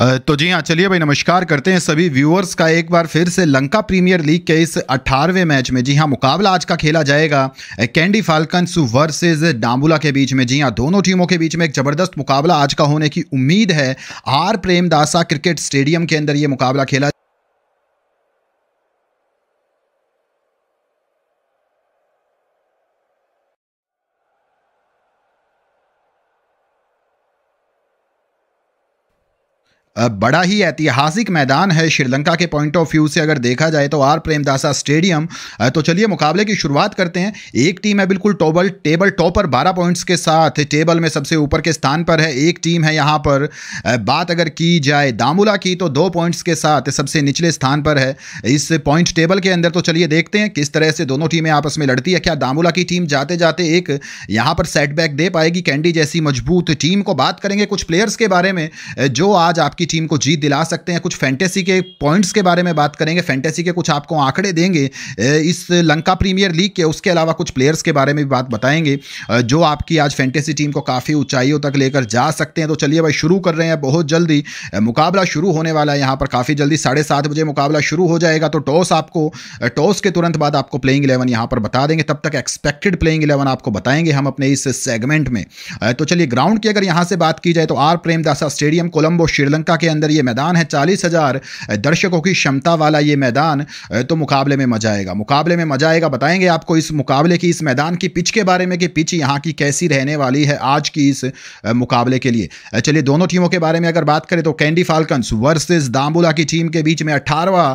तो जी हाँ चलिए भाई नमस्कार करते हैं सभी व्यूअर्स का एक बार फिर से लंका प्रीमियर लीग के इस 18वें मैच में जी हाँ मुकाबला आज का खेला जाएगा कैंडी फाल्कन्स वर्सेस डांबुला के बीच में जी हाँ दोनों टीमों के बीच में एक ज़बरदस्त मुकाबला आज का होने की उम्मीद है आर प्रेमदासा क्रिकेट स्टेडियम के अंदर ये मुकाबला खेला बड़ा ही ऐतिहासिक मैदान है श्रीलंका के पॉइंट ऑफ व्यू से अगर देखा जाए तो आर प्रेमदासा स्टेडियम तो चलिए मुकाबले की शुरुआत करते हैं एक टीम है बिल्कुल टोबल टेबल टॉपर बारह पॉइंट्स के साथ टेबल में सबसे ऊपर के स्थान पर है एक टीम है यहाँ पर बात अगर की जाए दामुला की तो दो पॉइंट्स के साथ सबसे निचले स्थान पर है इस पॉइंट टेबल के अंदर तो चलिए देखते हैं किस तरह से दोनों टीमें आपस में लड़ती है क्या दामूला की टीम जाते जाते एक यहाँ पर सेटबैक दे पाएगी कैंडी जैसी मजबूत टीम को बात करेंगे कुछ प्लेयर्स के बारे में जो आज आपकी टीम को जीत दिला सकते हैं कुछ फैंटेसी के पॉइंट्स के बारे में बात करेंगे फैंटेसी के कुछ आपको आंकड़े देंगे इस लंका प्रीमियर लीग के उसके अलावा कुछ प्लेयर्स के बारे में भी बात बताएंगे जो आपकी आज फैंटेसी टीम को काफ़ी ऊंचाइयों तक लेकर जा सकते हैं तो चलिए भाई शुरू कर रहे हैं बहुत जल्दी मुकाबला शुरू होने वाला है यहाँ पर काफ़ी जल्दी साढ़े सात बजे मुकाबला शुरू हो जाएगा तो टॉस आपको टॉस के तुरंत बाद आपको प्लेइंग इलेवन यहाँ पर बता देंगे तब तक एक्सपेक्टेड प्लेइंग इलेवन आपको बताएंगे हम अपने इस सेगमेंट में तो चलिए ग्राउंड की अगर यहाँ से बात की जाए तो आर प्रेमदासा स्टेडियम कोलंबो श्रीलंका श्रीलंका के अंदर ये मैदान है चालीस हज़ार दर्शकों की क्षमता वाला ये मैदान तो मुकाबले में मजा आएगा मुकाबले में मजा आएगा बताएंगे आपको इस मुकाबले की इस मैदान की पिच के बारे में कि पिच यहाँ की कैसी रहने वाली है आज की इस मुकाबले के लिए चलिए दोनों टीमों के बारे में अगर बात करें तो कैंडी फाल्कंस वर्सेज दाम्बुला की टीम के बीच में अट्ठारहवा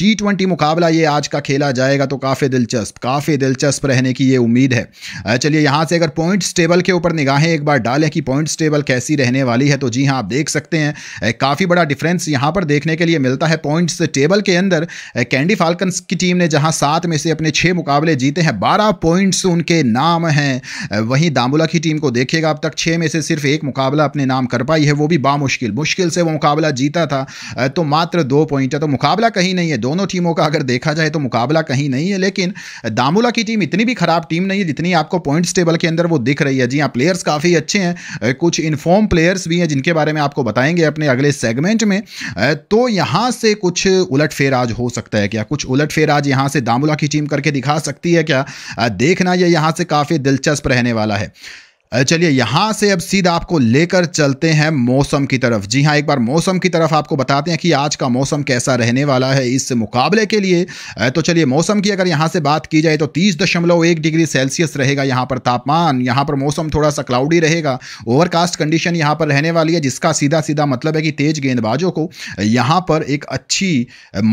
टी ट्वेंटी मुकाबला ये आज का खेला जाएगा तो काफ़ी दिलचस्प काफ़ी दिलचस्प रहने की ये उम्मीद है चलिए यहाँ से अगर पॉइंट्स टेबल के ऊपर निगाहें एक बार डालें कि पॉइंट्स टेबल कैसी रहने वाली है तो जी हाँ आप देख सकते हैं काफ़ी बड़ा डिफरेंस यहाँ पर देखने के लिए मिलता है पॉइंट्स टेबल के अंदर कैंडी फाल्कन्स की टीम ने जहाँ सात में से अपने छः मुकाबले जीते हैं बारह पॉइंट्स उनके नाम हैं वहीं दामुला की टीम को देखिएगा अब तक छः में से सिर्फ एक मुकाबला अपने नाम कर पाई है वो भी बामुश्किल मुश्किल से वो मुकाबला जीता था तो मात्र दो पॉइंट है तो मुकाबला कहीं नहीं है दोनों टीमों का अगर देखा जाए तो मुकाबला कहीं नहीं है लेकिन दामुला की टीम इतनी भी खराब टीम नहीं है जितनी आपको पॉइंट्स टेबल के अंदर वो दिख रही है जी हाँ प्लेयर्स काफ़ी अच्छे हैं कुछ इनफॉर्म प्लेयर्स भी हैं जिनके बारे में आपको बताएंगे अपने अगले सेगमेंट में तो यहां से कुछ उलटफेर आज हो सकता है क्या कुछ उलटफेर आज यहां से दामुला की टीम करके दिखा सकती है क्या देखना यह यहां से काफ़ी दिलचस्प रहने वाला है चलिए यहां से अब सीधा आपको लेकर चलते हैं मौसम की तरफ जी हाँ एक बार मौसम की तरफ आपको बताते हैं कि आज का मौसम कैसा रहने वाला है इस मुकाबले के लिए तो चलिए मौसम की अगर यहां से बात की जाए तो तीस दशमलव एक डिग्री सेल्सियस रहेगा यहां पर तापमान यहां पर मौसम थोड़ा सा क्लाउडी रहेगा ओवरकास्ट कंडीशन यहां पर रहने वाली है जिसका सीधा सीधा मतलब है कि तेज गेंदबाजों को यहां पर एक अच्छी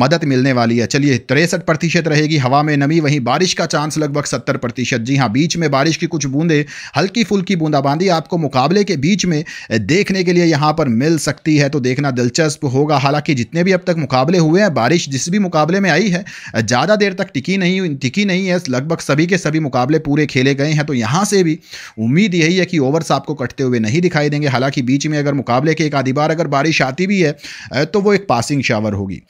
मदद मिलने वाली है चलिए तिरसठ प्रतिशत रहेगी हवा में नमी वहीं बारिश का चांस लगभग सत्तर प्रतिशत जी हाँ बीच में बारिश की कुछ बूंदे हल्की फुल की बूंदाबांदी आपको मुकाबले के बीच में देखने के लिए यहाँ पर मिल सकती है तो देखना दिलचस्प होगा हालांकि जितने भी अब तक मुकाबले हुए हैं बारिश जिस भी मुकाबले में आई है ज़्यादा देर तक टिकी नहीं टिकी नहीं है लगभग सभी के सभी मुकाबले पूरे खेले गए हैं तो यहाँ से भी उम्मीद यही है कि ओवर्स आपको कटते हुए नहीं दिखाई देंगे हालांकि बीच में अगर मुकाबले के एक आधी बार अगर बारिश आती भी है तो वो एक पासिंग शावर होगी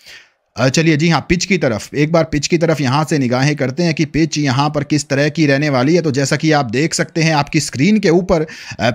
चलिए जी हाँ पिच की तरफ एक बार पिच की तरफ यहाँ से निगाहें करते हैं कि पिच यहाँ पर किस तरह की रहने वाली है तो जैसा कि आप देख सकते हैं आपकी स्क्रीन के ऊपर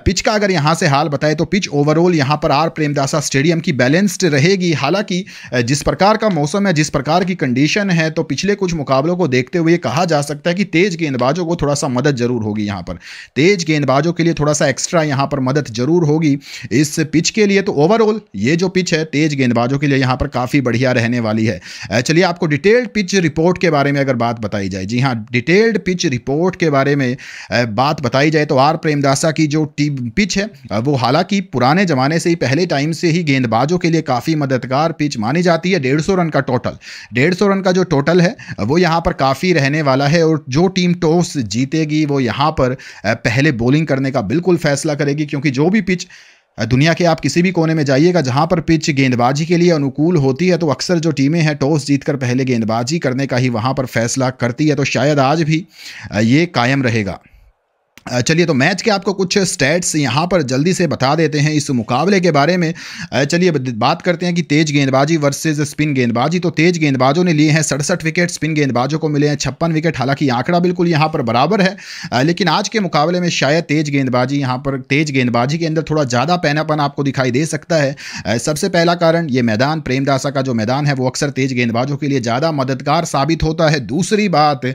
पिच का अगर यहाँ से हाल बताए तो पिच ओवरऑल यहाँ पर आर प्रेमदासा स्टेडियम की बैलेंस्ड रहेगी हालांकि जिस प्रकार का मौसम है जिस प्रकार की कंडीशन है तो पिछले कुछ मुकाबलों को देखते हुए कहा जा सकता है कि तेज गेंदबाजों को थोड़ा सा मदद जरूर होगी यहाँ पर तेज गेंदबाजों के लिए थोड़ा सा एक्स्ट्रा यहाँ पर मदद जरूर होगी इस पिच के लिए तो ओवरऑल ये जो पिच है तेज गेंदबाजों के लिए यहाँ पर काफ़ी बढ़िया रहने वाली है है चलिए आपको डिटेल्ड पिच रिपोर्ट के बारे में अगर बात बताई जाए जी हाँ डिटेल्ड पिच रिपोर्ट के बारे में बात बताई जाए तो आर प्रेमदासा की जो पिच है वो हालांकि पुराने ज़माने से ही पहले टाइम से ही गेंदबाजों के लिए काफ़ी मददगार पिच मानी जाती है डेढ़ रन का टोटल डेढ़ रन का जो टोटल है वो यहाँ पर काफ़ी रहने वाला है और जो टीम टॉस जीतेगी वो यहाँ पर पहले बॉलिंग करने का बिल्कुल फैसला करेगी क्योंकि जो भी पिच दुनिया के आप किसी भी कोने में जाइएगा जहाँ पर पिच गेंदबाजी के लिए अनुकूल होती है तो अक्सर जो टीमें हैं टॉस जीतकर पहले गेंदबाजी करने का ही वहाँ पर फैसला करती है तो शायद आज भी ये कायम रहेगा चलिए तो मैच के आपको कुछ स्टैट्स यहाँ पर जल्दी से बता देते हैं इस मुकाबले के बारे में चलिए बात करते हैं कि तेज गेंदबाजी वर्सेस स्पिन गेंदबाजी तो तेज गेंदबाजों ने लिए हैं सड़सठ विकेट स्पिन गेंदबाजों को मिले हैं छप्पन विकेट हालांकि आंकड़ा बिल्कुल यहाँ पर बराबर है लेकिन आज के मुकाबले में शायद तेज गेंदबाजी यहाँ पर तेज गेंदबाजी के अंदर थोड़ा ज़्यादा पैनापन आपको दिखाई दे सकता है सबसे पहला कारण ये मैदान प्रेमदासा का जो मैदान है वो अक्सर तेज गेंदबाजों के लिए ज़्यादा मददगार साबित होता है दूसरी बात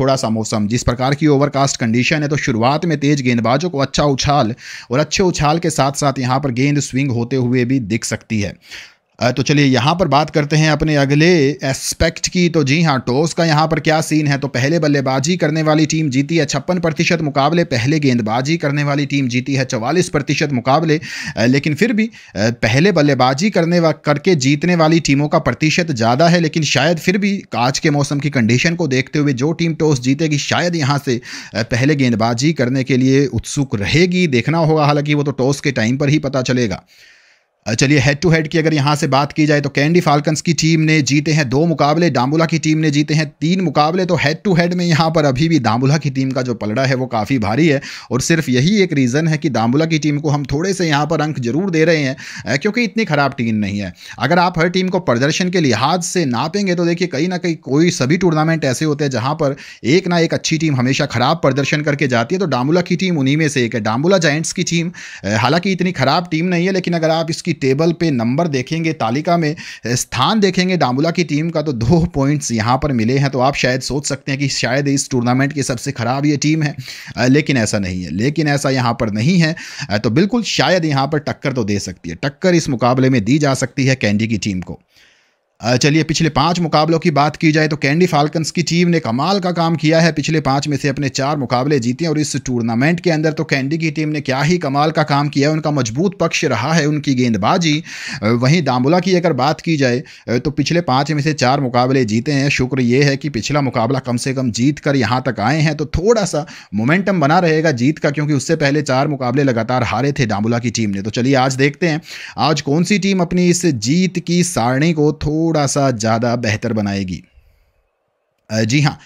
थोड़ा सा मौसम जिस प्रकार की ओवरकास्ट कंडीशन है तो शुरुआत में तेज गेंदबाजों को अच्छा उछाल और अच्छे उछाल के साथ साथ यहाँ पर गेंद स्विंग होते हुए भी दिख सकती है तो चलिए यहाँ पर बात करते हैं अपने अगले एस्पेक्ट की तो जी हाँ टॉस का यहाँ पर क्या सीन है तो पहले बल्लेबाजी करने वाली टीम जीती है छप्पन प्रतिशत मुकाबले पहले गेंदबाजी करने वाली टीम जीती है चवालीस प्रतिशत मुकाबले लेकिन फिर भी पहले बल्लेबाजी करने वा करके जीतने वाली टीमों का प्रतिशत ज़्यादा है लेकिन शायद फिर भी आज के मौसम की कंडीशन को देखते हुए जो टीम टॉस जीतेगी शायद यहाँ से पहले गेंदबाजी करने के लिए उत्सुक रहेगी देखना होगा हालांकि वो तो टॉस के टाइम पर ही पता चलेगा चलिए हेड टू हेड की अगर यहाँ से बात की जाए तो कैंडी फाल्कन्स की टीम ने जीते हैं दो मुकाबले डाम्बुला की टीम ने जीते हैं तीन मुकाबले तो हेड टू हेड में यहाँ पर अभी भी डांबुला की टीम का जो पलड़ा है वो काफ़ी भारी है और सिर्फ यही एक रीज़न है कि डांबुला की टीम को हम थोड़े से यहाँ पर अंक जरूर दे रहे हैं क्योंकि इतनी ख़राब टीम नहीं है अगर आप हर टीम को प्रदर्शन के लिहाज से नापेंगे तो देखिए कहीं ना कहीं कोई सभी टूर्नामेंट ऐसे होते हैं जहाँ पर एक ना एक अच्छी टीम हमेशा ख़राब प्रदर्शन करके जाती है तो डाम्बुला की टीम उन्हीं में से एक है डाम्बुला जैंट्स की टीम हालाँकि इतनी ख़राब टीम नहीं है लेकिन अगर आप इसकी टेबल पे नंबर देखेंगे तालिका में स्थान देखेंगे डामुला की टीम का तो दो पॉइंट्स यहाँ पर मिले हैं तो आप शायद सोच सकते हैं कि शायद इस टूर्नामेंट की सबसे ख़राब ये टीम है लेकिन ऐसा नहीं है लेकिन ऐसा यहाँ पर नहीं है तो बिल्कुल शायद यहाँ पर टक्कर तो दे सकती है टक्कर इस मुकाबले में दी जा सकती है कैंडी की टीम को चलिए पिछले पांच मुकाबलों की बात की जाए तो कैंडी फाल्कन्स की टीम ने कमाल का काम किया है पिछले पांच में से अपने चार मुकाबले जीते हैं और इस टूर्नामेंट के अंदर तो कैंडी की टीम ने क्या ही कमाल का काम किया है उनका मजबूत पक्ष रहा है उनकी गेंदबाजी वहीं दामुला की अगर बात की जाए तो पिछले पाँच में से चार मुकाबले जीते हैं शुक्र ये है कि पिछला मुकाबला कम से कम जीत कर यहाँ तक आए हैं तो थोड़ा सा मोमेंटम बना रहेगा जीत का क्योंकि उससे पहले चार मुकाबले लगातार हारे थे दामुला की टीम ने तो चलिए आज देखते हैं आज कौन सी टीम अपनी इस जीत की सारणी को थोड़ा थोड़ा सा ज़्यादा बेहतर बनाएगी जी हाँ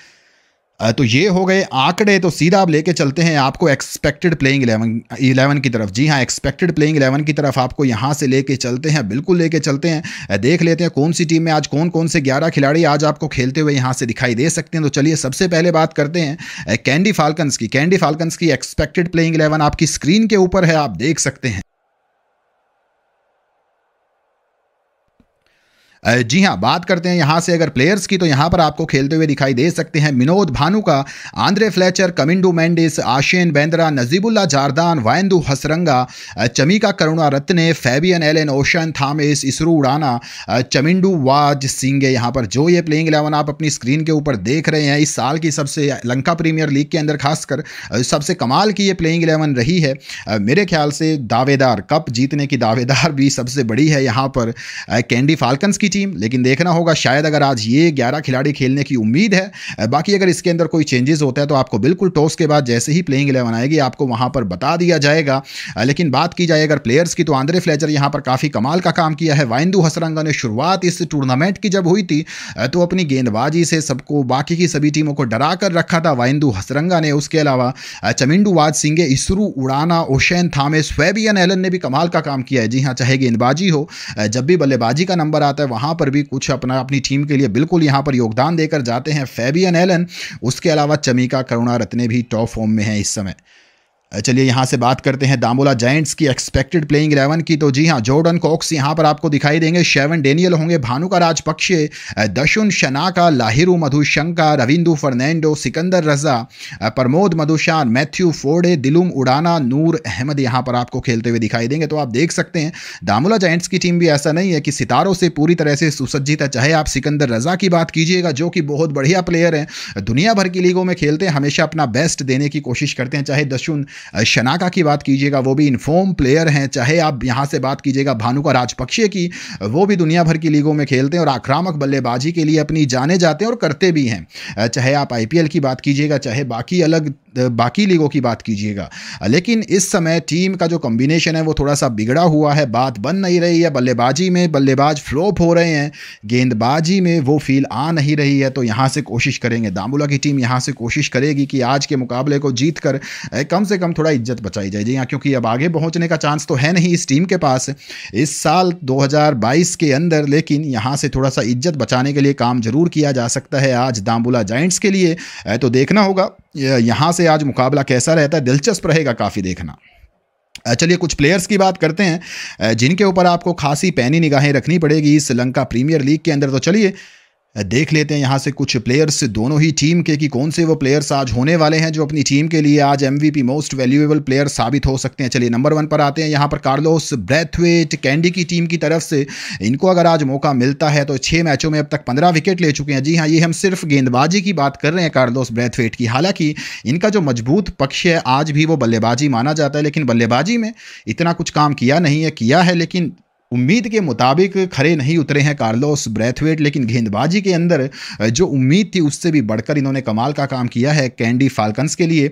तो ये हो गए आंकड़े तो सीधा आप लेके चलते हैं आपको एक्सपेक्टेड प्लेइंग इलेवन इलेवन की तरफ जी हाँ एक्सपेक्टेड प्लेइंग इलेवन की तरफ आपको यहाँ से लेके चलते हैं बिल्कुल लेके चलते हैं देख लेते हैं कौन सी टीम में आज कौन कौन से ग्यारह खिलाड़ी आज आपको खेलते हुए यहाँ से दिखाई दे सकते हैं तो चलिए सबसे पहले बात करते हैं कैंडी फाल्कन्स की कैंडी फाल्कन्स की एक्सपेक्टेड प्लेइंग इलेवन आपकी स्क्रीन के ऊपर है आप देख सकते हैं जी हाँ बात करते हैं यहाँ से अगर प्लेयर्स की तो यहाँ पर आपको खेलते हुए दिखाई दे सकते हैं विनोद भानु का Andre Fletcher Kamindu Mendis Ashen Bandara Najibullah Zadran Wanindu Hasaranga Chamika Karunaratne Fabian Allen Oshane Thomas Isuru Udana Chamindu was सिंगे यहाँ पर जो ये प्लेइंग एलेवन आप अपनी स्क्रीन के ऊपर देख रहे हैं इस साल की सबसे लंका प्रीमियर लीग के अंदर खासकर सबसे कमाल की ये प्लेइंग इलेवन रही है मेरे ख्याल से दावेदार कप जीतने की दावेदार भी सबसे बड़ी है यहाँ पर कैंडी फाल्कन्स की की टीम लेकिन देखना होगा शायद अगर आज ये ग्यारह खिलाड़ी खेलने की उम्मीद है बाकी अगर इसके अंदर कोई चेंजेस होता है तो आपको बिल्कुल टॉस के बाद जैसे ही प्लेइंग इलेवन आएगी आपको वहाँ पर बता दिया जाएगा लेकिन बात की जाए अगर प्लेयर्स की तो आंद्रे फ्लेजर यहाँ पर काफ़ी कमाल का काम किया है वाइंदू हसरंगा ने शुरुआत इस टूर्नामेंट की जब हुई थी तो अपनी गेंदबाजी से सबको बाकी की सभी टीमों को डरा कर रखा था वाइंदू हसरंगा ने उसके अलावा चमिंडू वाज सिंगे इसरू उड़ाना ओशैन थामे स्वेबियन एलन ने भी कमाल का काम किया है जी हाँ चाहे गेंदबाजी हो जब भी बल्लेबाजी का नंबर आता है वहां पर भी कुछ अपना अपनी टीम के लिए बिल्कुल यहां पर योगदान देकर जाते हैं फेबियन एलन उसके अलावा चमिका करुणा रत्ने भी टॉप फॉर्म में है इस समय चलिए यहाँ से बात करते हैं दामोला जैंट्स की एक्सपेक्टेड प्लेइंग इलेवन की तो जी हाँ जॉर्डन कॉक्स यहाँ पर आपको दिखाई देंगे शेवन डेनियल होंगे भानुका राजपक्षे दशुन शनाका लाहिरू मधुशंका रविंदु फर्नैंडो सिकंदर रजा प्रमोद मधुशान मैथ्यू फोर्डे दिलुम उड़ाना नूर अहमद यहाँ पर आपको खेलते हुए दिखाई देंगे तो आप देख सकते हैं दामोला जैंट्स की टीम भी ऐसा नहीं है कि सितारों से पूरी तरह से सुसज्जित है चाहे आप सिकंदर रजा की बात कीजिएगा जो कि बहुत बढ़िया प्लेयर हैं दुनिया भर की लीगों में खेलते हैं हमेशा अपना बेस्ट देने की कोशिश करते हैं चाहे दशुन शनाका की बात कीजिएगा वो भी इनफॉर्म प्लेयर हैं चाहे आप यहाँ से बात कीजिएगा भानुका राजपक्षे की वो भी दुनिया भर की लीगों में खेलते हैं और आक्रामक बल्लेबाजी के लिए अपनी जाने जाते हैं और करते भी हैं चाहे आप आई की बात कीजिएगा चाहे बाकी अलग बाकी लीगों की बात कीजिएगा लेकिन इस समय टीम का जो कॉम्बिनेशन है वो थोड़ा सा बिगड़ा हुआ है बात बन नहीं रही है बल्लेबाजी में बल्लेबाज फ्लोप हो रहे हैं गेंदबाजी में वो फील आ नहीं रही है तो यहाँ से कोशिश करेंगे दामबुला की टीम यहाँ से कोशिश करेगी कि आज के मुकाबले को जीत कर कम से कम थोड़ा इज्जत बचाई जाए यहाँ क्योंकि अब आगे पहुँचने का चांस तो है नहीं इस टीम के पास इस साल दो के अंदर लेकिन यहाँ से थोड़ा सा इज्जत बचाने के लिए काम जरूर किया जा सकता है आज दाम्बुला जाइंट्स के लिए तो देखना होगा यहाँ से आज मुकाबला कैसा रहता है दिलचस्प रहेगा काफ़ी देखना चलिए कुछ प्लेयर्स की बात करते हैं जिनके ऊपर आपको खासी पैनी निगाहें रखनी पड़ेगी श्रीलंका प्रीमियर लीग के अंदर तो चलिए देख लेते हैं यहाँ से कुछ प्लेयर्स दोनों ही टीम के कि कौन से वो प्लेयर्स आज होने वाले हैं जो अपनी टीम के लिए आज एमवीपी मोस्ट वैल्यूएबल प्लेयर साबित हो सकते हैं चलिए नंबर वन पर आते हैं यहाँ पर कार्लोस ब्रैथवेट कैंडी की टीम की तरफ से इनको अगर आज मौका मिलता है तो छः मैचों में अब तक पंद्रह विकेट ले चुके हैं जी हाँ ये हम सिर्फ गेंदबाजी की बात कर रहे हैं कार्लोस ब्रैथवेट की हालांकि इनका जो मजबूत पक्ष है आज भी वो बल्लेबाजी माना जाता है लेकिन बल्लेबाजी में इतना कुछ काम किया नहीं है किया है लेकिन उम्मीद के मुताबिक खड़े नहीं उतरे हैं कार्लोस ब्रैथवेट लेकिन गेंदबाजी के अंदर जो उम्मीद थी उससे भी बढ़कर इन्होंने कमाल का काम किया है कैंडी फाल्कन्स के लिए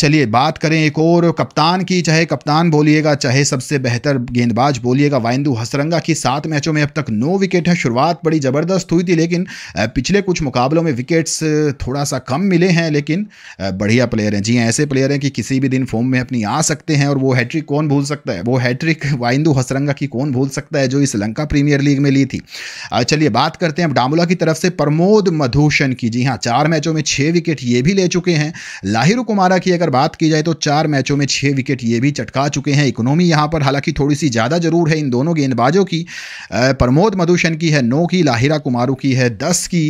चलिए बात करें एक और कप्तान की चाहे कप्तान बोलिएगा चाहे सबसे बेहतर गेंदबाज बोलिएगा वाइंदू हसरंगा की सात मैचों में अब तक नौ विकेट है शुरुआत बड़ी ज़बरदस्त हुई थी लेकिन पिछले कुछ मुकाबलों में विकेट्स थोड़ा सा कम मिले हैं लेकिन बढ़िया प्लेयर हैं जी ऐसे प्लेयर हैं कि किसी भी दिन फॉर्म में अपनी आ सकते हैं और वो हैट्रिक कौन भूल सकता है वो हैट्रिक वाइंदू हसरंगा की कौन भूल सकता है जो इस लंका प्रीमियर लीग में ली थी चलिए बात करते हैं अब डामुला की तरफ से प्रमोद मधूषण की जी हाँ चार मैचों में छः विकेट ये भी ले चुके हैं लाहिर कुमारा की अगर बात की जाए तो चार मैचों में छह विकेट ये भी चटका चुके हैं इकोनॉमी यहां पर हालांकि थोड़ी सी ज़्यादा जरूर है इन दोनों गेंदबाजों की प्रमोद मधुशन की है नौ की लाहिरा कुमारू की है दस की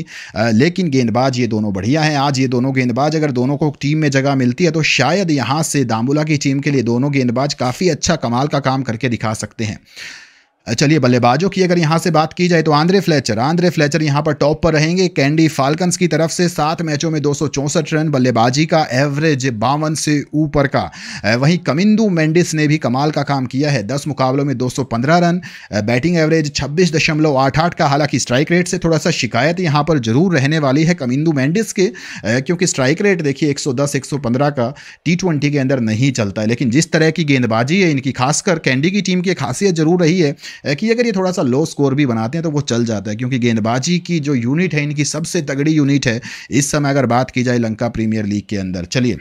लेकिन गेंदबाज ये दोनों बढ़िया हैं आज ये दोनों गेंदबाज अगर दोनों को टीम में जगह मिलती है तो शायद यहां से दामुला की टीम के लिए दोनों गेंदबाज काफ़ी अच्छा कमाल का काम करके दिखा सकते हैं चलिए बल्लेबाजों की अगर यहाँ से बात की जाए तो आंद्रे फ्लेचर आंद्रे फ्लेचर यहाँ पर टॉप पर रहेंगे कैंडी फाल्कन्स की तरफ से सात मैचों में दो रन बल्लेबाजी का एवरेज बावन से ऊपर का वहीं कमिंदू मेंडिस ने भी कमाल का काम किया है दस मुकाबलों में 215 रन बैटिंग एवरेज छब्बीस दशमलव आठ आठ का हालांकि स्ट्राइक रेट से थोड़ा सा शिकायत यहाँ पर जरूर रहने वाली है कमिंदू मेंडिस के क्योंकि स्ट्राइक रेट देखिए 110 115 का टी ट्वेंटी के अंदर नहीं चलता है लेकिन जिस तरह की गेंदबाजी है इनकी खासकर कैंडी की टीम की खासियत जरूर रही है कि अगर ये थोड़ा सा लो स्कोर भी बनाते हैं तो वो चल जाता है क्योंकि गेंदबाजी की जो यूनिट है इनकी सबसे तगड़ी यूनिट है इस समय अगर बात की जाए लंका प्रीमियर लीग के अंदर चलिए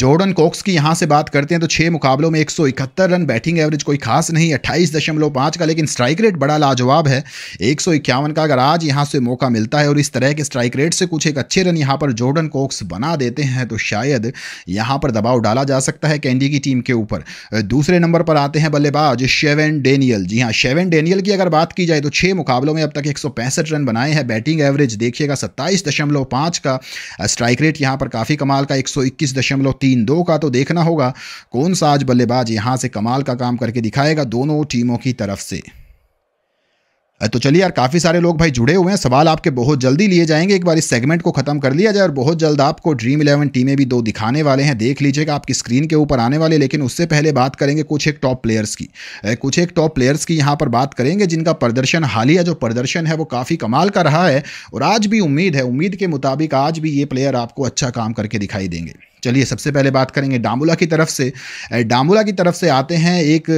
जॉर्डन कॉक्स की यहाँ से बात करते हैं तो छः मुकाबलों में 171 रन बैटिंग एवरेज कोई खास नहीं अट्ठाईस दशमलव पाँच का लेकिन स्ट्राइक रेट बड़ा लाजवाब है एक का अगर आज यहाँ से मौका मिलता है और इस तरह के स्ट्राइक रेट से कुछ एक अच्छे रन यहाँ पर जॉर्डन कॉक्स बना देते हैं तो शायद यहाँ पर दबाव डाला जा सकता है कैंडी की टीम के ऊपर दूसरे नंबर पर आते हैं बल्लेबाज शेवन डेनियल जी हाँ शेवन डेनियल की अगर बात की जाए तो छः मुकाबलों में अब तक एक रन बनाए हैं बैटिंग एवरेज देखिएगा सत्ताईस का स्ट्राइक रेट यहाँ पर काफ़ी कमाल का एक दशमलव तीन दो का तो देखना होगा कौन सा आज बल्लेबाज यहां से कमाल का काम करके दिखाएगा दोनों टीमों की तरफ से तो चलिए यार काफ़ी सारे लोग भाई जुड़े हुए हैं सवाल आपके बहुत जल्दी लिए जाएंगे एक बार इस सेगमेंट को खत्म कर लिया जाए और बहुत जल्द आपको ड्रीम इलेवन टीमें भी दो दिखाने वाले हैं देख लीजिएगा आपकी स्क्रीन के ऊपर आने वाले लेकिन उससे पहले बात करेंगे कुछ एक टॉप प्लेयर्स की कुछ एक टॉप प्लेयर्स की यहाँ पर बात करेंगे जिनका प्रदर्शन हालिया जो प्रदर्शन है वो काफ़ी कमाल का रहा है और आज भी उम्मीद है उम्मीद के मुताबिक आज भी ये प्लेयर आपको अच्छा काम करके दिखाई देंगे चलिए सबसे पहले बात करेंगे डामुला की तरफ से डामुला की तरफ से आते हैं एक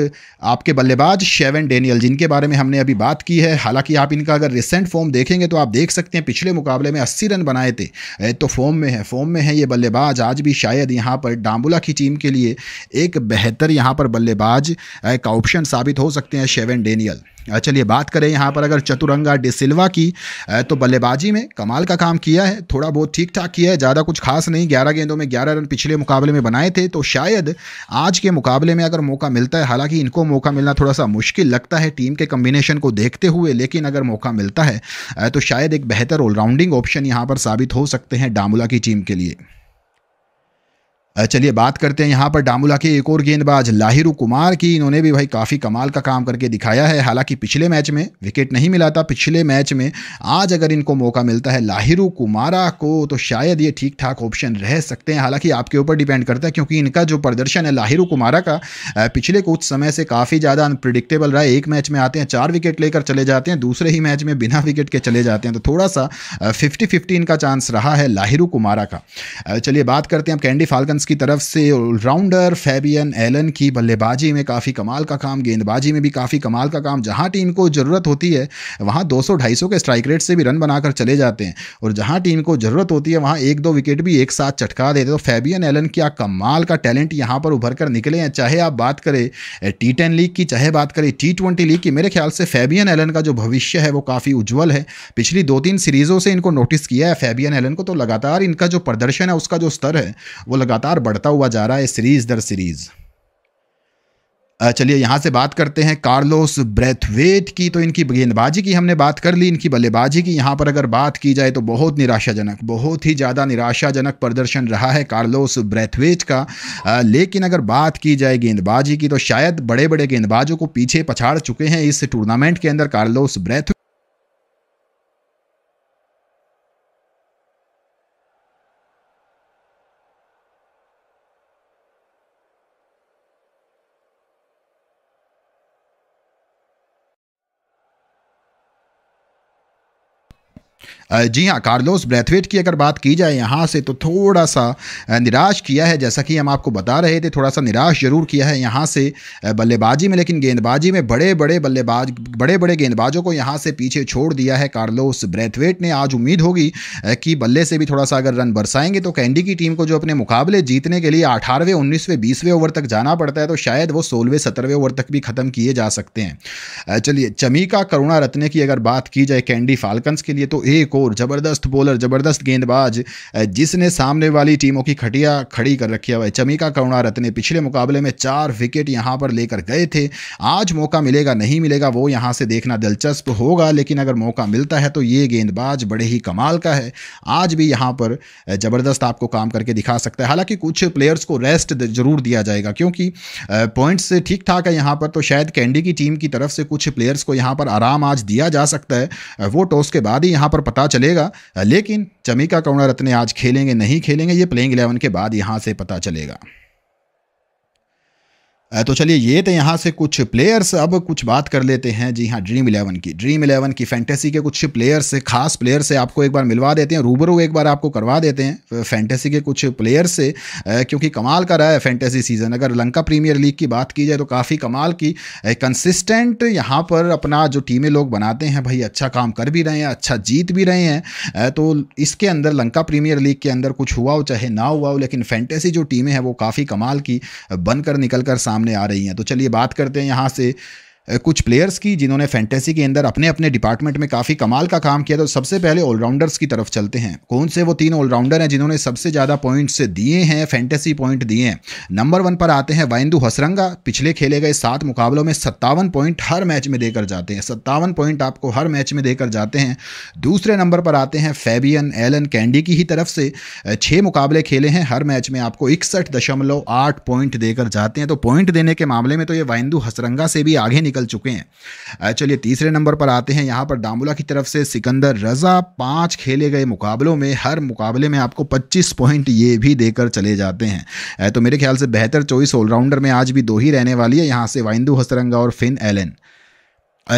आपके बल्लेबाज शेवन डेनियल जिनके बारे में हमने अभी बात की है हालांकि आप इनका अगर रिसेंट फॉर्म देखेंगे तो आप देख सकते हैं पिछले मुकाबले में अस्सी रन बनाए थे तो फॉर्म में है फॉर्म में है ये बल्लेबाज आज भी शायद यहाँ पर डाम्बुला की टीम के लिए एक बेहतर यहाँ पर बल्लेबाज का ऑप्शन साबित हो सकते हैं शेवन डेनियल चलिए बात करें यहाँ पर अगर चतुरंगा डिसिल्वा की तो बल्लेबाजी में कमाल का काम किया है थोड़ा बहुत ठीक ठाक किया है ज़्यादा कुछ खास नहीं ग्यारह गेंदों में ग्यारह रन पिछले मुकाबले में बनाए थे तो शायद आज के मुकाबले में अगर मौका मिलता है हालांकि इनको मौका मिलना थोड़ा सा मुश्किल लगता है टीम के कम्बिनेशन को देखते हुए लेकिन अगर मौका मिलता है तो शायद एक बेहतर ऑलराउंडिंग ऑप्शन यहाँ पर साबित हो सकते हैं डामुला की टीम के लिए चलिए बात करते हैं यहाँ पर डामुला के एक और गेंदबाज लाहिरू कुमार की इन्होंने भी भाई काफ़ी कमाल का काम करके दिखाया है हालांकि पिछले मैच में विकेट नहीं मिला था पिछले मैच में आज अगर इनको मौका मिलता है लाहिरू कुमारा को तो शायद ये ठीक ठाक ऑप्शन रह सकते हैं हालांकि आपके ऊपर डिपेंड करता है क्योंकि इनका जो प्रदर्शन है लाहिरू कुमारा का पिछले कुछ समय से काफ़ी ज़्यादा अनप्रिडिक्टेबल रहा है एक मैच में आते हैं चार विकेट लेकर चले जाते हैं दूसरे ही मैच में बिना विकेट के चले जाते हैं तो थोड़ा सा फिफ्टी फिफ्टी इनका चांस रहा है लाहिरू कुमारा का चलिए बात करते हैं अब कैंडी फाल्कन किंग्स की तरफ से ऑलराउंडर फैबियन एलन की बल्लेबाजी में काफ़ी कमाल का काम गेंदबाजी में भी काफ़ी कमाल का काम जहाँ टीम को ज़रूरत होती है वहाँ 200-250 के स्ट्राइक रेट से भी रन बनाकर चले जाते हैं और जहाँ टीम को ज़रूरत होती है वहाँ एक दो विकेट भी एक साथ चटका देते तो फैबियन एलन क्या कमाल का टैलेंट यहाँ पर उभर कर निकले हैं चाहे आप बात करें टी टेन लीग की चाहे बात करें टी ट्वेंटी लीग की मेरे ख्याल से फैबियन एलन का जो भविष्य है वो काफ़ी उज्जवल है पिछली दो तीन सीरीज़ों से इनको नोटिस किया है फैबियन एलन को तो लगातार इनका जो प्रदर्शन है उसका जो स्तर है वो लगातार लगातार बढ़ता हुआ जा रहा है सीरीज दर सीरीज चलिए यहां से बात करते हैं कार्लोस ब्रेथवेट की तो इनकी गेंदबाजी की हमने बात कर ली इनकी बल्लेबाजी की यहां पर अगर बात की जाए तो बहुत निराशाजनक बहुत ही ज़्यादा निराशाजनक प्रदर्शन रहा है कार्लोस ब्रेथवेट का आ, लेकिन अगर बात की जाए गेंदबाजी की तो शायद बड़े बड़े गेंदबाजों को पीछे पछाड़ चुके हैं इस टूर्नामेंट के अंदर कार्लोस ब्रेथ जी हाँ कार्लोस ब्रैथवेट की अगर बात की जाए यहाँ से तो थोड़ा सा निराश किया है जैसा कि हम आपको बता रहे थे थोड़ा सा निराश जरूर किया है यहाँ से बल्लेबाजी में लेकिन गेंदबाजी में बड़े बड़े बल्लेबाज बड़े बड़े गेंदबाजों को यहाँ से पीछे छोड़ दिया है कार्लोस ब्रैथवेट ने आज उम्मीद होगी कि बल्ले से भी थोड़ा सा अगर रन बरसाएंगे तो कैंडी की टीम को जो अपने मुकाबले जीतने के लिए अठारहवें उन्नीसवें बीसवें ओवर तक जाना पड़ता है तो शायद वो सोलहवें सत्रहवें ओवर तक भी खत्म किए जा सकते हैं चलिए चमीका करुणा रत्ने की अगर बात की जाए कैंडी फाल्कन्स के लिए तो एक ठाकुर ज़बरदस्त बॉलर ज़बरदस्त गेंदबाज जिसने सामने वाली टीमों की खटिया खड़ी कर रखी है चमिका करुणा रत्न पिछले मुकाबले में चार विकेट यहाँ पर लेकर गए थे आज मौका मिलेगा नहीं मिलेगा वो यहाँ से देखना दिलचस्प होगा लेकिन अगर मौका मिलता है तो ये गेंदबाज बड़े ही कमाल का है आज भी यहाँ पर ज़बरदस्त आपको काम करके दिखा सकता है हालांकि कुछ प्लेयर्स को रेस्ट जरूर दिया जाएगा क्योंकि पॉइंट्स ठीक ठाक है यहाँ पर तो शायद कैंडी की टीम की तरफ से कुछ प्लेयर्स को यहाँ पर आराम आज दिया जा सकता है वो टॉस के बाद ही यहाँ पर पता चलेगा लेकिन चमिका करुणा रत्न आज खेलेंगे नहीं खेलेंगे ये प्लेइंग इलेवन के बाद यहाँ से पता चलेगा तो चलिए ये थे यहाँ से कुछ प्लेयर्स अब कुछ बात कर लेते हैं जी हाँ ड्रीम इलेवन की ड्रीम इलेवन की फैंटेसी के कुछ प्लेयर्स से खास प्लेयर से आपको एक बार मिलवा देते हैं रूबरू एक बार आपको करवा देते हैं फैंटेसी के कुछ प्लेयर्स से क्योंकि कमाल का रहा है फैंटेसी सीजन अगर लंका प्रीमियर लीग की बात की जाए तो काफ़ी कमाल की कंसिस्टेंट यहाँ पर अपना जो टीमें लोग बनाते हैं भाई अच्छा काम कर भी रहे हैं अच्छा जीत भी रहे हैं तो इसके अंदर लंका प्रीमियर लीग के अंदर कुछ हुआ हो चाहे ना हुआ हो लेकिन फैंटेसी जो टीमें हैं वो काफ़ी कमाल की बनकर निकल कर सामने सामने आ रही हैं तो चलिए बात करते हैं यहाँ से कुछ प्लेयर्स की जिन्होंने फैंटेसी के अंदर अपने अपने डिपार्टमेंट में काफ़ी कमाल का काम किया तो सबसे पहले ऑलराउंडर्स की तरफ चलते हैं कौन से वो तीन ऑलराउंडर हैं जिन्होंने सबसे ज़्यादा पॉइंट्स दिए हैं फैंटेसी पॉइंट दिए हैं नंबर वन पर आते हैं वाइंदू हसरंगा पिछले खेले गए सात मुकाबलों में सत्तावन पॉइंट हर मैच में देकर जाते हैं सत्तावन पॉइंट आपको हर मैच में देकर जाते हैं दूसरे नंबर पर आते हैं फैबियन एलन कैंडी की ही तरफ से छः मुकाबले खेले हैं हर मैच में आपको इकसठ पॉइंट देकर जाते हैं तो पॉइंट देने के मामले में तो ये वाइंदू हसरंगा से भी आगे निकल चुके हैं चलिए तीसरे नंबर पर आते हैं यहाँ पर दामुला की तरफ से सिकंदर रजा पाँच खेले गए मुकाबलों में हर मुकाबले में आपको पच्चीस पॉइंट ये भी देकर चले जाते हैं तो मेरे ख्याल से बेहतर चौबीस ऑलराउंडर में आज भी दो ही रहने वाली है यहाँ से वाइंदू हसरंगा और फिन एलन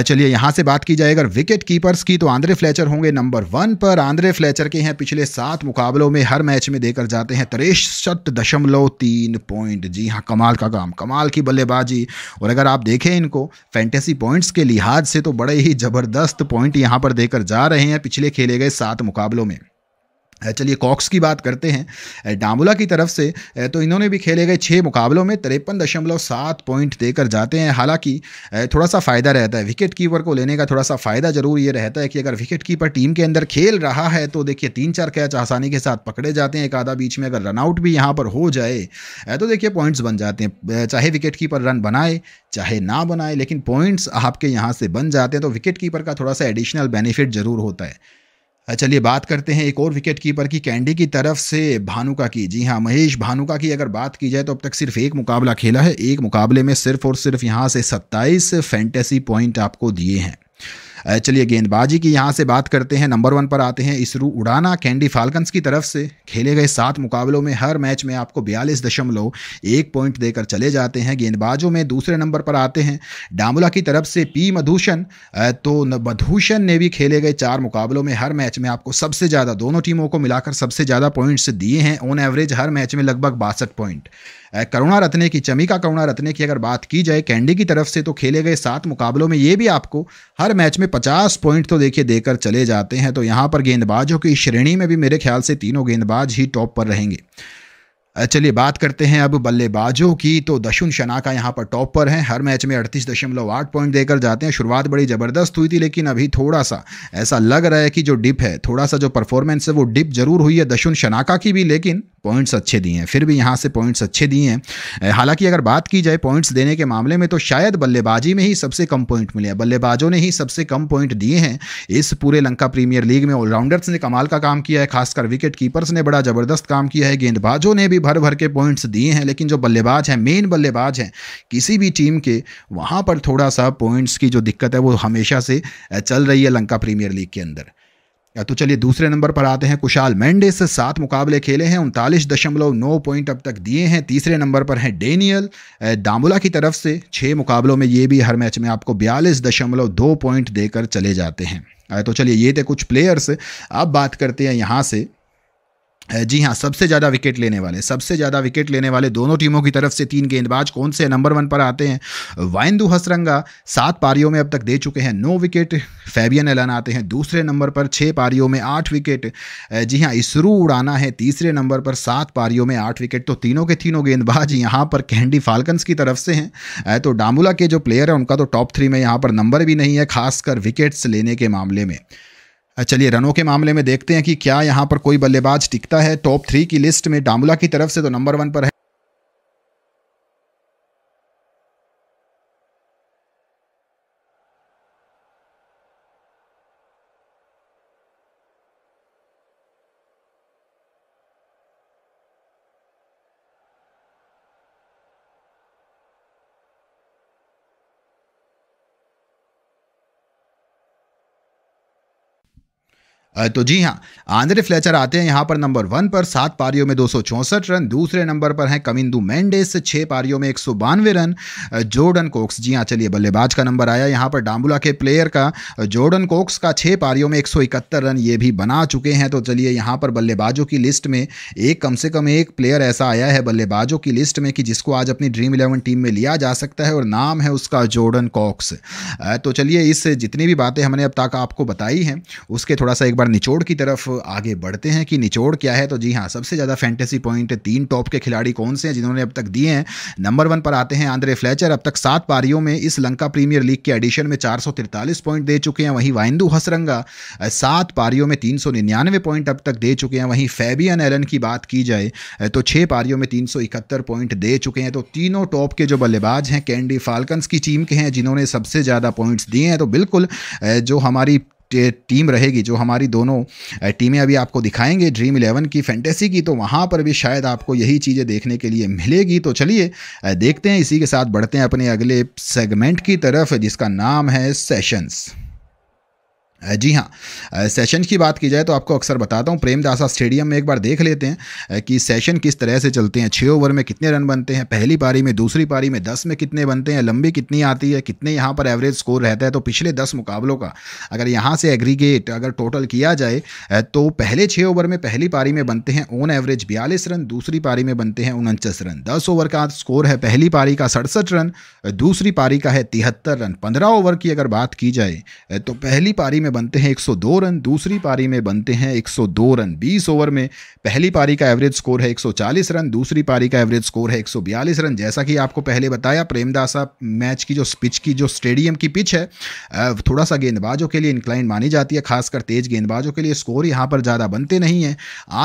चलिए यहाँ से बात की जाए अगर विकेट कीपर्स की तो आंद्रे फ्लेचर होंगे नंबर वन पर आंद्रे फ्लेचर के हैं पिछले सात मुकाबलों में हर मैच में देकर जाते हैं तिरसठ दशमलव तीन पॉइंट जी हाँ कमाल का काम कमाल की बल्लेबाजी और अगर आप देखें इनको फैंटेसी पॉइंट्स के लिहाज से तो बड़े ही ज़बरदस्त पॉइंट यहाँ पर देकर जा रहे हैं पिछले खेले गए सात मुकाबलों में चलिए कॉक्स की बात करते हैं डांबुला की तरफ से तो इन्होंने भी खेले गए छः मुकाबलों में तिरपन दशमलव सात पॉइंट देकर जाते हैं हालांकि थोड़ा सा फ़ायदा रहता है विकेट कीपर को लेने का थोड़ा सा फ़ायदा ज़रूर ये रहता है कि अगर विकेट कीपर टीम के अंदर खेल रहा है तो देखिए तीन चार कैच आसानी के साथ पकड़े जाते हैं एक आधा बीच में अगर रनआउट भी यहाँ पर हो जाए तो देखिए पॉइंट्स बन जाते हैं चाहे विकेट कीपर रन बनाए चाहे ना बनाए लेकिन पॉइंट्स आपके यहाँ से बन जाते हैं तो विकेट कीपर का थोड़ा सा एडिशनल बेनिफिट ज़रूर होता है चलिए बात करते हैं एक और विकेट कीपर की कैंडी की तरफ से भानुका की जी हाँ महेश भानुका की अगर बात की जाए तो अब तक सिर्फ एक मुकाबला खेला है एक मुकाबले में सिर्फ और सिर्फ यहाँ से 27 फैंटेसी पॉइंट आपको दिए हैं चलिए गेंदबाजी की यहाँ से बात करते हैं नंबर वन पर आते हैं इसरू उड़ाना कैंडी फाल्कन्स की तरफ से खेले गए सात मुकाबलों में हर मैच में आपको बयालीस दशमलव एक पॉइंट देकर चले जाते हैं गेंदबाजों में दूसरे नंबर पर आते हैं डामुला की तरफ से पी मधुषण तो मधुषण ने भी खेले गए चार मुकाबलों में हर मैच में आपको सबसे ज़्यादा दोनों टीमों को मिलाकर सबसे ज़्यादा पॉइंट्स दिए हैं ऑन एवरेज हर मैच में लगभग बासठ पॉइंट करुणा रत्ने की चमिका करुणा रत्ने की अगर बात की जाए कैंडी की तरफ से तो खेले गए सात मुकाबलों में ये भी आपको हर मैच में पचास पॉइंट तो देखिए देकर चले जाते हैं तो यहाँ पर गेंदबाजों की श्रेणी में भी मेरे ख्याल से तीनों गेंदबाज ही टॉप पर रहेंगे चलिए बात करते हैं अब बल्लेबाजों की तो दशुन शनाका यहाँ पर टॉप पर हैं हर मैच में अड़तीस दशमलव आठ पॉइंट देकर जाते हैं शुरुआत बड़ी ज़बरदस्त हुई थी लेकिन अभी थोड़ा सा ऐसा लग रहा है कि जो डिप है थोड़ा सा जो परफॉर्मेंस है वो डिप जरूर हुई है दशुन शनाका की भी लेकिन पॉइंट्स अच्छे दिए हैं फिर भी यहाँ से पॉइंट्स अच्छे दिए हैं हालांकि अगर बात की जाए पॉइंट्स देने के मामले में तो शायद बल्लेबाजी में ही सबसे कम पॉइंट मिले हैं बल्लेबाजों ने ही सबसे कम पॉइंट दिए हैं इस पूरे लंका प्रीमियर लीग में ऑलराउंडर्स ने कमाल का काम किया है खासकर विकेट कीपर्स ने बड़ा ज़बरदस्त काम किया है गेंदबाजों ने भी भर भर के पॉइंट्स दिए हैं लेकिन जो बल्लेबाज हैं मेन बल्लेबाज हैं किसी भी टीम के वहाँ पर थोड़ा सा पॉइंट्स की जो दिक्कत है वो हमेशा से चल रही है लंका प्रीमियर लीग के अंदर तो चलिए दूसरे नंबर पर आते हैं कुशाल मैंडिस सात मुकाबले खेले हैं उनतालीस दशमलव नौ पॉइंट अब तक दिए हैं तीसरे नंबर पर हैं डेनियल दामुला की तरफ से छः मुकाबलों में ये भी हर मैच में आपको बयालीस दशमलव दो पॉइंट देकर चले जाते हैं तो चलिए ये थे कुछ प्लेयर्स अब बात करते हैं यहाँ से जी हाँ सबसे ज़्यादा विकेट लेने वाले सबसे ज़्यादा विकेट लेने वाले दोनों टीमों की तरफ से तीन गेंदबाज कौन से नंबर वन पर आते हैं वाइंदू हसरंगा सात पारियों में अब तक दे चुके हैं नौ विकेट फैबियन एलन आते हैं दूसरे नंबर पर छः पारियों में आठ विकेट जी हाँ इसरू उड़ाना है तीसरे नंबर पर सात पारियों में आठ विकेट तो तीनों के तीनों गेंदबाज यहाँ पर कैंडी फाल्कन्स की तरफ से हैं तो डामुला के जो प्लेयर हैं उनका तो टॉप थ्री में यहाँ पर नंबर भी नहीं है खासकर विकेट्स लेने के मामले में चलिए रनों के मामले में देखते हैं कि क्या यहाँ पर कोई बल्लेबाज टिकता है टॉप थ्री की लिस्ट में डामुला की तरफ से तो नंबर वन पर है तो जी हाँ आंद्रे फ्लेचर आते हैं यहाँ पर नंबर वन पर सात पारियों में दो रन दूसरे नंबर पर हैं कमिंदू मैंडेस छः पारियों में एक रन जोर्डन कोक्स जी हाँ चलिए बल्लेबाज का नंबर आया यहाँ पर डांबुला के प्लेयर का जोर्डन कोक्स का छः पारियों में एक रन ये भी बना चुके हैं तो चलिए यहाँ पर बल्लेबाजों की लिस्ट में एक कम से कम एक प्लेयर ऐसा आया है बल्लेबाजों की लिस्ट में कि जिसको आज अपनी ड्रीम इलेवन टीम में लिया जा सकता है और नाम है उसका जोर्डन कॉक्स तो चलिए इस जितनी भी बातें हमने अब तक आपको बताई हैं उसके थोड़ा सा एक बार बार निचोड़ की तरफ आगे बढ़ते हैं कि निचोड़ क्या है तो जी हाँ सबसे ज़्यादा फैंटेसी पॉइंट तीन टॉप के खिलाड़ी कौन से हैं जिन्होंने अब तक दिए हैं नंबर वन पर आते हैं आंद्रे फ्लैचर अब तक सात पारियों में इस लंका प्रीमियर लीग के एडिशन में चार पॉइंट दे चुके हैं वहीं वाइंदू हसरंगा सात पारियों में तीन पॉइंट अब तक दे चुके हैं वहीं फैबियन एलन की बात की जाए तो छः पारियों में तीन पॉइंट दे चुके हैं तो तीनों टॉप के जो बल्लेबाज हैं कैंडी फाल्कन्स की टीम के हैं जिन्होंने सबसे ज़्यादा पॉइंट्स दिए हैं तो बिल्कुल जो हमारी टीम रहेगी जो हमारी दोनों टीमें अभी आपको दिखाएंगे ड्रीम इलेवन की फैंटेसी की तो वहाँ पर भी शायद आपको यही चीज़ें देखने के लिए मिलेगी तो चलिए देखते हैं इसी के साथ बढ़ते हैं अपने अगले सेगमेंट की तरफ जिसका नाम है सेशंस जी हाँ सेशन की बात की जाए तो आपको अक्सर बताता हूँ प्रेमदासा स्टेडियम में एक बार देख लेते हैं कि सेशन किस तरह से चलते हैं छः ओवर में कितने रन बनते हैं पहली पारी में दूसरी पारी में दस में कितने बनते हैं लंबी कितनी आती है कितने यहाँ पर एवरेज स्कोर रहता है तो पिछले दस मुकाबलों का अगर यहाँ से एग्रीगेट अगर टोटल किया जाए तो पहले छः ओवर में पहली पारी में बनते हैं ओन एवरेज बयालीस रन दूसरी पारी में बनते हैं उनचास रन दस ओवर का स्कोर है पहली पारी का सड़सठ रन दूसरी पारी का है तिहत्तर रन पंद्रह ओवर की अगर बात की जाए तो पहली पारी में बनते हैं 102 रन दूसरी पारी में बनते हैं 102 रन 20 ओवर में पहली पारी का एवरेज स्कोर है 140 रन दूसरी पारी का एवरेज स्कोर है 142 रन जैसा कि आपको पहले बताया प्रेमदासा मैच की जो पिच की जो स्टेडियम की पिच है थोड़ा सा गेंदबाजों के लिए इंक्लाइन मानी जाती है खासकर तेज गेंदबाजों के लिए स्कोर यहाँ पर ज़्यादा बनते नहीं हैं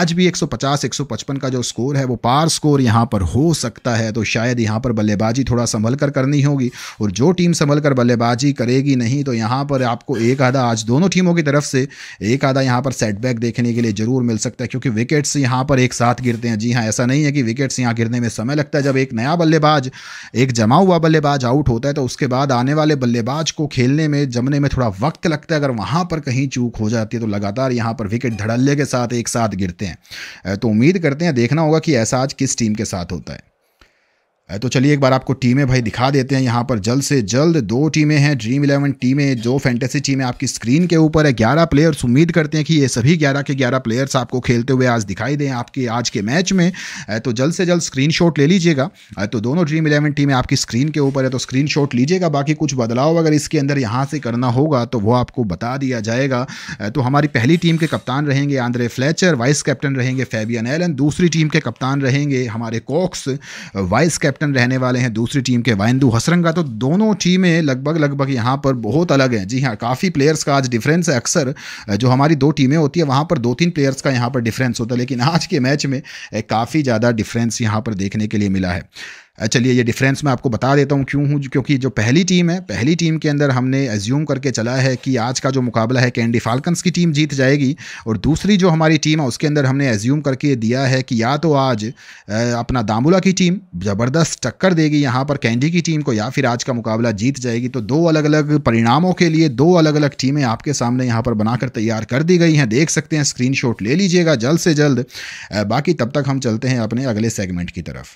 आज भी एक सौ का जो स्कोर है वो पार स्कोर यहाँ पर हो सकता है तो शायद यहाँ पर बल्लेबाजी थोड़ा संभल कर करनी होगी और जो टीम संभल कर बल्लेबाजी करेगी नहीं तो यहाँ पर आपको एक आधा आज दो दोनों टीमों की तरफ से एक आधा यहाँ पर सेटबैक देखने के लिए जरूर मिल सकता है क्योंकि विकेट्स यहाँ पर एक साथ गिरते हैं जी हाँ ऐसा नहीं है कि विकेट्स यहाँ गिरने में समय लगता है जब एक नया बल्लेबाज एक जमा हुआ बल्लेबाज आउट होता है तो उसके बाद आने वाले बल्लेबाज को खेलने में जमने में थोड़ा वक्त लगता है अगर वहाँ पर कहीं चूक हो जाती है तो लगातार यहाँ पर विकेट धड़ल्ले के साथ एक साथ गिरते हैं तो उम्मीद करते हैं देखना होगा कि ऐसा आज किस टीम के साथ होता है तो चलिए एक बार आपको टीमें भाई दिखा देते हैं यहाँ पर जल्द से जल्द दो टीमें हैं ड्रीम इलेवन टीमें जो फैंटेसी टीमें आपकी स्क्रीन के ऊपर है ग्यारह प्लेयर्स उम्मीद करते हैं कि ये सभी ग्यारह के ग्यारह प्लेयर्स आपको खेलते हुए आज दिखाई दें आपके आज के मैच में तो जल्द से जल्द स्क्रीन ले लीजिएगा तो दोनों ड्रीम इलेवन टीमें आपकी स्क्रीन के ऊपर है तो स्क्रीन लीजिएगा बाकी कुछ बदलाव अगर इसके अंदर यहाँ से करना होगा तो वो आपको बता दिया जाएगा तो हमारी पहली टीम के कप्तान रहेंगे आंद्रे फ्लैचर वाइस कैप्टन रहेंगे फैबियन एलन दूसरी टीम के कप्तान रहेंगे हमारे कॉक्स वाइस कैप्टन कैप्टन रहने वाले हैं दूसरी टीम के वाइंदू हसरंगा तो दोनों टीमें लगभग लगभग यहाँ पर बहुत अलग हैं जी हाँ काफ़ी प्लेयर्स का आज डिफरेंस है अक्सर जो हमारी दो टीमें होती है वहाँ पर दो तीन प्लेयर्स का यहाँ पर डिफरेंस होता है लेकिन आज के मैच में काफ़ी ज़्यादा डिफरेंस यहाँ पर देखने के लिए मिला है चलिए ये डिफरेंस मैं आपको बता देता हूँ क्यों हूँ क्योंकि जो पहली टीम है पहली टीम के अंदर हमने एज्यूम करके चला है कि आज का जो मुकाबला है कैंडी फाल्कन्स की टीम जीत जाएगी और दूसरी जो हमारी टीम है उसके अंदर हमने एज्यूम करके दिया है कि या तो आज अपना दामुला की टीम ज़बरदस्त टक्कर देगी यहाँ पर कैंडी की टीम को या फिर आज का मुकाबला जीत जाएगी तो दो अलग अलग परिणामों के लिए दो अलग अलग टीमें आपके सामने यहाँ पर बनाकर तैयार कर दी गई हैं देख सकते हैं स्क्रीन ले लीजिएगा जल्द से जल्द बाकी तब तक हम चलते हैं अपने अगले सेगमेंट की तरफ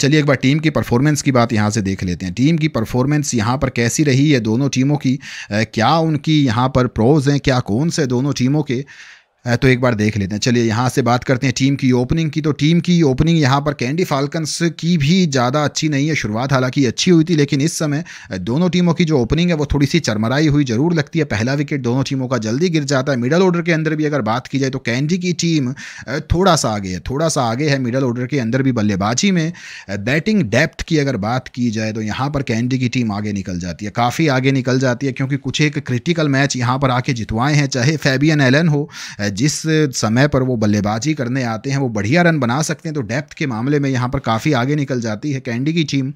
चलिए एक बार टीम की परफॉर्मेंस की बात यहाँ से देख लेते हैं टीम की परफॉर्मेंस यहाँ पर कैसी रही है दोनों टीमों की क्या उनकी यहाँ पर प्रोज हैं क्या कौन से दोनों टीमों के तो एक बार देख लेते हैं चलिए यहाँ से बात करते हैं टीम की ओपनिंग की तो टीम की ओपनिंग यहाँ पर कैंडी फाल्कन्स की भी ज़्यादा अच्छी नहीं है शुरुआत हालांकि अच्छी हुई थी लेकिन इस समय दोनों टीमों की जो ओपनिंग है वो थोड़ी सी चरमराई हुई जरूर लगती है पहला विकेट दोनों टीमों का जल्दी गिर जाता है मिडल ऑर्डर के अंदर भी अगर बात की जाए तो कैंडी की टीम थोड़ा सा आगे है थोड़ा सा आगे है मिडल ऑर्डर के अंदर भी बल्लेबाजी में बैटिंग डेप्थ की अगर बात की जाए तो यहाँ पर कैंडी की टीम आगे निकल जाती है काफ़ी आगे निकल जाती है क्योंकि कुछ एक क्रिटिकल मैच यहाँ पर आके जितवाए हैं चाहे फैबियन एलन हो जिस समय पर वो बल्लेबाजी करने आते हैं वो बढ़िया रन बना सकते हैं तो डेप्थ के मामले में यहाँ पर काफ़ी आगे निकल जाती है कैंडी की टीम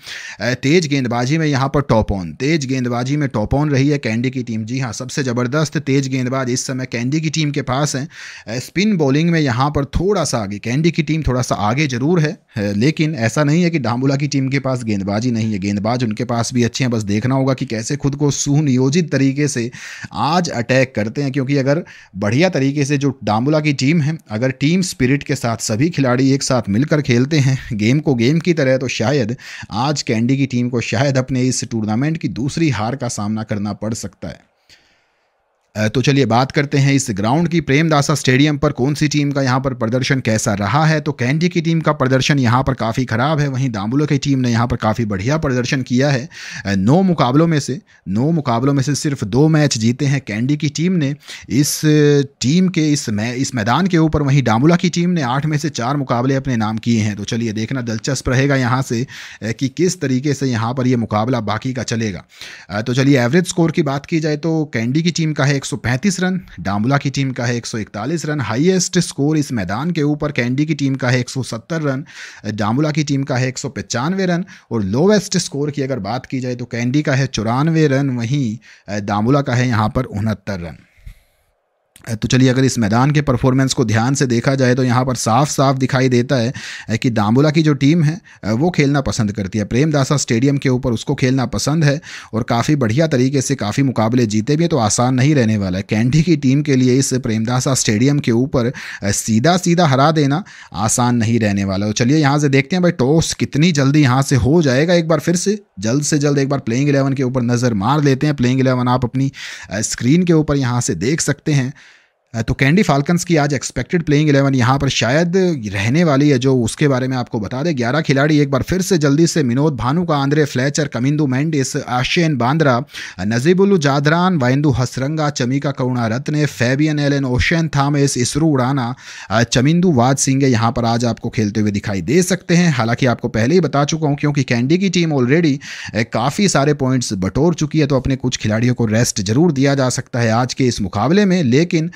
तेज गेंदबाजी में यहाँ पर टॉप ऑन तेज गेंदबाजी में टॉप ऑन रही है कैंडी की टीम जी हाँ सबसे ज़बरदस्त तेज गेंदबाज इस समय कैंडी की टीम के पास हैं स्पिन बॉलिंग में यहाँ पर थोड़ा सा आगे कैंडी की टीम थोड़ा सा आगे ज़रूर है लेकिन ऐसा नहीं है कि डांबुला की टीम के पास गेंदबाजी नहीं है गेंदबाज उनके पास भी अच्छे हैं बस देखना होगा कि कैसे खुद को सुनियोजित तरीके से आज अटैक करते हैं क्योंकि अगर बढ़िया तरीके से जो जो डामुला की टीम है अगर टीम स्पिरिट के साथ सभी खिलाड़ी एक साथ मिलकर खेलते हैं गेम को गेम की तरह तो शायद आज कैंडी की टीम को शायद अपने इस टूर्नामेंट की दूसरी हार का सामना करना पड़ सकता है तो चलिए बात करते हैं इस ग्राउंड की प्रेमदासा स्टेडियम पर कौन सी टीम का यहाँ पर प्रदर्शन कैसा रहा है तो कैंडी की टीम का प्रदर्शन यहाँ पर काफ़ी ख़राब है वहीं दाम्बुलो की टीम ने यहाँ पर काफ़ी बढ़िया प्रदर्शन किया है नौ मुकाबलों में से नौ मुकाबलों में से सिर्फ दो मैच जीते हैं कैंडी की टीम ने इस टीम के इस मै इस मैदान के ऊपर वहीं डामुला की टीम ने आठ में से चार मुकाबले अपने नाम किए हैं तो चलिए देखना दिलचस्प रहेगा यहाँ से कि किस तरीके से यहाँ पर ये मुकाबला बाकी का चलेगा तो चलिए एवरेज स्कोर की बात की जाए तो कैंडी की टीम का है एक 135 रन डाम्बुला की टीम का है 141 रन हाईएस्ट स्कोर इस मैदान के ऊपर कैंडी की टीम का है 170 रन डाम्बुला की टीम का है एक रन और लोवेस्ट स्कोर की अगर बात की जाए तो कैंडी का है चौरानवे रन वहीं डाम्बुला का है यहाँ पर उनहत्तर रन तो चलिए अगर इस मैदान के परफॉर्मेंस को ध्यान से देखा जाए तो यहाँ पर साफ साफ दिखाई देता है कि डांबुला की जो टीम है वो खेलना पसंद करती है प्रेमदासा स्टेडियम के ऊपर उसको खेलना पसंद है और काफ़ी बढ़िया तरीके से काफ़ी मुकाबले जीते भी तो आसान नहीं रहने वाला है कैंडी की टीम के लिए इस प्रेमदासा स्टेडियम के ऊपर सीधा सीधा हरा देना आसान नहीं रहने वाला तो चलिए यहाँ से देखते हैं भाई टॉस कितनी जल्दी यहाँ से हो जाएगा एक बार फिर से जल्द से जल्द एक बार प्लेइंग इलेवन के ऊपर नज़र मार लेते हैं प्लेइंग इलेवन आप अपनी स्क्रीन के ऊपर यहाँ से देख सकते हैं Uh, तो कैंडी फाल्कन्स की आज एक्सपेक्टेड प्लेइंग इलेवन यहाँ पर शायद रहने वाली है जो उसके बारे में आपको बता दें ग्यारह खिलाड़ी एक बार फिर से जल्दी से विनोद भानु का Andre Fletcher Kamindu Mendis Ashen Bandara uh, Najibullah Zadran Wanindu Hasaranga Chamika Karunaratne Fabian Allen Oshane Thomas Isuru Udana uh, चमिंदू वाद सिंह यहाँ पर आज आपको खेलते हुए दिखाई दे सकते हैं हालांकि आपको पहले ही बता चुका हूँ क्योंकि कैंडी की टीम ऑलरेडी काफ़ी सारे पॉइंट्स बटोर चुकी है तो अपने कुछ खिलाड़ियों को रेस्ट जरूर दिया जा सकता है आज के इस मुकाबले में लेकिन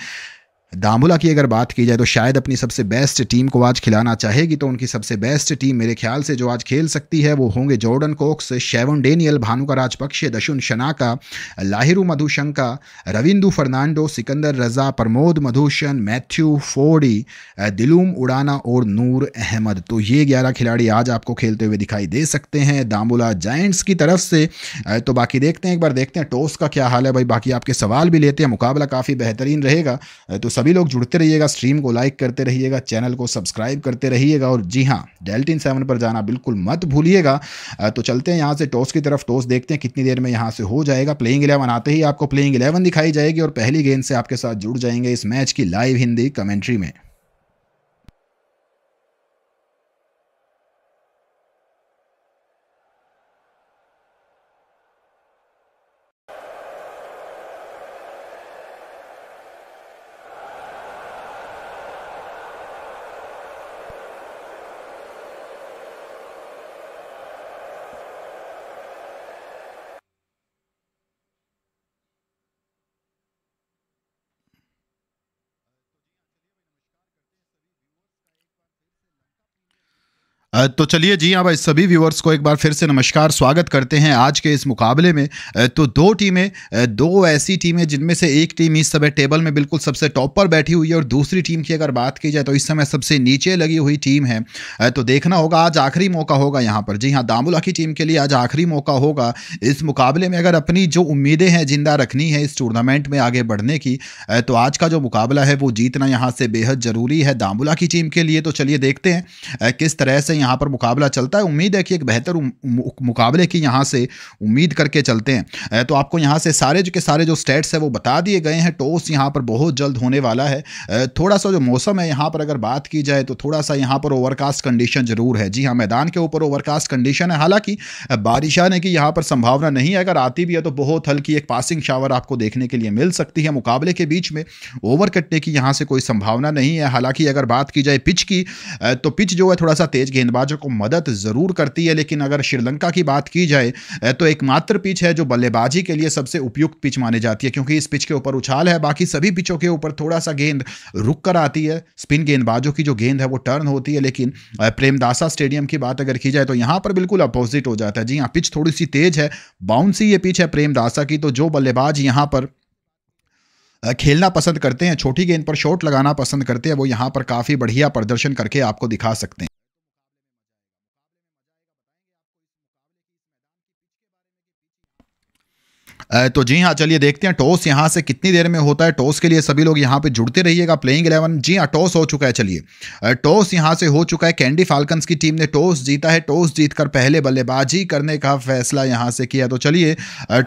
दामुला की अगर बात की जाए तो शायद अपनी सबसे बेस्ट टीम को आज खिलाना चाहेगी तो उनकी सबसे बेस्ट टीम मेरे ख्याल से जो आज खेल सकती है वो होंगे Jordan Cox Shevon Daniel Bhanuka Rajapaksa Dasun Shanaka Lahiru Madushanka Ravindu Fernando Sikandar Raza Pramod Madushan Matthew Forde Dilum Udana और नूर अहमद तो ये ग्यारह खिलाड़ी आज आपको खेलते हुए दिखाई दे सकते हैं दामुला जैंट्स की तरफ से तो बाकी देखते हैं एक बार देखते हैं टॉस का क्या हाल है भाई बाकी आपके सवाल भी लेते हैं मुकाबला काफ़ी बेहतरीन रहेगा तो सभी लोग जुड़ते रहिएगा स्ट्रीम को लाइक करते रहिएगा चैनल को सब्सक्राइब करते रहिएगा और जी हाँ डेल्टिन सेवन पर जाना बिल्कुल मत भूलिएगा तो चलते हैं यहाँ से टॉस की तरफ टॉस देखते हैं कितनी देर में यहाँ से हो जाएगा प्लेइंग इलेवन आते ही आपको प्लेइंग इलेवन दिखाई जाएगी और पहली गेंद से आपके साथ जुड़ जाएंगे इस मैच की लाइव हिंदी कमेंट्री में तो चलिए जी हाँ भाई सभी व्यूवर्स को एक बार फिर से नमस्कार स्वागत करते हैं आज के इस मुकाबले में तो दो टीमें दो ऐसी टीमें जिनमें से एक टीम इस समय टेबल में बिल्कुल सबसे टॉप पर बैठी हुई है और दूसरी टीम की अगर बात की जाए तो इस समय सबसे नीचे लगी हुई टीम है तो देखना होगा आज आखिरी मौका होगा यहाँ पर जी हाँ दामुला की टीम के लिए आज आखिरी मौका होगा इस मुकाबले में अगर अपनी जो उम्मीदें हैं जिंदा रखनी है इस टूर्नामेंट में आगे बढ़ने की तो आज का जो मुकाबला है वो जीतना यहाँ से बेहद ज़रूरी है दामुला की टीम के लिए तो चलिए देखते हैं किस तरह से यहाँ पर मुकाबला चलता है उम्मीद है कि एक बेहतर मुकाबले की यहाँ से उम्मीद करके चलते हैं तो आपको यहाँ से सारे जो के सारे जो स्टेट्स है वो बता दिए गए हैं टॉस यहाँ पर बहुत जल्द होने वाला है थोड़ा सा जो मौसम है यहाँ पर अगर बात की जाए तो थोड़ा सा यहाँ पर ओवरकास्ट कंडीशन जरूर है जी हाँ मैदान के ऊपर ओवरकास्ट कंडीशन है हालांकि बारिश आने की यहाँ पर संभावना नहीं है अगर आती भी है तो बहुत हल्की एक पासिंग शावर आपको देखने के लिए मिल सकती है मुकाबले के बीच में ओवर कटने की यहाँ से कोई संभावना नहीं है हालांकि अगर बात की जाए पिच की तो पिच जो है थोड़ा सा तेज गेंद गेंदबाजों को मदद ज़रूर करती है लेकिन अगर श्रीलंका की बात की जाए तो एकमात्र पिच है जो बल्लेबाजी के लिए सबसे उपयुक्त पिच मानी जाती है क्योंकि इस पिच के ऊपर उछाल है बाकी सभी पिचों के ऊपर थोड़ा सा गेंद रुक कर आती है स्पिन गेंदबाजों की जो गेंद है वो टर्न होती है लेकिन प्रेमदासा स्टेडियम की बात अगर की जाए तो यहां पर बिल्कुल अपोजिट हो जाता है जी हाँ पिच थोड़ी सी तेज है बाउंसी ये पिच है प्रेमदासा की तो जो बल्लेबाज यहां पर खेलना पसंद करते हैं छोटी गेंद पर शॉट लगाना पसंद करते हैं वो यहाँ पर काफ़ी बढ़िया प्रदर्शन करके आपको दिखा सकते हैं तो जी हाँ चलिए देखते हैं टॉस यहाँ से कितनी देर में होता है टॉस के लिए सभी लोग यहाँ पे जुड़ते रहिएगा प्लेइंग इलेवन जी हाँ टॉस हो चुका है चलिए टॉस यहाँ से हो चुका है कैंडी फाल्कन्स की टीम ने टॉस जीता है टॉस जीत कर पहले बल्लेबाजी करने का फैसला यहाँ से किया तो चलिए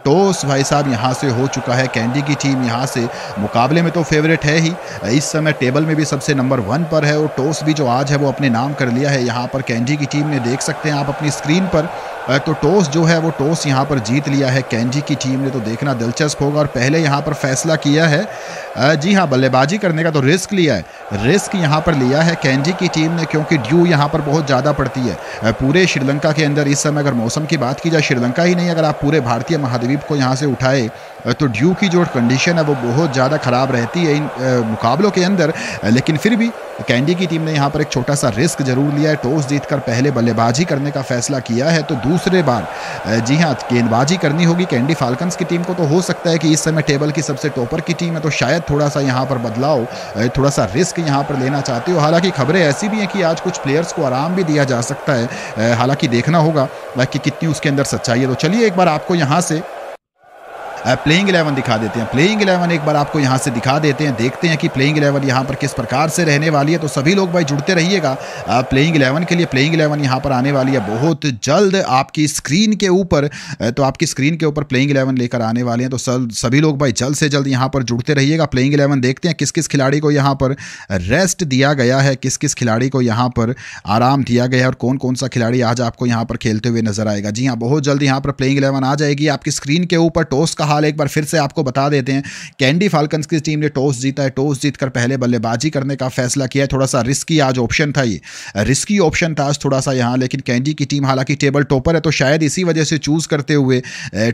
टॉस भाई साहब यहाँ से हो चुका है कैंडी की टीम यहाँ से मुकाबले में तो फेवरेट है ही इस समय टेबल में भी सबसे नंबर वन पर है और टॉस भी जो आज है वो अपने नाम कर लिया है यहाँ पर कैंडी की टीम ने देख सकते हैं आप अपनी स्क्रीन पर तो टॉस जो है वो टॉस यहाँ पर जीत लिया है कैंजी की टीम ने तो देखना दिलचस्प होगा और पहले यहाँ पर फैसला किया है जी हाँ बल्लेबाजी करने का तो रिस्क लिया है रिस्क यहाँ पर लिया है कैंजी की टीम ने क्योंकि ड्यू यहाँ पर बहुत ज़्यादा पड़ती है पूरे श्रीलंका के अंदर इस समय अगर मौसम की बात की जाए श्रीलंका ही नहीं अगर आप पूरे भारतीय महाद्वीप को यहाँ से उठाए तो ड्यू की जो कंडीशन है वो बहुत ज़्यादा ख़राब रहती है इन मुकाबलों के अंदर लेकिन फिर भी कैंडी की टीम ने यहाँ पर एक छोटा सा रिस्क जरूर लिया है टॉस जीतकर पहले बल्लेबाजी करने का फैसला किया है तो दूसरे बार जी हाँ गेंदबाजी करनी होगी कैंडी फाल्कन्स की टीम को तो हो सकता है कि इस समय टेबल की सबसे टॉपर की टीम है तो शायद थोड़ा सा यहाँ पर बदलाव थोड़ा सा रिस्क यहाँ पर लेना चाहते हो हालांकि खबरें ऐसी भी हैं कि आज कुछ प्लेयर्स को आराम भी दिया जा सकता है हालांकि देखना होगा कि कितनी उसके अंदर सच्चाई है तो चलिए एक बार आपको यहाँ से प्लेइंग इलेवन दिखा देते हैं प्लेइंग इलेवन एक बार आपको यहाँ से दिखा देते हैं देखते हैं कि प्लेइंग इलेवन यहाँ पर किस प्रकार से रहने वाली है तो सभी लोग भाई जुड़ते रहिएगा प्लेइंग इलेवन के लिए प्लेइंग इलेवन यहाँ पर आने वाली है बहुत जल्द आपकी स्क्रीन के ऊपर तो आपकी स्क्रीन के ऊपर प्लेइंग इलेवन लेकर आने वाले हैं तो सभी लोग भाई जल्द से जल्द यहाँ पर जुड़ते रहिएगा प्लेइंग इलेवन देखते हैं किस किस खिलाड़ी को यहाँ पर रेस्ट दिया गया है किस किस खिलाड़ी को यहाँ पर आराम दिया गया है और कौन कौन सा खिलाड़ी आज आपको यहाँ पर खेलते हुए नजर आएगा जी हाँ बहुत जल्द यहाँ पर प्लेइंग इलेवन आ जाएगी आपकी स्क्रीन के ऊपर टॉस का हाल एक बार फिर से आपको बता देते हैं कैंडी फाल्कन्स की टीम ने टॉस जीता है टॉस जीतकर पहले बल्लेबाजी करने का फैसला किया है थोड़ा सा रिस्की आज ऑप्शन था ये रिस्की ऑप्शन था आज थोड़ा सा यहाँ लेकिन कैंडी की टीम हालांकि टेबल टॉपर है तो शायद इसी वजह से चूज़ करते हुए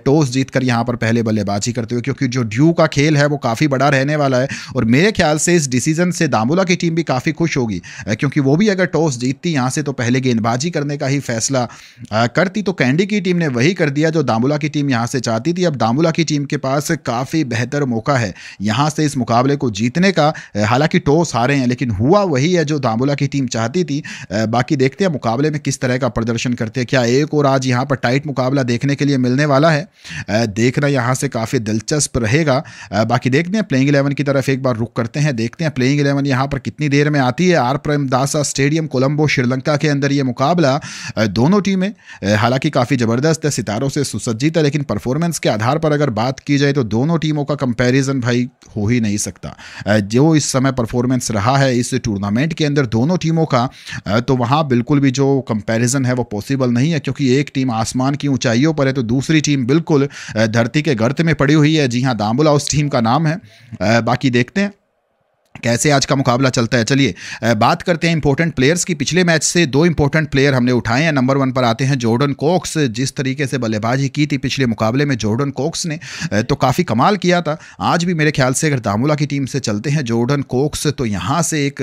टॉस जीतकर यहाँ पर पहले बल्लेबाजी करते हुए क्योंकि जो ड्यू का खेल है वो काफ़ी बड़ा रहने वाला है और मेरे ख्याल से इस डिसीजन से दामोला की टीम भी काफ़ी खुश होगी क्योंकि वो भी अगर टॉस जीतती यहाँ से तो पहले गेंदबाजी करने का ही फैसला करती तो कैंडी की टीम ने वही कर दिया जो दामोला की टीम यहाँ से चाहती थी अब दामोला की टीम के पास काफ़ी बेहतर मौका है यहाँ से इस मुकाबले को जीतने का हालांकि टॉस हारे हैं लेकिन हुआ वही है जो दामोला की टीम चाहती थी बाकी देखते हैं मुकाबले में किस तरह का प्रदर्शन करते हैं क्या एक और आज यहाँ पर टाइट मुकाबला देखने के लिए मिलने वाला है देखना यहाँ से काफ़ी दिलचस्प रहेगा बाकी देखते हैं प्लेइंग इलेवन की तरफ एक बार रुक करते हैं देखते हैं प्लेइंग इलेवन यहाँ पर कितनी देर में आती है आर प्रेमदासा स्टेडियम कोलंबो श्रीलंका के अंदर ये मुकाबला दोनों टीमें हालांकि काफ़ी ज़बरदस्त है सितारों से सुसज्जित है लेकिन परफॉर्मेंस के आधार पर अगर बात की जाए तो दोनों टीमों का कंपैरिजन भाई हो ही नहीं सकता जो इस समय परफॉर्मेंस रहा है इस टूर्नामेंट के अंदर दोनों टीमों का तो वहाँ बिल्कुल भी जो कंपैरिजन है वो पॉसिबल नहीं है क्योंकि एक टीम आसमान की ऊंचाइयों पर है तो दूसरी टीम बिल्कुल धरती के गर्त में पड़ी हुई है जी हाँ दाम्बुला उस टीम का नाम है बाकी देखते हैं कैसे आज का मुकाबला चलता है चलिए बात करते हैं इंपॉर्टेंट प्लेयर्स की पिछले मैच से दो इंपॉर्टेंट प्लेयर हमने उठाए हैं नंबर वन पर आते हैं जॉर्डन कॉक्स जिस तरीके से बल्लेबाजी की थी पिछले मुकाबले में जॉर्डन कॉक्स ने तो काफ़ी कमाल किया था आज भी मेरे ख्याल से अगर दामूला की टीम से चलते हैं जॉर्डन कोक्स तो यहाँ से एक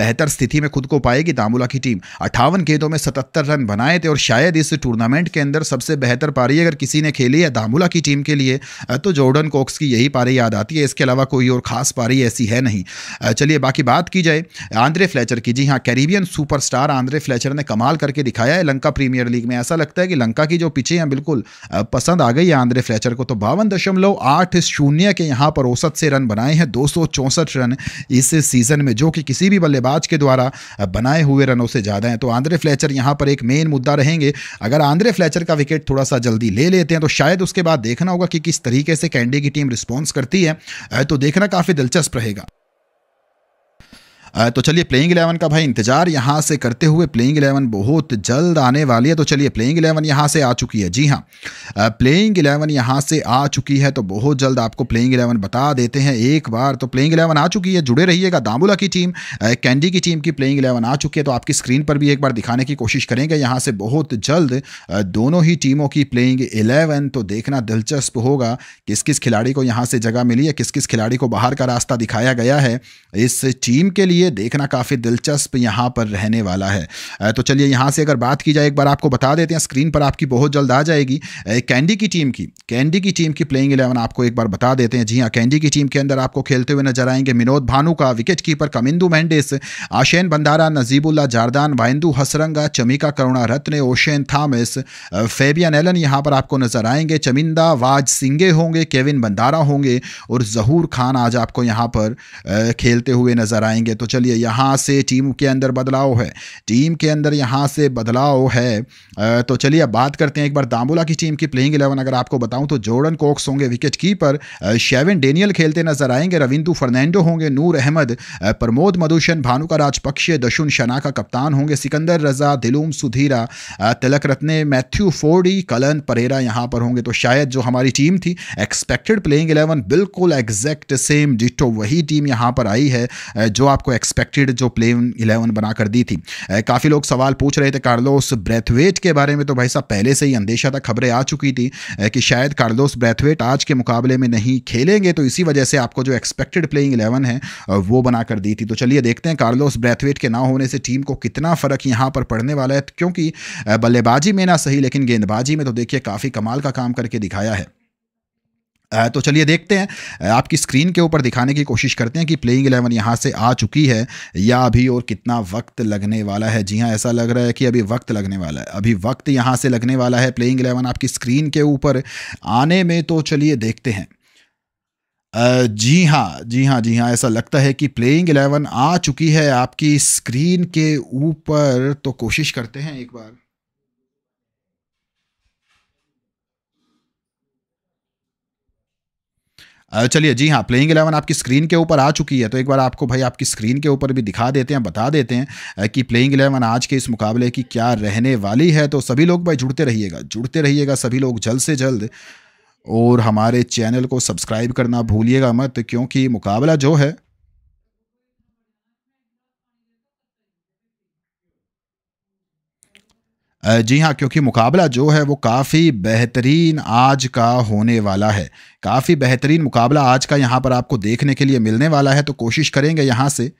बेहतर स्थिति में खुद को पाएगी दामूला की टीम अट्ठावन गेंदों में सतहत्तर रन बनाए थे और शायद इस टूर्नामेंट के अंदर सबसे बेहतर पारी अगर किसी ने खेली है दामूला की टीम के लिए तो जॉर्डन कोक्स की यही पारी याद आती है इसके अलावा कोई और खास पारी ऐसी है नहीं चलिए बाकी बात की जाए आंद्रे फ्लैचर की जी हाँ कैरिबियन सुपरस्टार आंद्रे फ्लैचर ने कमाल करके दिखाया है लंका प्रीमियर लीग में ऐसा लगता है कि लंका की जो पिछे हैं बिल्कुल पसंद आ गई है आंद्रे फ्लैचर को तो बावन दशमलव आठ शून्य के यहाँ पर औसत से रन बनाए हैं दो रन इस सीजन में जो कि किसी भी बल्लेबाज के द्वारा बनाए हुए रनों से ज़्यादा हैं तो आंद्रे फ्लैचर यहाँ पर एक मेन मुद्दा रहेंगे अगर आंद्रे फ्लैचर का विकेट थोड़ा सा जल्दी ले लेते हैं तो शायद उसके बाद देखना होगा कि किस तरीके से कैंडी की टीम रिस्पॉन्स करती है तो देखना काफ़ी दिलचस्प रहेगा तो चलिए प्लेइंग इलेवन का भाई इंतजार यहाँ से करते हुए प्लेइंग इलेवन बहुत जल्द आने वाली है तो चलिए प्लेइंग इलेवन यहाँ से आ चुकी है जी हाँ प्लेइंग इलेवन यहाँ से आ चुकी है तो बहुत जल्द आपको प्लेइंग इलेवन बता देते हैं एक बार तो प्लेइंग इलेवन आ चुकी है जुड़े रहिएगा दामुला की टीम कैंडी की टीम की प्लेइंग इलेवन आ चुकी है तो आपकी स्क्रीन पर भी एक बार दिखाने की कोशिश करेंगे यहाँ से बहुत जल्द दोनों ही टीमों की प्लेइंग इलेवन तो देखना दिलचस्प होगा किस किस खिलाड़ी को यहाँ से जगह मिली है किस किस खिलाड़ी को बाहर का रास्ता दिखाया गया है इस टीम के लिए ये देखना काफ़ी दिलचस्प यहाँ पर रहने वाला है तो चलिए यहाँ से अगर बात की जाए एक बार आपको बता देते हैं स्क्रीन पर आपकी बहुत जल्द आ जाएगी कैंडी की टीम की कैंडी की टीम की प्लेइंग इलेवन आपको एक बार बता देते हैं जी हाँ कैंडी की टीम के अंदर आपको खेलते हुए नजर आएंगे विनोद भानु का wicket keeper Kamindu Mendis Ashen Bandara Najibullah Zadran Wanindu Hasaranga Chamika Karunaratne Oshane Thomas Fabian Allen यहाँ पर आपको नजर आएंगे चमिंदा वाज सिंगे होंगे केविन बंदारा होंगे और जहूर खान आज आपको यहाँ पर खेलते हुए नजर आएंगे तो चलिए यहाँ से टीम के अंदर बदलाव है टीम के अंदर यहाँ से बदलाव है तो चलिए अब बात करते हैं एक बार दामोला की टीम की प्लेइंग इलेवन अगर आपको बताऊं तो जोर्डन कोक्स होंगे विकेट कीपर शेविन डेनियल खेलते नजर आएंगे रविंदू फर्नैंडो होंगे नूर अहमद प्रमोद मधुशन भानुका राजपक्ष दशुन शना का कप्तान होंगे Sikandar Raza Dilum Sudeera Thilakaratne Matthew Forde Kalana Perera यहाँ पर होंगे तो शायद जो हमारी टीम थी एक्सपेक्टेड प्लेइंग इलेवन बिल्कुल एग्जैक्ट सेम डिटो वही टीम यहाँ पर आई है जो आपको एक्सपेक्टेड जो प्लेन इलेवन बना कर दी थी काफ़ी लोग सवाल पूछ रहे थे कार्लोस ब्रैथवेट के बारे में तो भाई साहब पहले से ही अंदेशा था खबरें आ चुकी थी कि शायद कार्लोस ब्रैथवेट आज के मुकाबले में नहीं खेलेंगे तो इसी वजह से आपको जो एक्सपेक्टेड प्लेइंग इलेवन है वो बना कर दी थी तो चलिए देखते हैं कार्लोस ब्रैथवेट के ना होने से टीम को कितना फ़र्क यहाँ पर पड़ने वाला है क्योंकि बल्लेबाजी में ना सही लेकिन गेंदबाजी में तो देखिए काफ़ी कमाल का काम करके दिखाया है तो चलिए देखते हैं आपकी स्क्रीन के ऊपर दिखाने की कोशिश करते हैं कि प्लेइंग इलेवन यहाँ से आ चुकी है या अभी और कितना वक्त लगने वाला है जी हाँ ऐसा लग रहा है कि अभी वक्त लगने वाला है अभी वक्त यहाँ से लगने वाला है प्लेइंग इलेवन आपकी स्क्रीन के ऊपर आने में तो चलिए देखते हैं जी हाँ जी हाँ जी हाँ ऐसा लगता है कि प्लेइंग इलेवन आ चुकी है आपकी स्क्रीन के ऊपर तो कोशिश करते हैं एक बार चलिए जी हाँ प्लेइंग एलेवन आपकी स्क्रीन के ऊपर आ चुकी है तो एक बार आपको भाई आपकी स्क्रीन के ऊपर भी दिखा देते हैं बता देते हैं कि प्लेइंग एलेवन आज के इस मुकाबले की क्या रहने वाली है तो सभी लोग भाई जुड़ते रहिएगा जुड़ते रहिएगा सभी लोग जल्द से जल्द और हमारे चैनल को सब्सक्राइब करना भूलिएगा मत क्योंकि मुकाबला जो है जी हाँ क्योंकि मुकाबला जो है वो काफ़ी बेहतरीन आज का होने वाला है काफ़ी बेहतरीन मुकाबला आज का यहाँ पर आपको देखने के लिए मिलने वाला है तो कोशिश करेंगे यहाँ से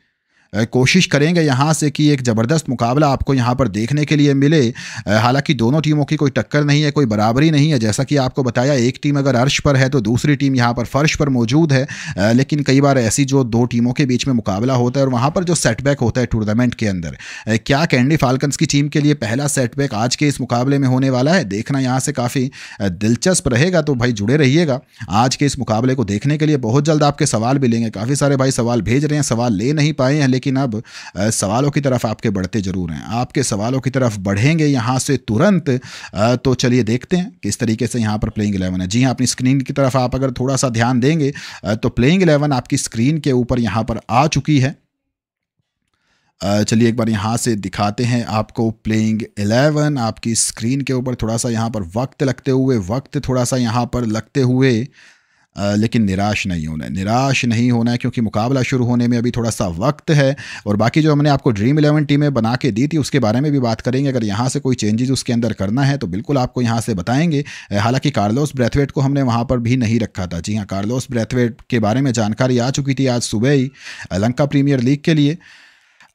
कोशिश करेंगे यहाँ से कि एक ज़बरदस्त मुकाबला आपको यहाँ पर देखने के लिए मिले हालांकि दोनों टीमों की कोई टक्कर नहीं है कोई बराबरी नहीं है जैसा कि आपको बताया एक टीम अगर अर्श पर है तो दूसरी टीम यहाँ पर फर्श पर मौजूद है लेकिन कई बार ऐसी जो दो टीमों के बीच में मुकाबला होता है और वहाँ पर जो सेटबैक होता है टूर्नामेंट के अंदर क्या कैंडी फाल्कन्स की टीम के लिए पहला सेटबैक आज के इस मुकाबले में होने वाला है देखना यहाँ से काफ़ी दिलचस्प रहेगा तो भाई जुड़े रहिएगा आज के इस मुकाबले को देखने के लिए बहुत जल्द आपके सवाल भी लेंगे काफ़ी सारे भाई सवाल भेज रहे हैं सवाल ले नहीं पाए हैं लेकिन अब सवालों की तरफ आपके बढ़ते ज़रूर हैं आपके सवालों की तरफ बढ़ेंगे यहाँ से तुरंत तो चलिए देखते हैं किस तरीके से यहाँ पर प्लेइंग एलेवन है जी हाँ अपनी स्क्रीन की तरफ आप अगर थोड़ा सा ध्यान देंगे तो प्लेइंग एलेवन आपकी स्क्रीन के ऊपर यहाँ पर आ चुकी है चलिए एक बार यहाँ से दिखाते हैं आपको प्लेइंग एलेवन आपकी स्क्रीन के ऊपर थोड़ा सा यहाँ पर वक्त लगते हुए वक्त थोड़ा सा यहाँ पर लगते हुए लेकिन निराश नहीं होना है निराश नहीं होना है क्योंकि मुकाबला शुरू होने में अभी थोड़ा सा वक्त है और बाकी जो हमने आपको ड्रीम इलेवन टीमें बना के दी थी उसके बारे में भी बात करेंगे अगर यहाँ से कोई चेंजेज उसके अंदर करना है तो बिल्कुल आपको यहाँ से बताएंगे हालांकि कार्लोस ब्रेथवेट को हमने वहाँ पर भी नहीं रखा था जी हाँ कार्लोस ब्रेथवेट के बारे में जानकारी आ चुकी थी आज सुबह ही लंका प्रीमियर लीग के लिए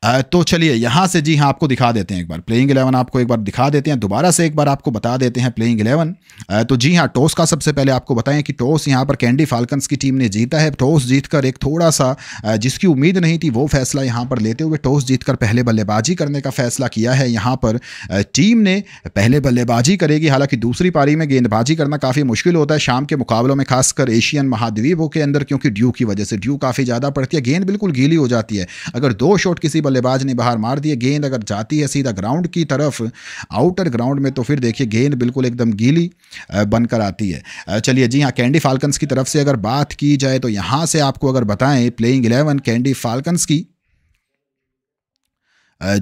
तो चलिए यहाँ से जी हाँ आपको दिखा देते हैं एक बार प्लेइंग इलेवन आपको एक बार दिखा देते हैं दोबारा से एक बार आपको बता देते हैं प्लेइंग इलेवन तो जी हाँ टॉस का सबसे पहले आपको बताएं कि टॉस यहाँ पर कैंडी फाल्कन्स की टीम ने जीता है टॉस जीतकर एक थोड़ा सा जिसकी उम्मीद नहीं थी वो फैसला यहाँ पर लेते हुए टॉस जीतकर पहले बल्लेबाजी करने का फैसला किया है यहाँ पर टीम ने पहले बल्लेबाजी करेगी हालांकि दूसरी पारी में गेंदबाजी करना काफ़ी मुश्किल होता है शाम के मुकाबलों में खासकर एशियन महाद्वीपों के अंदर क्योंकि ड्यू की वजह से ड्यू काफ़ी ज़्यादा पड़ती है गेंद बिल्कुल गीली हो जाती है अगर दो शॉट किसी बल्लेबाज ने बाहर मार दिए गेंद अगर जाती है सीधा ग्राउंड की तरफ आउटर ग्राउंड में तो फिर देखिए गेंद बिल्कुल एकदम गीली बनकर आती है चलिए जी हाँ कैंडी फाल्कन्स की तरफ से अगर बात की जाए तो यहाँ से आपको अगर बताएं प्लेइंग इलेवन कैंडी फाल्कन्स की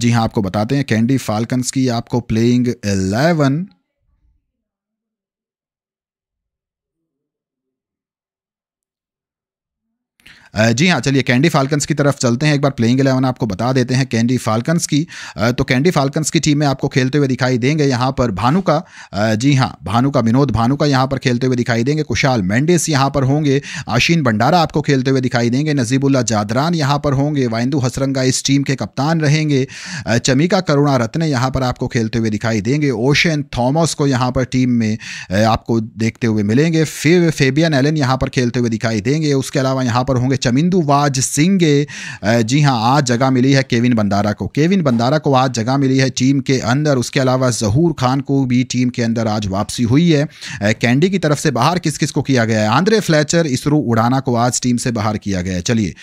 जी हाँ आपको बताते हैं कैंडी फाल्कन्स की आपको प्लेइंग इलेवन जी हाँ चलिए कैंडी फाल्कन्स की तरफ चलते हैं एक बार प्लेइंग एलेवन आपको बता देते हैं कैंडी फाल्कन्स की तो कैंडी फाल्कन्स की टीम में आपको खेलते हुए दिखाई देंगे यहाँ पर भानु का जी हाँ भानु का विनोद भानु का यहाँ पर खेलते हुए दिखाई देंगे कुशाल मैंडिस यहाँ पर होंगे आशीन भंडारा आपको खेलते हुए दिखाई देंगे नजीबुल्ला जादरान यहाँ पर होंगे वाइंदू हसरंगा इस टीम के कप्तान रहेंगे चमिका करुणा रत्न यहाँ पर आपको खेलते हुए दिखाई देंगे ओशन थॉमस को यहाँ पर टीम में आपको देखते हुए मिलेंगे फे फेबियन एलन यहाँ पर खेलते हुए दिखाई देंगे उसके अलावा यहाँ पर होंगे चमिंदुवाज सिंगे जी हाँ आज जगह मिली है केविन बंदारा को केविन बंदारा को आज जगह मिली है टीम के अंदर उसके अलावा जहूर खान को भी टीम के अंदर आज वापसी हुई है कैंडी की तरफ से बाहर किस किस को किया गया है आंद्रे फ्लैचर इसरो उड़ाना को आज टीम से बाहर किया गया है चलिए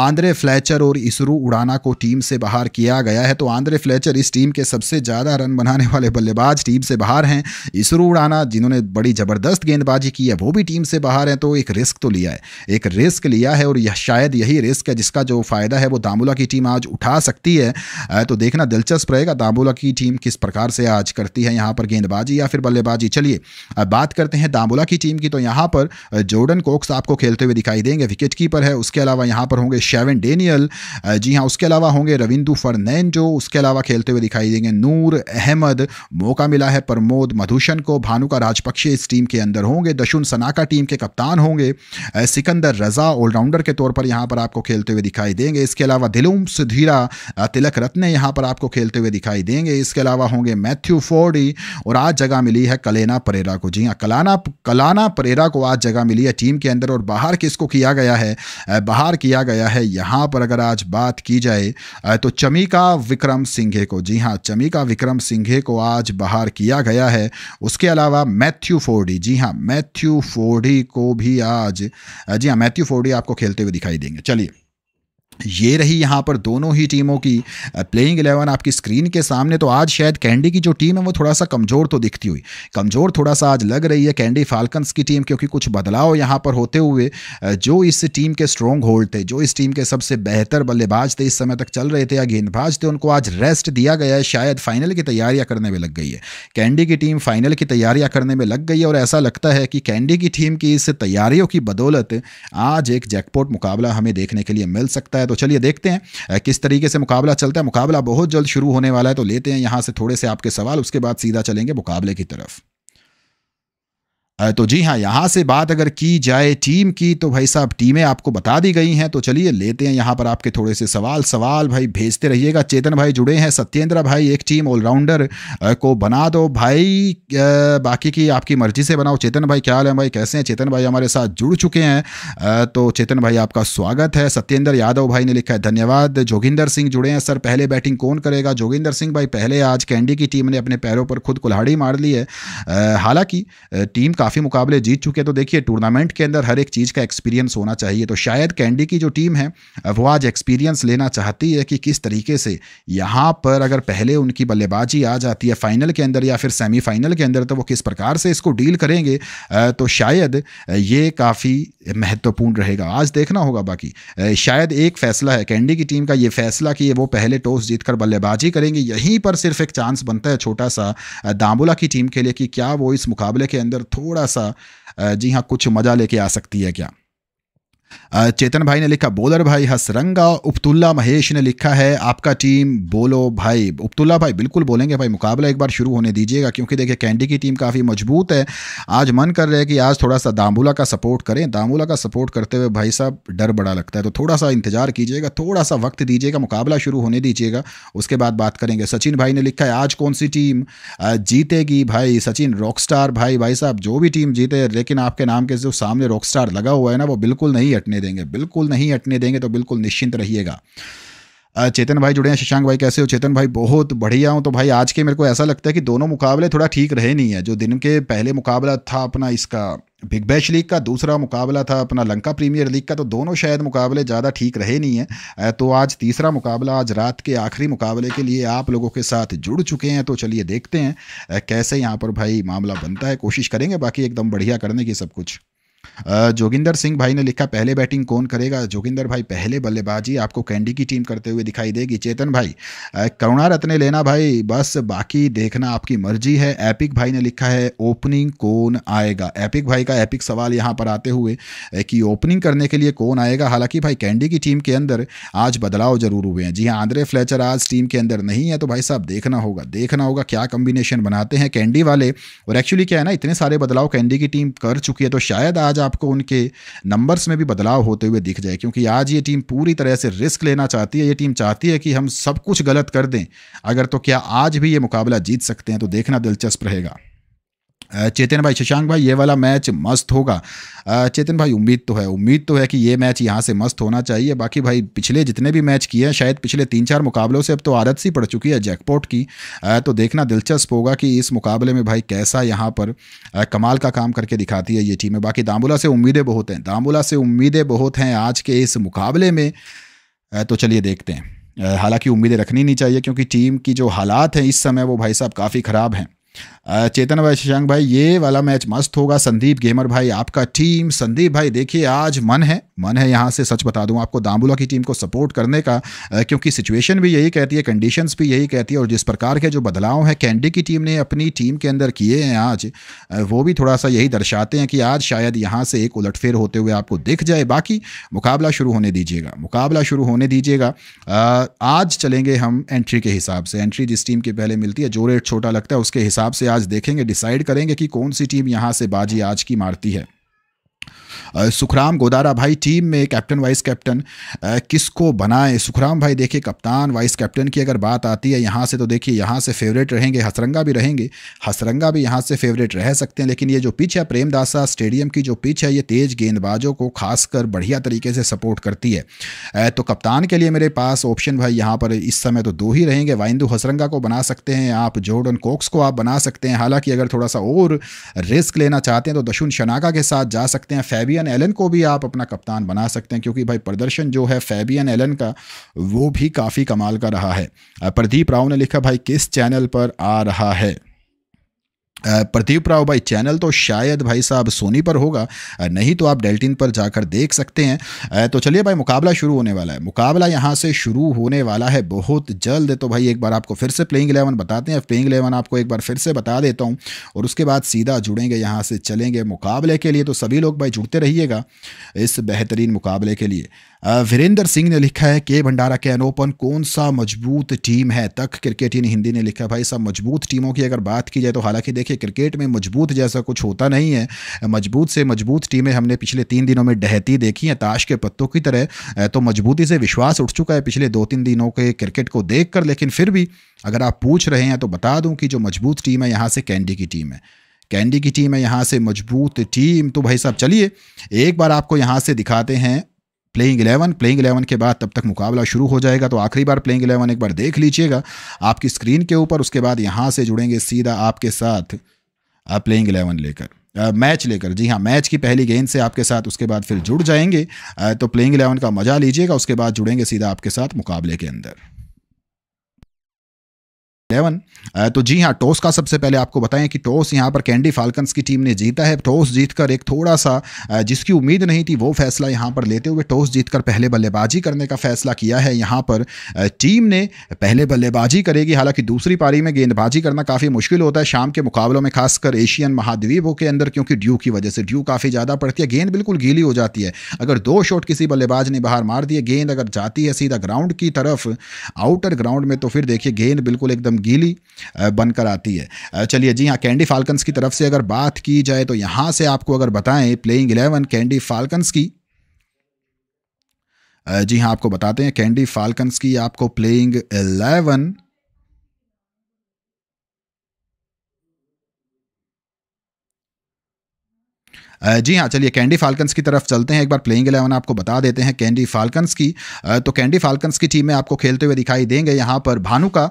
आंद्रे फ्लैचर और इसरो उड़ाना को टीम से बाहर किया गया है तो आंद्रे फ्लैचर इस टीम के सबसे ज़्यादा रन बनाने वाले बल्लेबाज टीम से बाहर हैं इसरो उड़ाना जिन्होंने बड़ी ज़बरदस्त गेंदबाजी की है वो भी टीम से बाहर हैं तो एक रिस्क तो लिया है एक रिस्क लिया है और और यह शायद यही रिस्क है जिसका जो फ़ायदा है वो दामोला की टीम आज उठा सकती है तो देखना दिलचस्प रहेगा दामोला की टीम किस प्रकार से आज करती है यहाँ पर गेंदबाजी या फिर बल्लेबाजी चलिए बात करते हैं दामोला की टीम की तो यहाँ पर जोर्डन कोक्स आपको खेलते हुए दिखाई देंगे विकेट कीपर है उसके अलावा यहाँ पर होंगे शेवन डेनियल जी हाँ उसके अलावा होंगे रविंदु फर्नैन जो उसके अलावा खेलते हुए दिखाई देंगे नूर अहमद मौका मिला है प्रमोद मधुशन को भानुका राजपक्षे इस टीम के अंदर होंगे दशुन सनाका टीम के कप्तान होंगे सिकंदर रजा ऑलराउंडर ऑलराउंडर के तौर पर यहाँ पर आपको खेलते हुए दिखाई देंगे इसके अलावा दिलूम सुधीरा तिलक रत्न यहाँ पर आपको खेलते हुए दिखाई देंगे इसके अलावा होंगे मैथ्यू फोर्डी और आज जगह मिली है कलेना परेरा को जी हाँ कलाना कलाना परेरा को आज जगह मिली है टीम के अंदर और बाहर किसको किया गया है बाहर किया गया है यहाँ पर अगर आज बात की जाए तो चमिका विक्रम सिंघे को जी हाँ चमिका विक्रम सिंघे को आज बाहर किया गया है उसके अलावा मैथ्यू फोर्डी जी हाँ मैथ्यू फोर्डी को भी आज जी हाँ मैथ्यू फोर्डी आपको खेल खेलते हुए दिखाई देंगे चलिए ये रही यहाँ पर दोनों ही टीमों की प्लेइंग एलेवन आपकी स्क्रीन के सामने तो आज शायद कैंडी की जो टीम है वो थोड़ा सा कमज़ोर तो दिखती हुई कमज़ोर थोड़ा सा आज लग रही है कैंडी फाल्कन्स की टीम क्योंकि कुछ बदलाव यहाँ पर होते हुए जो इस टीम के स्ट्रॉन्ग होल्ड थे जो इस टीम के सबसे बेहतर बल्लेबाज थे इस समय तक चल रहे थे या गेंदबाज थे उनको आज रेस्ट दिया गया है शायद फाइनल की तैयारियाँ करने में लग गई है कैंडी की टीम फाइनल की तैयारियाँ करने में लग गई है और ऐसा लगता है कि कैंडी की टीम की इस तैयारियों की बदौलत आज एक जैकपोर्ट मुकाबला हमें देखने के लिए मिल सकता है तो चलिए देखते हैं किस तरीके से मुकाबला चलता है मुकाबला बहुत जल्द शुरू होने वाला है तो लेते हैं यहाँ से थोड़े से आपके सवाल उसके बाद सीधा चलेंगे मुकाबले की तरफ तो जी हाँ यहाँ से बात अगर की जाए टीम की तो भाई साहब टीमें आपको बता दी गई हैं तो चलिए लेते हैं यहाँ पर आपके थोड़े से सवाल सवाल भाई भेजते रहिएगा चेतन भाई जुड़े हैं सत्येंद्र भाई एक टीम ऑलराउंडर को बना दो भाई बाकी की आपकी मर्जी से बनाओ चेतन भाई क्या हाल है भाई कैसे हैं चेतन भाई हमारे साथ जुड़ चुके हैं तो चेतन भाई आपका स्वागत है सत्येंद्र यादव भाई ने लिखा है धन्यवाद जोगिंदर सिंह जुड़े हैं सर पहले बैटिंग कौन करेगा जोगिंदर सिंह भाई पहले आज कैंडी की टीम ने अपने पैरों पर खुद कुल्हाड़ी मार ली है हालाँकि टीम का काफ़ी मुकाबले जीत चुके हैं तो देखिए टूर्नामेंट के अंदर हर एक चीज़ का एक्सपीरियंस होना चाहिए तो शायद कैंडी की जो टीम है वो आज एक्सपीरियंस लेना चाहती है कि किस तरीके से यहां पर अगर पहले उनकी बल्लेबाजी आ जाती है फाइनल के अंदर या फिर सेमीफाइनल के अंदर तो वो किस प्रकार से इसको डील करेंगे तो शायद ये काफ़ी महत्वपूर्ण रहेगा आज देखना होगा बाकी शायद एक फैसला है कैंडी की टीम का ये फैसला कि वो पहले टॉस जीतकर बल्लेबाजी करेंगे यहीं पर सिर्फ एक चांस बनता है छोटा सा दामोला की टीम के लिए कि क्या वो इस मुकाबले के अंदर थोड़ा थोड़ा सा जी हाँ कुछ मज़ा लेके आ सकती है क्या चेतन भाई ने लिखा बोलर भाई हसरंगा उपतुल्ला महेश ने लिखा है आपका टीम बोलो भाई उपतुल्ला भाई बिल्कुल बोलेंगे भाई मुकाबला एक बार शुरू होने दीजिएगा क्योंकि देखिए कैंडी की टीम काफ़ी मजबूत है आज मन कर रहा है कि आज थोड़ा सा दामूला का सपोर्ट करें दामूला का सपोर्ट करते हुए भाई साहब डर बड़ा लगता है तो थोड़ा सा इंतजार कीजिएगा थोड़ा सा वक्त दीजिएगा मुकाबला शुरू होने दीजिएगा उसके बाद बात करेंगे सचिन भाई ने लिखा है आज कौन सी टीम जीतेगी भाई सचिन रॉक भाई भाई साहब जो भी टीम जीते लेकिन आपके नाम के जो सामने रॉक लगा हुआ है ना वो बिल्कुल नहीं हटने हटने देंगे बिल्कुल नहीं हटने देंगे तो बिल्कुल निश्चिंत रहिएगा चेतन भाई जुड़े हैं शशांक भाई कैसे हो चेतन भाई बहुत बढ़िया हूँ तो भाई आज के मेरे को ऐसा लगता है कि दोनों मुकाबले थोड़ा ठीक रहे नहीं है जो दिन के पहले मुकाबला था अपना इसका बिग बैच लीग का दूसरा मुकाबला था अपना लंका प्रीमियर लीग का तो दोनों शायद मुकाबले ज़्यादा ठीक रहे नहीं हैं तो आज तीसरा मुकाबला आज रात के आखिरी मुकाबले के लिए आप लोगों के साथ जुड़ चुके हैं तो चलिए देखते हैं कैसे यहाँ पर भाई मामला बनता है कोशिश करेंगे बाकी एकदम बढ़िया करने की सब कुछ जोगिंदर सिंह भाई ने लिखा पहले बैटिंग कौन करेगा जोगिंदर भाई पहले बल्लेबाजी आपको कैंडी की टीम करते हुए दिखाई देगी चेतन भाई करुणा रत्ने लेना भाई बस बाकी देखना आपकी मर्जी है एपिक भाई ने लिखा है ओपनिंग कौन आएगा एपिक भाई का एपिक सवाल यहाँ पर आते हुए कि ओपनिंग करने के लिए कौन आएगा हालांकि भाई कैंडी की टीम के अंदर आज बदलाव जरूर हुए हैं जी हाँ आंद्रे फ्लेचर आज टीम के अंदर नहीं है तो भाई साहब देखना होगा देखना होगा क्या कॉम्बिनेशन बनाते हैं कैंडी वाले और एक्चुअली क्या है ना इतने सारे बदलाव कैंडी की टीम कर चुकी है तो शायद आज आप आपको उनके नंबर्स में भी बदलाव होते हुए दिख जाए क्योंकि आज ये टीम पूरी तरह से रिस्क लेना चाहती है ये टीम चाहती है कि हम सब कुछ गलत कर दें अगर तो क्या आज भी ये मुकाबला जीत सकते हैं तो देखना दिलचस्प रहेगा चेतन भाई शशांक भाई ये वाला मैच मस्त होगा चेतन भाई उम्मीद तो है उम्मीद तो है कि ये मैच यहाँ से मस्त होना चाहिए बाकी भाई पिछले जितने भी मैच किए हैं शायद पिछले तीन चार मुकाबलों से अब तो आदत सी पड़ चुकी है जैकपॉट की तो देखना दिलचस्प होगा कि इस मुकाबले में भाई कैसा यहाँ पर कमाल का काम करके दिखाती है ये टीमें बाकी दामबुला से उम्मीदें बहुत हैं दामबुला से उम्मीदें बहुत हैं आज के इस मुकाबले में तो चलिए देखते हैं हालांकि उम्मीदें रखनी नहीं चाहिए क्योंकि टीम की जो हालात हैं इस समय वो भाई साहब काफ़ी ख़राब हैं चेतन भाई शशांक भाई ये वाला मैच मस्त होगा संदीप गेमर भाई आपका टीम संदीप भाई देखिए आज मन है मन है यहाँ से सच बता दूँ आपको दाम्बुला की टीम को सपोर्ट करने का क्योंकि सिचुएशन भी यही कहती है कंडीशंस भी यही कहती है और जिस प्रकार के जो बदलाव हैं कैंडी की टीम ने अपनी टीम के अंदर किए हैं आज वो भी थोड़ा सा यही दर्शाते हैं कि आज शायद यहाँ से एक उलटफेर होते हुए आपको दिख जाए बाकी मुकाबला शुरू होने दीजिएगा मुकाबला शुरू होने दीजिएगा आज चलेंगे हम एंट्री के हिसाब से एंट्री जिस टीम के पहले मिलती है जो रेट छोटा लगता है उसके हिसाब से आज देखेंगे डिसाइड करेंगे कि कौन सी टीम यहाँ से बाजी आज की मारती है सुखराम गोदारा भाई टीम में कैप्टन वाइस कैप्टन किसको बनाए सुखराम भाई देखिए कप्तान वाइस कैप्टन की अगर बात आती है यहाँ से तो देखिए यहाँ से फेवरेट रहेंगे हसरंगा भी रहेंगे हसरंगा भी यहाँ से फेवरेट रह सकते हैं लेकिन ये जो पिच है प्रेमदासा स्टेडियम की जो पिच है ये तेज गेंदबाजों को खासकर बढ़िया तरीके से सपोर्ट करती है तो कप्तान के लिए मेरे पास ऑप्शन भाई यहाँ पर इस समय तो दो ही रहेंगे वाइंदू हसरंगा को बना सकते हैं आप जोर्डन कोक्स को आप बना सकते हैं हालांकि अगर थोड़ा सा और रिस्क लेना चाहते हैं तो दशुन शनाका के साथ जा सकते हैं हैं फैबियन एलन को भी आप अपना कप्तान बना सकते हैं क्योंकि भाई प्रदर्शन जो है फैबियन एलन का वो भी काफ़ी कमाल का रहा है प्रदीप राव ने लिखा भाई किस चैनल पर आ रहा है प्रदीप राव भाई चैनल तो शायद भाई साहब सोनी पर होगा नहीं तो आप डेल्टिन पर जाकर देख सकते हैं तो चलिए भाई मुकाबला शुरू होने वाला है मुकाबला यहाँ से शुरू होने वाला है बहुत जल्द तो भाई एक बार आपको फिर से प्लेइंग इलेवन बताते हैं प्लेइंग इलेवन आपको एक बार फिर से बता देता हूँ और उसके बाद सीधा जुड़ेंगे यहाँ से चलेंगे मुकाबले के लिए तो सभी लोग भाई जुड़ते रहिएगा इस बेहतरीन मुकाबले के लिए वीरेंद्र सिंह ने लिखा है के भंडारा कैन ओपन कौन सा मजबूत टीम है तक क्रिकेट इन हिंदी ने लिखा भाई साहब मजबूत टीमों की अगर बात की जाए तो हालांकि देखिए क्रिकेट में मजबूत जैसा कुछ होता नहीं है मजबूत से मजबूत टीमें हमने पिछले तीन दिनों में डहती देखी हैं ताश के पत्तों की तरह तो मजबूती से विश्वास उठ चुका है पिछले दो तीन दिनों के क्रिकेट को देख कर, लेकिन फिर भी अगर आप पूछ रहे हैं तो बता दूँ कि जो मजबूत टीम है यहाँ से कैंडी की टीम है कैंडी की टीम है यहाँ से मजबूत टीम तो भाई साहब चलिए एक बार आपको यहाँ से दिखाते हैं प्लेइंग इलेवन प्लेइंग इलेवन के बाद तब तक मुकाबला शुरू हो जाएगा तो आखिरी बार प्लेइंग इलेवन एक बार देख लीजिएगा आपकी स्क्रीन के ऊपर उसके बाद यहाँ से जुड़ेंगे सीधा आपके साथ प्लेइंग इलेवन लेकर मैच लेकर जी हाँ मैच की पहली गेंद से आपके साथ उसके बाद फिर जुड़ जाएंगे तो प्लेइंग इलेवन का मजा लीजिएगा उसके बाद जुड़ेंगे सीधा आपके साथ मुकाबले के अंदर इलेवन तो जी हाँ टॉस का सबसे पहले आपको बताएं कि टॉस यहाँ पर कैंडी फाल्कन्स की टीम ने जीता है टॉस जीतकर एक थोड़ा सा जिसकी उम्मीद नहीं थी वो फैसला यहाँ पर लेते हुए टॉस जीतकर पहले बल्लेबाजी करने का फैसला किया है यहाँ पर टीम ने पहले बल्लेबाजी करेगी हालांकि दूसरी पारी में गेंदबाजी करना काफ़ी मुश्किल होता है शाम के मुकाबलों में खासकर एशियन महाद्वीपों के अंदर क्योंकि ड्यू की वजह से ड्यू काफ़ी ज़्यादा पड़ती है गेंद बिल्कुल गीली हो जाती है अगर दो शॉट किसी बल्लेबाज ने बाहर मार दिए गेंद अगर जाती है सीधा ग्राउंड की तरफ आउटर ग्राउंड में तो फिर देखिए गेंद बिल्कुल एकदम गीली बनकर आती है चलिए जी हाँ कैंडी फाल्कन्स की तरफ से अगर बात की जाए तो यहाँ से आपको अगर बताएं प्लेइंग इलेवन कैंडी फाल्कन्स की जी हाँ आपको बताते हैं कैंडी फाल्कन्स की आपको प्लेइंग इलेवन जी हाँ चलिए कैंडी फाल्कन्स की तरफ चलते हैं एक बार प्लेइंग एलेवन आपको बता देते हैं कैंडी फाल्कन्स की तो कैंडी फाल्कन्स की टीम में आपको खेलते हुए दिखाई देंगे यहाँ पर भानु का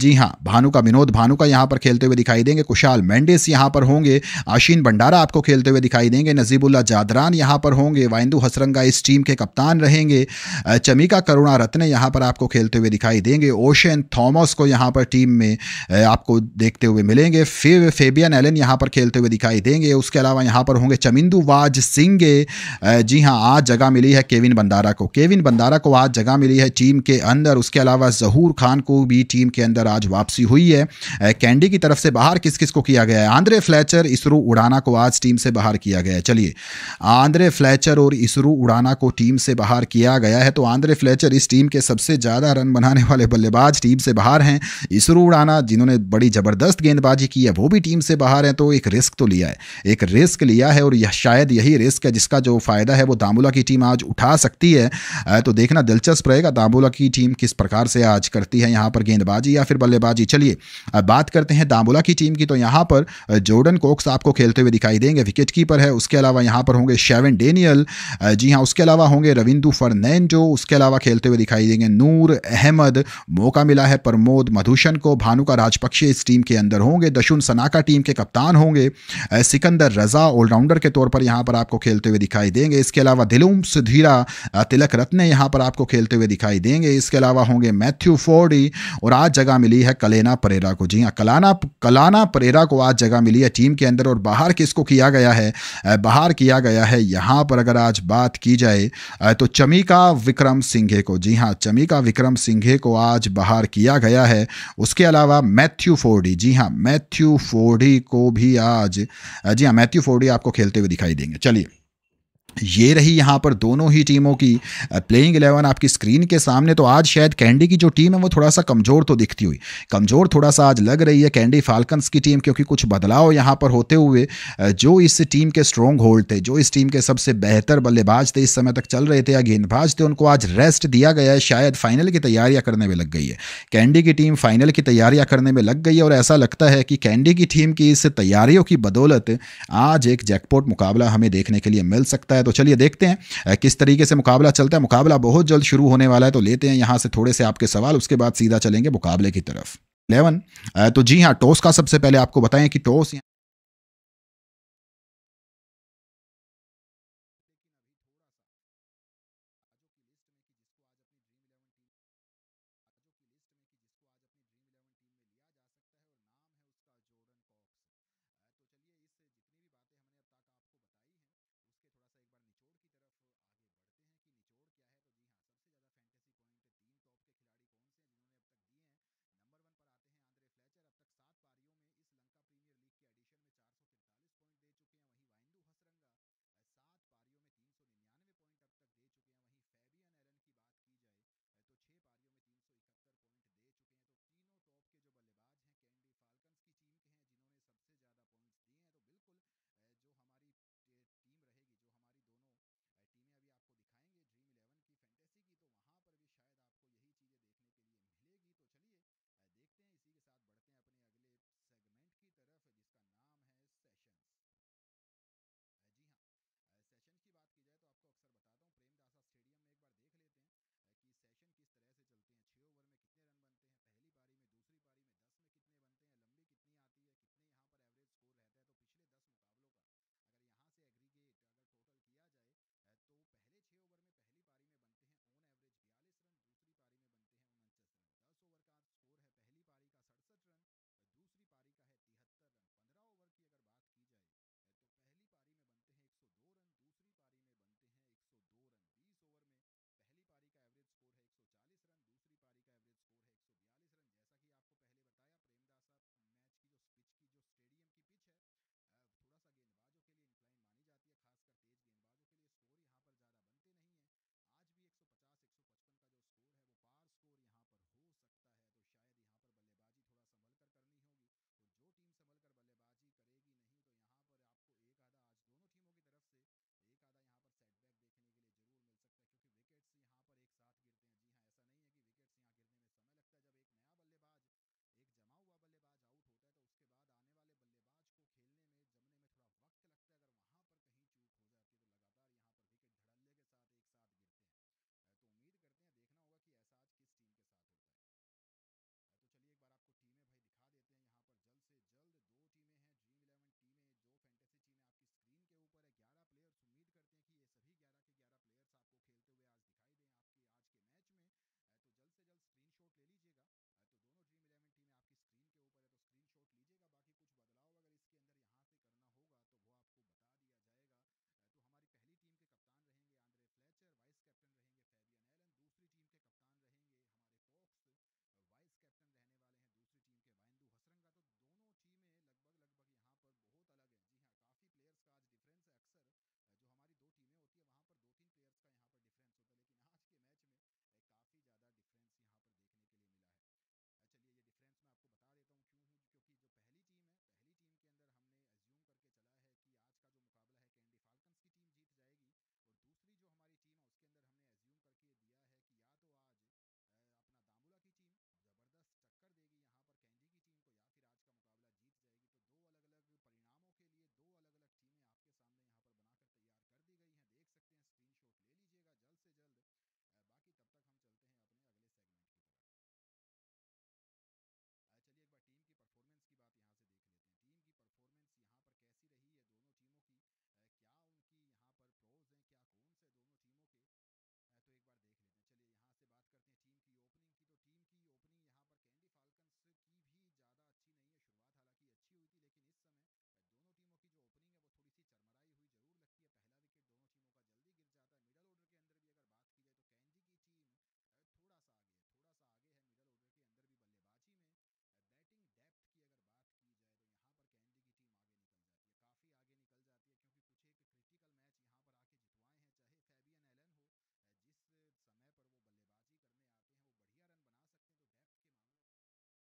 जी हाँ भानु का विनोद भानु का यहाँ पर खेलते हुए दिखाई देंगे कुशाल मैंडिस यहाँ पर होंगे आशीन भंडारा आपको खेलते हुए दिखाई देंगे नजीबुल्ला जादरान यहाँ पर होंगे वाइंदू हसरंगा इस टीम के कप्तान रहेंगे चमिका करुणा रत्न यहाँ पर आपको खेलते हुए दिखाई देंगे ओशन थॉमस को यहाँ पर टीम में आपको देखते हुए मिलेंगे फिर फेबियन एलन यहाँ पर खेलते हुए दिखाई देंगे उसके अलावा यहाँ पर होंगे चमिंदू वाज सिंह जी हाँ आज जगह मिली है केविन बंदारा को केविन बंदारा को आज जगह मिली है टीम के अंदर उसके अलावा जहूर खान को भी टीम के अंदर आज वापसी हुई है कैंडी की तरफ से बाहर किस किस को किया गया है आंद्रे फ्लैचर इसरो उड़ाना को आज टीम से बाहर किया गया है चलिए आंद्रे फ्लैचर और इसरो उड़ाना को टीम से बाहर किया गया है तो आंद्रे फ्लैचर इस टीम के सबसे ज़्यादा रन बनाने वाले बल्लेबाज टीम से बाहर हैं इसरो उड़ाना जिन्होंने बड़ी ज़बरदस्त गेंदबाजी की है वो भी टीम से बाहर हैं तो एक रिस्क तो लिया है एक रिस्क लिया है और यह शायद यही रिस्क है जिसका जो फ़ायदा है वो दामोला की टीम आज उठा सकती है तो देखना दिलचस्प रहेगा दामोला की टीम किस प्रकार से आज करती है यहाँ पर गेंदबाजी या फिर बल्लेबाजी चलिए बात करते हैं दामोला की टीम की तो यहाँ पर जोर्डन कोक्स आपको खेलते हुए दिखाई देंगे विकेट कीपर है उसके अलावा यहाँ पर होंगे शेवन डेनियल जी हाँ उसके अलावा होंगे रविंदु जो उसके अलावा खेलते हुए दिखाई देंगे नूर अहमद मौका मिला है प्रमोद मधुशन को भानुका राजपक्षे इस टीम के अंदर होंगे दशुन सनाका टीम के कप्तान होंगे सिकंदर रजा ऑलराउंडर के तौर पर यहाँ पर आपको खेलते हुए दिखाई देंगे इसके अलावा दिलूम सुधीरा तिलक रत्न यहाँ पर आपको खेलते हुए दिखाई देंगे इसके अलावा होंगे मैथ्यू फोर्डी और आज जगह मिली है कलेना परेरा को जी हाँ कलाना कलाना परेरा को आज जगह मिली है टीम के अंदर और बाहर किसको किया गया है बाहर किया गया है यहाँ पर अगर आज बात की जाए तो चमिका विक्रम सिंघे को जी हाँ चमिका विक्रम सिंघे को आज बाहर किया गया है उसके अलावा मैथ्यू फोर्डी जी हाँ मैथ्यू फोर्डी को भी आज जी हाँ मैथ्यू फोर्डी आपको खेल चलते हुए दिखाई देंगे चलिए ये रही यहाँ पर दोनों ही टीमों की प्लेइंग एलेवन आपकी स्क्रीन के सामने तो आज शायद कैंडी की जो टीम है वो थोड़ा सा कमज़ोर तो दिखती हुई कमज़ोर थोड़ा सा आज लग रही है कैंडी फाल्कन्स की टीम क्योंकि कुछ बदलाव यहाँ पर होते हुए जो इस टीम के स्ट्रॉन्ग होल्ड थे जो इस टीम के सबसे बेहतर बल्लेबाज थे इस समय तक चल रहे थे या गेंदबाज थे उनको आज रेस्ट दिया गया है शायद फाइनल की तैयारियाँ करने में लग गई है कैंडी की टीम फाइनल की तैयारियाँ करने में लग गई है और ऐसा लगता है कि कैंडी की टीम की इस तैयारियों की बदौलत आज एक जैकपोर्ट मुकाबला हमें देखने के लिए मिल सकता है तो तो चलिए देखते हैं किस तरीके से मुकाबला चलता है मुकाबला बहुत जल्द शुरू होने वाला है तो लेते हैं यहां से थोड़े से आपके सवाल उसके बाद सीधा चलेंगे मुकाबले की तरफ इलेवन तो जी हाँ टॉस का सबसे पहले आपको बताएं कि टॉस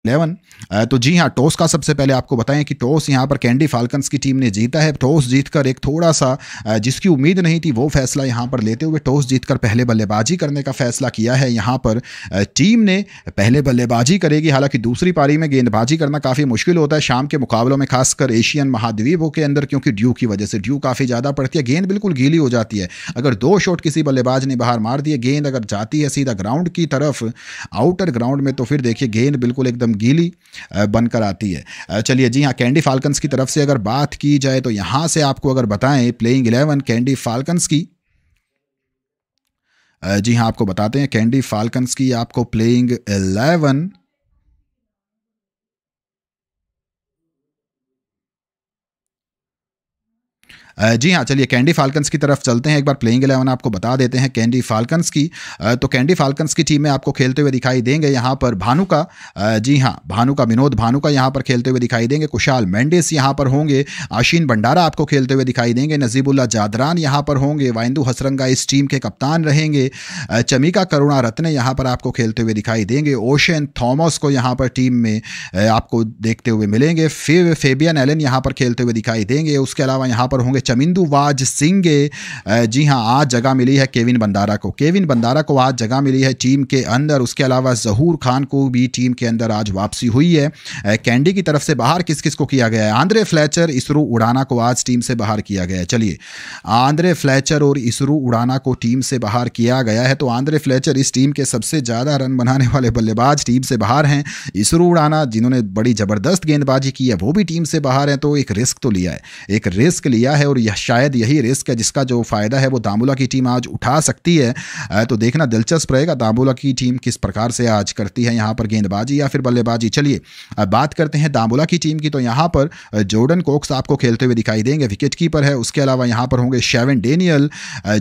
इलेवन तो जी हाँ टॉस का सबसे पहले आपको बताएं कि टॉस यहाँ पर कैंडी फाल्कन्स की टीम ने जीता है टॉस जीतकर एक थोड़ा सा जिसकी उम्मीद नहीं थी वो फैसला यहाँ पर लेते हुए टॉस जीतकर पहले बल्लेबाजी करने का फैसला किया है यहाँ पर टीम ने पहले बल्लेबाजी करेगी हालांकि दूसरी पारी में गेंदबाजी करना काफ़ी मुश्किल होता है शाम के मुकाबलों में खासकर एशियन महाद्वीपों के अंदर क्योंकि ड्यू की वजह से ड्यू काफ़ी ज़्यादा पड़ती है गेंद बिल्कुल गीली हो जाती है अगर दो शॉट किसी बल्लेबाज ने बाहर मार दिए गेंद अगर जाती है सीधा ग्राउंड की तरफ आउटर ग्राउंड में तो फिर देखिए गेंद बिल्कुल एकदम गीली बनकर आती है चलिए जी हाँ कैंडी फाल्कन्स की तरफ से अगर बात की जाए तो यहाँ से आपको अगर बताएं प्लेइंग इलेवन कैंडी फाल्कन्स की जी हाँ आपको बताते हैं कैंडी फाल्कन्स की आपको प्लेइंग इलेवन जी हाँ चलिए कैंडी फाल्कन्स की तरफ चलते हैं एक बार प्लेइंग एलेवन आपको बता देते हैं कैंडी फाल्कन्स की तो कैंडी फाल्कन्स की टीम में आपको खेलते हुए दिखाई देंगे यहाँ पर भानु का जी हाँ भानु का विनोद भानु का यहाँ पर खेलते हुए दिखाई देंगे कुशाल मैंडिस यहाँ पर होंगे आशीन भंडारा आपको खेलते हुए दिखाई देंगे नजीबुल्ला जादरान यहाँ पर होंगे वाइंदू हसरंगा इस टीम के कप्तान रहेंगे चमिका करुणा रत्न यहाँ पर आपको खेलते हुए दिखाई देंगे ओशन थॉमस को यहाँ पर टीम में आपको देखते हुए मिलेंगे फे फेबियन एलन यहाँ पर खेलते हुए दिखाई देंगे उसके अलावा यहाँ पर होंगे वाज सिंगे जी हाँ आज जगह मिली है केविन बंदारा को केविन बंदारा को आज जगह मिली है टीम के अंदर उसके अलावा जहूर खान को भी टीम के अंदर आज वापसी हुई है कैंडी की तरफ से बाहर किस किस को किया गया है आंद्रे फ्लैचर इसरो उड़ाना को आज टीम से बाहर किया गया है चलिए आंद्रे फ्लैचर और इसरो उड़ाना को टीम से बाहर किया गया है तो आंद्रे फ्लैचर इस टीम के सबसे ज़्यादा रन बनाने वाले बल्लेबाज टीम से बाहर हैं इसरो उड़ाना जिन्होंने बड़ी ज़बरदस्त गेंदबाजी की है वो भी टीम से बाहर है तो एक रिस्क तो लिया है एक रिस्क लिया है और और यह शायद यही रिस्क है जिसका जो फ़ायदा है वो दामोला की टीम आज उठा सकती है तो देखना दिलचस्प रहेगा दामोला की टीम किस प्रकार से आज करती है यहाँ पर गेंदबाजी या फिर बल्लेबाजी चलिए बात करते हैं दामोला की टीम की तो यहाँ पर जोर्डन कोक्स आपको खेलते हुए दिखाई देंगे विकेट कीपर है उसके अलावा यहाँ पर होंगे शेवन डेनियल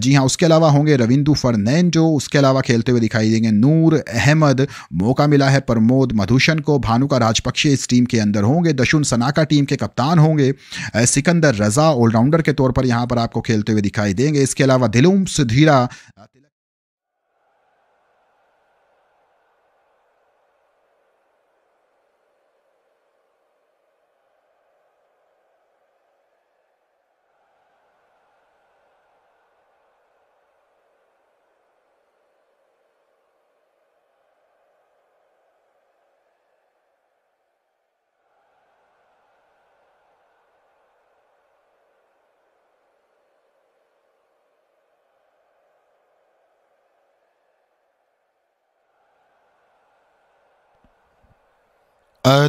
जी हाँ उसके अलावा होंगे रविंदु फर्नैन जो उसके अलावा खेलते हुए दिखाई देंगे नूर अहमद मौका मिला है प्रमोद मधुशन को भानुका राजपक्षे इस टीम के अंदर होंगे दशुन सनाका टीम के कप्तान होंगे सिकंदर रजा ऑलराउंडर के तौर पर यहां पर आपको खेलते हुए दिखाई देंगे इसके अलावा दिलूम सुधीरा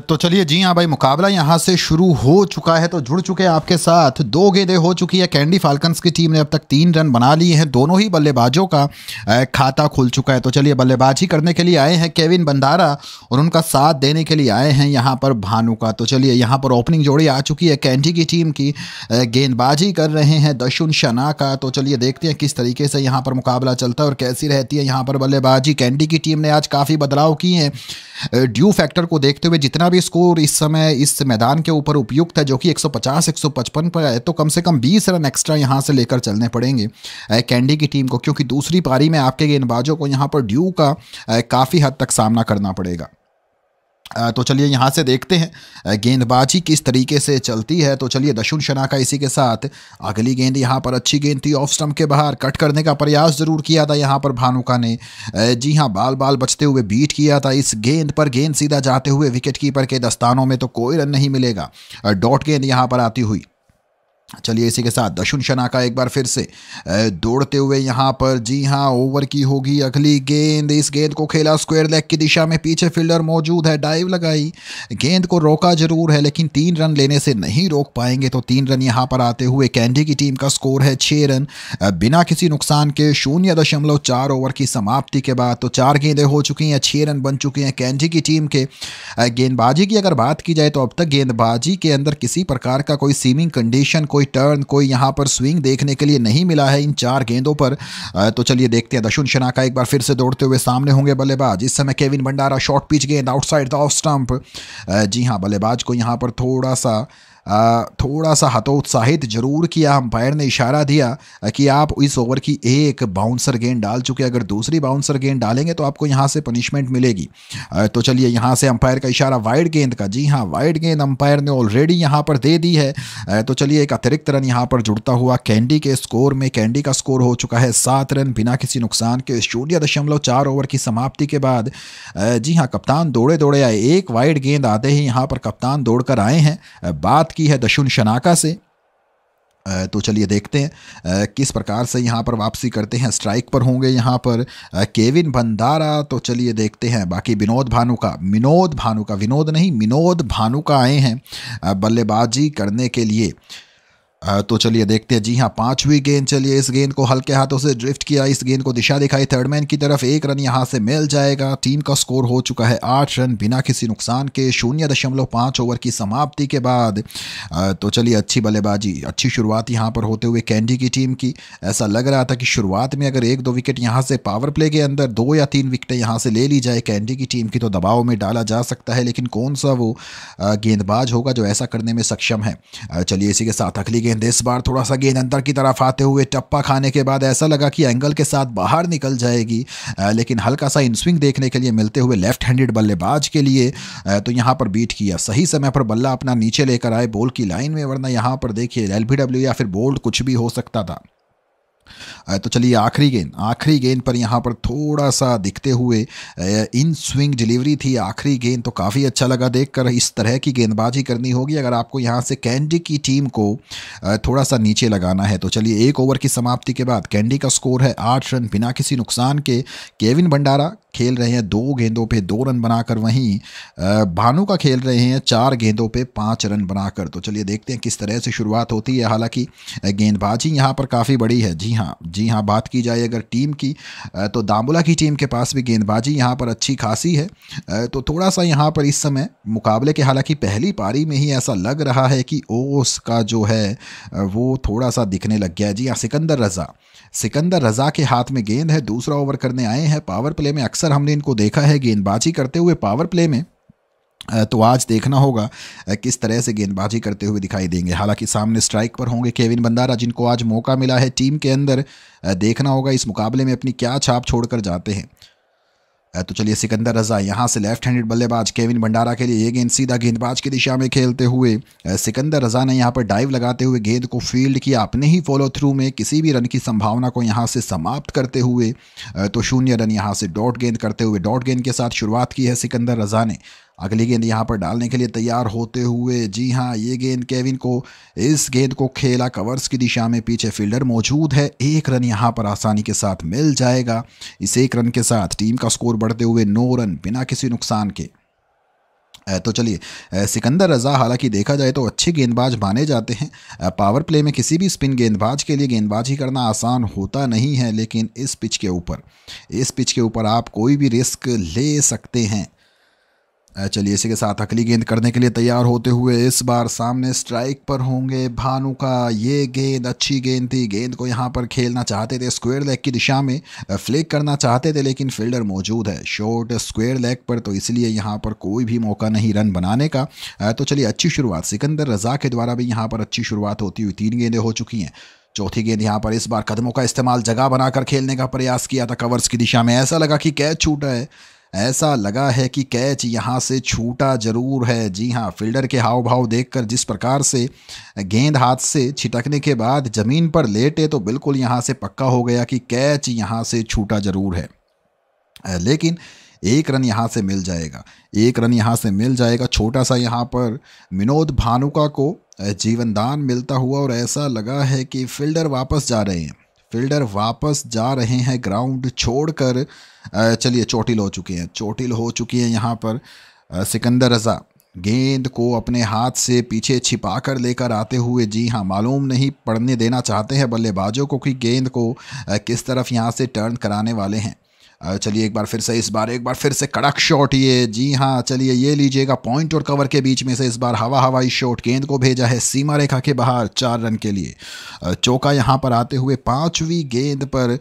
तो चलिए जी हाँ भाई मुकाबला यहाँ से शुरू हो चुका है तो जुड़ चुके हैं आपके साथ दो गेंदे हो चुकी है कैंडी फाल्कन्स की टीम ने अब तक तीन रन बना लिए हैं दोनों ही बल्लेबाजों का खाता खुल चुका है तो चलिए बल्लेबाजी करने के लिए आए हैं केविन बंदारा और उनका साथ देने के लिए आए हैं यहाँ पर भानु का तो चलिए यहाँ पर ओपनिंग जोड़ी आ चुकी है कैंडी की टीम की गेंदबाजी कर रहे हैं दशुन शना का तो चलिए देखते हैं किस तरीके से यहाँ पर मुकाबला चलता है और कैसी रहती है यहाँ पर बल्लेबाजी कैंडी की टीम ने आज काफ़ी बदलाव किए हैं ड्यू फैक्टर को देखते हुए जितना भी स्कोर इस समय इस मैदान के ऊपर उपयुक्त है जो कि 150 155 पर है तो कम से कम 20 रन एक्स्ट्रा यहाँ से लेकर चलने पड़ेंगे कैंडी की टीम को क्योंकि दूसरी पारी में आपके गेंदबाजों को यहाँ पर ड्यू का काफ़ी हद तक सामना करना पड़ेगा तो चलिए यहाँ से देखते हैं गेंदबाजी किस तरीके से चलती है तो चलिए दशुन का इसी के साथ अगली गेंद यहाँ पर अच्छी गेंद थी ऑफ स्टम्प के बाहर कट करने का प्रयास ज़रूर किया था यहाँ पर भानुका ने जी हाँ बाल बाल बचते हुए बीट किया था इस गेंद पर गेंद सीधा जाते हुए विकेट कीपर के दस्तानों में तो कोई रन नहीं मिलेगा डॉट गेंद यहाँ पर आती हुई चलिए इसी के साथ दशुन शना का एक बार फिर से दौड़ते हुए यहाँ पर जी हाँ ओवर की होगी अगली गेंद इस गेंद को खेला स्क्वायर लेग की दिशा में पीछे फील्डर मौजूद है डाइव लगाई गेंद को रोका जरूर है लेकिन तीन रन लेने से नहीं रोक पाएंगे तो तीन रन यहाँ पर आते हुए कैंडी की टीम का स्कोर है छः रन बिना किसी नुकसान के शून्य दशमलव चार ओवर की समाप्ति के बाद तो चार गेंदें हो चुकी हैं छः रन बन चुके हैं कैंडी की टीम के गेंदबाजी की अगर बात की जाए तो अब तक गेंदबाजी के अंदर किसी प्रकार का कोई सीमिंग कंडीशन को कोई टर्न कोई यहाँ पर स्विंग देखने के लिए नहीं मिला है इन चार गेंदों पर तो चलिए देखते हैं दशुन शनाका एक बार फिर से दौड़ते हुए सामने होंगे बल्लेबाज इस समय केविन भंडारा शॉर्ट पिच गेंद आउटसाइड द ऑफ स्टंप जी हाँ बल्लेबाज को यहाँ पर थोड़ा सा थोड़ा सा हतोत्साहित जरूर किया अंपायर ने इशारा दिया कि आप इस ओवर की एक बाउंसर गेंद डाल चुके अगर दूसरी बाउंसर गेंद डालेंगे तो आपको यहाँ से पनिशमेंट मिलेगी तो चलिए यहाँ से अंपायर का इशारा वाइड गेंद का जी हाँ वाइड गेंद अंपायर ने ऑलरेडी यहाँ पर दे दी है तो चलिए एक अतिरिक्त रन यहाँ पर जुड़ता हुआ कैंडी के स्कोर में कैंडी का स्कोर हो चुका है सात रन बिना किसी नुकसान के शून्य दशमलव चार ओवर की समाप्ति के बाद जी हाँ कप्तान दौड़े दौड़े आए एक वाइड गेंद आते ही यहाँ पर कप्तान दौड़ आए हैं बात की है दशुन शनाका से तो चलिए देखते हैं किस प्रकार से यहाँ पर वापसी करते हैं स्ट्राइक पर होंगे यहाँ पर केविन भंडारा तो चलिए देखते हैं बाकी विनोद भानु का विनोद भानु का विनोद नहीं विनोद भानु का आए हैं बल्लेबाजी करने के लिए तो चलिए देखते हैं जी हाँ पांचवी गेंद चलिए इस गेंद को हल्के हाथों से ड्रिफ्ट किया इस गेंद को दिशा दिखाई थर्डमैन की तरफ एक रन यहाँ से मिल जाएगा टीम का स्कोर हो चुका है आठ रन बिना किसी नुकसान के शून्य दशमलव पाँच ओवर की समाप्ति के बाद तो चलिए अच्छी बल्लेबाजी अच्छी शुरुआत यहाँ पर होते हुए कैंडी की टीम की ऐसा लग रहा था कि शुरुआत में अगर एक दो विकेट यहाँ से पावर प्ले के अंदर दो या तीन विकेटें यहाँ से ले ली जाए कैंडी की टीम की तो दबाव में डाला जा सकता है लेकिन कौन सा वो गेंदबाज होगा जो ऐसा करने में सक्षम है चलिए इसी के साथ अगली गेंद इस बार थोड़ा सा गेंद अंदर की तरफ आते हुए टप्पा खाने के बाद ऐसा लगा कि एंगल के साथ बाहर निकल जाएगी लेकिन हल्का सा इनस्विंग देखने के लिए मिलते हुए लेफ्ट हैंडेड बल्लेबाज के लिए तो यहाँ पर बीट किया सही समय पर बल्ला अपना नीचे लेकर आए बॉल की लाइन में वरना यहाँ पर देखिए एल या फिर बोल्ड कुछ भी हो सकता था तो चलिए आखिरी गेंद आखिरी गेंद पर यहाँ पर थोड़ा सा दिखते हुए इन स्विंग डिलीवरी थी आखिरी गेंद तो काफ़ी अच्छा लगा देखकर इस तरह की गेंदबाजी करनी होगी अगर आपको यहाँ से कैंडी की टीम को थोड़ा सा नीचे लगाना है तो चलिए एक ओवर की समाप्ति के बाद कैंडी का स्कोर है आठ रन बिना किसी नुकसान के केविन भंडारा खेल रहे हैं दो गेंदों पे दो रन बनाकर वहीं भानु का खेल रहे हैं चार गेंदों पे पाँच रन बनाकर तो चलिए देखते हैं किस तरह से शुरुआत होती है हालांकि गेंदबाजी यहाँ पर काफ़ी बड़ी है जी हाँ जी हाँ बात की जाए अगर टीम की तो दाम्बुला की टीम के पास भी गेंदबाजी यहाँ पर अच्छी खासी है तो थोड़ा सा यहाँ पर इस समय मुकाबले के हालाँकि पहली पारी में ही ऐसा लग रहा है कि ओस का जो है वो थोड़ा सा दिखने लग गया है जी हाँ सिकंदर रज़ा सिकंदर रजा के हाथ में गेंद है दूसरा ओवर करने आए हैं पावर प्ले में अक्सर हमने इनको देखा है गेंदबाजी करते हुए पावर प्ले में तो आज देखना होगा किस तरह से गेंदबाजी करते हुए दिखाई देंगे हालांकि सामने स्ट्राइक पर होंगे केविन बंदारा जिनको आज मौका मिला है टीम के अंदर देखना होगा इस मुकाबले में अपनी क्या छाप छोड़कर जाते हैं तो चलिए सिकंदर रजा यहाँ से लेफ्ट हैंडेड बल्लेबाज केविन भंडारा के लिए ये गेंद सीधा गेंदबाज की दिशा में खेलते हुए सिकंदर रजा ने यहाँ पर डाइव लगाते हुए गेंद को फील्ड किया अपने ही फॉलो थ्रू में किसी भी रन की संभावना को यहाँ से समाप्त करते हुए तो शून्य रन यहाँ से डॉट गेंद करते हुए डॉट गेंद के साथ शुरुआत की है सिकंदर रजा ने अगली गेंद यहाँ पर डालने के लिए तैयार होते हुए जी हाँ ये गेंद केविन को इस गेंद को खेला कवर्स की दिशा में पीछे फील्डर मौजूद है एक रन यहाँ पर आसानी के साथ मिल जाएगा इस एक रन के साथ टीम का स्कोर बढ़ते हुए नौ रन बिना किसी नुकसान के तो चलिए सिकंदर रज़ा हालांकि देखा जाए तो अच्छे गेंदबाज माने जाते हैं पावर प्ले में किसी भी स्पिन गेंदबाज के लिए गेंदबाजी करना आसान होता नहीं है लेकिन इस पिच के ऊपर इस पिच के ऊपर आप कोई भी रिस्क ले सकते हैं चलिए इसी के साथ अकली गेंद करने के लिए तैयार होते हुए इस बार सामने स्ट्राइक पर होंगे भानु का ये गेंद अच्छी गेंद थी गेंद को यहाँ पर खेलना चाहते थे स्क्वेयर लेग की दिशा में फ्लिक करना चाहते थे लेकिन फील्डर मौजूद है शॉर्ट स्क्वेयर लेग पर तो इसलिए यहाँ पर कोई भी मौका नहीं रन बनाने का तो चलिए अच्छी शुरुआत सिकंदर रजा के द्वारा भी यहाँ पर अच्छी शुरुआत होती हुई तीन गेंदें हो चुकी हैं चौथी गेंद यहाँ पर इस बार कदमों का इस्तेमाल जगह बनाकर खेलने का प्रयास किया था कवर्स की दिशा में ऐसा लगा कि कैच छूटा है ऐसा लगा है कि कैच यहाँ से छूटा जरूर है जी हाँ फील्डर के हाव भाव देखकर जिस प्रकार से गेंद हाथ से छिटकने के बाद ज़मीन पर लेटे तो बिल्कुल यहाँ से पक्का हो गया कि कैच यहाँ से छूटा जरूर है लेकिन एक रन यहाँ से मिल जाएगा एक रन यहाँ से मिल जाएगा छोटा सा यहाँ पर विनोद भानुका को जीवनदान मिलता हुआ और ऐसा लगा है कि फील्डर वापस जा रहे हैं फील्डर वापस जा रहे हैं ग्राउंड छोड़कर चलिए चोटिल हो चुके हैं चोटिल हो चुकी है यहाँ पर सिकंदर रज़ा गेंद को अपने हाथ से पीछे छिपा कर लेकर आते हुए जी हाँ मालूम नहीं पढ़ने देना चाहते हैं बल्लेबाजों को कि गेंद को किस तरफ यहाँ से टर्न कराने वाले हैं चलिए एक बार फिर से इस बार एक बार फिर से कड़क शॉट ये जी हाँ चलिए ये लीजिएगा पॉइंट और कवर के बीच में से इस बार हवा हवाई शॉट गेंद को भेजा है सीमा रेखा के बाहर चार रन के लिए चौका यहाँ पर आते हुए पाँचवीं गेंद पर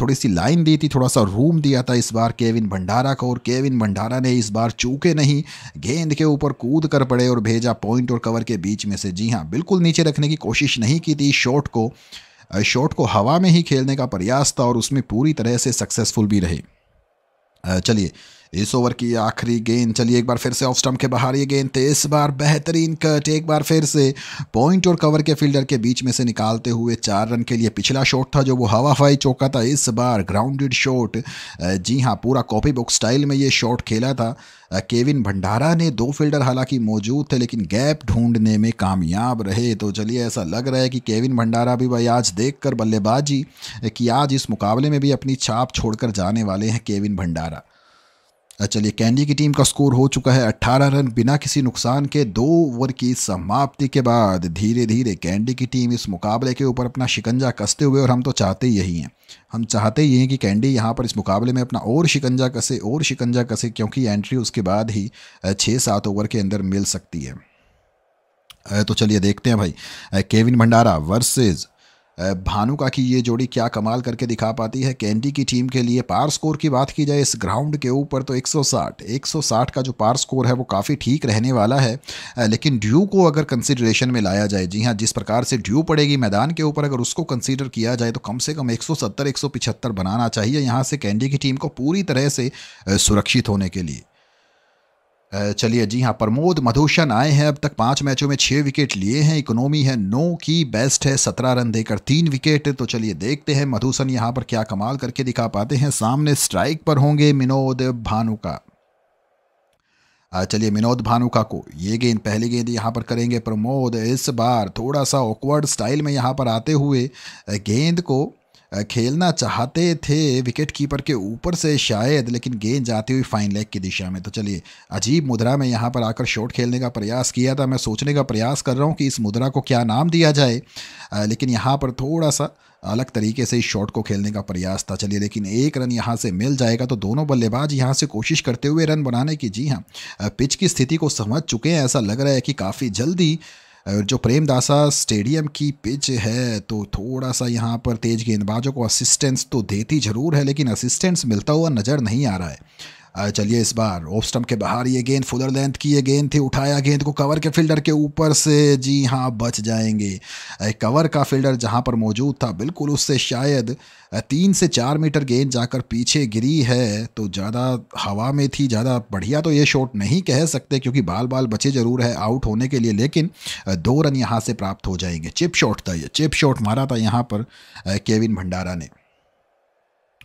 थोड़ी सी लाइन दी थी थोड़ा सा रूम दिया था इस बार केविन भंडारा को और केविन भंडारा ने इस बार चूके नहीं गेंद के ऊपर कूद कर पड़े और भेजा पॉइंट और कवर के बीच में से जी हाँ बिल्कुल नीचे रखने की कोशिश नहीं की थी शॉट को शॉट को हवा में ही खेलने का प्रयास था और उसमें पूरी तरह से सक्सेसफुल भी रहे चलिए इस ओवर की आखिरी गेंद चलिए एक बार फिर से ऑफ स्टम्प के बाहर ये गेंद इस बार बेहतरीन कट एक बार फिर से पॉइंट और कवर के फील्डर के बीच में से निकालते हुए चार रन के लिए पिछला शॉट था जो वो हवा हवाई चौका था इस बार ग्राउंडेड शॉट जी हाँ पूरा कॉपी बुक स्टाइल में ये शॉट खेला था केविन भंडारा ने दो फील्डर हालांकि मौजूद थे लेकिन गैप ढूंढने में कामयाब रहे तो चलिए ऐसा लग रहा है कि केविन भंडारा भी भाई आज देख बल्लेबाजी कि आज इस मुकाबले में भी अपनी छाप छोड़कर जाने वाले हैं केविन भंडारा चलिए कैंडी की टीम का स्कोर हो चुका है 18 रन बिना किसी नुकसान के दो ओवर की समाप्ति के बाद धीरे धीरे कैंडी की टीम इस मुकाबले के ऊपर अपना शिकंजा कसते हुए और हम तो चाहते यही हैं हम चाहते ही हैं कि कैंडी यहाँ पर इस मुकाबले में अपना और शिकंजा कसे और शिकंजा कसे क्योंकि एंट्री उसके बाद ही छः सात ओवर के अंदर मिल सकती है तो चलिए देखते हैं भाई केविन भंडारा वर्सेज़ भानुका की ये जोड़ी क्या कमाल करके दिखा पाती है कैंडी की टीम के लिए पार स्कोर की बात की जाए इस ग्राउंड के ऊपर तो 160 160 का जो पार स्कोर है वो काफ़ी ठीक रहने वाला है लेकिन ड्यू को अगर कंसिडरेशन में लाया जाए जी हाँ जिस प्रकार से ड्यू पड़ेगी मैदान के ऊपर अगर उसको कंसिडर किया जाए तो कम से कम एक सौ बनाना चाहिए यहाँ से कैंडी की टीम को पूरी तरह से सुरक्षित होने के लिए चलिए जी हाँ प्रमोद मधुशन आए हैं अब तक पांच मैचों में छह विकेट लिए हैं इकोनॉमी है नो की बेस्ट है सत्रह रन देकर तीन विकेट तो चलिए देखते हैं मधुसन यहाँ पर क्या कमाल करके दिखा पाते हैं सामने स्ट्राइक पर होंगे विनोद भानुका चलिए विनोद भानुका को ये गेंद पहली गेंद यहाँ पर करेंगे प्रमोद इस बार थोड़ा सा ऑकवर्ड स्टाइल में यहाँ पर आते हुए गेंद को खेलना चाहते थे विकेट कीपर के ऊपर से शायद लेकिन गेंद जाती हुई फाइन लेग की दिशा में तो चलिए अजीब मुद्रा में यहाँ पर आकर शॉट खेलने का प्रयास किया था मैं सोचने का प्रयास कर रहा हूँ कि इस मुद्रा को क्या नाम दिया जाए लेकिन यहाँ पर थोड़ा सा अलग तरीके से इस शॉट को खेलने का प्रयास था चलिए लेकिन एक रन यहाँ से मिल जाएगा तो दोनों बल्लेबाज यहाँ से कोशिश करते हुए रन बनाने की जी हाँ पिच की स्थिति को समझ चुके हैं ऐसा लग रहा है कि काफ़ी जल्दी जो प्रेमदासा स्टेडियम की पिच है तो थोड़ा सा यहाँ पर तेज गेंदबाजों को असिस्टेंस तो देती ज़रूर है लेकिन असिस्टेंस मिलता हुआ नज़र नहीं आ रहा है चलिए इस बार ऑफ स्टम्प के बाहर ये गेंद फुलर लेंथ की ये गेंद थी उठाया गेंद को कवर के फील्डर के ऊपर से जी हाँ बच जाएंगे कवर का फील्डर जहाँ पर मौजूद था बिल्कुल उससे शायद तीन से चार मीटर गेंद जाकर पीछे गिरी है तो ज़्यादा हवा में थी ज़्यादा बढ़िया तो ये शॉट नहीं कह सकते क्योंकि बाल बाल बचे ज़रूर है आउट होने के लिए लेकिन दो रन यहाँ से प्राप्त हो जाएंगे चिप शॉट था ये चिप शॉट मारा था यहाँ पर केविन भंडारा ने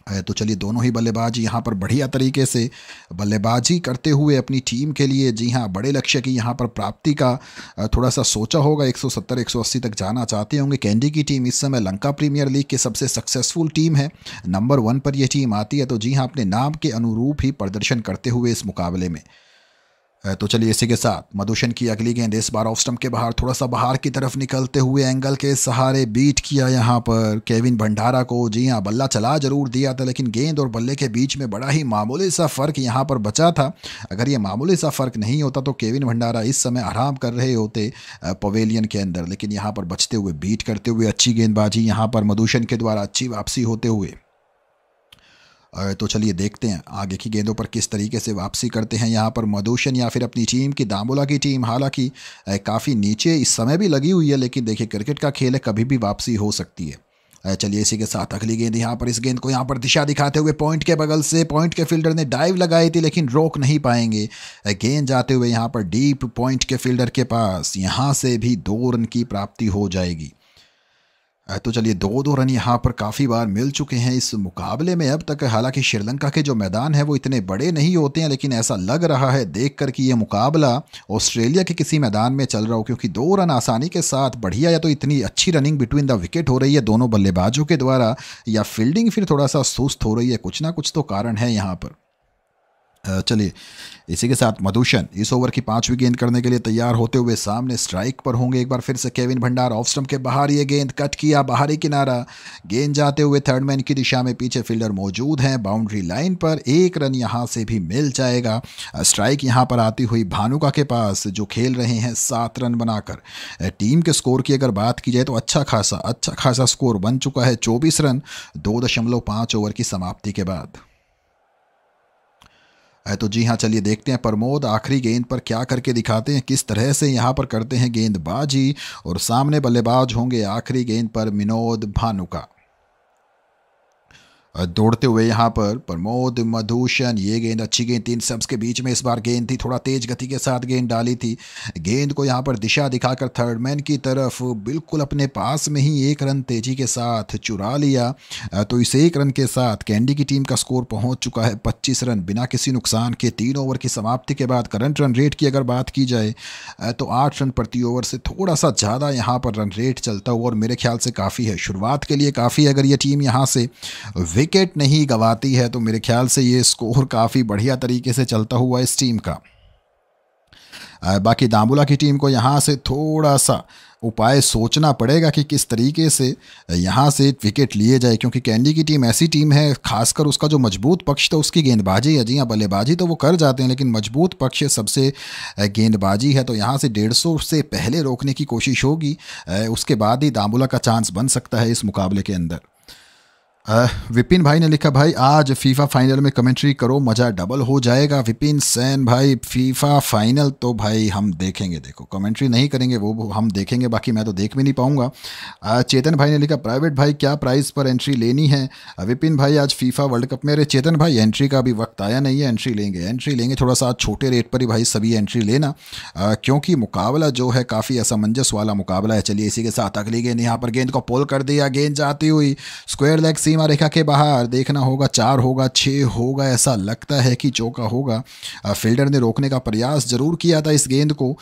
तो चलिए दोनों ही बल्लेबाज यहाँ पर बढ़िया तरीके से बल्लेबाजी करते हुए अपनी टीम के लिए जी हाँ बड़े लक्ष्य की यहाँ पर प्राप्ति का थोड़ा सा सोचा होगा 170 180 तक जाना चाहते होंगे कैंडी की टीम इस समय लंका प्रीमियर लीग के सबसे सक्सेसफुल टीम है नंबर वन पर यह टीम आती है तो जी हाँ अपने नाम के अनुरूप ही प्रदर्शन करते हुए इस मुकाबले में तो चलिए इसी के साथ मधुशन की अगली गेंद इस बार ऑफ स्टम्प के बाहर थोड़ा सा बाहर की तरफ निकलते हुए एंगल के सहारे बीट किया यहाँ पर केविन भंडारा को जी हाँ बल्ला चला जरूर दिया था लेकिन गेंद और बल्ले के बीच में बड़ा ही मामूली सा फ़र्क यहाँ पर बचा था अगर ये मामूली सा फ़र्क नहीं होता तो केविन भंडारा इस समय आराम कर रहे होते पवेलियन के अंदर लेकिन यहाँ पर बचते हुए बीट करते हुए अच्छी गेंदबाजी यहाँ पर मधुशन के द्वारा अच्छी वापसी होते हुए तो चलिए देखते हैं आगे की गेंदों पर किस तरीके से वापसी करते हैं यहाँ पर मधुशन या फिर अपनी टीम की दामोला की टीम हालांकि काफ़ी नीचे इस समय भी लगी हुई है लेकिन देखिए क्रिकेट का खेल है कभी भी वापसी हो सकती है चलिए इसी के साथ अगली गेंद यहाँ पर इस गेंद को यहाँ पर दिशा दिखाते हुए पॉइंट के बगल से पॉइंट के फील्डर ने डाइव लगाई थी लेकिन रोक नहीं पाएंगे गेंद जाते हुए यहाँ पर डीप पॉइंट के फील्डर के पास यहाँ से भी दो रन की प्राप्ति हो जाएगी तो चलिए दो दो रन यहाँ पर काफ़ी बार मिल चुके हैं इस मुकाबले में अब तक हालांकि श्रीलंका के जो मैदान है वो इतने बड़े नहीं होते हैं लेकिन ऐसा लग रहा है देख कर कि ये मुकाबला ऑस्ट्रेलिया के किसी मैदान में चल रहा हो क्योंकि दो रन आसानी के साथ बढ़िया या तो इतनी अच्छी रनिंग बिटवीन द विकेट हो रही है दोनों बल्लेबाजों के द्वारा या फील्डिंग फिर थोड़ा सा सुस्त हो रही है कुछ ना कुछ तो कारण है यहाँ पर चलिए इसी के साथ मधुशन इस ओवर की पांचवी गेंद करने के लिए तैयार होते हुए सामने स्ट्राइक पर होंगे एक बार फिर से केविन भंडार ऑफ स्टम्प के बाहर ये गेंद कट किया बाहरी किनारा गेंद जाते हुए थर्ड मैन की दिशा में पीछे फील्डर मौजूद हैं बाउंड्री लाइन पर एक रन यहाँ से भी मिल जाएगा स्ट्राइक यहाँ पर आती हुई भानुका के पास जो खेल रहे हैं सात रन बनाकर टीम के स्कोर की अगर बात की जाए तो अच्छा खासा अच्छा खासा स्कोर बन चुका है चौबीस रन दो दशमलव पाँच ओवर की समाप्ति के बाद तो जी हाँ चलिए देखते हैं प्रमोद आखिरी गेंद पर क्या करके दिखाते हैं किस तरह से यहाँ पर करते हैं गेंदबाजी और सामने बल्लेबाज होंगे आखिरी गेंद पर विनोद भानुका दौड़ते हुए यहाँ पर प्रमोद मधुषण ये गेंद अच्छी गेंद तीन सब्स के बीच में इस बार गेंद थी थोड़ा तेज गति के साथ गेंद डाली थी गेंद को यहाँ पर दिशा दिखाकर थर्ड मैन की तरफ बिल्कुल अपने पास में ही एक रन तेजी के साथ चुरा लिया तो इस एक रन के साथ कैंडी की टीम का स्कोर पहुँच चुका है पच्चीस रन बिना किसी नुकसान के तीन ओवर की समाप्ति के बाद करंट रन रेट की अगर बात की जाए तो आठ रन प्रति ओवर से थोड़ा सा ज़्यादा यहाँ पर रन रेट चलता हुआ और मेरे ख्याल से काफ़ी है शुरुआत के लिए काफ़ी अगर ये टीम यहाँ से विकेट नहीं गंवाती है तो मेरे ख्याल से ये स्कोर काफ़ी बढ़िया तरीके से चलता हुआ इस टीम का बाकी दाम्बुला की टीम को यहाँ से थोड़ा सा उपाय सोचना पड़ेगा कि किस तरीके से यहाँ से विकेट लिए जाए क्योंकि कैंडी की टीम ऐसी टीम है खासकर उसका जो मजबूत पक्ष था उसकी गेंदबाजी है जी हाँ बल्लेबाजी तो वो कर जाते हैं लेकिन मजबूत पक्ष सबसे गेंदबाजी है तो यहाँ से डेढ़ सौ से पहले रोकने की कोशिश होगी उसके बाद ही दाम्बुला का चांस बन सकता है इस मुकाबले के अंदर विपिन भाई ने लिखा भाई आज फीफा फाइनल में कमेंट्री करो मज़ा डबल हो जाएगा विपिन सैन भाई फीफा फाइनल तो भाई हम देखेंगे देखो कमेंट्री नहीं करेंगे वो हम देखेंगे बाकी मैं तो देख भी नहीं पाऊंगा चेतन भाई ने लिखा प्राइवेट भाई क्या प्राइस पर एंट्री लेनी है विपिन भाई आज फीफा वर्ल्ड कप में अरे चेतन भाई एंट्री का अभी वक्त आया नहीं है एंट्री लेंगे एंट्री लेंगे थोड़ा सा छोटे रेट पर ही भाई सभी एंट्री लेना क्योंकि मुकाबला जो है काफ़ी असमंजस वाला मुकाबला है चलिए इसी के साथ अगली गेंद यहाँ पर गेंद को पोल कर दिया गेंद जाती हुई स्क्वेयर लेग सीमा रेखा के बाहर देखना होगा चार होगा छः होगा ऐसा लगता है कि चौका होगा फील्डर ने रोकने का प्रयास जरूर किया था इस गेंद को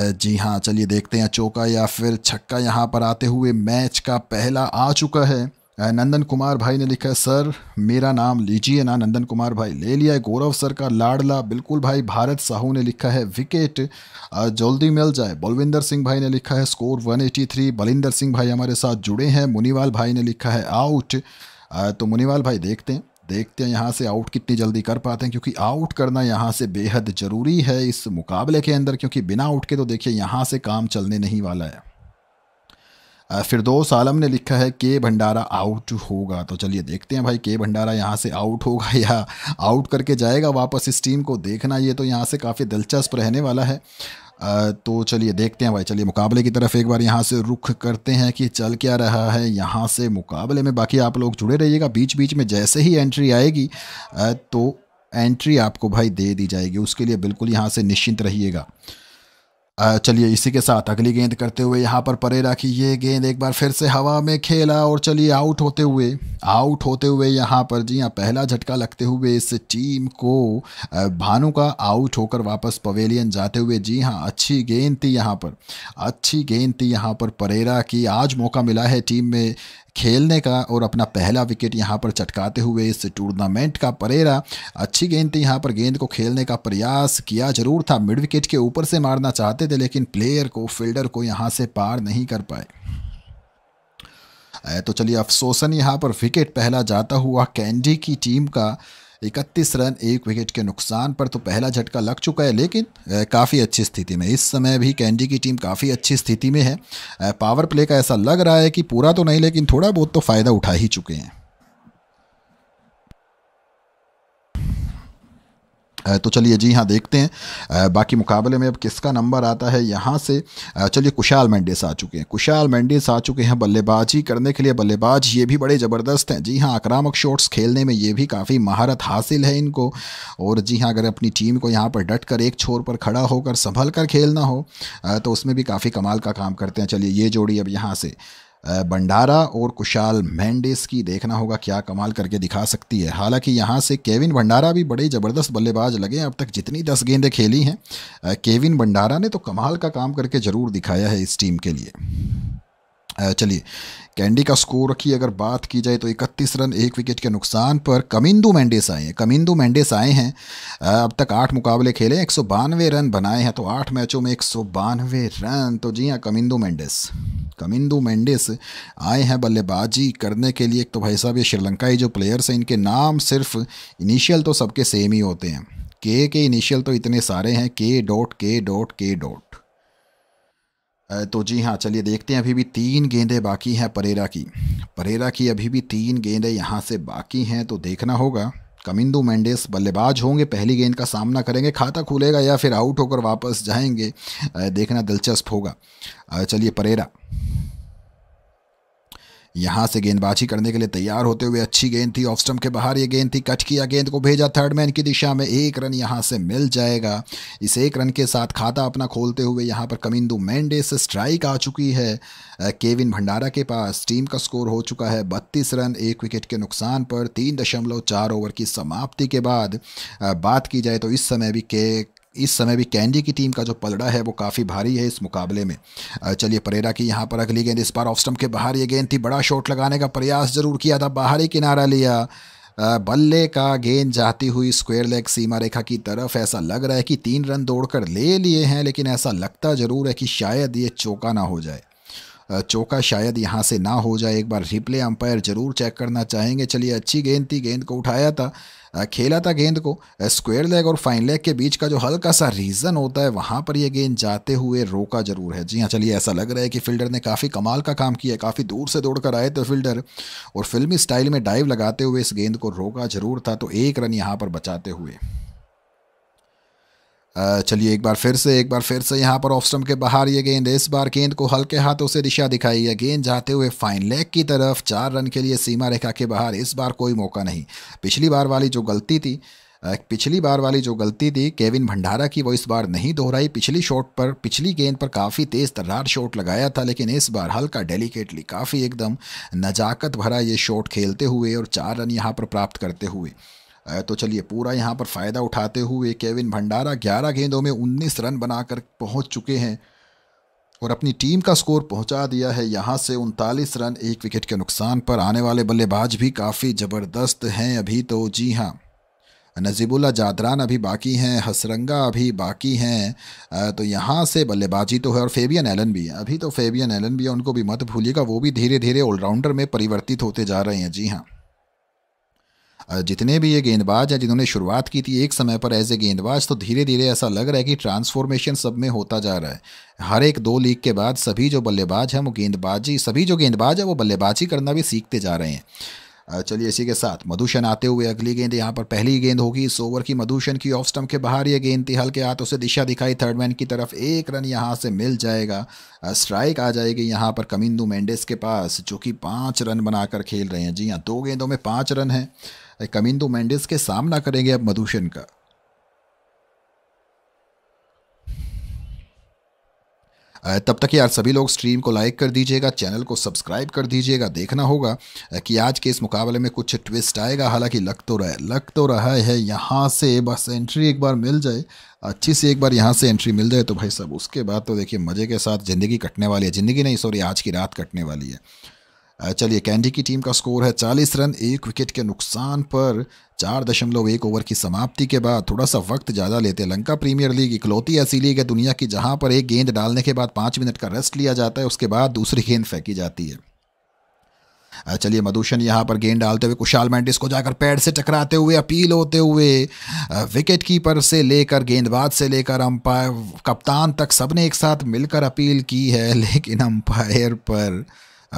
जी हाँ चलिए देखते हैं चौका या फिर छक्का यहाँ पर आते हुए मैच का पहला आ चुका है नंदन कुमार भाई ने लिखा है सर मेरा नाम लीजिए ना नंदन कुमार भाई ले लिया है गौरव सर का लाडला बिल्कुल भाई भारत साहू ने लिखा है विकेट जल्दी मिल जाए बलविंदर सिंह भाई ने लिखा है स्कोर 183 बलिंदर सिंह भाई हमारे साथ जुड़े हैं मुनीवाल भाई ने लिखा है आउट तो मुनीवाल भाई देखते हैं देखते हैं यहाँ से आउट कितनी जल्दी कर पाते हैं क्योंकि आउट करना यहाँ से बेहद ज़रूरी है इस मुकाबले के अंदर क्योंकि बिना आउट के तो देखिए यहाँ से काम चलने नहीं वाला है फिरदौस आलम ने लिखा है के भंडारा आउट होगा तो चलिए देखते हैं भाई के भंडारा यहाँ से आउट होगा या आउट करके जाएगा वापस इस टीम को देखना ये तो यहाँ से काफ़ी दिलचस्प रहने वाला है तो चलिए देखते हैं भाई चलिए मुकाबले की तरफ एक बार यहाँ से रुख करते हैं कि चल क्या रहा है यहाँ से मुकाबले में बाकी आप लोग जुड़े रहिएगा बीच बीच में जैसे ही एंट्री आएगी तो एंट्री आपको भाई दे दी जाएगी उसके लिए बिल्कुल यहाँ से निश्चिंत रहिएगा चलिए इसी के साथ अगली गेंद करते हुए यहाँ पर परेरा की ये गेंद एक बार फिर से हवा में खेला और चलिए आउट होते हुए आउट होते हुए यहाँ पर जी हाँ पहला झटका लगते हुए इस टीम को भानु का आउट होकर वापस पवेलियन जाते हुए जी हाँ अच्छी गेंद थी यहाँ पर अच्छी गेंद थी यहाँ पर परेरा की आज मौका मिला है टीम में खेलने का और अपना पहला विकेट यहाँ पर चटकाते हुए इस टूर्नामेंट का परेरा अच्छी गेंद थी यहाँ पर गेंद को खेलने का प्रयास किया जरूर था मिड विकेट के ऊपर से मारना चाहते थे लेकिन प्लेयर को फील्डर को यहाँ से पार नहीं कर पाए तो चलिए अफसोसन यहाँ पर विकेट पहला जाता हुआ कैंडी की टीम का इकतीस रन एक विकेट के नुकसान पर तो पहला झटका लग चुका है लेकिन काफ़ी अच्छी स्थिति में इस समय भी कैंडी की टीम काफ़ी अच्छी स्थिति में है पावर प्ले का ऐसा लग रहा है कि पूरा तो नहीं लेकिन थोड़ा बहुत तो फ़ायदा उठा ही चुके हैं तो चलिए जी हाँ देखते हैं बाकी मुकाबले में अब किसका नंबर आता है यहाँ से चलिए कुशाल मैंडिस आ चुके हैं कुशाल मैंडिस आ चुके हैं बल्लेबाजी करने के लिए बल्लेबाज ये भी बड़े ज़बरदस्त हैं जी हाँ आक्रामक शॉट्स खेलने में ये भी काफ़ी महारत हासिल है इनको और जी हाँ अगर अपनी टीम को यहाँ पर डट कर एक छोर पर खड़ा होकर संभल कर खेलना हो तो उसमें भी काफ़ी कमाल का काम करते हैं चलिए ये जोड़ी अब यहाँ से भंडारा और कुशाल मैंडेस की देखना होगा क्या कमाल करके दिखा सकती है हालांकि यहाँ से केविन भंडारा भी बड़े ज़बरदस्त बल्लेबाज लगे हैं अब तक जितनी दस गेंदें खेली हैं केविन भंडारा ने तो कमाल का काम करके ज़रूर दिखाया है इस टीम के लिए चलिए कैंडी का स्कोर की अगर बात की जाए तो 31 रन एक विकेट के नुकसान पर कमिंदू मैंडेस आए हैं कमिंदू मैंडेस आए हैं अब तक आठ मुकाबले खेले एक रन बनाए हैं तो आठ मैचों में एक रन तो जी हाँ कमिंदू मैंडेस कमिंदू मैंडेस आए हैं बल्लेबाजी करने के लिए एक तो भाई साहब ये श्रीलंकाई जो प्लेयर्स हैं इनके नाम सिर्फ इनिशियल तो सबके सेम ही होते हैं के के इनिशियल तो इतने सारे हैं के डॉट के डॉट के डॉट तो जी हाँ चलिए देखते हैं अभी भी तीन गेंदें बाकी हैं परेरा की परेरा की अभी भी तीन गेंदें यहाँ से बाकी हैं तो देखना होगा कमिंदू मैंडेस बल्लेबाज होंगे पहली गेंद का सामना करेंगे खाता खुलेगा या फिर आउट होकर वापस जाएंगे देखना दिलचस्प होगा चलिए परेरा यहां से गेंदबाजी करने के लिए तैयार होते हुए अच्छी गेंद थी ऑफ स्टम्प के बाहर ये गेंद थी कट किया गेंद को भेजा थर्ड मैन की दिशा में एक रन यहां से मिल जाएगा इस एक रन के साथ खाता अपना खोलते हुए यहां पर कमिंदू मैंडे से स्ट्राइक आ चुकी है केविन भंडारा के पास टीम का स्कोर हो चुका है बत्तीस रन एक विकेट के नुकसान पर तीन दशमलव चार ओवर की समाप्ति के बाद बात की जाए तो इस समय भी के इस समय भी कैंडी की टीम का जो पलड़ा है वो काफ़ी भारी है इस मुकाबले में चलिए परेरा की यहाँ पर अगली गेंद इस बार ऑफ स्टम्प के बाहर ये गेंद थी बड़ा शॉट लगाने का प्रयास जरूर किया था बाहरी किनारा लिया बल्ले का गेंद जाती हुई स्क्वेयर लेग सीमा रेखा की तरफ ऐसा लग रहा है कि तीन रन दौड़कर ले लिए हैं लेकिन ऐसा लगता ज़रूर है कि शायद ये चौका ना हो जाए चौका शायद यहाँ से ना हो जाए एक बार रिप्ले अंपायर ज़रूर चेक करना चाहेंगे चलिए अच्छी गेंद थी गेंद को उठाया था खेला था गेंद को स्क्वेयर लेग और फाइन लेग के बीच का जो हल्का सा रीज़न होता है वहाँ पर यह गेंद जाते हुए रोका जरूर है जी हाँ चलिए ऐसा लग रहा है कि फील्डर ने काफ़ी कमाल का काम किया काफ़ी दूर से दौड़ कर आए थे फील्डर और फिल्मी स्टाइल में डाइव लगाते हुए इस गेंद को रोका जरूर था तो एक रन यहाँ पर बचाते हुए चलिए एक बार फिर से एक बार फिर से यहाँ पर ऑफ स्टम्प के बाहर ये गेंद इस बार गेंद को हल्के हाथों से दिशा दिखाई है गेंद जाते हुए फाइन लेग की तरफ चार रन के लिए सीमा रेखा के बाहर इस बार कोई मौका नहीं पिछली बार वाली जो गलती थी पिछली बार वाली जो गलती थी केविन भंडारा की वो इस बार नहीं दोहराई पिछली शॉट पर पिछली गेंद पर काफ़ी तेज़ तर्रार शॉट लगाया था लेकिन इस बार हल्का डेलिकेटली काफ़ी एकदम नज़ाकत भरा ये शॉट खेलते हुए और चार रन यहाँ पर प्राप्त करते हुए तो चलिए पूरा यहाँ पर फ़ायदा उठाते हुए केविन भंडारा ग्यारह गेंदों में उन्नीस रन बनाकर पहुँच चुके हैं और अपनी टीम का स्कोर पहुंचा दिया है यहाँ से उनतालीस रन एक विकेट के नुकसान पर आने वाले बल्लेबाज भी काफ़ी ज़बरदस्त हैं अभी तो जी हाँ नजीबुल्ला जादरान अभी बाकी हैं हसरंगा अभी बाकी हैं तो यहाँ से बल्लेबाजी तो है और फेबियन एलन भी है अभी तो फेबियन एलन भी है उनको भी मत भूलिएगा वो भी धीरे धीरे ऑलराउंडर में परिवर्तित होते जा रहे हैं जी हाँ जितने भी ये गेंदबाज हैं जिन्होंने शुरुआत की थी एक समय पर एज ए गेंदबाज तो धीरे धीरे ऐसा लग रहा है कि ट्रांसफॉर्मेशन सब में होता जा रहा है हर एक दो लीग के बाद सभी जो बल्लेबाज हैं वो गेंदबाजी सभी जो गेंदबाज है वो बल्लेबाजी करना भी सीखते जा रहे हैं चलिए इसी के साथ मधुशन आते हुए अगली गेंद यहाँ पर पहली गेंद होगी इस ओवर की मधुशन की ऑफ स्टम्प के बाहर ये गेंद थी हल्के हाथ उसे दिशा दिखाई थर्ड मैन की तरफ एक रन यहाँ से मिल जाएगा स्ट्राइक आ जाएगी यहाँ पर कमिंदू मेंडेस के पास जो कि पाँच रन बनाकर खेल रहे हैं जी हाँ दो गेंदों में पाँच रन हैं कमिंदो मैंडिस के सामना करेंगे अब मधुशन का तब तक यार सभी लोग स्ट्रीम को लाइक कर दीजिएगा चैनल को सब्सक्राइब कर दीजिएगा देखना होगा कि आज के इस मुकाबले में कुछ ट्विस्ट आएगा हालांकि लग तो रहा है लग तो रहा है यहाँ से बस एंट्री एक बार मिल जाए अच्छी सी एक बार यहाँ से एंट्री मिल जाए तो भाई साहब उसके बाद तो देखिए मज़े के साथ ज़िंदगी कटने वाली है ज़िंदगी नहीं सॉरी आज की रात कटने वाली है चलिए कैंडी की टीम का स्कोर है चालीस रन एक विकेट के नुकसान पर चार दशमलव एक ओवर की समाप्ति के बाद थोड़ा सा वक्त ज़्यादा लेते हैं लंका प्रीमियर लीग इकलौती ऐसी लीग है दुनिया की जहां पर एक गेंद डालने के बाद पाँच मिनट का रेस्ट लिया जाता है उसके बाद दूसरी गेंद फेंकी जाती है चलिए मधुशन यहाँ पर गेंद डालते हुए कुशाल मैंडिस को जाकर पैड से टकराते हुए अपील होते हुए विकेट कीपर से लेकर गेंदबाज से लेकर अंपायर कप्तान तक सबने एक साथ मिलकर अपील की है लेकिन अंपायर पर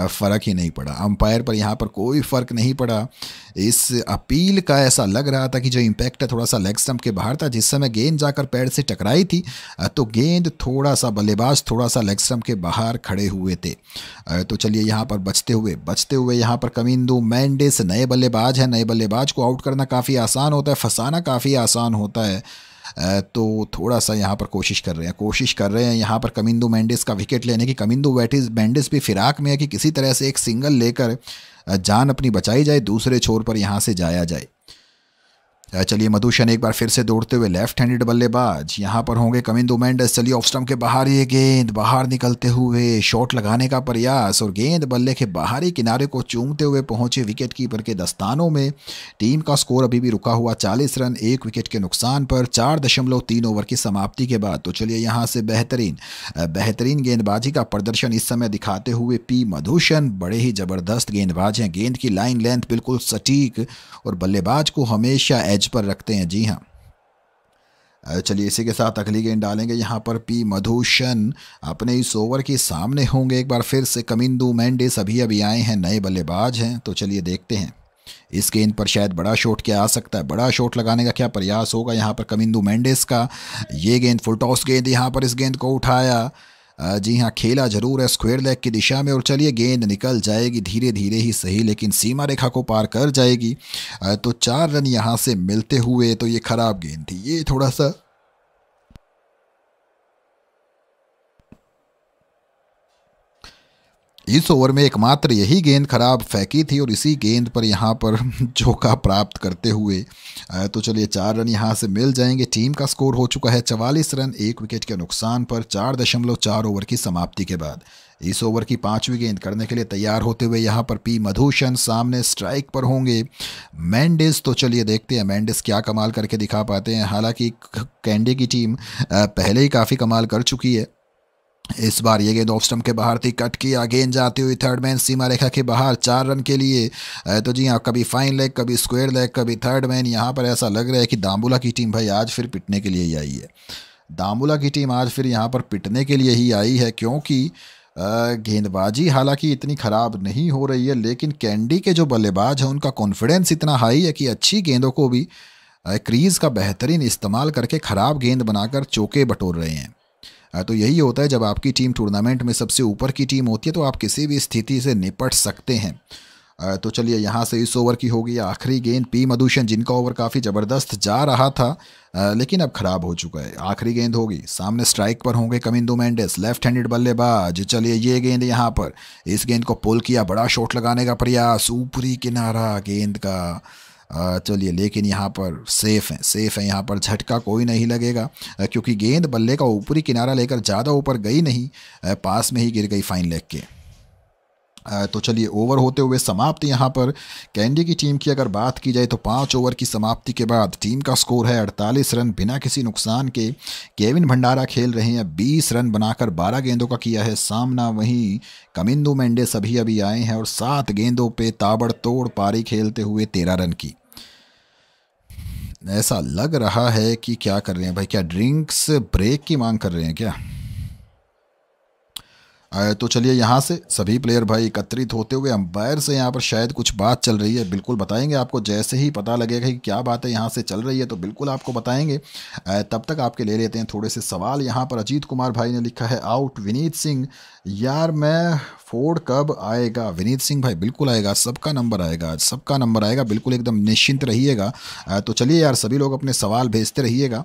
फ़र्क ही नहीं पड़ा अंपायर पर यहाँ पर कोई फ़र्क नहीं पड़ा इस अपील का ऐसा लग रहा था कि जो इम्पैक्ट है थोड़ा सा लेग स्टम्प के बाहर था जिस समय गेंद जाकर पैर से टकराई थी तो गेंद थोड़ा सा बल्लेबाज थोड़ा सा लेग स्टम्प के बाहर खड़े हुए थे तो चलिए यहाँ पर बचते हुए बचते हुए यहाँ पर कमिंदू मैंडिस नए बल्लेबाज हैं नए बल्लेबाज को आउट करना काफ़ी आसान होता है फंसाना काफ़ी आसान होता है तो थोड़ा सा यहाँ पर कोशिश कर रहे हैं कोशिश कर रहे हैं यहाँ पर कमिंदो मैंडिस का विकेट लेने की कमिंदो वैटिस मैंडिस भी फिराक में है कि किसी तरह से एक सिंगल लेकर जान अपनी बचाई जाए दूसरे छोर पर यहाँ से जाया जाए चलिए मधुशन एक बार फिर से दौड़ते हुए लेफ्ट हैंडेड बल्लेबाज यहाँ पर होंगे कमिंदो मेंडस चलिए ऑफ स्टम्प के बाहर ये गेंद बाहर निकलते हुए शॉट लगाने का प्रयास और गेंद बल्ले के बाहरी किनारे को चूमते हुए पहुंचे विकेट कीपर के दस्तानों में टीम का स्कोर अभी भी रुका हुआ चालीस रन एक विकेट के नुकसान पर चार दशमलव तीन ओवर की समाप्ति के बाद तो चलिए यहाँ से बेहतरीन बेहतरीन गेंदबाजी का प्रदर्शन इस समय दिखाते हुए पी मधुशन बड़े ही जबरदस्त गेंदबाज हैं गेंद की लाइन लेंथ बिल्कुल सटीक और बल्लेबाज को हमेशा एज पर रखते हैं जी हाँ चलिए इसी के साथ अगली गेंद डालेंगे यहाँ पर पी मधुशन अपने इस ओवर के सामने होंगे एक बार फिर से कमिंदू मैंडिस अभी अभी आए हैं नए बल्लेबाज हैं तो चलिए देखते हैं इस गेंद पर शायद बड़ा शॉट क्या आ सकता है बड़ा शॉट लगाने का क्या प्रयास होगा यहाँ पर कमिंदू मैंडिस का ये गेंद फुल टॉस गेंद यहाँ पर इस गेंद को उठाया जी हाँ खेला जरूर है स्क्वेयर लेग की दिशा में और चलिए गेंद निकल जाएगी धीरे धीरे ही सही लेकिन सीमा रेखा को पार कर जाएगी तो चार रन यहाँ से मिलते हुए तो ये ख़राब गेंद थी ये थोड़ा सा इस ओवर में एकमात्र यही गेंद खराब फेंकी थी और इसी गेंद पर यहाँ पर चौका प्राप्त करते हुए तो चलिए चार रन यहाँ से मिल जाएंगे टीम का स्कोर हो चुका है चवालीस रन एक विकेट के नुकसान पर चार दशमलव चार ओवर की समाप्ति के बाद इस ओवर की पांचवी गेंद करने के लिए तैयार होते हुए यहाँ पर पी मधुशन सामने स्ट्राइक पर होंगे मैंडिस तो चलिए देखते हैं मैंडिस क्या कमाल करके दिखा पाते हैं हालांकि कैंडे की टीम पहले ही काफ़ी कमाल कर चुकी है इस बार ये गेंद ऑफ स्टम्प के बाहर थी कट की अगेन जाती हुई थर्ड मैन सीमा रेखा के बाहर चार रन के लिए तो जी हाँ कभी फाइन लेग कभी स्क्वेयर लेग कभी थर्ड मैन यहाँ पर ऐसा लग रहा है कि दाम्बुला की टीम भाई आज फिर पिटने के लिए ही आई है दाम्बुला की टीम आज फिर यहाँ पर पिटने के लिए ही आई है क्योंकि गेंदबाजी हालांकि इतनी ख़राब नहीं हो रही है लेकिन कैंडी के जो बल्लेबाज हैं उनका कॉन्फिडेंस इतना हाई है कि अच्छी गेंदों को भी क्रीज़ का बेहतरीन इस्तेमाल करके ख़राब गेंद बनाकर चौके बटोर रहे हैं हाँ, तो यही होता है जब आपकी टीम टूर्नामेंट में सबसे ऊपर की टीम होती है तो आप किसी भी स्थिति से निपट सकते हैं हाँ, तो चलिए यहाँ से इस ओवर की होगी आखिरी गेंद पी मधुषण जिनका ओवर काफ़ी ज़बरदस्त जा रहा था हाँ, लेकिन अब ख़राब हो चुका है आखिरी गेंद होगी सामने स्ट्राइक पर होंगे कमिंदो मैंडस लेफ्ट हैंडेड बल्लेबाज चलिए ये गेंद यहाँ पर इस गेंद को पुल किया बड़ा शॉट लगाने का प्रयास ऊपरी किनारा गेंद का चलिए लेकिन यहाँ पर सेफ़ हैं सेफ़ हैं यहाँ पर झटका कोई नहीं लगेगा क्योंकि गेंद बल्ले का ऊपरी किनारा लेकर ज़्यादा ऊपर गई नहीं पास में ही गिर गई फाइन लेग के तो चलिए ओवर होते हुए समाप्त यहाँ पर कैंडी की टीम की अगर बात की जाए तो पाँच ओवर की समाप्ति के बाद टीम का स्कोर है अड़तालीस रन बिना किसी नुकसान के केविन भंडारा खेल रहे हैं बीस रन बनाकर बारह गेंदों का किया है सामना वहीं कमिंदु मैंडे सभी अभी आए हैं और सात गेंदों पर ताबड़तोड़ पारी खेलते हुए तेरह रन की ऐसा लग रहा है कि क्या कर रहे हैं भाई क्या ड्रिंक्स ब्रेक की मांग कर रहे हैं क्या तो चलिए यहाँ से सभी प्लेयर भाई एकत्रित होते हुए अंपायर से यहाँ पर शायद कुछ बात चल रही है बिल्कुल बताएंगे आपको जैसे ही पता लगेगा कि क्या बात है यहाँ से चल रही है तो बिल्कुल आपको बताएंगे तब तक आपके ले लेते हैं थोड़े से सवाल यहाँ पर अजीत कुमार भाई ने लिखा है आउट विनीत सिंह यार मैं फोर्ड कब आएगा विनीत सिंह भाई बिल्कुल आएगा सबका नंबर आएगा सबका नंबर आएगा बिल्कुल एकदम निश्चिंत रहिएगा तो चलिए यार सभी लोग अपने सवाल भेजते रहिएगा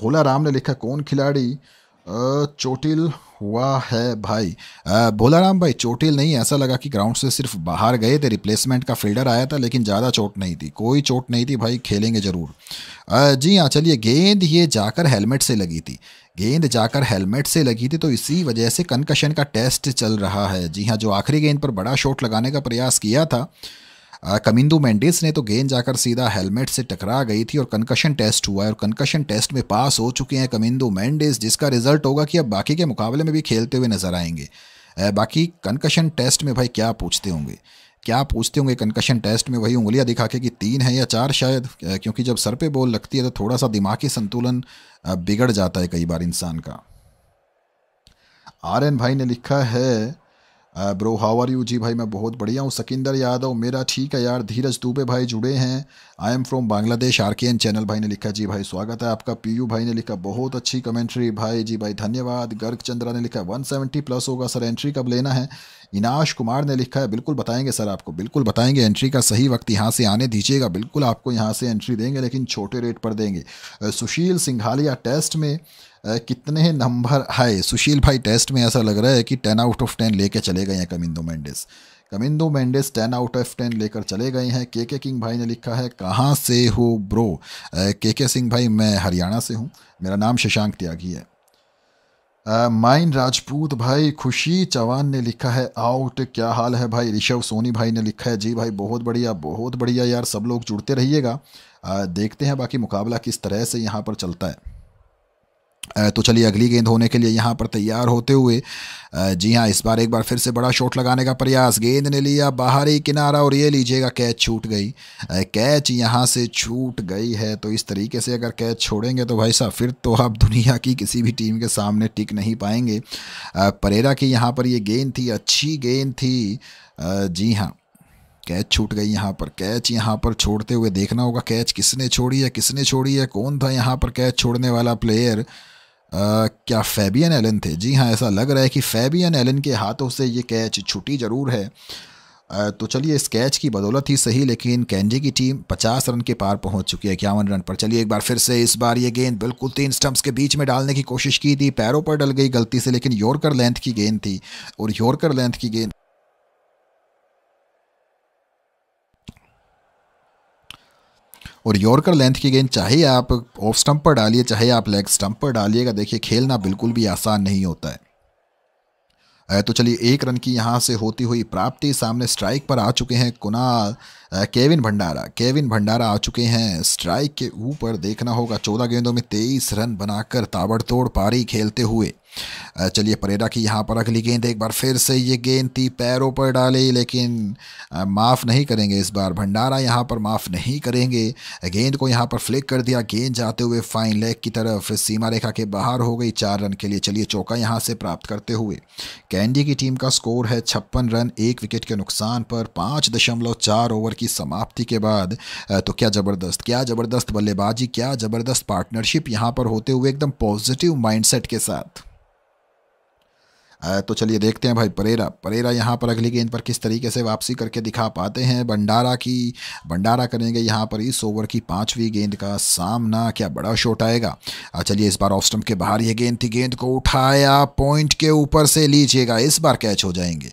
भोला राम ने लिखा कौन खिलाड़ी चोटिल हुआ है भाई राम भाई चोटिल नहीं ऐसा लगा कि ग्राउंड से सिर्फ बाहर गए थे रिप्लेसमेंट का फील्डर आया था लेकिन ज़्यादा चोट नहीं थी कोई चोट नहीं थी भाई खेलेंगे ज़रूर जी हाँ चलिए गेंद ये जाकर हेलमेट से लगी थी गेंद जाकर हेलमेट से लगी थी तो इसी वजह से कनकशन का टेस्ट चल रहा है जी हाँ जो आखिरी गेंद पर बड़ा शॉट लगाने का प्रयास किया था कमिंदू मैंडिस ने तो गेंद जाकर सीधा हेलमेट से टकरा गई थी और कंकशन टेस्ट हुआ है और कंकशन टेस्ट में पास हो चुके हैं कमिंदू मैंडिस जिसका रिजल्ट होगा कि अब बाकी के मुकाबले में भी खेलते हुए नजर आएंगे बाकी कंकशन टेस्ट में भाई क्या पूछते होंगे क्या पूछते होंगे कंकशन टेस्ट में वही उंगलियां दिखा के कि तीन है या चार शायद क्योंकि जब सर पे बॉल लगती है तो थोड़ा सा दिमागी संतुलन बिगड़ जाता है कई बार इंसान का आर्यन भाई ने लिखा है ब्रो हाउ आर यू जी भाई मैं बहुत बढ़िया हूँ सकिंदर यादव मेरा ठीक है यार धीरज दुबे भाई जुड़े हैं I am from Bangladesh R K N channel भाई ने लिखा जी भाई स्वागत है आपका पीयू भाई ने लिखा बहुत अच्छी कमेंट्री भाई जी भाई धन्यवाद गर्ग चंद्रा ने लिखा वन सेवेंटी प्लस होगा सर एंट्री कब लेना है इनाश कुमार ने लिखा है बिल्कुल बताएंगे सर आपको बिल्कुल बताएंगे एंट्री का सही वक्त यहाँ से आने दीजिएगा बिल्कुल आपको यहाँ से एंट्री देंगे लेकिन छोटे रेट पर देंगे सुशील सिंघालिया टेस्ट में कितने नंबर हाई सुशील भाई टेस्ट में ऐसा लग रहा है कि टेन आउट ऑफ टेन लेके चले गए हैं Kamindu Mendis Kamindu Mendis ten out of ten लेकर चले गए हैं के के किंग भाई ने लिखा है कहाँ से हो ब्रो के के सिंह भाई मैं हरियाणा से हूँ मेरा नाम शशांक त्यागी है माइन राजपूत भाई खुशी चौहान ने लिखा है आउट क्या हाल है भाई ऋषभ सोनी भाई ने लिखा है जी भाई बहुत बढ़िया बहुत बढ़िया यार सब लोग जुड़ते रहिएगा देखते हैं बाकी मुकाबला किस तरह से यहाँ पर चलता है तो चलिए अगली गेंद होने के लिए यहाँ पर तैयार होते हुए जी हाँ इस बार एक बार फिर से बड़ा शॉट लगाने का प्रयास गेंद ने लिया बाहरी किनारा और ये लीजिएगा कैच छूट गई कैच यहाँ से छूट गई है तो इस तरीके से अगर कैच छोड़ेंगे तो भाई साहब फिर तो आप दुनिया की किसी भी टीम के सामने टिक नहीं पाएंगे परेरा की यहाँ पर ये गेंद थी अच्छी गेंद थी जी हाँ कैच छूट गई यहाँ पर कैच यहाँ पर छोड़ते हुए देखना होगा कैच किसने छोड़ी है किसने छोड़ी है कौन था यहाँ पर कैच छोड़ने वाला प्लेयर क्या फैबियन एलन थे जी हाँ ऐसा लग रहा है कि फैबियन एलन के हाथों से ये कैच छुट्टी ज़रूर है तो चलिए इस कैच की बदौलत ही सही लेकिन कैंजे की टीम 50 रन के पार पहुंच चुकी है इक्यावन रन पर चलिए एक बार फिर से इस बार ये गेंद बिल्कुल तीन स्टंप्स के बीच में डालने की कोशिश की थी पैरों पर डल गई गलती से लेकिन योरकर लेंथ की गेंद थी और योरकर लेंथ की गेंद और यॉर्कर लेंथ की गेंद चाहे आप ऑफ स्टंप पर डालिए चाहे आप लेग स्टंप पर डालिएगा देखिए खेलना बिल्कुल भी आसान नहीं होता है तो चलिए एक रन की यहाँ से होती हुई प्राप्ति सामने स्ट्राइक पर आ चुके हैं कुनाल केविन भंडारा केविन भंडारा आ चुके हैं स्ट्राइक के ऊपर देखना होगा चौदह गेंदों में तेईस रन बनाकर ताबड़तोड़ पारी खेलते हुए चलिए परेडा की यहाँ पर अगली गेंद एक बार फिर से ये गेंद थी पैरों पर डाली लेकिन माफ़ नहीं करेंगे इस बार भंडारा यहाँ पर माफ़ नहीं करेंगे गेंद को यहाँ पर फ्लिक कर दिया गेंद जाते हुए फाइन लेग की तरफ सीमा रेखा के बाहर हो गई चार रन के लिए चलिए चौका यहाँ से प्राप्त करते हुए कैंडी की टीम का स्कोर है छप्पन रन एक विकेट के नुकसान पर पाँच दशमलव चार ओवर की समाप्ति के बाद तो क्या ज़बरदस्त क्या ज़बरदस्त बल्लेबाजी क्या ज़बरदस्त पार्टनरशिप यहाँ पर होते हुए एकदम पॉजिटिव माइंडसेट के साथ तो चलिए देखते हैं भाई परेरा परेरा यहाँ पर अगली गेंद पर किस तरीके से वापसी करके दिखा पाते हैं भंडारा की भंडारा करेंगे यहाँ पर इस ओवर की पाँचवीं गेंद का सामना क्या बड़ा शॉट आएगा चलिए इस बार ऑफ स्टम्प के बाहर ये गेंद थी गेंद को उठाया पॉइंट के ऊपर से लीजिएगा इस बार कैच हो जाएंगे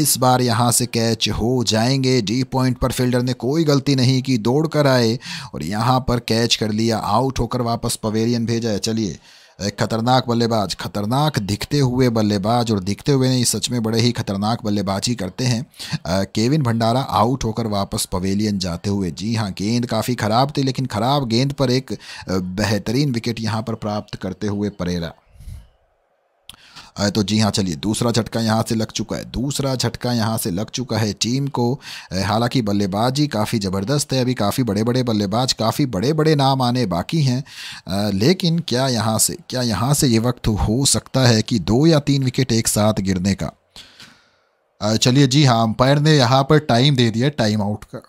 इस बार यहाँ से कैच हो जाएंगे डी पॉइंट पर फील्डर ने कोई गलती नहीं की दौड़ कर आए और यहाँ पर कैच कर लिया आउट होकर वापस पवेलियन भेजा चलिए एक खतरनाक बल्लेबाज खतरनाक दिखते हुए बल्लेबाज और दिखते हुए नहीं सच में बड़े ही खतरनाक बल्लेबाजी करते हैं आ, केविन भंडारा आउट होकर वापस पवेलियन जाते हुए जी हाँ गेंद काफ़ी ख़राब थी लेकिन ख़राब गेंद पर एक बेहतरीन विकेट यहाँ पर प्राप्त करते हुए परेरा तो जी हाँ चलिए दूसरा झटका यहाँ से लग चुका है दूसरा झटका यहाँ से लग चुका है टीम को हालांकि बल्लेबाजी काफ़ी ज़बरदस्त है अभी काफ़ी बड़े बड़े बल्लेबाज काफ़ी बड़े बड़े नाम आने बाकी हैं लेकिन क्या यहाँ से क्या यहाँ से ये वक्त हो सकता है कि दो या तीन विकेट एक साथ गिरने का चलिए जी हाँ अंपायर ने यहाँ पर टाइम दे दिया टाइम आउट का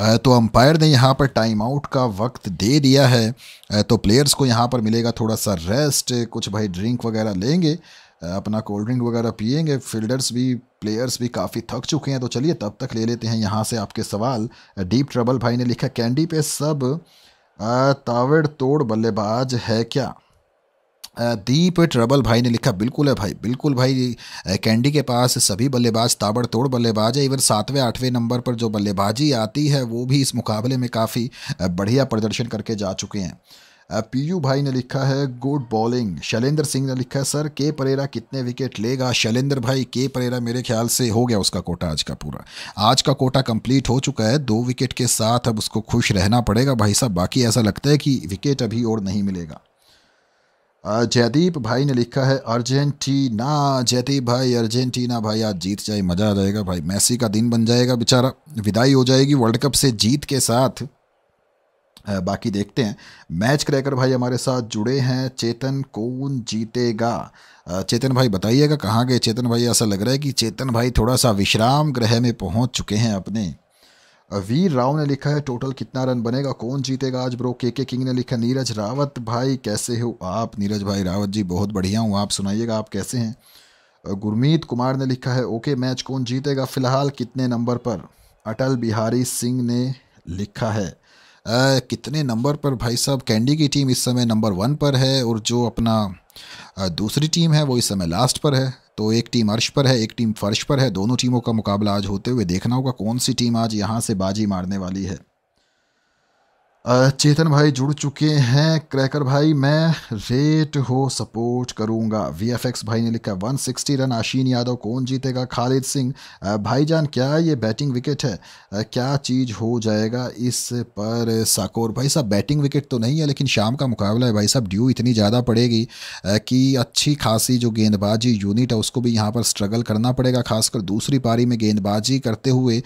तो अंपायर ने यहाँ पर टाइम आउट का वक्त दे दिया है तो प्लेयर्स को यहाँ पर मिलेगा थोड़ा सा रेस्ट कुछ भाई ड्रिंक वगैरह लेंगे अपना कोल्ड ड्रिंक वगैरह पियेंगे फील्डर्स भी प्लेयर्स भी काफ़ी थक चुके हैं तो चलिए तब तक ले लेते हैं यहाँ से आपके सवाल डीप ट्रबल भाई ने लिखा कैंडी पे सब तावड़ तोड़ बल्लेबाज है क्या दीप ट्रबल भाई ने लिखा बिल्कुल है भाई बिल्कुल भाई कैंडी के पास सभी बल्लेबाज ताबड़तोड़ बल्लेबाज है इवन सातवें आठवें नंबर पर जो बल्लेबाजी आती है वो भी इस मुकाबले में काफ़ी बढ़िया प्रदर्शन करके जा चुके हैं पीयू भाई ने लिखा है गुड बॉलिंग शैलेंद्र सिंह ने लिखा है सर के परेरा कितने विकेट लेगा शैलेंद्र भाई के परेरा मेरे ख्याल से हो गया उसका कोटा आज का पूरा आज का कोटा कंप्लीट हो चुका है दो विकेट के साथ अब उसको खुश रहना पड़ेगा भाई साहब बाकी ऐसा लगता है कि विकेट अभी और नहीं मिलेगा जयदीप भाई ने लिखा है अर्जेंटीना जयदीप भाई अर्जेंटीना भाई आज जीत जाए मज़ा आ जाएगा भाई मैसी का दिन बन जाएगा बेचारा विदाई हो जाएगी वर्ल्ड कप से जीत के साथ बाकी देखते हैं मैच क्रैकर भाई हमारे साथ जुड़े हैं चेतन कौन जीतेगा चेतन भाई बताइएगा कहाँ गए चेतन भाई ऐसा लग रहा है कि चेतन भाई थोड़ा सा विश्राम ग्रह में पहुँच चुके हैं अपने वीर राव ने लिखा है टोटल कितना रन बनेगा कौन जीतेगा आज ब्रो के के किंग ने लिखा नीरज रावत भाई कैसे हो आप नीरज भाई रावत जी बहुत बढ़िया हूँ आप सुनाइएगा आप कैसे हैं गुरमीत कुमार ने लिखा है ओके मैच कौन जीतेगा फिलहाल कितने नंबर पर अटल बिहारी सिंह ने लिखा है आ, कितने नंबर पर भाई साहब कैंडी की टीम इस समय नंबर वन पर है और जो अपना दूसरी टीम है वो इस समय लास्ट पर है तो एक टीम अर्श पर है एक टीम फर्श पर है दोनों टीमों का मुकाबला आज होते हुए देखना होगा कौन सी टीम आज यहाँ से बाजी मारने वाली है चेतन भाई जुड़ चुके हैं क्रैकर भाई मैं रेट हो सपोर्ट करूंगा वीएफएक्स भाई ने लिखा 160 रन आशीन यादव कौन जीतेगा खालिद सिंह भाईजान क्या ये बैटिंग विकेट है क्या चीज़ हो जाएगा इस पर साकोर भाई साहब बैटिंग विकेट तो नहीं है लेकिन शाम का मुकाबला है भाई साहब ड्यू इतनी ज़्यादा पड़ेगी कि अच्छी खासी जो गेंदबाजी यूनिट है उसको भी यहाँ पर स्ट्रगल करना पड़ेगा खासकर दूसरी पारी में गेंदबाजी करते हुए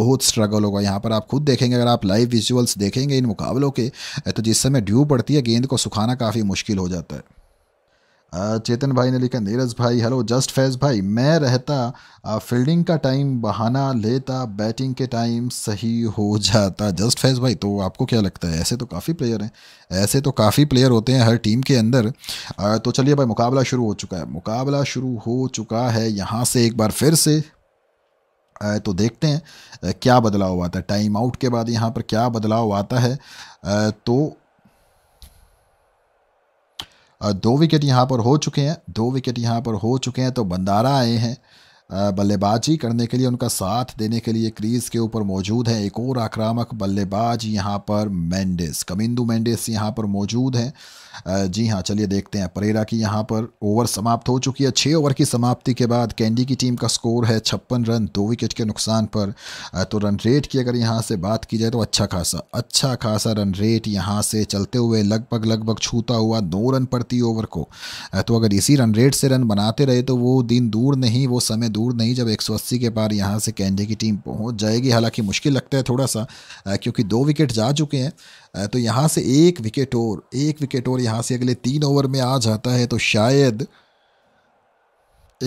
बहुत स्ट्रगल होगा यहाँ पर आप खुद देखेंगे अगर आप लाइव विजुअल्स देखेंगे इन मुकाबलों के तो जिस समय ड्यू पड़ती है गेंद को सुखाना काफ़ी मुश्किल हो जाता है चेतन भाई ने लिखा नीरज भाई हेलो जस्ट फैज भाई मैं रहता फील्डिंग का टाइम बहाना लेता बैटिंग के टाइम सही हो जाता जस्ट फैज भाई तो आपको क्या लगता है ऐसे तो काफ़ी प्लेयर हैं ऐसे तो काफ़ी प्लेयर होते हैं हर टीम के अंदर तो चलिए भाई मुकाबला शुरू हो चुका है मुकाबला शुरू हो चुका है यहाँ से एक बार फिर से तो देखते हैं क्या बदलाव आता है टाइम आउट के बाद यहाँ पर क्या बदलाव आता है तो दो विकेट यहाँ पर हो चुके हैं दो विकेट यहाँ पर हो चुके हैं तो बंदारा आए हैं बल्लेबाजी करने के लिए उनका साथ देने के लिए क्रीज के ऊपर मौजूद है एक और आक्रामक बल्लेबाज यहाँ पर मैंडिस कमिंदू मेंडेस यहाँ पर मौजूद हैं जी हाँ चलिए देखते हैं परेरा की यहाँ पर ओवर समाप्त हो चुकी है छः ओवर की समाप्ति के बाद कैंडी की टीम का स्कोर है छप्पन रन दो विकेट के नुकसान पर तो रन रेट की अगर यहाँ से बात की जाए तो अच्छा खासा अच्छा खासा रन रेट यहाँ से चलते हुए लगभग लगभग छूता हुआ दो रन प्रति ओवर को तो अगर इसी रन रेट से रन बनाते रहे तो वो दिन दूर नहीं वो समय दूर नहीं जब एक के पार यहाँ से कैंडी की टीम पहुँच जाएगी हालांकि मुश्किल लगता है थोड़ा सा क्योंकि दो विकेट जा चुके हैं तो यहाँ से एक विकेट और एक विकेट और यहाँ से अगले तीन ओवर में आ जाता है तो शायद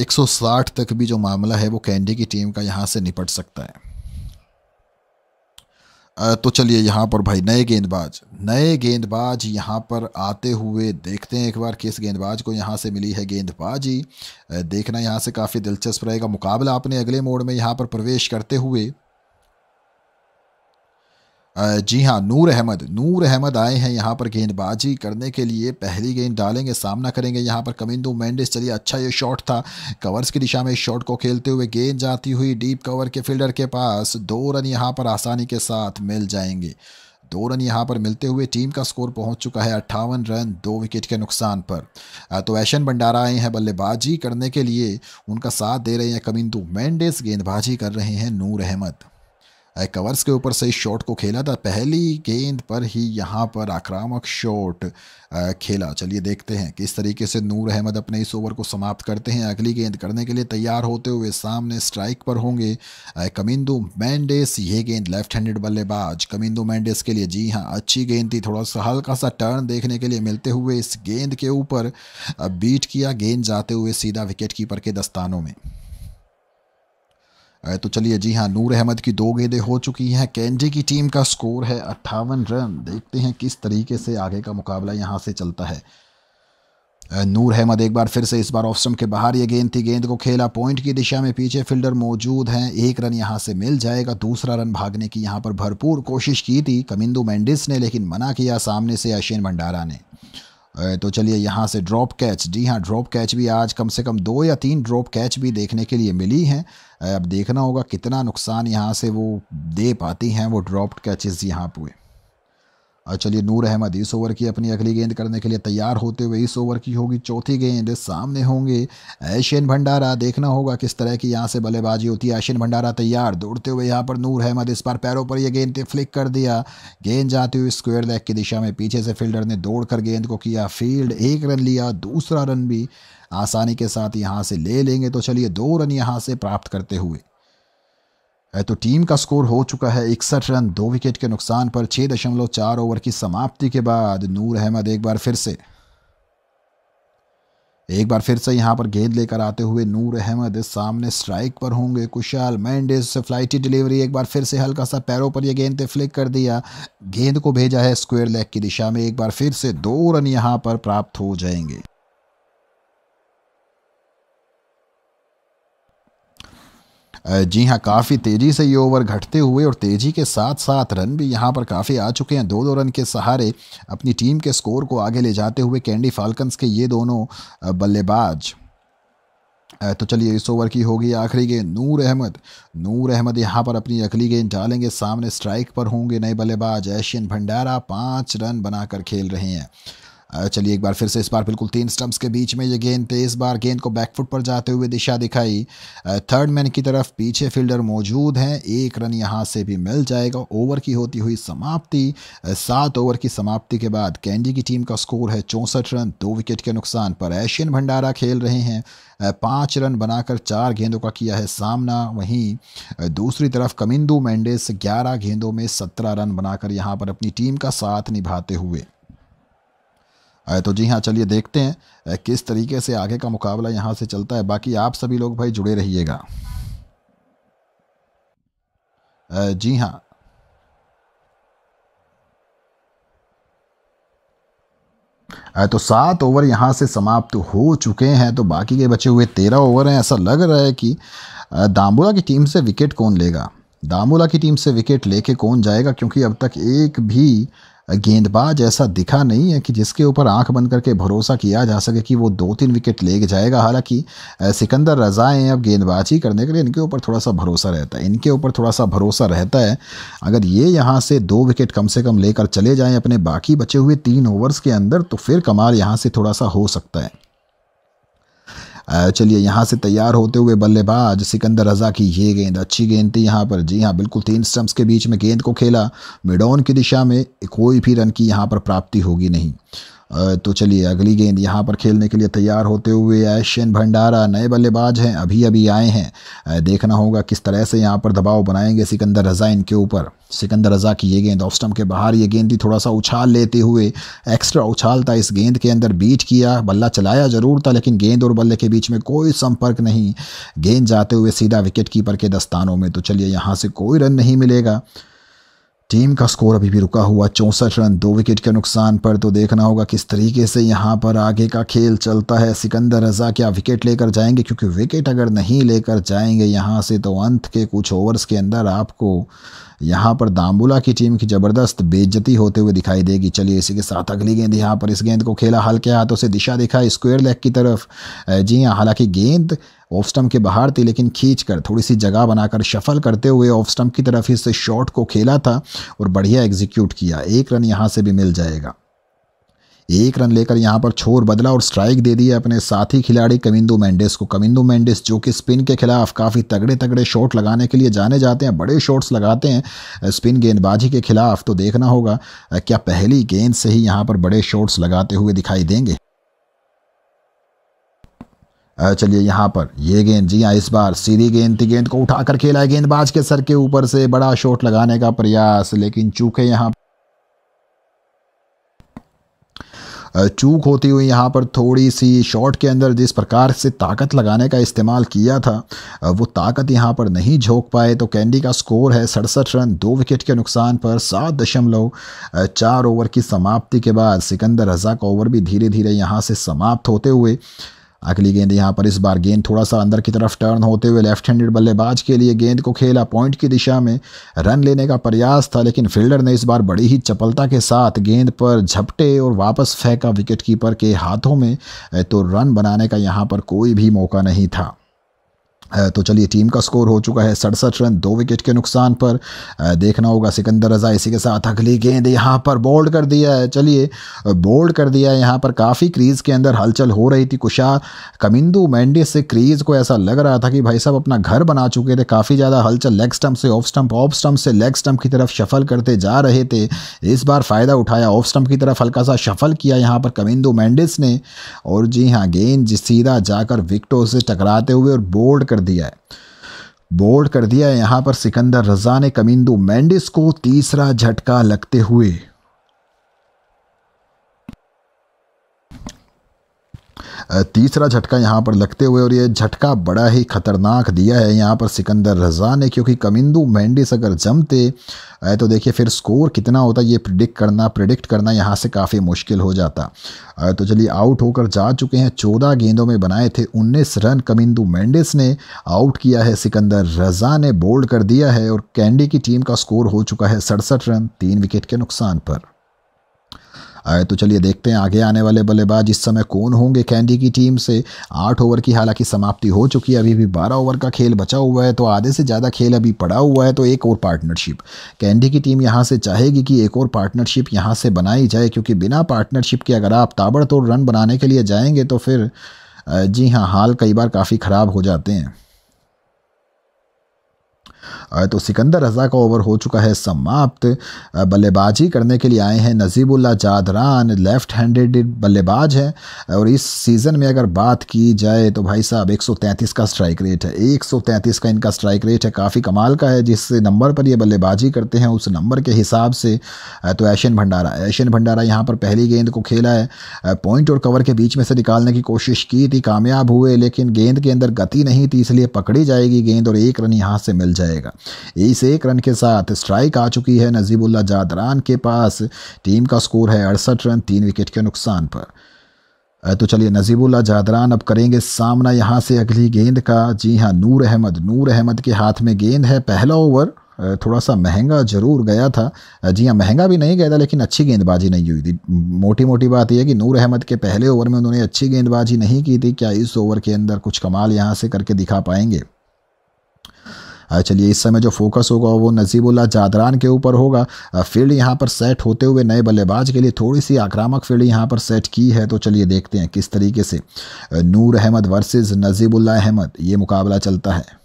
160 तक भी जो मामला है वो कैंडी की टीम का यहाँ से निपट सकता है तो चलिए यहाँ पर भाई नए गेंदबाज नए गेंदबाज यहाँ पर आते हुए देखते हैं एक बार किस गेंदबाज को यहाँ से मिली है गेंदबाजी देखना यहाँ से काफ़ी दिलचस्प रहेगा मुकाबला आपने अगले मोड़ में यहाँ पर प्रवेश करते हुए जी हाँ नूर अहमद नूर अहमद आए हैं यहाँ पर गेंदबाजी करने के लिए पहली गेंद डालेंगे सामना करेंगे यहाँ पर कमिंदू मैंडिस चलिए अच्छा ये शॉट था कवर्स की दिशा में शॉट को खेलते हुए गेंद जाती हुई डीप कवर के फील्डर के पास दो रन यहाँ पर आसानी के साथ मिल जाएंगे दो रन यहाँ पर मिलते हुए टीम का स्कोर पहुँच चुका है अट्ठावन रन दो विकेट के नुकसान पर तो ऐशन भंडारा आए हैं बल्लेबाजी करने के लिए उनका साथ दे रहे हैं कमिंदू मैंडिस गेंदबाजी कर रहे हैं नूर अहमद कवर्स के ऊपर सही शॉट को खेला था पहली गेंद पर ही यहाँ पर आक्रामक शॉट खेला चलिए देखते हैं किस तरीके से नूर अहमद अपने इस ओवर को समाप्त करते हैं अगली गेंद करने के लिए तैयार होते हुए सामने स्ट्राइक पर होंगे कमिंदू मैंडेस ये गेंद लेफ्ट हैंडेड बल्लेबाज कमिंदू मैंडेस के लिए जी हाँ अच्छी गेंद थी थोड़ा सा हल्का सा टर्न देखने के लिए मिलते हुए इस गेंद के ऊपर बीट किया गेंद जाते हुए सीधा विकेट कीपर के दस्तानों में तो चलिए जी हाँ नूर अहमद की दो गेंदे हो चुकी हैं कैंजी की टीम का स्कोर है अट्ठावन रन देखते हैं किस तरीके से आगे का मुकाबला यहाँ से चलता है नूर अहमद एक बार फिर से इस बार ऑफ के बाहर ये गेंद थी गेंद को खेला पॉइंट की दिशा में पीछे फील्डर मौजूद हैं एक रन यहाँ से मिल जाएगा दूसरा रन भागने की यहाँ पर भरपूर कोशिश की थी कमिंदू मैंडिस ने लेकिन मना किया सामने से अशिन भंडारा ने तो चलिए यहाँ से ड्रॉप कैच जी हाँ ड्रॉप कैच भी आज कम से कम दो या तीन ड्रॉप कैच भी देखने के लिए मिली हैं अब देखना होगा कितना नुकसान यहाँ से वो दे पाती हैं वो ड्रॉप कैचेस यहाँ पे चलिए नूर अहमद इस ओवर की अपनी अगली गेंद करने के लिए तैयार होते हुए इस ओवर की होगी चौथी गेंद सामने होंगे एशियन भंडारा देखना होगा किस तरह की यहाँ से बल्लेबाजी होती है एशियन भंडारा तैयार दौड़ते हुए यहाँ पर नूर अहमद इस बार पैरों पर यह गेंद फ्लिक कर दिया गेंद जाते हुए स्क्वेयर लेग की दिशा में पीछे से फील्डर ने दौड़ कर गेंद को किया फील्ड एक रन लिया दूसरा रन भी आसानी के साथ यहाँ से ले लेंगे तो चलिए दो रन यहाँ से प्राप्त करते हुए तो टीम का स्कोर हो चुका है इकसठ रन दो विकेट के नुकसान पर छः दशमलव चार ओवर की समाप्ति के बाद नूर अहमद एक बार फिर से एक बार फिर से यहां पर गेंद लेकर आते हुए नूर अहमद सामने स्ट्राइक पर होंगे कुशाल मैंडेज से फ्लाइटी डिलीवरी एक बार फिर से हल्का सा पैरों पर यह गेंद फ्लिक कर दिया गेंद को भेजा है स्क्वेयर लेग की दिशा में एक बार फिर से दो रन यहां पर प्राप्त हो जाएंगे जी हाँ काफ़ी तेज़ी से ये ओवर घटते हुए और तेज़ी के साथ साथ रन भी यहाँ पर काफ़ी आ चुके हैं दो दो रन के सहारे अपनी टीम के स्कोर को आगे ले जाते हुए कैंडी फाल्कन्स के ये दोनों बल्लेबाज तो चलिए इस ओवर की होगी आखिरी गेंद नूर अहमद नूर अहमद यहाँ पर अपनी अगली गेंद डालेंगे सामने स्ट्राइक पर होंगे नए बल्लेबाज एशियन भंडारा पाँच रन बनाकर खेल रहे हैं चलिए एक बार फिर से इस बार बिल्कुल तीन स्टम्प्स के बीच में ये गेंद थे इस बार गेंद को बैकफुट पर जाते हुए दिशा दिखाई थर्ड मैन की तरफ पीछे फील्डर मौजूद हैं एक रन यहाँ से भी मिल जाएगा ओवर की होती हुई समाप्ति सात ओवर की समाप्ति के बाद कैंडी की टीम का स्कोर है चौंसठ रन दो विकेट के नुकसान पर एशियन भंडारा खेल रहे हैं पाँच रन बनाकर चार गेंदों का किया है सामना वहीं दूसरी तरफ कमिंदू मैंडेस ग्यारह गेंदों में सत्रह रन बनाकर यहाँ पर अपनी टीम का साथ निभाते हुए तो जी हाँ चलिए देखते हैं किस तरीके से आगे का मुकाबला यहाँ से चलता है बाकी आप सभी लोग भाई जुड़े रहिएगा जी हाँ तो सात ओवर यहाँ से समाप्त हो चुके हैं तो बाकी के बचे हुए तेरह ओवर हैं ऐसा लग रहा है कि दामोला की टीम से विकेट कौन लेगा दामोला की टीम से विकेट लेके कौन जाएगा क्योंकि अब तक एक भी गेंदबाज ऐसा दिखा नहीं है कि जिसके ऊपर आंख बंद करके भरोसा किया जा सके कि वो दो तीन विकेट ले जाएगा हालांकि सिकंदर रज़ाएँ अब गेंदबाजी करने के लिए इनके ऊपर थोड़ा सा भरोसा रहता है इनके ऊपर थोड़ा सा भरोसा रहता है अगर ये यहाँ से दो विकेट कम से कम लेकर चले जाएँ अपने बाकी बचे हुए तीन ओवर्स के अंदर तो फिर कमाल यहाँ से थोड़ा सा हो सकता है चलिए यहाँ से तैयार होते हुए बल्लेबाज सिकंदर रजा की ये गेंद अच्छी गेंद थी यहाँ पर जी हाँ बिल्कुल तीन स्टम्प्स के बीच में गेंद को खेला मिडोन की दिशा में कोई भी रन की यहाँ पर प्राप्ति होगी नहीं तो चलिए अगली गेंद यहाँ पर खेलने के लिए तैयार होते हुए ऐशन भंडारा नए बल्लेबाज हैं अभी अभी आए हैं देखना होगा किस तरह से यहाँ पर दबाव बनाएंगे सिकंदर रज़ा इनके ऊपर सिकंदर रज़ा की ये गेंद ऑफ स्टम्प के बाहर ये गेंद भी थोड़ा सा उछाल लेते हुए एक्स्ट्रा उछाल था इस गेंद के अंदर बीट किया बल्ला चलाया ज़रूर था लेकिन गेंद और बल्ले के बीच में कोई संपर्क नहीं गेंद जाते हुए सीधा विकेट कीपर के दस्तानों में तो चलिए यहाँ से कोई रन नहीं मिलेगा टीम का स्कोर अभी भी रुका हुआ चौंसठ रन दो विकेट के नुकसान पर तो देखना होगा किस तरीके से यहाँ पर आगे का खेल चलता है सिकंदर रजा क्या विकेट लेकर जाएंगे क्योंकि विकेट अगर नहीं लेकर जाएंगे यहाँ से तो अंत के कुछ ओवर्स के अंदर आपको यहाँ पर दाम्बुला की टीम की ज़बरदस्त बेज्जती होते हुए दिखाई देगी चलिए इसी के साथ अगली गेंद यहाँ पर इस गेंद को खेला हल्के हाथों से दिशा दिखा स्क्वेयर लेग की तरफ जी हाँ हालांकि गेंद ऑफ स्टम्प के बाहर थी लेकिन खींच कर थोड़ी सी जगह बनाकर शफल करते हुए ऑफ स्टम्प की तरफ इस शॉट को खेला था और बढ़िया एग्जीक्यूट किया एक रन यहाँ से भी मिल जाएगा एक रन लेकर यहाँ पर छोर बदला और स्ट्राइक दे दिया अपने साथी खिलाड़ी कमिंदू मैंडिस को कमिंदू मेंडिस जो कि स्पिन के खिलाफ काफ़ी तगड़े तगड़े शॉट लगाने के लिए जाने जाते हैं बड़े शॉट्स लगाते हैं स्पिन गेंदबाजी के खिलाफ तो देखना होगा क्या पहली गेंद से ही यहाँ पर बड़े शॉट्स लगाते हुए दिखाई देंगे चलिए यहाँ पर ये गेंद जी हाँ इस बार सीधी गेंद थी गेंद को उठाकर खेला है गेंदबाज के सर के ऊपर से बड़ा शॉट लगाने का प्रयास लेकिन चूके यहाँ चूक होती हुई यहाँ पर थोड़ी सी शॉट के अंदर जिस प्रकार से ताकत लगाने का इस्तेमाल किया था वो ताकत यहाँ पर नहीं झोंक पाए तो कैंडी का स्कोर है सड़सठ रन दो विकेट के नुकसान पर सात दशमलव चार ओवर की समाप्ति के बाद सिकंदर रजा का ओवर भी धीरे धीरे यहाँ से समाप्त होते हुए अगली गेंद यहाँ पर इस बार गेंद थोड़ा सा अंदर की तरफ टर्न होते हुए लेफ्ट हैंडेड बल्लेबाज के लिए गेंद को खेला पॉइंट की दिशा में रन लेने का प्रयास था लेकिन फील्डर ने इस बार बड़ी ही चपलता के साथ गेंद पर झपटे और वापस फेंका विकेट कीपर के हाथों में तो रन बनाने का यहाँ पर कोई भी मौका नहीं था तो चलिए टीम का स्कोर हो चुका है सड़सठ रन दो विकेट के नुकसान पर देखना होगा सिकंदर रज़ा इसी के साथ अगली गेंद यहाँ पर बोल्ड कर दिया है चलिए बोल्ड कर दिया है यहाँ पर काफ़ी क्रीज़ के अंदर हलचल हो रही थी कुशा कमिंदू मैंडिस से क्रीज़ को ऐसा लग रहा था कि भाई साहब अपना घर बना चुके थे काफ़ी ज़्यादा हलचल लेग स्टम्प से ऑफ स्टम्प ऑफ स्टम्प से लेग स्टम्प की तरफ शफल करते जा रहे थे इस बार फ़ायदा उठाया ऑफ स्टम्प की तरफ हल्का सा शफल किया यहाँ पर कमिंदू मैंडिस ने और जी हाँ गेंद सीधा जाकर विकटों से टकराते हुए और बोल्ड कर दिया है बोर्ड कर दिया है यहाँ पर सिकंदर रजा ने कमिंदू मैंडिस को तीसरा झटका लगते हुए तीसरा झटका यहाँ पर लगते हुए और ये झटका बड़ा ही ख़तरनाक दिया है यहाँ पर सिकंदर रजा ने क्योंकि कमिंदू मैंडिस अगर जमते तो देखिए फिर स्कोर कितना होता ये प्रिडिक्ट करना प्रिडिक्ट करना यहाँ से काफ़ी मुश्किल हो जाता तो चलिए आउट होकर जा चुके हैं चौदह गेंदों में बनाए थे उन्नीस रन कमिंदू मैंडिस ने आउट किया है सिकंदर रजा ने बोल्ड कर दिया है और कैंडी की टीम का स्कोर हो चुका है सड़सठ रन तीन विकेट के नुकसान पर आए तो चलिए देखते हैं आगे आने वाले बल्लेबाज इस समय कौन होंगे कैंडी की टीम से आठ ओवर की हालांकि समाप्ति हो चुकी है अभी भी बारह ओवर का खेल बचा हुआ है तो आधे से ज़्यादा खेल अभी पड़ा हुआ है तो एक और पार्टनरशिप कैंडी की टीम यहाँ से चाहेगी कि एक और पार्टनरशिप यहाँ से बनाई जाए क्योंकि बिना पार्टनरशिप के अगर आप ताबड़तोड़ रन बनाने के लिए जाएंगे तो फिर जी हाँ हाल कई बार काफ़ी ख़राब हो जाते हैं तो सिकंदर रजा का ओवर हो चुका है समाप्त बल्लेबाजी करने के लिए आए हैं नजीबुल्ला जादरान लेफ्ट हैंडेड बल्लेबाज हैं और इस सीज़न में अगर बात की जाए तो भाई साहब 133 का स्ट्राइक रेट है 133 का इनका स्ट्राइक रेट है काफ़ी कमाल का है जिस नंबर पर ये बल्लेबाजी करते हैं उस नंबर के हिसाब से तो एशियन भंडारा एशियन भंडारा यहाँ पर पहली गेंद को खेला है पॉइंट और कवर के बीच में से निकालने की कोशिश की थी कामयाब हुए लेकिन गेंद के अंदर गति नहीं थी इसलिए पकड़ी जाएगी गेंद और एक रन यहाँ से मिल जाएगा इस एक रन के साथ स्ट्राइक आ चुकी है नजीबुल्ला जादरान के पास टीम का स्कोर है अड़सठ रन तीन विकेट के नुकसान पर तो चलिए नजीबुल्ला जादरान अब करेंगे सामना यहाँ से अगली गेंद का जी हाँ नूर अहमद नूर अहमद के हाथ में गेंद है पहला ओवर थोड़ा सा महंगा जरूर गया था जी हाँ महंगा भी नहीं गया था लेकिन अच्छी गेंदबाजी नहीं हुई थी मोटी मोटी बात यह है कि नूर अहमद के पहले ओवर में उन्होंने अच्छी गेंदबाजी नहीं की थी क्या इस ओवर के अंदर कुछ कमाल यहाँ से करके दिखा पाएंगे चलिए इस समय जो फोकस होगा वो नजीबुल्ला जादरान के ऊपर होगा फील्ड यहाँ पर सेट होते हुए नए बल्लेबाज के लिए थोड़ी सी आक्रामक फील्ड यहाँ पर सेट की है तो चलिए देखते हैं किस तरीके से नूर अहमद वर्सेज नजीबुल्ला अहमद ये मुकाबला चलता है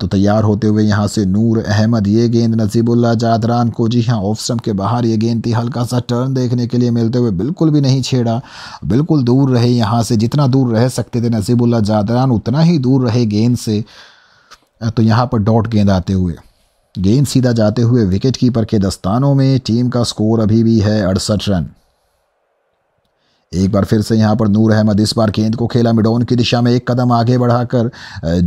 तो तैयार होते हुए यहाँ से नूर अहमद ये गेंद नजीबुल्ला जादरान को जी हाँ ऑफ स्टम्प के बाहर ये गेंद थी हल्का सा टर्न देखने के लिए मिलते हुए बिल्कुल भी नहीं छेड़ा बिल्कुल दूर रहे यहाँ से जितना दूर रह सकते थे नजीबुल्ला जादरान उतना ही दूर रहे गेंद से तो यहाँ पर डॉट गेंद आते हुए गेंद सीधा जाते हुए विकेट कीपर के दस्तानों में टीम का स्कोर अभी भी है अड़सठ रन एक बार फिर से यहाँ पर नूर अहमद इस बार गेंद को खेला मिडोन की दिशा में एक कदम आगे बढ़ाकर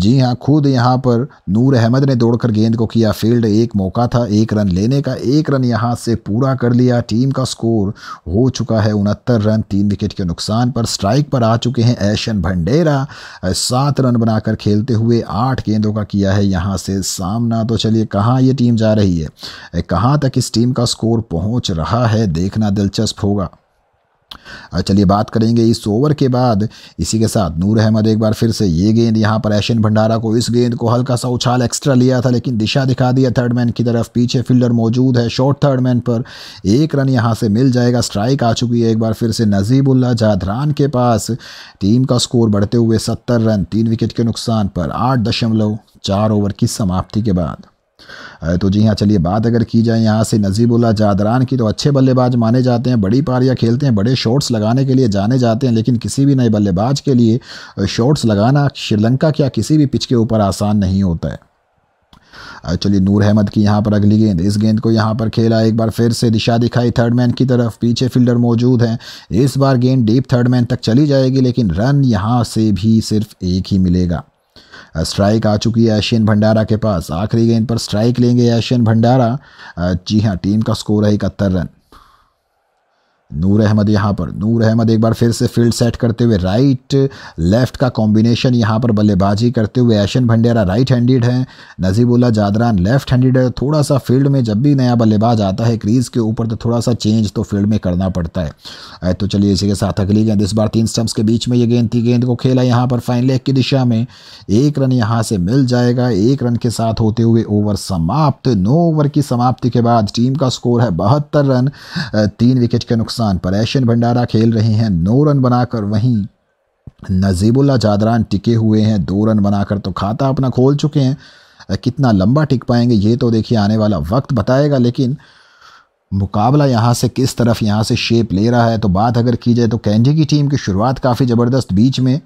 जी हाँ खुद यहाँ पर नूर अहमद ने दौड़कर गेंद को किया फील्ड एक मौका था एक रन लेने का एक रन यहाँ से पूरा कर लिया टीम का स्कोर हो चुका है उनहत्तर रन तीन विकेट के नुकसान पर स्ट्राइक पर आ चुके हैं ऐशन भंडेरा सात रन बनाकर खेलते हुए आठ गेंदों का किया है यहाँ से सामना तो चलिए कहाँ ये टीम जा रही है कहाँ तक इस टीम का स्कोर पहुँच रहा है देखना दिलचस्प होगा और चलिए बात करेंगे इस ओवर के बाद इसी के साथ नूर अहमद एक बार फिर से ये गेंद यहाँ पर एशियन भंडारा को इस गेंद को हल्का सा उछाल एक्स्ट्रा लिया था लेकिन दिशा दिखा दिया थर्ड मैन की तरफ पीछे फील्डर मौजूद है शॉर्ट थर्ड मैन पर एक रन यहाँ से मिल जाएगा स्ट्राइक आ चुकी है एक बार फिर से नजीबुल्ला जाधरान के पास टीम का स्कोर बढ़ते हुए सत्तर रन तीन विकेट के नुकसान पर आठ दशमलव चार ओवर की समाप्ति के बाद तो जी हाँ चलिए बात अगर की जाए यहाँ से नजीबुल्ला जादरान की तो अच्छे बल्लेबाज माने जाते हैं बड़ी पारियाँ खेलते हैं बड़े शॉट्स लगाने के लिए जाने जाते हैं लेकिन किसी भी नए बल्लेबाज के लिए शॉट्स लगाना श्रीलंका क्या किसी भी पिच के ऊपर आसान नहीं होता है चलिए नूर अहमद की यहाँ पर अगली गेंद इस गेंद को यहाँ पर खेला एक बार फिर से दिशा दिखाई थर्ड मैन की तरफ पीछे फील्डर मौजूद हैं इस बार गेंद डीप थर्ड मैन तक चली जाएगी लेकिन रन यहाँ से भी सिर्फ एक ही मिलेगा स्ट्राइक आ चुकी है एशियन भंडारा के पास आखिरी गेंद पर स्ट्राइक लेंगे एशियन भंडारा जी हाँ टीम का स्कोर है इकहत्तर रन नूर अहमद यहाँ पर नूर अहमद एक बार फिर से फील्ड सेट करते हुए राइट लेफ्ट का कॉम्बिनेशन यहाँ पर बल्लेबाजी करते हुए ऐशन भंडेरा राइट हैंडेड है नजीबुल्ला जादरान लेफ्ट हैंडेड है थोड़ा सा फील्ड में जब भी नया बल्लेबाज आता है क्रीज के ऊपर तो थोड़ा सा चेंज तो फील्ड में करना पड़ता है तो चलिए इसी के साथ अगली गेंद इस बार तीन स्टम्प्स के बीच में ये गेंद थी गेंद को खेला यहाँ पर फाइन लेग की दिशा में एक रन यहाँ से मिल जाएगा एक रन के साथ होते हुए ओवर समाप्त नौ ओवर की समाप्ति के बाद टीम का स्कोर है बहत्तर रन तीन विकेट के नुकसान नुकसान पर एशियन भंडारा खेल रहे हैं नौ रन बनाकर वहीं नजीबुल्ला जादरान टिके हुए हैं दो रन बनाकर तो खाता अपना खोल चुके हैं कितना लंबा टिक पाएंगे ये तो देखिए आने वाला वक्त बताएगा लेकिन मुकाबला यहाँ से किस तरफ यहाँ से शेप ले रहा है तो बात अगर की जाए तो कैंजी की टीम की शुरुआत काफ़ी ज़बरदस्त बीच में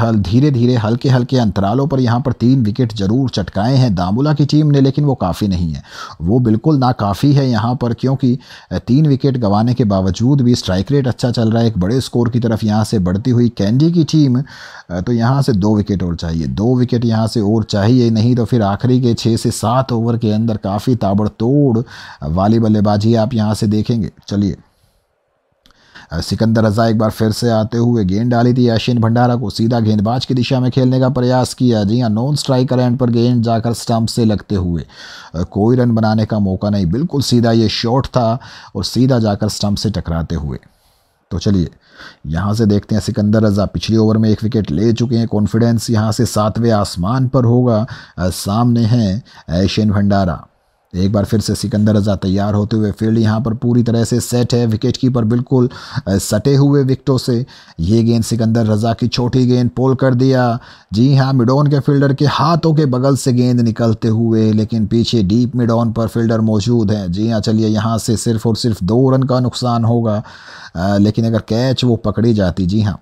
हल धीरे धीरे हल्के हल्के अंतरालों पर यहाँ पर तीन विकेट ज़रूर चटकाए हैं दामुला की टीम ने लेकिन वो काफ़ी नहीं है वो बिल्कुल ना काफ़ी है यहाँ पर क्योंकि तीन विकेट गंवाने के बावजूद भी स्ट्राइक रेट अच्छा चल रहा है एक बड़े स्कोर की तरफ यहाँ से बढ़ती हुई कैंजी की टीम तो यहाँ से दो विकेट और चाहिए दो विकेट यहाँ से और चाहिए नहीं तो फिर आखिरी के छः से सात ओवर के अंदर काफ़ी ताबड़तोड़ वाली बल्लेबाजी आप आप यहाँ से देखेंगे चलिए सिकंदर रजा एक बार फिर से आते हुए गेंद डाली थी अश्विन भंडारा को सीधा गेंदबाज की दिशा में खेलने का प्रयास किया जी हाँ नॉन स्ट्राइकर एंड पर गेंद जाकर स्टंप से लगते हुए कोई रन बनाने का मौका नहीं बिल्कुल सीधा ये शॉट था और सीधा जाकर स्टंप से टकराते हुए तो चलिए यहाँ से देखते हैं सिकंदर रजा पिछले ओवर में एक विकेट ले चुके हैं कॉन्फिडेंस यहाँ से सातवें आसमान पर होगा सामने हैं ऐशन भंडारा एक बार फिर से सिकंदर रजा तैयार होते हुए फील्ड यहाँ पर पूरी तरह से सेट है विकेट कीपर बिल्कुल सटे हुए विकटों से ये गेंद सिकंदर रजा की छोटी गेंद पोल कर दिया जी हाँ मिडोन के फील्डर के हाथों के बगल से गेंद निकलते हुए लेकिन पीछे डीप मिडोन पर फील्डर मौजूद हैं जी हाँ चलिए यहाँ से सिर्फ और सिर्फ दो रन का नुकसान होगा आ, लेकिन अगर कैच वो पकड़ी जाती जी हाँ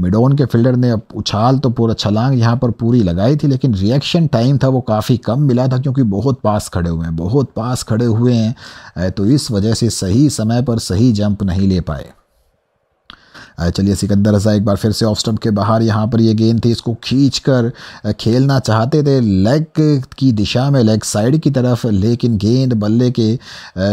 मिडोन के फील्डर ने उछाल तो पूरा छलांग यहाँ पर पूरी लगाई थी लेकिन रिएक्शन टाइम था वो काफ़ी कम मिला था क्योंकि बहुत पास खड़े हुए हैं बहुत पास खड़े हुए हैं तो इस वजह से सही समय पर सही जंप नहीं ले पाए चलिए सिकंदर रजा एक बार फिर से ऑफ स्टम्प के बाहर यहाँ पर ये गेंद थी इसको खींच कर खेलना चाहते थे लेग की दिशा में लेग साइड की तरफ लेकिन गेंद बल्ले के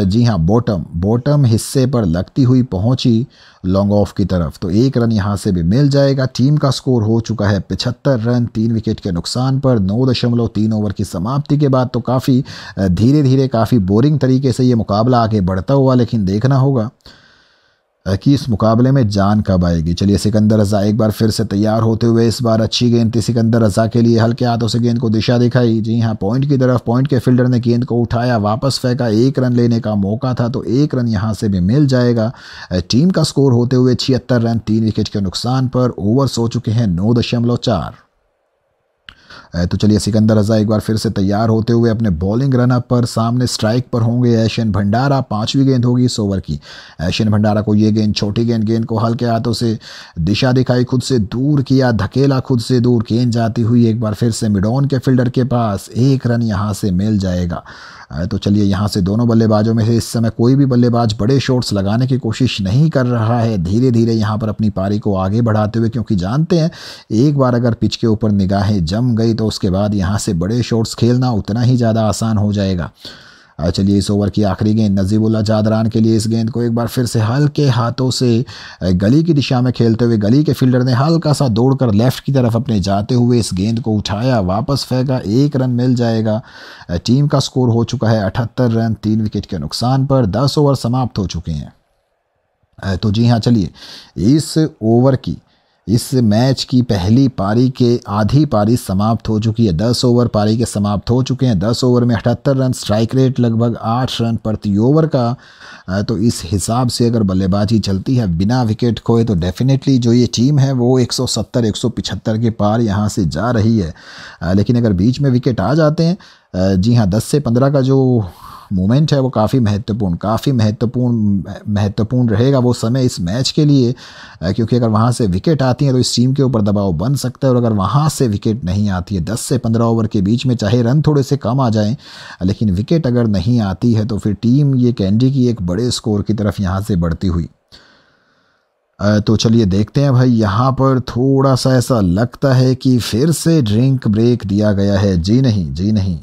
जी हाँ बॉटम बॉटम हिस्से पर लगती हुई पहुँची लॉन्ग ऑफ की तरफ तो एक रन यहाँ से भी मिल जाएगा टीम का स्कोर हो चुका है पिछहत्तर रन तीन विकेट के नुकसान पर नौ दशमलव तीन ओवर की समाप्ति के बाद तो काफ़ी धीरे धीरे काफ़ी बोरिंग तरीके से ये मुकाबला आगे बढ़ता हुआ लेकिन देखना होगा कि इस मुकाबले में जान कब आएगी चलिए सिकंदर रजा एक बार फिर से तैयार होते हुए इस बार अच्छी गेंद थी सिकंदर रजा के लिए हल्के हाथों से गेंद को दिशा दिखाई जी हाँ पॉइंट की तरफ पॉइंट के फील्डर ने गेंद को उठाया वापस फेंका एक रन लेने का मौका था तो एक रन यहाँ से भी मिल जाएगा टीम का स्कोर होते हुए छिहत्तर रन तीन विकेट के नुकसान पर ओवर्स हो चुके हैं नौ दशमलव चार तो चलिए सिकंदर रजा एक बार फिर से तैयार होते हुए अपने बॉलिंग रनअप पर सामने स्ट्राइक पर होंगे एशियन भंडारा पाँचवीं गेंद होगी इस ओवर की एशियन भंडारा को ये गेंद छोटी गेंद गेंद को हल्के हाथों से दिशा दिखाई खुद से दूर किया धकेला खुद से दूर गेंद जाती हुई एक बार फिर से मिडोन के फील्डर के पास एक रन यहाँ से मिल जाएगा तो चलिए यहाँ से दोनों बल्लेबाजों में से इस समय कोई भी बल्लेबाज बड़े शॉट्स लगाने की कोशिश नहीं कर रहा है धीरे धीरे यहाँ पर अपनी पारी को आगे बढ़ाते हुए क्योंकि जानते हैं एक बार अगर पिच के ऊपर निगाहें जम गई तो उसके बाद यहाँ से बड़े शॉट्स खेलना उतना ही ज़्यादा आसान हो जाएगा चलिए इस ओवर की आखिरी गेंद नजीबुल्ला जादरान के लिए इस गेंद को एक बार फिर से हल्के हाथों से गली की दिशा में खेलते हुए गली के फील्डर ने हल्का सा दौड़कर लेफ्ट की तरफ अपने जाते हुए इस गेंद को उठाया वापस फेंका एक रन मिल जाएगा टीम का स्कोर हो चुका है अठहत्तर रन तीन विकेट के नुकसान पर दस ओवर समाप्त हो चुके हैं तो जी हाँ चलिए इस ओवर की इस मैच की पहली पारी के आधी पारी समाप्त हो चुकी है दस ओवर पारी के समाप्त हो चुके हैं दस ओवर में अठहत्तर रन स्ट्राइक रेट लगभग आठ रन प्रति ओवर का तो इस हिसाब से अगर बल्लेबाजी चलती है बिना विकेट खोए तो डेफिनेटली जो ये टीम है वो 170 175 के पार यहाँ से जा रही है लेकिन अगर बीच में विकेट आ जाते हैं जी हाँ दस से पंद्रह का जो मोमेंट है वो काफ़ी महत्वपूर्ण काफ़ी महत्वपूर्ण महत्वपूर्ण रहेगा वो समय इस मैच के लिए क्योंकि अगर वहाँ से विकेट आती है तो इस टीम के ऊपर दबाव बन सकता है और अगर वहाँ से विकेट नहीं आती है दस से पंद्रह ओवर के बीच में चाहे रन थोड़े से कम आ जाएँ लेकिन विकेट अगर नहीं आती है तो फिर टीम ये कैंडी की एक बड़े स्कोर की तरफ यहाँ से बढ़ती हुई तो चलिए देखते हैं भाई यहाँ पर थोड़ा सा ऐसा लगता है कि फिर से ड्रिंक ब्रेक दिया गया है जी नहीं जी नहीं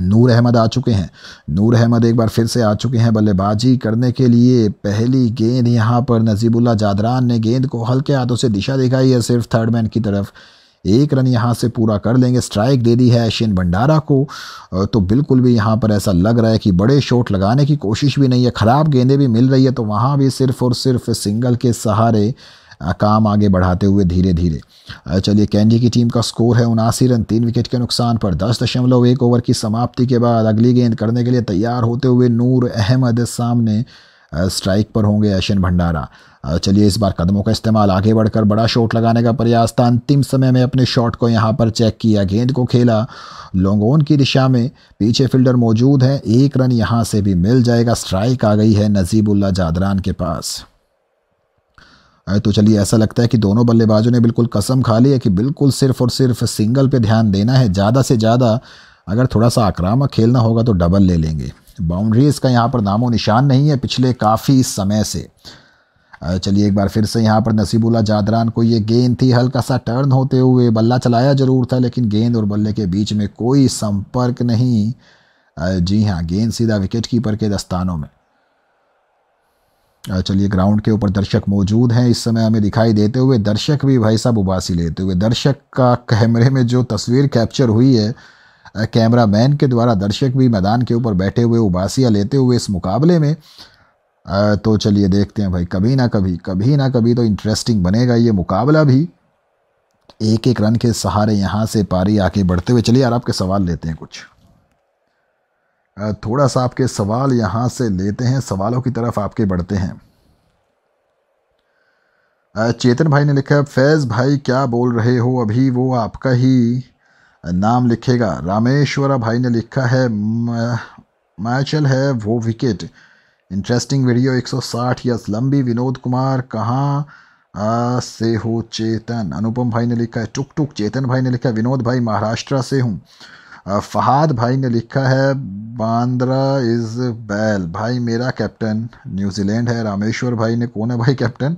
नूर अहमद आ चुके हैं नूर अहमद एक बार फिर से आ चुके हैं बल्लेबाजी करने के लिए पहली गेंद यहाँ पर नजीबुल्ला जादरान ने गेंद को हल्के हाथों से दिशा दिखाई है सिर्फ थर्ड मैन की तरफ एक रन यहाँ से पूरा कर लेंगे स्ट्राइक दे दी है एशियन भंडारा को तो बिल्कुल भी यहाँ पर ऐसा लग रहा है कि बड़े शॉट लगाने की कोशिश भी नहीं है ख़राब गेंदें भी मिल रही है तो वहाँ भी सिर्फ और सिर्फ सिंगल के सहारे काम आगे बढ़ाते हुए धीरे धीरे चलिए कैंडी की टीम का स्कोर है उनासी रन तीन विकेट के नुकसान पर दस दशमलव एक ओवर की समाप्ति के बाद अगली गेंद करने के लिए तैयार होते हुए नूर अहमद सामने स्ट्राइक पर होंगे अशन भंडारा चलिए इस बार कदमों का इस्तेमाल आगे बढ़कर बड़ा शॉट लगाने का प्रयास था अंतिम समय में अपने शॉट को यहाँ पर चेक किया गेंद को खेला लोंगोन की दिशा में पीछे फील्डर मौजूद हैं एक रन यहाँ से भी मिल जाएगा स्ट्राइक आ गई है नजीबुल्ला जादरान के पास तो चलिए ऐसा लगता है कि दोनों बल्लेबाजों ने बिल्कुल कसम खा ली है कि बिल्कुल सिर्फ और सिर्फ सिंगल पे ध्यान देना है ज़्यादा से ज़्यादा अगर थोड़ा सा आक्रामक खेलना होगा तो डबल ले लेंगे बाउंड्रीज़ का यहाँ पर नामो निशान नहीं है पिछले काफ़ी समय से चलिए एक बार फिर से यहाँ पर नसीबुल्ला जादरान को ये गेंद थी हल्का सा टर्न होते हुए बल्ला चलाया ज़रूर था लेकिन गेंद और बल्ले के बीच में कोई संपर्क नहीं जी हाँ गेंद सीधा विकेट कीपर के दस्तानों में चलिए ग्राउंड के ऊपर दर्शक मौजूद हैं इस समय हमें दिखाई देते हुए दर्शक भी भाई साहब उबासी लेते हुए दर्शक का कैमरे में जो तस्वीर कैप्चर हुई है कैमरा मैन के द्वारा दर्शक भी मैदान के ऊपर बैठे हुए उबासियाँ लेते हुए इस मुकाबले में तो चलिए देखते हैं भाई कभी ना कभी कभी ना कभी तो इंटरेस्टिंग बनेगा ये मुकाबला भी एक एक रन के सहारे यहाँ से पारी आके बढ़ते हुए चलिए यार आपके सवाल लेते हैं कुछ थोड़ा सा आपके सवाल यहाँ से लेते हैं सवालों की तरफ आपके बढ़ते हैं चेतन भाई ने लिखा है फैज़ भाई क्या बोल रहे हो अभी वो आपका ही नाम लिखेगा रामेश्वरा भाई ने लिखा है मैचल है वो विकेट इंटरेस्टिंग वीडियो 160 यस लंबी विनोद कुमार कहाँ से हो चेतन अनुपम भाई ने लिखा है टुक टुक चेतन भाई ने लिखा विनोद भाई महाराष्ट्र से हूँ फहाद भाई ने लिखा है बांद्रा इज़ बैल भाई मेरा कैप्टन न्यूजीलैंड है रामेश्वर भाई ने कौन है भाई कैप्टन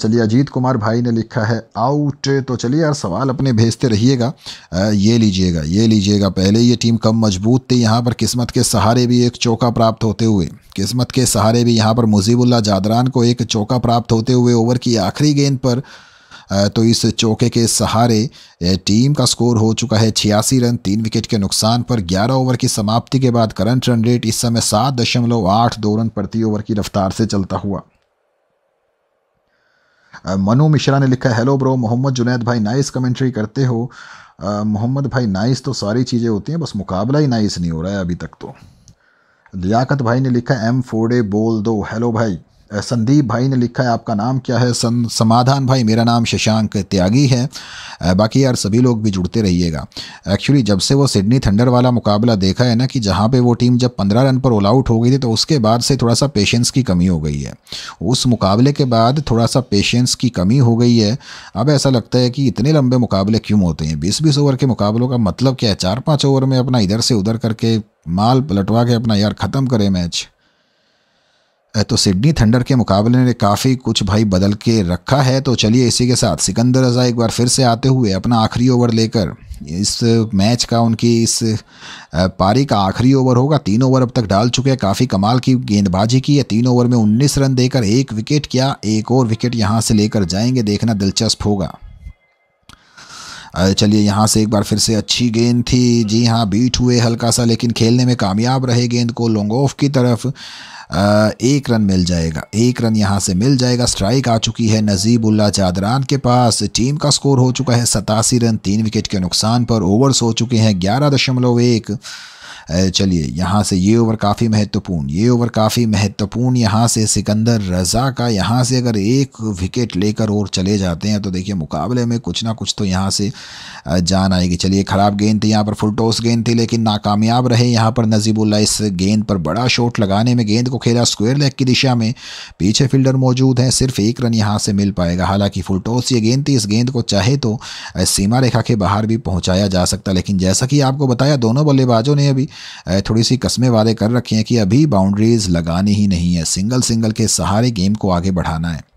चलिए अजीत कुमार भाई ने लिखा है आउट तो चलिए यार सवाल अपने भेजते रहिएगा ये लीजिएगा ये लीजिएगा पहले ये टीम कम मजबूत थी यहाँ पर किस्मत के सहारे भी एक चौका प्राप्त होते हुए किस्मत के सहारे भी यहाँ पर मुजीबुल्ला जादरान को एक चौका प्राप्त होते हुए ओवर की आखिरी गेंद पर तो इस चौके के सहारे टीम का स्कोर हो चुका है छियासी रन तीन विकेट के नुकसान पर 11 ओवर की समाप्ति के बाद करंट रन रेट इस समय सात दशमलव आठ दो रन प्रति ओवर की रफ्तार से चलता हुआ मनु मिश्रा ने लिखा हेलो ब्रो मोहम्मद जुनैद भाई नाइस कमेंट्री करते हो मोहम्मद भाई नाइस तो सारी चीज़ें होती हैं बस मुकाबला ही नाइस नहीं हो रहा है अभी तक तो लियाकत भाई ने लिखा एम फोड़े बोल दो हेलो भाई संदीप भाई ने लिखा है आपका नाम क्या है सं समाधान भाई मेरा नाम शशांक त्यागी है बाकी यार सभी लोग भी जुड़ते रहिएगा एक्चुअली जब से वो सिडनी थंडर वाला मुकाबला देखा है ना कि जहाँ पे वो टीम जब पंद्रह रन पर ऑल आउट हो गई थी तो उसके बाद से थोड़ा सा पेशेंस की कमी हो गई है उस मुकाबले के बाद थोड़ा सा पेशेंस की कमी हो गई है अब ऐसा लगता है कि इतने लंबे मुकाबले क्यों होते हैं बीस बीस ओवर के मुकाबलों का मतलब क्या है चार पाँच ओवर में अपना इधर से उधर करके माल पलटवा के अपना यार ख़त्म करें मैच तो सिडनी थंडर के मुकाबले ने काफ़ी कुछ भाई बदल के रखा है तो चलिए इसी के साथ सिकंदर रजा एक बार फिर से आते हुए अपना आखिरी ओवर लेकर इस मैच का उनकी इस पारी का आखिरी ओवर होगा तीन ओवर अब तक डाल चुके हैं काफ़ी कमाल की गेंदबाजी की है तीन ओवर में उन्नीस रन देकर एक विकेट क्या एक और विकेट यहाँ से लेकर जाएंगे देखना दिलचस्प होगा चलिए यहाँ से एक बार फिर से अच्छी गेंद थी जी हाँ बीट हुए हल्का सा लेकिन खेलने में कामयाब रहे गेंद को लोंगोफ की तरफ एक रन मिल जाएगा एक रन यहाँ से मिल जाएगा स्ट्राइक आ चुकी है नजीबुल्ला चादरान के पास टीम का स्कोर हो चुका है सतासी रन तीन विकेट के नुकसान पर ओवर्स हो चुके हैं ग्यारह दशमलव एक चलिए यहाँ से ये ओवर काफ़ी महत्वपूर्ण ये ओवर काफ़ी महत्वपूर्ण यहाँ से सिकंदर रज़ा का यहाँ से अगर एक विकेट लेकर और चले जाते हैं तो देखिए मुकाबले में कुछ ना कुछ तो यहाँ से जान आएगी चलिए ख़राब गेंद थी यहाँ पर फुल टॉस गेंद थी लेकिन नाकामयाब रहे यहाँ पर नजीबुल्ला इस गेंद पर बड़ा शॉट लगाने में गेंद को खेला स्क्वेयर लेग की दिशा में पीछे फील्डर मौजूद हैं सिर्फ एक रन यहाँ से मिल पाएगा हालांकि फुल टॉस ये गेंद थी इस गेंद को चाहे तो सीमा रेखा के बाहर भी पहुँचाया जा सकता लेकिन जैसा कि आपको बताया दोनों बल्लेबाजों ने अभी थोड़ी सी कस्में वादे कर रखे हैं कि अभी बाउंड्रीज़ लगानी ही नहीं है सिंगल सिंगल के सहारे गेम को आगे बढ़ाना है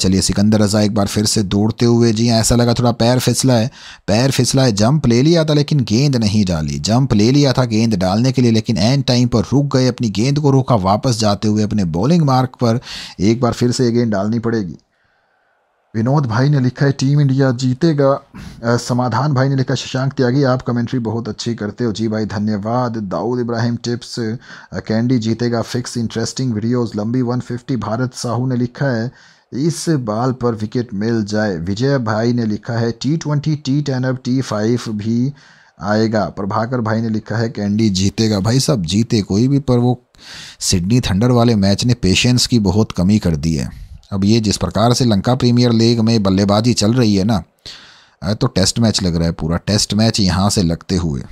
चलिए सिकंदर रज़ा एक बार फिर से दौड़ते हुए जी हाँ, ऐसा लगा थोड़ा पैर फिसला है पैर फिसला है जंप ले लिया था लेकिन गेंद नहीं डाली जंप ले लिया था गेंद डालने के लिए लेकिन एंड टाइम पर रुक गए अपनी गेंद को रोका वापस जाते हुए अपने बॉलिंग मार्क पर एक बार फिर से गेंद डालनी पड़ेगी विनोद भाई ने लिखा है टीम इंडिया जीतेगा समाधान भाई ने लिखा शशांक त्यागी आप कमेंट्री बहुत अच्छी करते हो जी भाई धन्यवाद दाऊद इब्राहिम टिप्स कैंडी जीतेगा फिक्स इंटरेस्टिंग वीडियोस लंबी 150 भारत साहू ने लिखा है इस बाल पर विकेट मिल जाए विजय भाई ने लिखा है टी ट्वेंटी टी टेन अब टी फाइव भी आएगा प्रभाकर भाई ने लिखा है कैंडी जीतेगा भाई सब जीते कोई भी पर वो सिडनी थंडर वाले मैच ने पेशेंस की बहुत कमी कर दी है अब ये जिस प्रकार से लंका प्रीमियर लीग में बल्लेबाजी चल रही है ना तो टेस्ट मैच लग रहा है पूरा टेस्ट मैच यहाँ से लगते हुए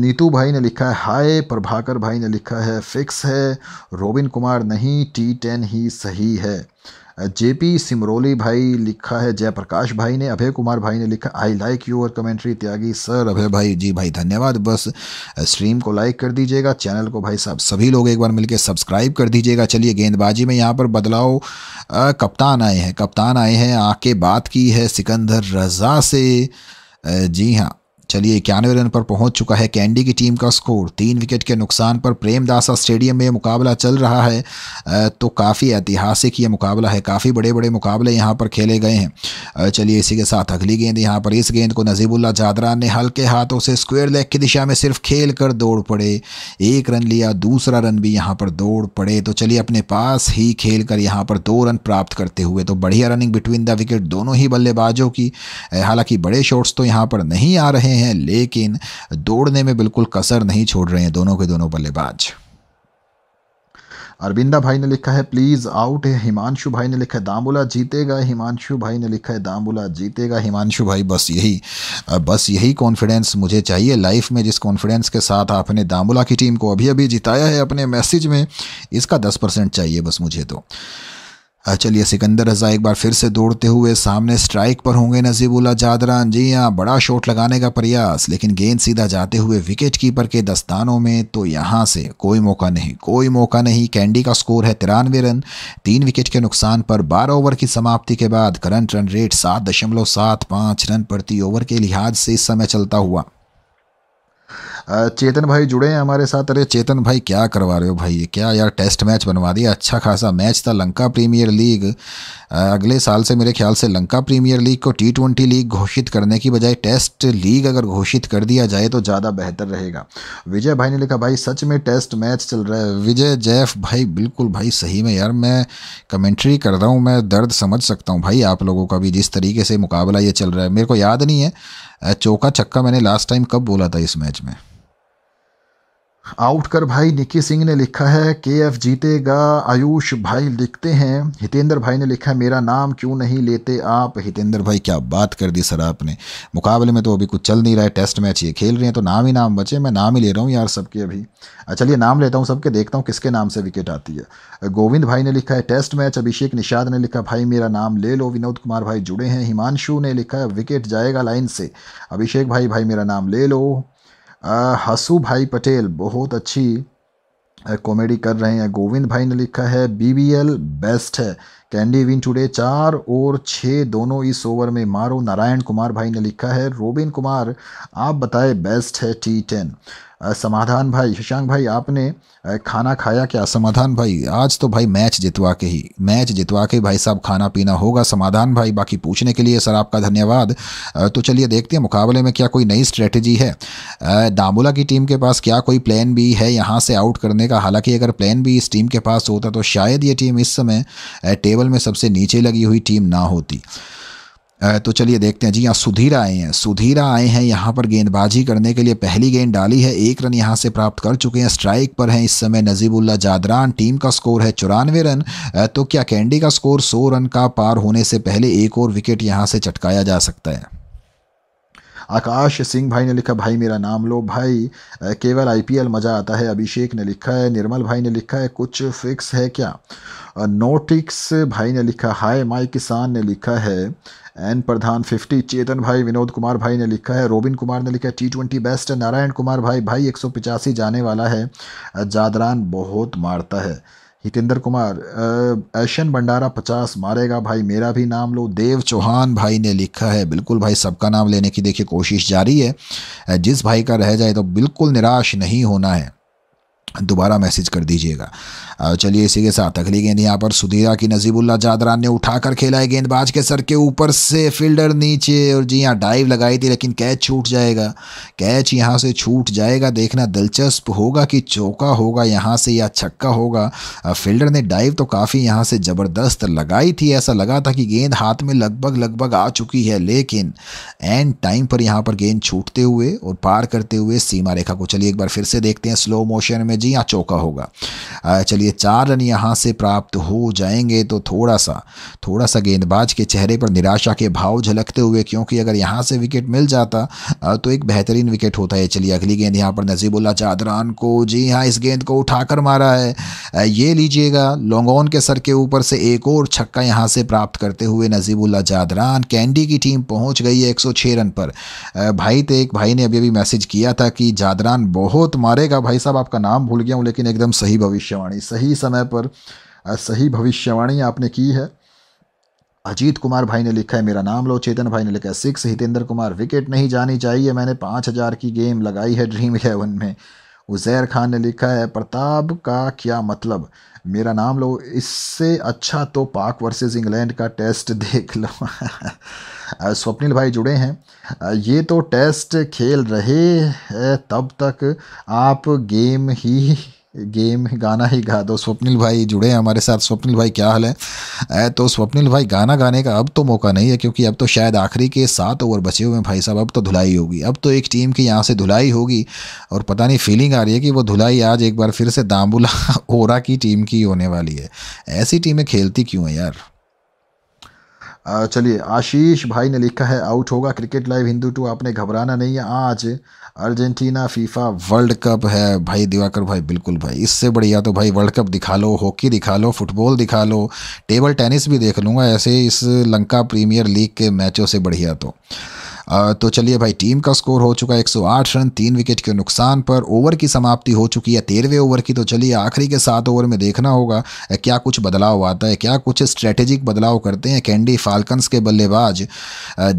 नीतू भाई ने लिखा है हाय प्रभाकर भाई ने लिखा है फिक्स है रोबिन कुमार नहीं टी टेन ही सही है जेपी सिमरोली भाई लिखा है जयप्रकाश भाई ने अभय कुमार भाई ने लिखा आई लाइक यू और कमेंट्री त्यागी सर अभय भाई जी भाई धन्यवाद बस स्ट्रीम को लाइक कर दीजिएगा चैनल को भाई साहब सभी लोग एक बार मिलकर सब्सक्राइब कर दीजिएगा चलिए गेंदबाजी में यहाँ पर बदलाव कप्तान आए हैं कप्तान आए हैं आके बात की है सिकंदर रजा से जी हाँ चलिए इक्यानवे रन पर पहुंच चुका है कैंडी की टीम का स्कोर तीन विकेट के नुकसान पर प्रेमदासा स्टेडियम में मुकाबला चल रहा है तो काफ़ी ऐतिहासिक ये मुकाबला है काफ़ी बड़े बड़े मुकाबले यहाँ पर खेले गए हैं चलिए इसी के साथ अगली गेंद यहाँ पर इस गेंद को नजीबुल्ला जादरा ने हल्के हाथों से स्क्वेयर लेग की दिशा में सिर्फ खेल कर दौड़ पड़े एक रन लिया दूसरा रन भी यहाँ पर दौड़ पड़े तो चलिए अपने पास ही खेल कर यहाँ पर दो रन प्राप्त करते हुए तो बढ़िया रनिंग बिटवीन द विकेट दोनों ही बल्लेबाजों की हालांकि बड़े शॉट्स तो यहाँ पर नहीं आ रहे हैं हैं लेकिन दौड़ने में बिल्कुल कसर नहीं छोड़ रहे हैं दोनों के दोनों बल्लेबाज अरविंदा भाई ने लिखा है प्लीज़ आउट है हिमांशु भाई ने लिखा है दामुला जीतेगा हिमांशु भाई ने लिखा है दाम्बुला जीतेगा हिमांशु भाई बस यही बस यही कॉन्फिडेंस मुझे चाहिए लाइफ में जिस कॉन्फिडेंस के साथ आपने दामुला की टीम को अभी अभी जिताया है अपने मैसेज में इसका दस परसेंट चाहिए बस मुझे तो हाँ, चलिए सिकंदर रजा एक बार फिर से दौड़ते हुए सामने स्ट्राइक पर होंगे नजीबुल्ला जादरान जी हाँ बड़ा शॉट लगाने का प्रयास लेकिन गेंद सीधा जाते हुए विकेट कीपर के दस्तानों में तो यहाँ से कोई मौका नहीं कोई मौका नहीं कैंडी का स्कोर है तिरानवे रन तीन विकेट के नुकसान पर बारह ओवर की समाप्ति के बाद करंट रन रेट सात दशमलव सात पाँच रन प्रति ओवर के लिहाज से इस समय चलता हुआ चेतन भाई जुड़े हैं हमारे साथ अरे चेतन भाई क्या करवा रहे हो भाई क्या यार टेस्ट मैच बनवा दिया अच्छा खासा मैच था लंका प्रीमियर लीग अगले साल से मेरे ख्याल से लंका प्रीमियर लीग को टी ट्वेंटी लीग घोषित करने की बजाय टेस्ट लीग अगर घोषित कर दिया जाए तो ज़्यादा बेहतर रहेगा विजय भाई ने लिखा भाई सच में टेस्ट मैच चल रहा है विजय जैफ भाई बिल्कुल भाई सही में यार मैं कमेंट्री कर रहा हूँ मैं दर्द समझ सकता हूँ भाई आप लोगों का भी जिस तरीके से मुकाबला ये चल रहा है मेरे को याद नहीं है चौका छक्का मैंने लास्ट टाइम कब बोला था इस मैच में आउट कर भाई निकी सिंह ने लिखा है के एफ जीतेगा आयुष भाई लिखते हैं हितेंद्र भाई ने लिखा है मेरा नाम क्यों नहीं लेते आप हितेंद्र भाई क्या बात कर दी सर आपने मुकाबले में तो अभी कुछ चल नहीं रहा है टेस्ट मैच ये खेल रहे हैं तो नाम ही नाम बचे मैं नाम ही ले रहा हूँ यार सबके अभी अच्छा, चलिए नाम लेता हूँ सबके देखता हूँ किसके नाम से विकेट आती है गोविंद भाई ने लिखा है टेस्ट मैच अभिषेक निषाद ने लिखा भाई मेरा नाम ले लो विनोद कुमार भाई जुड़े हैं हिमांशु ने लिखा है विकेट जाएगा लाइन से अभिषेक भाई भाई मेरा नाम ले लो हसू भाई पटेल बहुत अच्छी कॉमेडी कर रहे हैं गोविंद भाई ने लिखा है बीबीएल बेस्ट है कैंडी विन टुडे चार और छः दोनों इस ओवर में मारो नारायण कुमार भाई ने लिखा है रोबिन कुमार आप बताए बेस्ट है टी टेन समाधान भाई शशांक भाई आपने खाना खाया क्या समाधान भाई आज तो भाई मैच जितवा के ही मैच जितवा के भाई साहब खाना पीना होगा समाधान भाई बाकी पूछने के लिए सर आपका धन्यवाद तो चलिए देखते हैं मुकाबले में क्या कोई नई स्ट्रेटजी है डामोला की टीम के पास क्या कोई प्लान भी है यहाँ से आउट करने का हालांकि अगर प्लान भी इस टीम के पास होता तो शायद ये टीम इस समय टेबल में सबसे नीचे लगी हुई टीम ना होती तो चलिए देखते हैं जी यहाँ सुधीर आए हैं सुधीरा आए हैं यहाँ पर गेंदबाजी करने के लिए पहली गेंद डाली है एक रन यहाँ से प्राप्त कर चुके हैं स्ट्राइक पर हैं इस समय नजीबुल्ला जादरान टीम का स्कोर है चौरानवे रन तो क्या कैंडी का स्कोर सौ रन का पार होने से पहले एक और विकेट यहाँ से चटकाया जा सकता है आकाश सिंह भाई ने लिखा भाई मेरा नाम लो भाई केवल आईपीएल मज़ा आता है अभिषेक ने लिखा है निर्मल भाई ने लिखा है कुछ फिक्स है क्या नोटिक्स भाई ने लिखा हाय माई किसान ने लिखा है एन प्रधान फिफ्टी चेतन भाई विनोद कुमार भाई ने लिखा है रोबिन कुमार ने लिखा है T twenty best Narayan Kumar भाई भाई एक जाने वाला है जादरान बहुत मारता है हितेंद्र कुमार ऐशन भंडारा पचास मारेगा भाई मेरा भी नाम लो देव चौहान भाई ने लिखा है बिल्कुल भाई सबका नाम लेने की देखिए कोशिश जारी है जिस भाई का रह जाए तो बिल्कुल निराश नहीं होना है दोबारा मैसेज कर दीजिएगा चलिए इसी के साथ अगली गेंद यहाँ पर सुधीरा की नजीबुल्ला जादरान ने उठाकर खेला है गेंदबाज के सर के ऊपर से फील्डर नीचे और जी यहाँ डाइव लगाई थी लेकिन कैच छूट जाएगा कैच यहाँ से छूट जाएगा देखना दिलचस्प होगा कि चौका होगा यहाँ से या छक्का होगा फील्डर ने डाइव तो काफ़ी यहाँ से ज़बरदस्त लगाई थी ऐसा लगा था कि गेंद हाथ में लगभग लगभग आ चुकी है लेकिन एंड टाइम पर यहाँ पर गेंद छूटते हुए और पार करते हुए सीमा रेखा को चलिए एक बार फिर से देखते हैं स्लो मोशन में जी या हाँ, चौका होगा चलिए चार रन यहाँ से प्राप्त हो जाएंगे तो थोड़ा सा थोड़ा सा गेंदबाज के चेहरे पर निराशा के भाव झलकते हुए क्योंकि अगर यहाँ से विकेट मिल जाता तो एक बेहतरीन विकेट होता है चलिए अगली गेंद यहाँ पर नजीबुल्ला चादरान को जी हाँ इस गेंद को उठाकर मारा है ये लीजिएगा लोंगोन के सर के ऊपर से एक और छक्का यहाँ से प्राप्त करते हुए नजीबुल्ला चादरान कैंडी की टीम पहुँच गई है एक रन पर भाई थे तो एक भाई ने अभी अभी मैसेज किया था कि जादरान बहुत मारेगा भाई साहब आपका नाम भूल गया हूँ लेकिन एकदम सही भविष्यवाणी सही समय पर सही भविष्यवाणी आपने की है अजीत कुमार भाई ने लिखा है मेरा नाम लो चेतन भाई ने लिखा है सिक्स हितेंद्र कुमार विकेट नहीं जानी चाहिए मैंने पाँच हज़ार की गेम लगाई है ड्रीम इलेवन में उजैर खान ने लिखा है प्रताप का क्या मतलब मेरा नाम लो इससे अच्छा तो पाक वर्सेस इंग्लैंड का टेस्ट देख लो स्वप्निल भाई जुड़े हैं ये तो टेस्ट खेल रहे तब तक आप गेम ही गेम गाना ही गा दो स्वप्निल भाई जुड़े हैं हमारे साथ स्वप्निल भाई क्या हाल है तो स्वप्निल भाई गाना गाने का अब तो मौका नहीं है क्योंकि अब तो शायद आखिरी के सात ओवर बचे हुए हैं भाई साहब अब तो धुलाई होगी अब तो एक टीम की यहाँ से धुलाई होगी और पता नहीं फीलिंग आ रही है कि वो धुलाई आज एक बार फिर से दाम्बुला ओरा की टीम की होने वाली है ऐसी टीमें खेलती क्यों हैं यार चलिए आशीष भाई ने लिखा है आउट होगा क्रिकेट लाइव हिंदू टू आपने घबराना नहीं है आज अर्जेंटीना फीफा वर्ल्ड कप है भाई दिवाकर भाई बिल्कुल भाई इससे बढ़िया तो भाई वर्ल्ड कप दिखा लो हॉकी दिखा लो फुटबॉल दिखा लो टेबल टेनिस भी देख लूँगा ऐसे इस लंका प्रीमियर लीग के मैचों से बढ़िया तो तो चलिए भाई टीम का स्कोर हो चुका है आठ रन तीन विकेट के नुकसान पर ओवर की समाप्ति हो चुकी है तेरहवें ओवर की तो चलिए आखिरी के सात ओवर में देखना होगा क्या कुछ बदलाव आता है क्या कुछ स्ट्रेटेजिक बदलाव करते हैं कैंडी फाल्कन्स के बल्लेबाज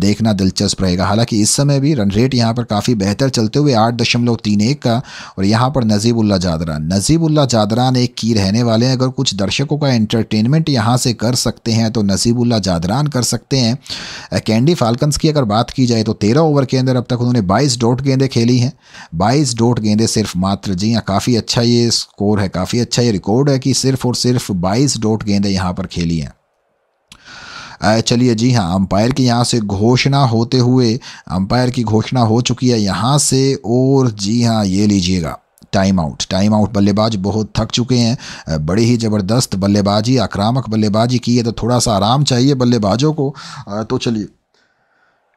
देखना दिलचस्प रहेगा हालांकि इस समय भी रन रेट यहाँ पर काफ़ी बेहतर चलते हुए आठ दशमलव तीन एक का और यहाँ पर नजीबुल्ला जादरान नजीबुल्ला जादरान एक की रहने वाले हैं अगर कुछ दर्शकों का एंटरटेनमेंट यहाँ से कर सकते हैं तो नजीबुल्ला जादरान कर सकते हैं कैंडी फाल्कन्स की अगर बात की जाए कहें तो तेरह ओवर के अंदर अब तक उन्होंने बाईस डॉट गेंदें खेली हैं बाईस डॉट गेंदें सिर्फ मात्र जी हाँ काफ़ी अच्छा ये स्कोर है काफ़ी अच्छा ये रिकॉर्ड है कि सिर्फ और सिर्फ बाईस डॉट गेंदें यहाँ पर खेली हैं चलिए जी हाँ अंपायर की यहाँ से घोषणा होते हुए अंपायर की घोषणा हो चुकी है यहाँ से और जी हाँ ये लीजिएगा टाइम आउट टाइम आउट बल्लेबाज बहुत थक चुके हैं बड़े ही ज़बरदस्त बल्लेबाजी आक्रामक बल्लेबाजी की है तो थोड़ा सा आराम चाहिए बल्लेबाजों को तो चलिए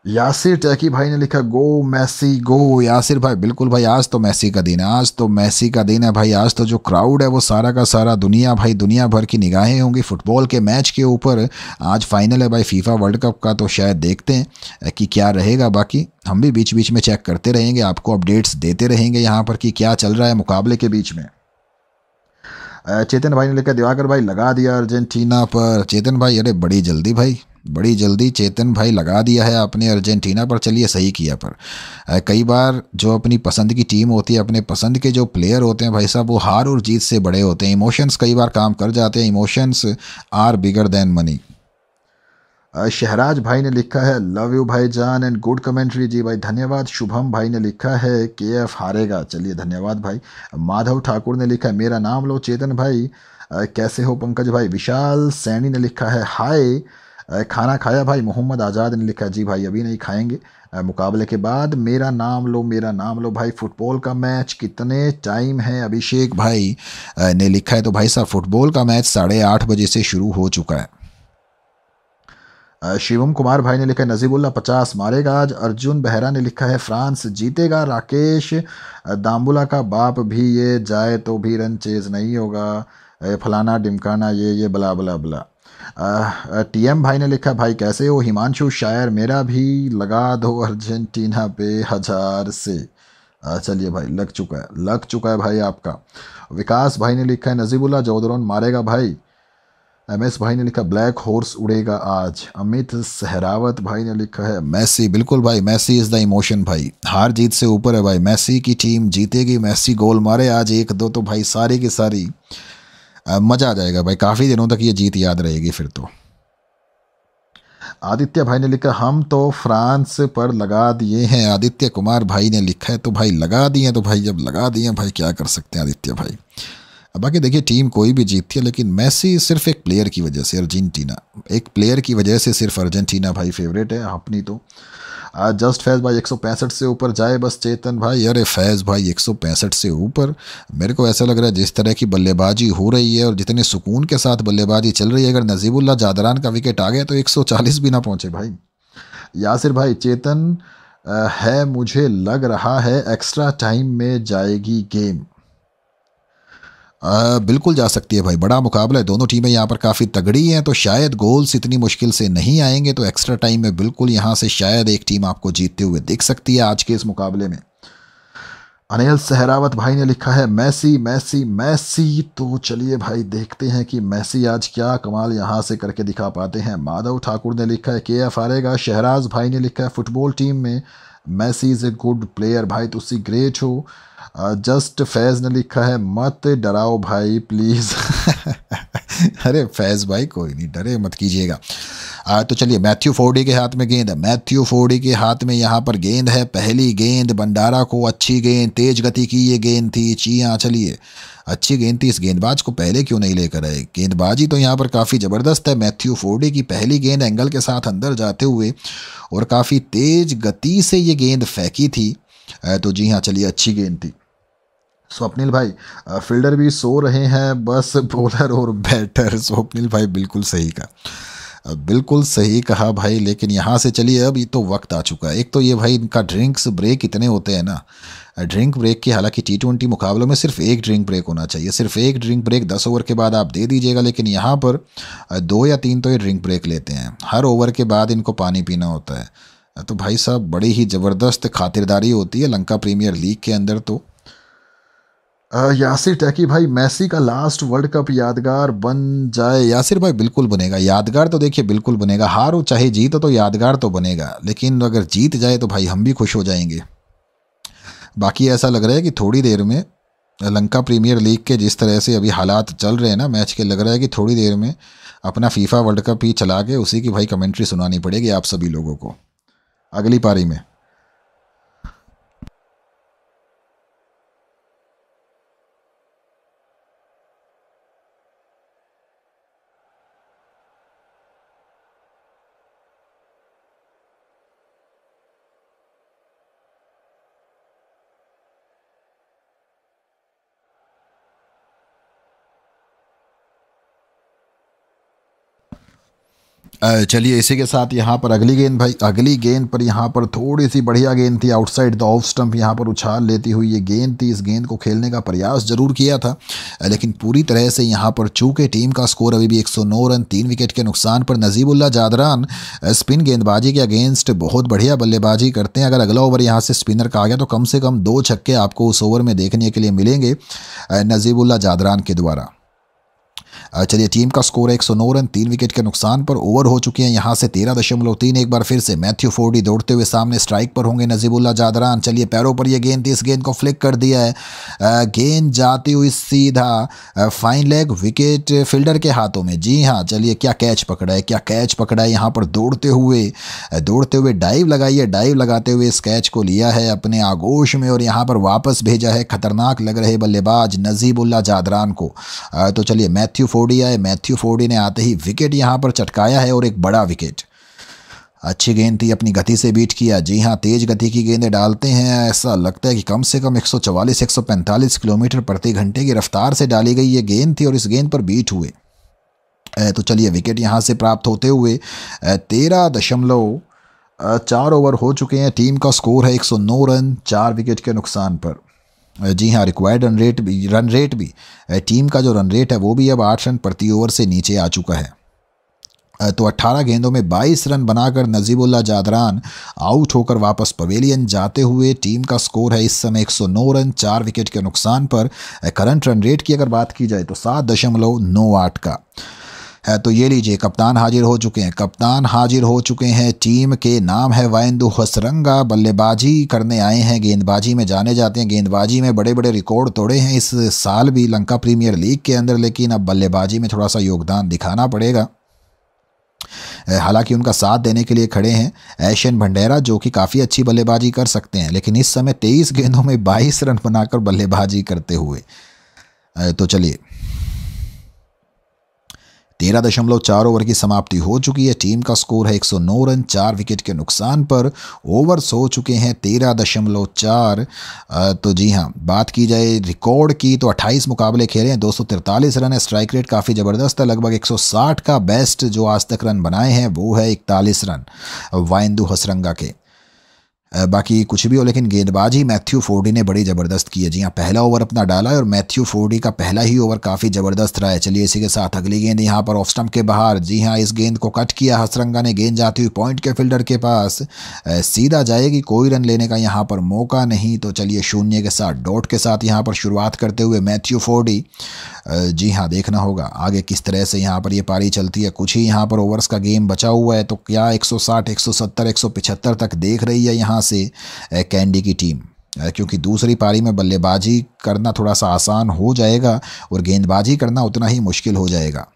यासिर टैकी भाई ने लिखा गो मैसी गो यासिर भाई बिल्कुल भाई आज तो मैसी का दिन है आज तो मैसी का दिन है भाई आज तो जो क्राउड है वो सारा का सारा दुनिया भाई दुनिया भर की निगाहें होंगी फुटबॉल के मैच के ऊपर आज फाइनल है भाई फीफा वर्ल्ड कप का तो शायद देखते हैं कि क्या रहेगा बाकी हम भी बीच बीच में चेक करते रहेंगे आपको अपडेट्स देते रहेंगे यहाँ पर कि क्या चल रहा है मुकाबले के बीच में चेतन भाई ने लिखा दिवाकर भाई लगा दिया अर्जेंटीना पर चेतन भाई अरे बड़ी जल्दी भाई बड़ी जल्दी चेतन भाई लगा दिया है अपने अर्जेंटीना पर चलिए सही किया पर कई बार जो अपनी पसंद की टीम होती है अपने पसंद के जो प्लेयर होते हैं भाई साहब वो हार और जीत से बड़े होते हैं इमोशंस कई बार काम कर जाते हैं emotions are bigger than money Shahraz भाई ने लिखा है लव यू भाई जान एंड गुड कमेंट्री जी भाई धन्यवाद शुभम भाई ने लिखा है के एफ हारेगा चलिए धन्यवाद भाई माधव ठाकुर ने लिखा है मेरा नाम लो चेतन भाई कैसे हो पंकज भाई विशाल सैनी ने लिखा है हाय खाना खाया भाई मोहम्मद आज़ाद ने लिखा जी भाई अभी नहीं खाएंगे मुकाबले के बाद मेरा नाम लो मेरा नाम लो भाई फुटबॉल का मैच कितने टाइम है अभिषेक भाई ने लिखा है तो भाई साहब फुटबॉल का मैच साढ़े आठ बजे से शुरू हो चुका है शिवम कुमार भाई ने लिखा है नजीबुल्ला पचास मारेगा आज अर्जुन बहरा ने लिखा है फ्रांस जीतेगा राकेश दाम्बुला का बाप भी ये जाए तो भी रन चेज नहीं होगा फलाना डिमकाना ये ये बला बला बला टीएम भाई ने लिखा भाई कैसे हो हिमांशु शायर मेरा भी लगा दो अर्जेंटीना पे हज़ार से चलिए भाई लग चुका है लग चुका है भाई आपका विकास भाई ने लिखा है नजीबुल्ला जौदरौन मारेगा भाई एम एस भाई ने लिखा ब्लैक हॉर्स उड़ेगा आज अमित सहरावत भाई ने लिखा है मैसी बिल्कुल भाई मैसी इज़ द इमोशन भाई हार जीत से ऊपर है भाई मैसी की टीम जीतेगी मैसी गोल मारे आज एक दो तो भाई सारी की सारी मज़ा आ जाएगा भाई काफ़ी दिनों तक ये जीत याद रहेगी फिर तो आदित्य भाई ने लिखा हम तो फ्रांस पर लगा दिए हैं आदित्य कुमार भाई ने लिखा है तो भाई लगा दिए तो भाई जब लगा दिए भाई क्या कर सकते हैं आदित्य भाई बाकी देखिए टीम कोई भी जीतती है लेकिन मैसी सिर्फ एक प्लेयर की वजह से अर्जेंटीना एक प्लेयर की वजह से सिर्फ अर्जेंटीना भाई फेवरेट है अपनी तो आज जस्ट फैज भाई एक से ऊपर जाए बस चेतन भाई अरे फैज भाई एक से ऊपर मेरे को ऐसा लग रहा है जिस तरह की बल्लेबाजी हो रही है और जितने सुकून के साथ बल्लेबाजी चल रही है अगर नजीबुल्ला जादरान का विकेट आ गया तो एक भी ना पहुँचे भाई यासिर भाई चेतन है मुझे लग रहा है एक्स्ट्रा टाइम में जाएगी गेम बिल्कुल जा सकती है भाई बड़ा मुकाबला है दोनों टीमें यहाँ पर काफ़ी तगड़ी हैं तो शायद गोल्स इतनी मुश्किल से नहीं आएंगे तो एक्स्ट्रा टाइम में बिल्कुल यहाँ से शायद एक टीम आपको जीतते हुए दिख सकती है आज के इस मुकाबले में अनिल सहरावत भाई ने लिखा है मैसी मैसी मैसी तो चलिए भाई देखते हैं कि मैसी आज क्या कमाल यहाँ से करके दिखा पाते हैं माधव ठाकुर ने लिखा है के एफ आरेगा शहराज भाई ने लिखा है फुटबॉल टीम में Messi is a good player भाई तुसी ग्रेट हो जस्ट फैज़ ने लिखा है मत डराओ भाई प्लीज़ अरे फैज़ भाई कोई नहीं डरे मत कीजिएगा तो चलिए मैथ्यू फोर्डी के हाथ में गेंद मैथ्यू फोर्डी के हाथ में यहाँ पर गेंद है पहली गेंद भंडारा को अच्छी गेंद तेज गति की ये गेंद थी चिया चलिए अच्छी गेंद थी इस गेंदबाज को पहले क्यों नहीं लेकर आए गेंदबाजी तो यहाँ पर काफ़ी ज़बरदस्त है मैथ्यू फोर्डी की पहली गेंद एंगल के साथ अंदर जाते हुए और काफ़ी तेज गति से ये गेंद फेंकी थी तो जी हाँ चलिए अच्छी गेंद थी स्वप्निल भाई फील्डर भी सो रहे हैं बस बॉलर और बैटर स्वप्निल भाई बिल्कुल सही कहा बिल्कुल सही कहा भाई लेकिन यहाँ से चलिए अब ये तो वक्त आ चुका है एक तो ये भाई इनका ड्रिंक्स ब्रेक इतने होते हैं ना ड्रिंक ब्रेक के हालांकि टी ट्वेंटी मुकाबलों में सिर्फ एक ड्रिंक ब्रेक होना चाहिए सिर्फ एक ड्रिंक ब्रेक दस ओवर के बाद आप दे दीजिएगा लेकिन यहाँ पर दो या तीन तो ये ड्रिंक ब्रेक लेते हैं हर ओवर के बाद इनको पानी पीना होता है हाँ, तो भाई साहब बड़ी ही ज़बरदस्त खातिरदारी होती है लंका प्रीमियर लीग के अंदर तो यासिर टैकी भाई मैसी का लास्ट वर्ल्ड कप यादगार बन जाए यासिर भाई बिल्कुल बनेगा यादगार तो देखिए बिल्कुल बनेगा हार चाहे जीत हो तो यादगार तो बनेगा लेकिन अगर जीत जाए तो भाई हम भी खुश हो जाएंगे बाकी ऐसा लग रहा है कि थोड़ी देर में लंका प्रीमियर लीग के जिस तरह से अभी हालात चल रहे हैं ना मैच के लग रहा है कि थोड़ी देर में अपना फीफा वर्ल्ड कप ही चला के उसी की भाई कमेंट्री सुनानी पड़ेगी आप सभी लोगों को अगली पारी में चलिए इसी के साथ यहाँ पर अगली गेंद भाई अगली गेंद पर यहाँ पर थोड़ी सी बढ़िया गेंद थी आउटसाइड द ऑफ स्टम्प यहाँ पर उछाल लेती हुई ये गेंद थी इस गेंद को खेलने का प्रयास जरूर किया था लेकिन पूरी तरह से यहाँ पर चूके टीम का स्कोर अभी भी 109 रन तीन विकेट के नुकसान पर नजीबुल्ला जादरान स्पिन गेंदबाजी के अगेंस्ट बहुत बढ़िया बल्लेबाजी करते हैं अगर अगला ओवर यहाँ से स्पिनर का आ गया तो कम से कम दो छक्के आपको उस ओवर में देखने के लिए मिलेंगे नजीबुल्ला जादरान के द्वारा चलिए टीम का स्कोर एक सौ नौ रन तीन विकेट के नुकसान पर ओवर हो चुके हैं यहाँ से तेरह दशमलव तीन एक बार फिर से मैथ्यू फोर्डी दौड़ते हुए सामने स्ट्राइक पर होंगे नजीबुल्ला जादरान चलिए पैरों पर यह गेंद थी इस गेंद को फ्लिक कर दिया है गेंद जाती हुई सीधा फाइन लेग विकेट फील्डर के हाथों में जी हाँ चलिए क्या कैच पकड़ा है क्या कैच पकड़ा है यहाँ पर दौड़ते हुए दौड़ते हुए डाइव लगाई है डाइव लगाते हुए इस कैच को लिया है अपने आगोश में और यहाँ पर वापस भेजा है खतरनाक लग रहे बल्लेबाज नजीबुल्ला जादरान को तो चलिए मैथ्यू फोर्डी आए मैथ्यू फोर्डी ने आते ही विकेट यहाँ पर चटकाया है और एक बड़ा विकेट अच्छी गेंद थी अपनी गति से बीट किया जी हाँ तेज़ गति की गेंदें डालते हैं ऐसा लगता है कि कम से कम 144 145 किलोमीटर प्रति घंटे की रफ्तार से डाली गई ये गेंद थी और इस गेंद पर बीट हुए तो चलिए विकेट यहाँ से प्राप्त होते हुए तेरह दशमलव चार ओवर हो चुके हैं टीम का स्कोर है 109 रन चार विकेट के नुकसान पर जी हाँ रिक्वायर्ड रन रेट भी रन रेट भी टीम का जो रन रेट है वो भी अब आठ रन प्रति ओवर से नीचे आ चुका है तो 18 गेंदों में 22 रन बनाकर नजीबुल्ला जादरान आउट होकर वापस पवेलियन जाते हुए टीम का स्कोर है इस समय 109 रन चार विकेट के नुकसान पर करंट रन रेट की अगर बात की जाए तो सात दशमलव नौ आठ का तो ये लीजिए कप्तान हाजिर हो चुके हैं कप्तान हाजिर हो चुके हैं टीम के नाम है वाइंदु हसरंगा बल्लेबाजी करने आए हैं गेंदबाजी में जाने जाते हैं गेंदबाजी में बड़े बड़े रिकॉर्ड तोड़े हैं इस साल भी लंका प्रीमियर लीग के अंदर लेकिन अब बल्लेबाजी में थोड़ा सा योगदान दिखाना पड़ेगा हालांकि उनका साथ देने के लिए खड़े हैं ऐशन भंडेरा जो कि काफ़ी अच्छी बल्लेबाजी कर सकते हैं लेकिन इस समय तेईस गेंदों में बाईस रन बनाकर बल्लेबाजी करते हुए तो चलिए तेरह दशमलव चार ओवर की समाप्ति हो चुकी है टीम का स्कोर है 109 रन चार विकेट के नुकसान पर ओवर्स हो चुके हैं तेरह दशमलव चार तो जी हाँ बात की जाए रिकॉर्ड की तो 28 मुकाबले खेले हैं दो रन है स्ट्राइक रेट काफ़ी ज़बरदस्त है लगभग 160 का बेस्ट जो आज तक रन बनाए हैं वो है इकतालीस रन वाइंदू हसरंगा के बाकी कुछ भी हो लेकिन गेंदबाजी मैथ्यू फोर्डी ने बड़ी ज़बरदस्त की है जी हाँ पहला ओवर अपना डाला है और मैथ्यू फोर्डी का पहला ही ओवर काफ़ी ज़बरदस्त रहा है चलिए इसी के साथ अगली गेंद यहाँ पर ऑफ स्टम्प के बाहर जी हाँ इस गेंद को कट किया हसरंगा ने गेंद जाती हुई पॉइंट के फील्डर के पास सीधा जाएगी कोई रन लेने का यहाँ पर मौका नहीं तो चलिए शून्य के साथ डॉट के साथ यहाँ पर शुरुआत करते हुए मैथ्यू फोर्डी जी हाँ देखना होगा आगे किस तरह से यहाँ पर ये पारी चलती है कुछ ही यहाँ पर ओवर्स का गेम बचा हुआ है तो क्या 160, 170, 175 तक देख रही है यहाँ से कैंडी की टीम क्योंकि दूसरी पारी में बल्लेबाजी करना थोड़ा सा आसान हो जाएगा और गेंदबाजी करना उतना ही मुश्किल हो जाएगा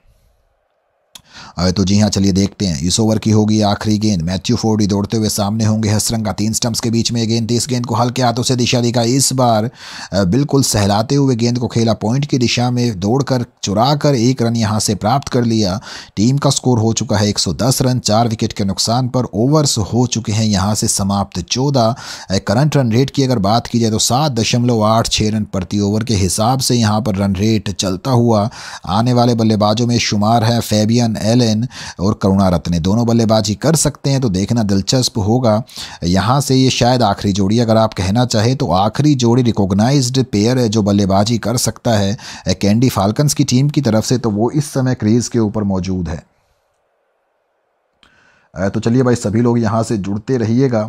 अरे तो जी हाँ चलिए देखते हैं इस ओवर की होगी आखिरी गेंद मैथ्यू फोर्डी दौड़ते हुए सामने होंगे हसरंगा तीन स्टम्प्स के बीच में गेंद इस गेंद को हल्के हाथों से दिशा दिखा इस बार बिल्कुल सहलाते हुए गेंद को खेला पॉइंट की दिशा में दौड़कर चुरा कर एक रन यहाँ से प्राप्त कर लिया टीम का स्कोर हो चुका है दस रन चार विकेट के नुकसान पर ओवर्स हो चुके हैं यहाँ से समाप्त चौदह करंट रन रेट की अगर बात की जाए तो सात दशमलव आठ छः रन प्रति ओवर के हिसाब से यहाँ पर रन रेट चलता हुआ आने वाले बल्लेबाजों में शुमार है फेबियन एल हुसैन और करुणा रत्ने दोनों बल्लेबाजी कर सकते हैं तो देखना दिलचस्प होगा यहाँ से ये शायद आखिरी जोड़ी अगर आप कहना चाहें तो आखिरी जोड़ी रिकॉग्नाइज्ड पेयर है जो बल्लेबाजी कर सकता है कैंडी फाल्कन्स की टीम की तरफ से तो वो इस समय क्रीज़ के ऊपर मौजूद है तो चलिए भाई सभी लोग यहाँ से जुड़ते रहिएगा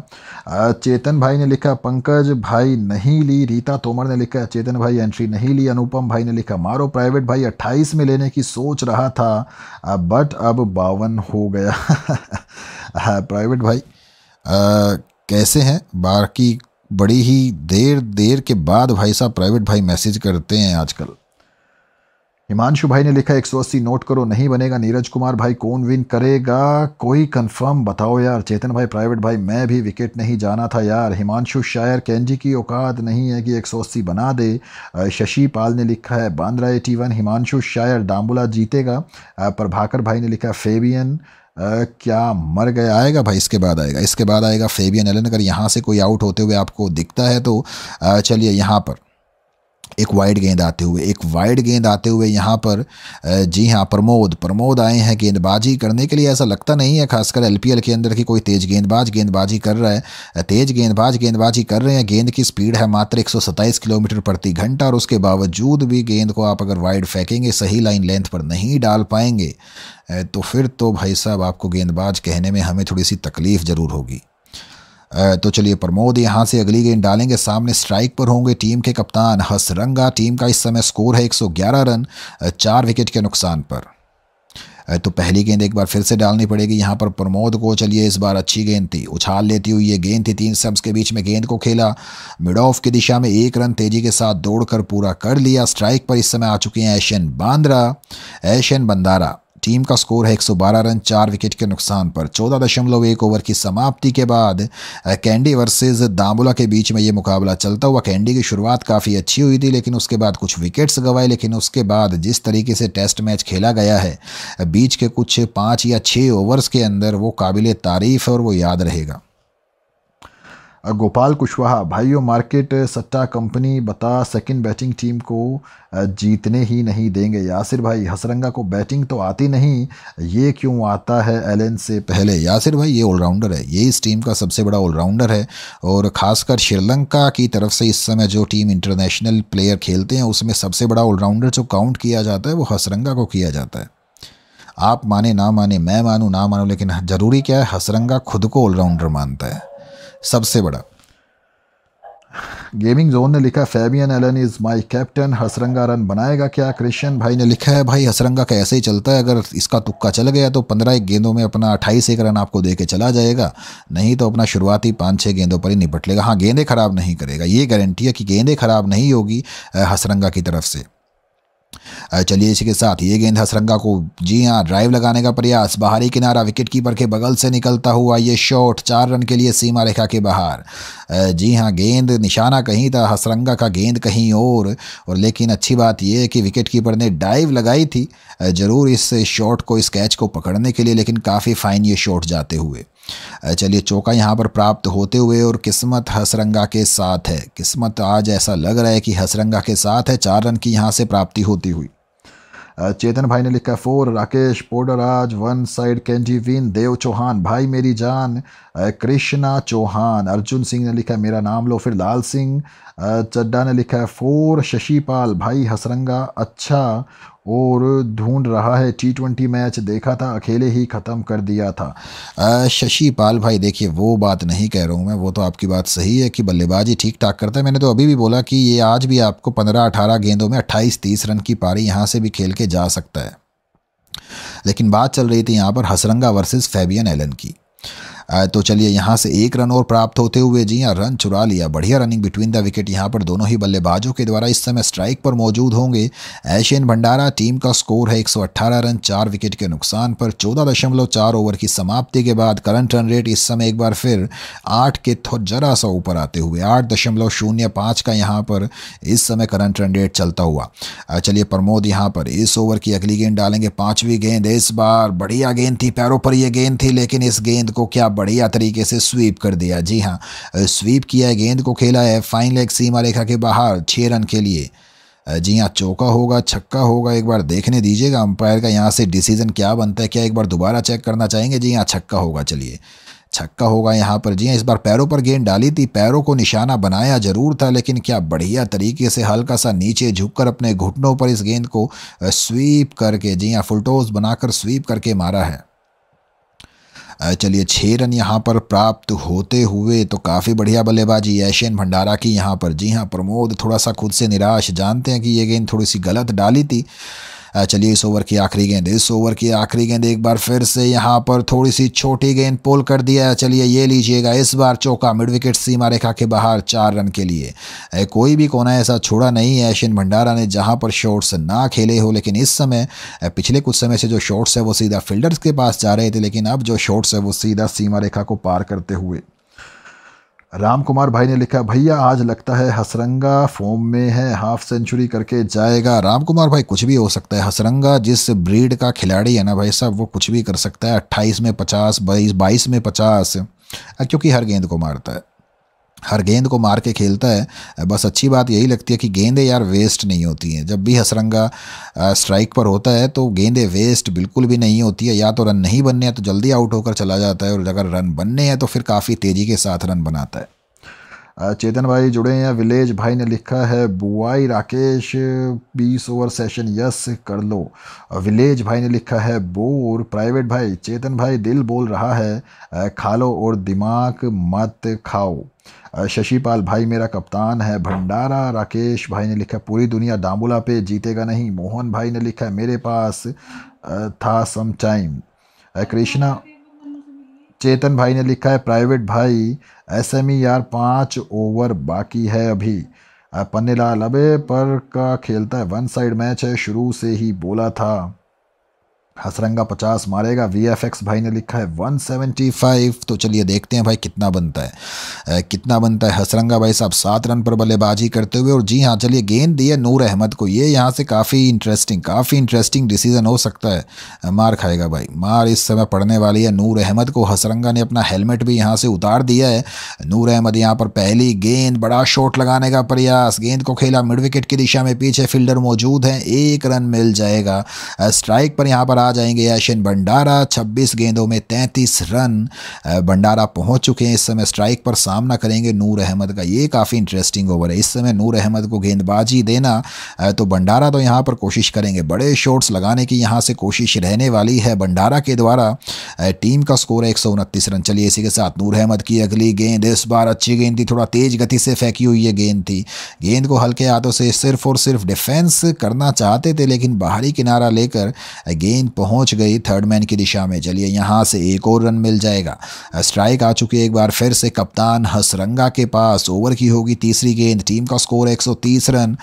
चेतन भाई ने लिखा पंकज भाई नहीं ली रीता तोमर ने लिखा चेतन भाई एंट्री नहीं ली अनुपम भाई ने लिखा मारो प्राइवेट भाई 28 में लेने की सोच रहा था बट अब बावन हो गया प्राइवेट भाई आ, कैसे हैं बाकी बड़ी ही देर देर के बाद भाई साहब प्राइवेट भाई मैसेज करते हैं आजकल हिमांशु भाई ने लिखा 180 नोट करो नहीं बनेगा नीरज कुमार भाई कौन विन करेगा कोई कंफर्म बताओ यार चेतन भाई प्राइवेट भाई मैं भी विकेट नहीं जाना था यार हिमांशु शायर कैंजी की औकात नहीं है कि 180 बना दे शशि पाल ने लिखा है बांद्रा एटी वन हिमांशु शायर डांबुला जीतेगा प्रभाकर भाई ने लिखा फेबियन Uh, क्या मर गया आएगा भाई इसके बाद आएगा इसके बाद आएगा फेबियन एलन अगर यहाँ से कोई आउट होते हुए आपको दिखता है तो uh, चलिए यहाँ पर एक वाइड गेंद आते हुए एक वाइड गेंद आते हुए यहाँ पर जी हाँ प्रमोद प्रमोद आए हैं गेंदबाजी करने के लिए ऐसा लगता नहीं है खासकर एल के अंदर की कोई तेज गेंदबाज गेंदबाजी कर रहा है तेज गेंदबाज गेंदबाजी कर रहे हैं गेंद की स्पीड है मात्र एक किलोमीटर प्रति घंटा और उसके बावजूद भी गेंद को आप अगर वाइड फेंकेंगे सही लाइन लेंथ पर नहीं डाल पाएंगे तो फिर तो भाई साहब आपको गेंदबाज कहने में हमें थोड़ी सी तकलीफ़ ज़रूर होगी तो चलिए प्रमोद यहाँ से अगली गेंद डालेंगे सामने स्ट्राइक पर होंगे टीम के कप्तान हसरंगा टीम का इस समय स्कोर है 111 रन चार विकेट के नुकसान पर तो पहली गेंद एक बार फिर से डालनी पड़ेगी यहाँ पर प्रमोद को चलिए इस बार अच्छी गेंद थी उछाल लेती हुई ये गेंद थी तीन सब्स के बीच में गेंद को खेला मिड ऑफ की दिशा में एक रन तेजी के साथ दौड़कर पूरा कर लिया स्ट्राइक पर इस समय आ चुके हैं एशियन बांद्रा एशियन बंदारा टीम का स्कोर है 112 रन चार विकेट के नुकसान पर चौदह दशमलव एक ओवर की समाप्ति के बाद कैंडी वर्सेस दामुला के बीच में ये मुकाबला चलता हुआ कैंडी की शुरुआत काफ़ी अच्छी हुई थी लेकिन उसके बाद कुछ विकेट्स गंवाए लेकिन उसके बाद जिस तरीके से टेस्ट मैच खेला गया है बीच के कुछ पाँच या छः ओवर्स के अंदर वो काबिल तारीफ़ है और वो याद रहेगा गोपाल कुशवाहा भाइयों मार्केट सट्टा कंपनी बता सेकंड बैटिंग टीम को जीतने ही नहीं देंगे यासिर भाई हसरंगा को बैटिंग तो आती नहीं ये क्यों आता है एलन से पहले यासिर भाई ये ऑलराउंडर है ये इस टीम का सबसे बड़ा ऑलराउंडर है और ख़ासकर श्रीलंका की तरफ से इस समय जो टीम इंटरनेशनल प्लेयर खेलते हैं उसमें सबसे बड़ा ऑलराउंडर जो काउंट किया जाता है वो हसरंगा को किया जाता है आप माने ना माने मैं मानूँ ना मानूँ लेकिन ज़रूरी क्या है हसरंगा खुद को ऑलराउंडर मानता है सबसे बड़ा गेमिंग जोन ने लिखा Fabian Allen is my captain Hasaranga run बनाएगा क्या क्रिश्चियन भाई ने लिखा है भाई हसरंगा का ऐसे ही चलता है अगर इसका तुक्का चल गया तो पंद्रह एक गेंदों में अपना अट्ठाईस एक रन आपको दे के चला जाएगा नहीं तो अपना शुरुआती पाँच छः गेंदों पर ही निपट लेगा हाँ गेंदें ख़राब नहीं करेगा ये गारंटी है कि गेंदें ख़राब नहीं होगी हसरंगा की तरफ से चलिए इसी के साथ ये गेंद हसरंगा को जी हाँ ड्राइव लगाने का प्रयास बाहरी किनारा विकेट कीपर के बगल से निकलता हुआ ये शॉट चार रन के लिए सीमा रेखा के बाहर जी हाँ गेंद निशाना कहीं था हसरंगा का गेंद कहीं और और लेकिन अच्छी बात यह है कि विकेट कीपर ने डाइव लगाई थी ज़रूर इस शॉट को इस कैच को पकड़ने के लिए लेकिन काफ़ी फाइन ये शॉट जाते हुए चलिए चौका यहाँ पर प्राप्त होते हुए और किस्मत हसरंगा के साथ है किस्मत आज ऐसा लग रहा है कि हसरंगा के साथ है चार रन की यहाँ से प्राप्ति होती हुई चेतन भाई ने लिखा four Rakesh Podraj one side win Dev Chauhan भाई मेरी जान कृष्णा चौहान अर्जुन सिंह ने लिखा मेरा नाम लो फिर लाल सिंह चड्डा ने लिखा है फोर शशिपाल भाई हसरंगा अच्छा और ढूंढ रहा है टी ट्वेंटी मैच देखा था अकेले ही ख़त्म कर दिया था शशि पाल भाई देखिए वो बात नहीं कह रहा हूँ मैं वो तो आपकी बात सही है कि बल्लेबाजी ठीक ठाक करता है मैंने तो अभी भी बोला कि ये आज भी आपको पंद्रह अठारह गेंदों में अट्ठाईस तीस रन की पारी यहाँ से भी खेल के जा सकता है लेकिन बात चल रही थी यहाँ पर हसरंगा वर्सेस फैबियन एलन की तो चलिए यहाँ से एक रन और प्राप्त होते हुए जी हाँ रन चुरा लिया बढ़िया रनिंग बिटवीन द विकेट यहाँ पर दोनों ही बल्लेबाजों के द्वारा इस समय स्ट्राइक पर मौजूद होंगे एशियन भंडारा टीम का स्कोर है 118 रन चार विकेट के नुकसान पर चौदह ओवर की समाप्ति के बाद करंट रन रेट इस समय एक बार फिर आठ के थो जरा सा ऊपर आते हुए आठ दशमलव शून्य पाँच का यहाँ पर इस समय करंट रन रेट चलता हुआ चलिए प्रमोद यहाँ पर इस ओवर की अगली गेंद डालेंगे पाँचवीं गेंद इस बार बढ़िया गेंद थी पैरों पर यह गेंद थी लेकिन इस गेंद को क्या बढ़िया तरीके से स्वीप कर दिया जी हाँ स्वीप किया गेंद को खेला है फाइन लेग सीमा रेखा के बाहर छः रन के लिए जी हाँ चौका होगा छक्का होगा एक बार देखने दीजिएगा अंपायर का यहाँ से डिसीजन क्या बनता है क्या एक बार दोबारा चेक करना चाहेंगे जी हाँ छक्का होगा चलिए छक्का होगा यहाँ पर जी हाँ इस बार पैरों पर गेंद डाली थी पैरों को निशाना बनाया जरूर था लेकिन क्या बढ़िया तरीके से हल्का सा नीचे झुककर अपने घुटनों पर इस गेंद को स्वीप करके जी हाँ फुलटोस बनाकर स्वीप करके मारा है चलिए छः रन यहाँ पर प्राप्त होते हुए तो काफ़ी बढ़िया बल्लेबाजी ऐशन भंडारा की यहाँ पर जी हाँ प्रमोद थोड़ा सा खुद से निराश जानते हैं कि ये गेंद थोड़ी सी गलत डाली थी चलिए इस ओवर की आखिरी गेंद इस ओवर की आखिरी गेंद एक बार फिर से यहाँ पर थोड़ी सी छोटी गेंद पोल कर दिया है चलिए ये लीजिएगा इस बार चौका मिड विकेट सीमा रेखा के बाहर चार रन के लिए कोई भी कोना ऐसा छोड़ा नहीं है अश्विन भंडारा ने जहाँ पर शॉर्ट्स ना खेले हो लेकिन इस समय पिछले कुछ समय से जो शॉर्ट्स है वो सीधा फील्डर्स के पास जा रहे थे लेकिन अब जो शॉर्ट्स है वो सीधा सीमा रेखा को पार करते हुए राम कुमार भाई ने लिखा भैया आज लगता है हसरंगा फॉर्म में है हाफ सेंचुरी करके जाएगा राम कुमार भाई कुछ भी हो सकता है हसरंगा जिस ब्रीड का खिलाड़ी है ना भाई साहब वो कुछ भी कर सकता है अट्ठाईस में पचास बाईस बाईस में पचास क्योंकि हर गेंद को मारता है हर गेंद को मार के खेलता है बस अच्छी बात यही लगती है कि गेंदें यार वेस्ट नहीं होती हैं जब भी हसरंगा स्ट्राइक पर होता है तो गेंदें वेस्ट बिल्कुल भी नहीं होती है या तो रन नहीं बनने हैं तो जल्दी आउट होकर चला जाता है और अगर रन बनने हैं तो फिर काफ़ी तेज़ी के साथ रन बनाता है चेतन भाई जुड़े हैं विलेज भाई ने लिखा है बुआई राकेश बीस ओवर सेशन यस कर लो विलेज भाई ने लिखा है बोर प्राइवेट भाई चेतन भाई दिल बोल रहा है खा लो और दिमाग मत खाओ शशिपाल भाई मेरा कप्तान है भंडारा राकेश भाई ने लिखा पूरी दुनिया दाम्बुला पे जीतेगा नहीं मोहन भाई ने लिखा मेरे पास था सम टाइम कृष्णा चेतन भाई ने लिखा है प्राइवेट भाई S M E e R पाँच ओवर बाकी है अभी पन्नेलाल अबे पर का खेलता है वन साइड मैच है शुरू से ही बोला था हसरंगा पचास मारेगा वी एफ एक्स भाई ने लिखा है वन सेवेंटी फाइव तो चलिए देखते हैं भाई कितना बनता है ए, कितना बनता है हसरंगा भाई साहब सात रन पर बल्लेबाजी करते हुए और जी हाँ चलिए गेंद दी है नूर अहमद को ये यहाँ से काफ़ी इंटरेस्टिंग काफ़ी इंटरेस्टिंग डिसीजन हो सकता है मार खाएगा भाई मार इस समय पड़ने वाली है नूर अहमद को हसरंगा ने अपना हेलमेट भी यहाँ से उतार दिया है नूर अहमद यहाँ पर पहली गेंद बड़ा शॉट लगाने का प्रयास गेंद को खेला मिड विकेट की दिशा में पीछे फील्डर मौजूद हैं एक रन मिल जाएगा स्ट्राइक पर यहाँ पर आ आ जाएंगे एशन भंडारा 26 गेंदों में 33 रन भंडारा पहुंच चुके हैं इस समय स्ट्राइक पर सामना करेंगे नूर अहमद का ये काफ़ी इंटरेस्टिंग ओवर है इस समय नूर अहमद को गेंदबाजी देना तो भंडारा तो यहाँ पर कोशिश करेंगे बड़े शॉट्स लगाने की यहाँ से कोशिश रहने वाली है भंडारा के द्वारा टीम का स्कोर है एक रन चलिए इसी के साथ नूर अहमद की अगली गेंद इस बार अच्छी गेंद थी थोड़ा तेज़ गति से फेंकी हुई ये गेंद थी गेंद को हल्के हाथों से सिर्फ और सिर्फ डिफेंस करना चाहते थे लेकिन बाहरी किनारा लेकर गेंद पहुंच गई थर्ड मैन की दिशा में चलिए यहाँ से एक और रन मिल जाएगा स्ट्राइक आ चुकी है एक बार फिर से कप्तान हसरंगा के पास ओवर की होगी तीसरी गेंद टीम का score 130 run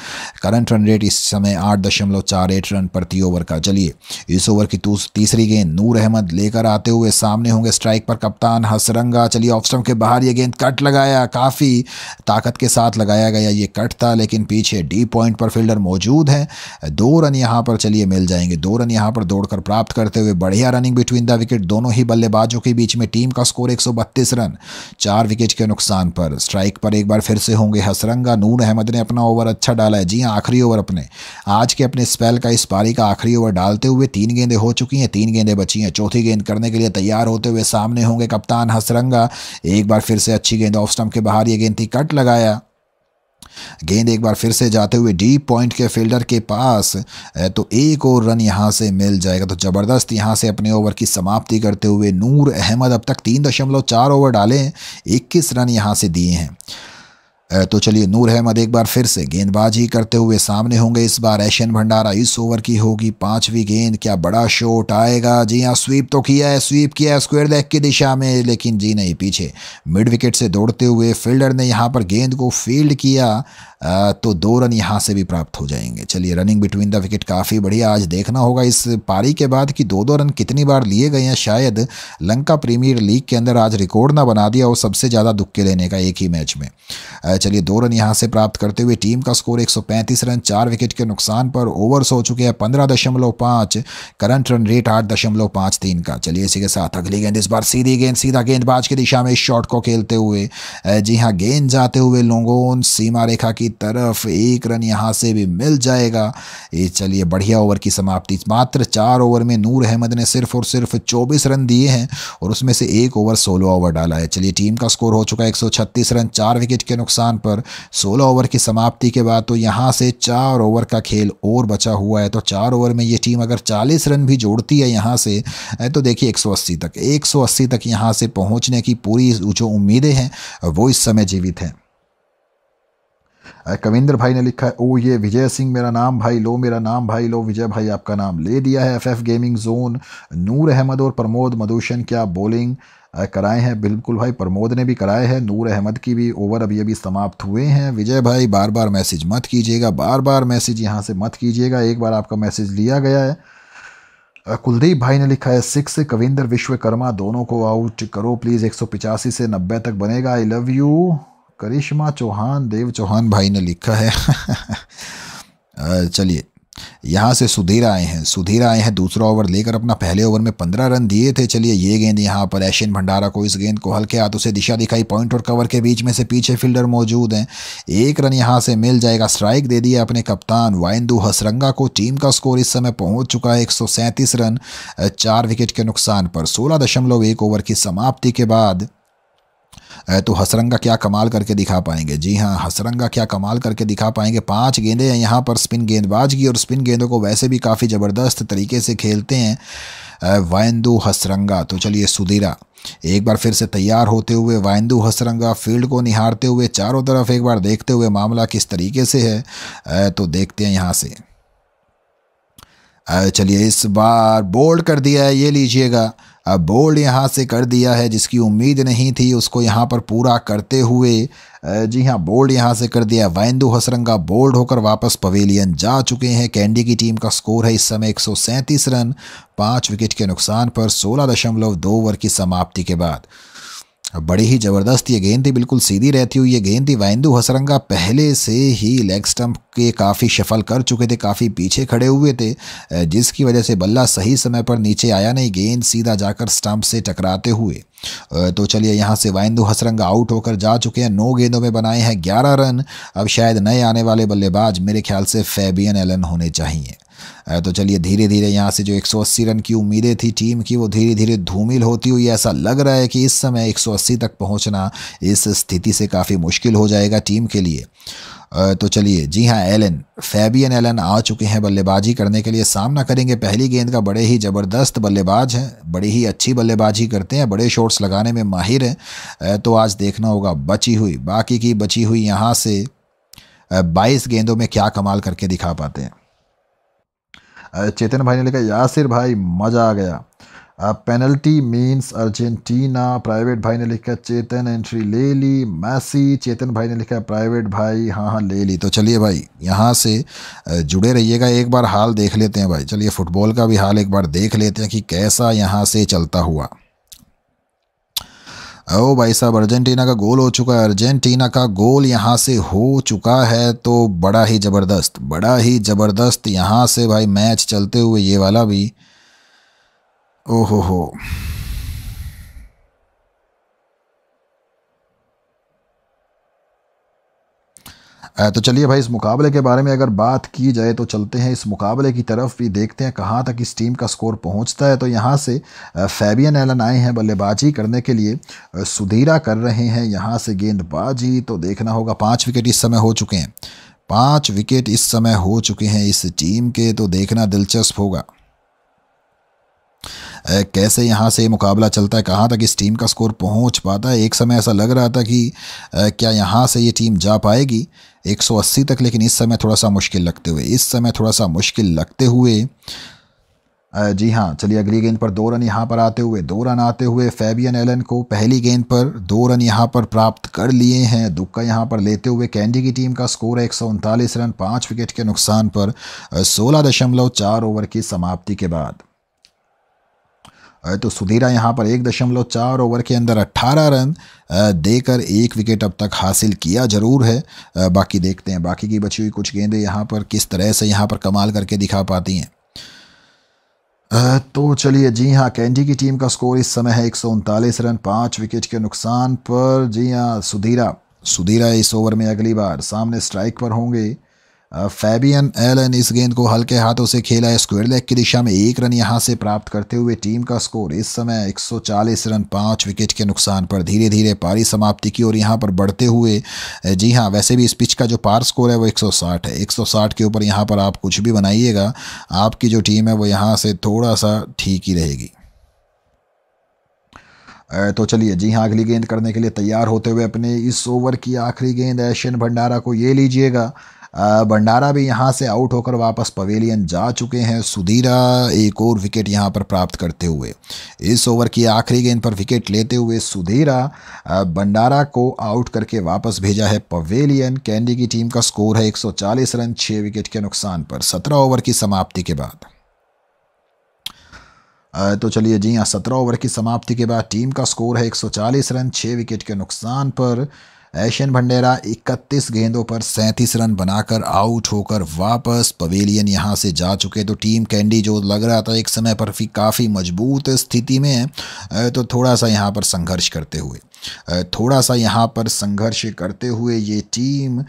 current run rate इस समय आठ दशमलव चार रन प्रति ओवर का चलिए इस ओवर की तीसरी गेंद नूर अहमद लेकर आते हुए सामने होंगे स्ट्राइक पर कप्तान हसरंगा चलिए ऑफ स्टम्प के बाहर ये गेंद कट लगाया काफ़ी ताकत के साथ लगाया गया ये कट था लेकिन पीछे डी पॉइंट पर फील्डर मौजूद हैं दो रन यहाँ पर चलिए मिल जाएंगे दो रन यहाँ पर दौड़ चौकर प्राप्त करते हुए बढ़िया रनिंग बिटवीन द विकेट दोनों ही बल्लेबाजों के बीच में टीम का स्कोर 132 रन चार विकेट के नुकसान पर स्ट्राइक पर एक बार फिर से होंगे हसरंगा नून अहमद ने अपना ओवर अच्छा डाला है जी हाँ आखिरी ओवर अपने आज के अपने स्पेल का इस पारी का आखिरी ओवर डालते हुए तीन गेंदें हो चुकी हैं तीन गेंदें बची हैं चौथी गेंद करने के लिए तैयार होते हुए सामने होंगे कप्तान हसरंगा एक बार फिर से अच्छी गेंद ऑफ स्टम्प के बाहर ये गेंद थी कट लगाया गेंद एक बार फिर से जाते हुए डीप पॉइंट के फील्डर के पास तो एक और रन यहां से मिल जाएगा तो ज़बरदस्त यहां से अपने ओवर की समाप्ति करते हुए नूर अहमद अब तक तीन दशमलव चार ओवर डाले इक्कीस रन यहां से दिए हैं तो चलिए नूर अहमद एक बार फिर से गेंदबाजी करते हुए सामने होंगे इस बार एशियन भंडारा इस ओवर की होगी पांचवी गेंद क्या बड़ा शॉट आएगा जी हाँ स्वीप तो किया है स्वीप किया है स्क्वेयर लेग की दिशा में लेकिन जी नहीं पीछे मिड विकेट से दौड़ते हुए फील्डर ने यहाँ पर गेंद को फील्ड किया तो दो रन यहाँ से भी प्राप्त हो जाएंगे चलिए रनिंग बिटवीन द विकेट काफ़ी बढ़िया आज देखना होगा इस पारी के बाद कि दो दो रन कितनी बार लिए गए हैं शायद लंका प्रीमियर लीग के अंदर आज रिकॉर्ड ना बना दिया और सबसे ज़्यादा दुख के लेने का एक ही मैच में चलिए दो रन यहाँ से प्राप्त करते हुए टीम का स्कोर 135 रन चार विकेट के नुकसान पर ओवर्स हो चुके हैं पंद्रह दशमलव पाँच करंट रन रेट आठ दशमलव पाँच तीन का चलिए इसी के साथ अगली गेंद इस बार सीधी गेंद सीधा गेंदबाज की दिशा में इस शॉट को खेलते हुए जी हाँ गेंद जाते हुए लोगों सीमा रेखा की तरफ एक रन यहाँ से भी मिल जाएगा ये चलिए बढ़िया ओवर की समाप्ति मात्र चार ओवर में नूर अहमद ने सिर्फ और सिर्फ चौबीस रन दिए हैं और उसमें से एक ओवर सोलह ओवर डाला है चलिए टीम का स्कोर हो चुका है एक रन चार विकेट के नुकसान स्थान पर 16 ओवर की समाप्ति के बाद तो यहाँ से चार ओवर का खेल और बचा हुआ है तो चार ओवर में ये टीम अगर 40 रन भी जोड़ती है यहाँ से तो देखिए 180 तक 180 तक यहाँ से पहुँचने की पूरी जो उम्मीदें हैं वो इस समय जीवित हैं कविंदर भाई ने लिखा है ओ ये विजय सिंह मेरा नाम भाई लो मेरा नाम भाई लो विजय भाई आपका नाम ले दिया है FF gaming zone Noor Ahmad और प्रमोद मधुशन क्या बॉलिंग कराए हैं बिल्कुल भाई प्रमोद ने भी कराए हैं नूर अहमद की भी ओवर अभी अभी समाप्त हुए हैं विजय भाई बार बार मैसेज मत कीजिएगा बार बार मैसेज यहाँ से मत कीजिएगा एक बार आपका मैसेज लिया गया है कुलदीप भाई ने लिखा है सिक्स कविंदर विश्वकर्मा दोनों को आउट करो प्लीज़ एक से नब्बे तक बनेगा I love you Karishma Chauhan Dev Chauhan भाई ने लिखा है चलिए यहाँ से सुधीर आए हैं सुधीर आए हैं दूसरा ओवर लेकर अपना पहले ओवर में पंद्रह रन दिए थे चलिए ये गेंद यहाँ पर एशियन भंडारा को इस गेंद को हल्के हाथों से दिशा दिखाई पॉइंट और कवर के बीच में से पीछे फील्डर मौजूद हैं एक रन यहाँ से मिल जाएगा स्ट्राइक दे दिया अपने कप्तान वाइंदू हसरंगा को टीम का स्कोर इस समय पहुँच चुका है एक रन चार विकेट के नुकसान पर सोलह ओवर की समाप्ति के बाद तो हसरंगा क्या कमाल करके दिखा पाएंगे जी हाँ हसरंगा क्या कमाल करके दिखा पाएंगे पाँच गेंदें हैं यहाँ पर स्पिन गेंदबाज की और स्पिन गेंदों को वैसे भी काफ़ी ज़बरदस्त तरीके से खेलते हैं वायंदू हसरंगा तो चलिए सुधीरा एक बार फिर से तैयार होते हुए वाइंदू हसरंगा फील्ड को निहारते हुए चारों तरफ एक बार देखते हुए मामला किस तरीके से है तो देखते हैं यहाँ से चलिए इस बार बोल्ड कर दिया है ये लीजिएगा अब बोल्ड यहाँ से कर दिया है जिसकी उम्मीद नहीं थी उसको यहाँ पर पूरा करते हुए जी हाँ बोल्ड यहाँ से कर दिया वाइंदू हसरंगा बोल्ड होकर वापस पवेलियन जा चुके हैं कैंडी की टीम का स्कोर है इस समय एक रन पाँच विकेट के नुकसान पर सोलह ओवर की समाप्ति के बाद बड़ी ही ज़बरदस्त ये गेंद थी बिल्कुल सीधी रहती हुई ये गेंद थी वाइंदू हसरंगा पहले से ही लेग स्टंप के काफ़ी शफल कर चुके थे काफ़ी पीछे खड़े हुए थे जिसकी वजह से बल्ला सही समय पर नीचे आया नहीं गेंद सीधा जाकर स्टंप से टकराते हुए तो चलिए यहाँ से वाइंदू हसरंगा आउट होकर जा चुके हैं नौ गेंदों में बनाए हैं ग्यारह रन अब शायद नए आने वाले बल्लेबाज मेरे ख्याल से फेबियन एलन होने चाहिए तो चलिए धीरे धीरे यहाँ से जो 180 रन की उम्मीदें थी टीम की वो धीरे धीरे धूमिल होती हुई ऐसा लग रहा है कि इस समय 180 तक पहुँचना इस स्थिति से काफ़ी मुश्किल हो जाएगा टीम के लिए तो चलिए जी हाँ एलन फैबियन एलन आ चुके हैं बल्लेबाजी करने के लिए सामना करेंगे पहली गेंद का बड़े ही ज़बरदस्त बल्लेबाज हैं बड़ी ही अच्छी बल्लेबाजी करते हैं बड़े शॉट्स लगाने में माहिर हैं तो आज देखना होगा बची हुई बाकी की बची हुई यहाँ से बाईस गेंदों में क्या कमाल करके दिखा पाते हैं चेतन भाई ने लिखा यासिर भाई मज़ा आ गया पेनल्टी मीन्स अर्जेंटीना प्राइवेट भाई ने लिखा चेतन एंट्री ले ली मैसी चेतन भाई ने लिखा प्राइवेट भाई हाँ हाँ ले ली तो चलिए भाई यहाँ से जुड़े रहिएगा एक बार हाल देख लेते हैं भाई चलिए फुटबॉल का भी हाल एक बार देख लेते हैं कि कैसा यहाँ से चलता हुआ ओ भाई साहब अर्जेंटीना का गोल हो चुका है अर्जेंटीना का गोल यहाँ से हो चुका है तो बड़ा ही ज़बरदस्त बड़ा ही ज़बरदस्त यहाँ से भाई मैच चलते हुए ये वाला भी ओहो हो तो चलिए भाई इस मुकाबले के बारे में अगर बात की जाए तो चलते हैं इस मुकाबले की तरफ भी देखते हैं कहाँ तक इस टीम का स्कोर पहुँचता है तो यहाँ से फैबियन एलन आए हैं बल्लेबाजी करने के लिए सुधीरा कर रहे हैं यहाँ से गेंदबाजी तो देखना होगा पाँच विकेट इस समय हो चुके हैं पाँच विकेट इस समय हो चुके हैं इस टीम के तो देखना दिलचस्प होगा कैसे यहाँ से मुकाबला चलता है कहाँ तक इस टीम का स्कोर पहुँच पाता है एक समय ऐसा लग रहा था कि क्या यहाँ से ये टीम जा पाएगी 180 तक लेकिन इस समय थोड़ा सा मुश्किल लगते हुए इस समय थोड़ा सा मुश्किल लगते हुए जी हाँ चलिए अगली गेंद पर दो रन यहाँ पर आते हुए दो रन आते हुए फैबियन एलन को पहली गेंद पर दो रन यहाँ पर प्राप्त कर लिए हैं दुक्का यहाँ पर लेते हुए कैंडी की टीम का स्कोर है एक रन पाँच विकेट के नुकसान पर सोलह दशमलव चार ओवर की समाप्ति के बाद तो सुधीरा यहाँ पर एक दशमलव चार ओवर के अंदर अट्ठारह रन देकर एक विकेट अब तक हासिल किया ज़रूर है बाकी देखते हैं बाकी की बची हुई कुछ गेंदें यहाँ पर किस तरह से यहाँ पर कमाल करके दिखा पाती हैं तो चलिए जी हाँ कैंडी की टीम का स्कोर इस समय है एक रन पाँच विकेट के नुकसान पर जी हाँ सुधीरा सुधीरा इस ओवर में अगली बार सामने स्ट्राइक पर होंगे फैबियन एलन इस गेंद को हल्के हाथों से खेला स्क्वेयर लेग की दिशा में एक रन यहां से प्राप्त करते हुए टीम का स्कोर इस समय 140 रन पाँच विकेट के नुकसान पर धीरे धीरे पारी समाप्ति की और यहां पर बढ़ते हुए जी हां वैसे भी इस पिच का जो पार स्कोर है वो 160 है 160 के ऊपर यहां पर आप कुछ भी बनाइएगा आपकी जो टीम है वो यहाँ से थोड़ा सा ठीक ही रहेगी तो चलिए जी हाँ अगली गेंद करने के लिए तैयार होते हुए अपने इस ओवर की आखिरी गेंद एशियन भंडारा को ये लीजिएगा भंडारा भी यहाँ से आउट होकर वापस पवेलियन जा चुके हैं सुधीरा एक और विकेट यहाँ पर प्राप्त करते हुए इस ओवर की आखिरी गेंद पर विकेट लेते हुए सुधीरा भंडारा को आउट करके वापस भेजा है पवेलियन कैंडी की टीम का स्कोर है 140 रन छः विकेट के नुकसान पर सत्रह ओवर की समाप्ति के बाद तो चलिए जी हाँ सत्रह ओवर की समाप्ति के बाद टीम का स्कोर है 140 रन 6 विकेट के नुकसान पर एशियन भंडेरा 31 गेंदों पर 37 रन बनाकर आउट होकर वापस पवेलियन यहां से जा चुके तो टीम कैंडी जो लग रहा था एक समय पर भी काफ़ी मजबूत स्थिति में है तो थोड़ा सा यहां पर संघर्ष करते हुए थोड़ा सा यहां पर संघर्ष करते हुए ये टीम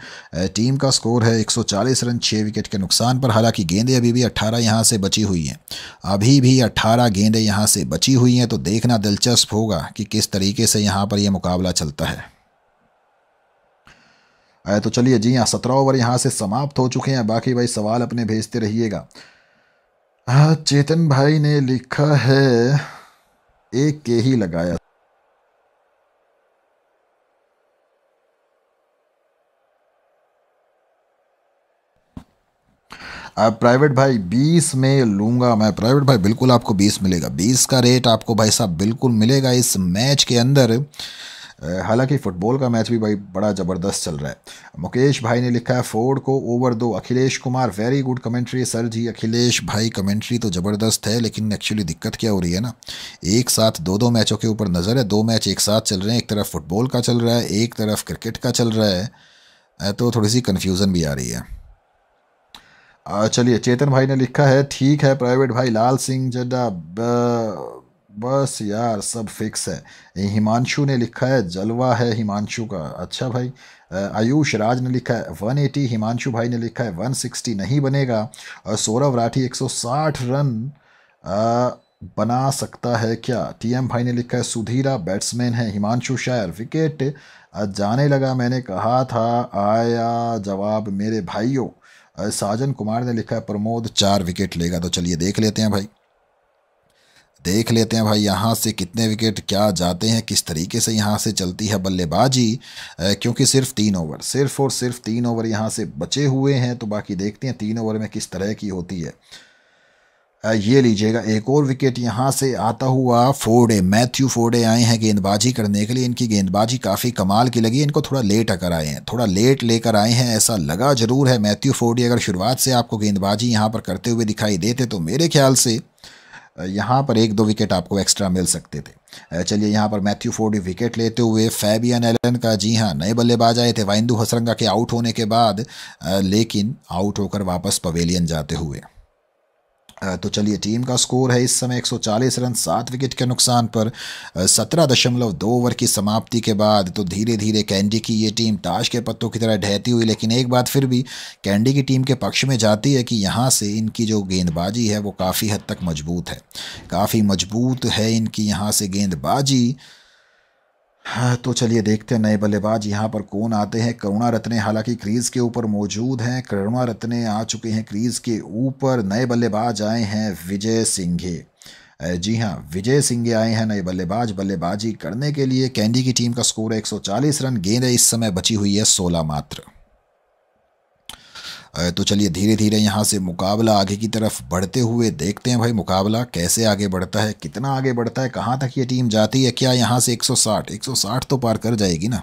टीम का स्कोर है 140 रन 6 विकेट के नुकसान पर हालांकि गेंदें अभी भी 18 यहां से बची हुई हैं अभी भी 18 गेंदें यहां से बची हुई हैं तो देखना दिलचस्प होगा कि किस तरीके से यहां पर यह मुकाबला चलता है तो चलिए जी हाँ सत्रह ओवर यहाँ से समाप्त हो चुके हैं बाकी भाई सवाल अपने भेजते रहिएगा हाँ, चेतन भाई ने लिखा है एक के ही लगाया प्राइवेट भाई 20 में लूँगा मैं प्राइवेट भाई बिल्कुल आपको 20 मिलेगा 20 का रेट आपको भाई साहब बिल्कुल मिलेगा इस मैच के अंदर हालांकि फ़ुटबॉल का मैच भी भाई बड़ा ज़बरदस्त चल रहा है मुकेश भाई ने लिखा है फोर्ड को ओवर दो Akhilesh Kumar very good commentary sir ji Akhilesh भाई कमेंट्री तो ज़बरदस्त है लेकिन एक्चुअली दिक्कत क्या हो रही है ना एक साथ दो दो मैचों के ऊपर नज़र है दो मैच एक साथ चल रहे हैं एक तरफ फ़ुटबॉल का चल रहा है एक तरफ क्रिकेट का चल रहा है तो थोड़ी सी कन्फ्यूज़न भी आ रही है चलिए चेतन भाई ने लिखा है ठीक है प्राइवेट भाई लाल सिंह जड्डा बस यार सब फिक्स है हिमांशु ने लिखा है जलवा है हिमांशु का अच्छा भाई आयुष राज ने लिखा है 180 हिमांशु भाई ने लिखा है 160 नहीं बनेगा और सौरभ राठी 160 रन आ, बना सकता है क्या टीएम भाई ने लिखा है सुधीरा बैट्समैन है हिमांशु शायर विकेट जाने लगा मैंने कहा था आया जवाब मेरे भाइयों साजन कुमार ने लिखा है प्रमोद चार विकेट लेगा तो चलिए देख लेते हैं भाई देख लेते हैं भाई यहाँ से कितने विकेट क्या जाते हैं किस तरीके से यहाँ से चलती है बल्लेबाजी क्योंकि सिर्फ तीन ओवर सिर्फ और सिर्फ तीन ओवर यहाँ से बचे हुए हैं तो बाकी देखते हैं तीन ओवर में किस तरह की होती है ये लीजिएगा एक और विकेट यहाँ से आता हुआ फोर्डे मैथ्यू फोर्डे आए हैं गेंदबाजी करने के लिए इनकी गेंदबाजी काफ़ी कमाल की लगी इनको थोड़ा लेट आकर आए हैं थोड़ा लेट लेकर आए हैं ऐसा लगा जरूर है मैथ्यू फोर्डे अगर शुरुआत से आपको गेंदबाजी यहाँ पर करते हुए दिखाई देते तो मेरे ख्याल से यहाँ पर एक दो विकेट आपको एक्स्ट्रा मिल सकते थे चलिए यहाँ पर मैथ्यू फोर्डी विकेट लेते हुए फैबियन एलन का जी हाँ नए बल्लेबाज आए थे वाइंदू हसरंगा के आउट होने के बाद लेकिन आउट होकर वापस पवेलियन जाते हुए तो चलिए टीम का स्कोर है इस समय 140 रन सात विकेट के नुकसान पर सत्रह दशमलव दो ओवर की समाप्ति के बाद तो धीरे धीरे कैंडी की ये टीम ताश के पत्तों की तरह ढहती हुई लेकिन एक बात फिर भी कैंडी की टीम के पक्ष में जाती है कि यहाँ से इनकी जो गेंदबाजी है वो काफ़ी हद तक मजबूत है काफ़ी मजबूत है इनकी यहाँ से गेंदबाजी हाँ, तो चलिए देखते हैं नए बल्लेबाज यहाँ पर कौन आते हैं करुणा रत्ने हालांकि क्रीज के ऊपर मौजूद हैं करुणा रत्ने आ चुके हैं क्रीज के ऊपर नए बल्लेबाज आए हैं विजय सिंघे जी हाँ विजय सिंघे आए हैं नए बल्लेबाज बल्लेबाजी करने के लिए कैंडी की टीम का स्कोर है 140 रन गेंद इस समय बची हुई है 16 मात्र तो चलिए धीरे धीरे यहाँ से मुकाबला आगे की तरफ बढ़ते हुए देखते हैं भाई मुकाबला कैसे आगे बढ़ता है कितना आगे बढ़ता है कहाँ तक ये टीम जाती है क्या यहाँ से 160 160 तो पार कर जाएगी ना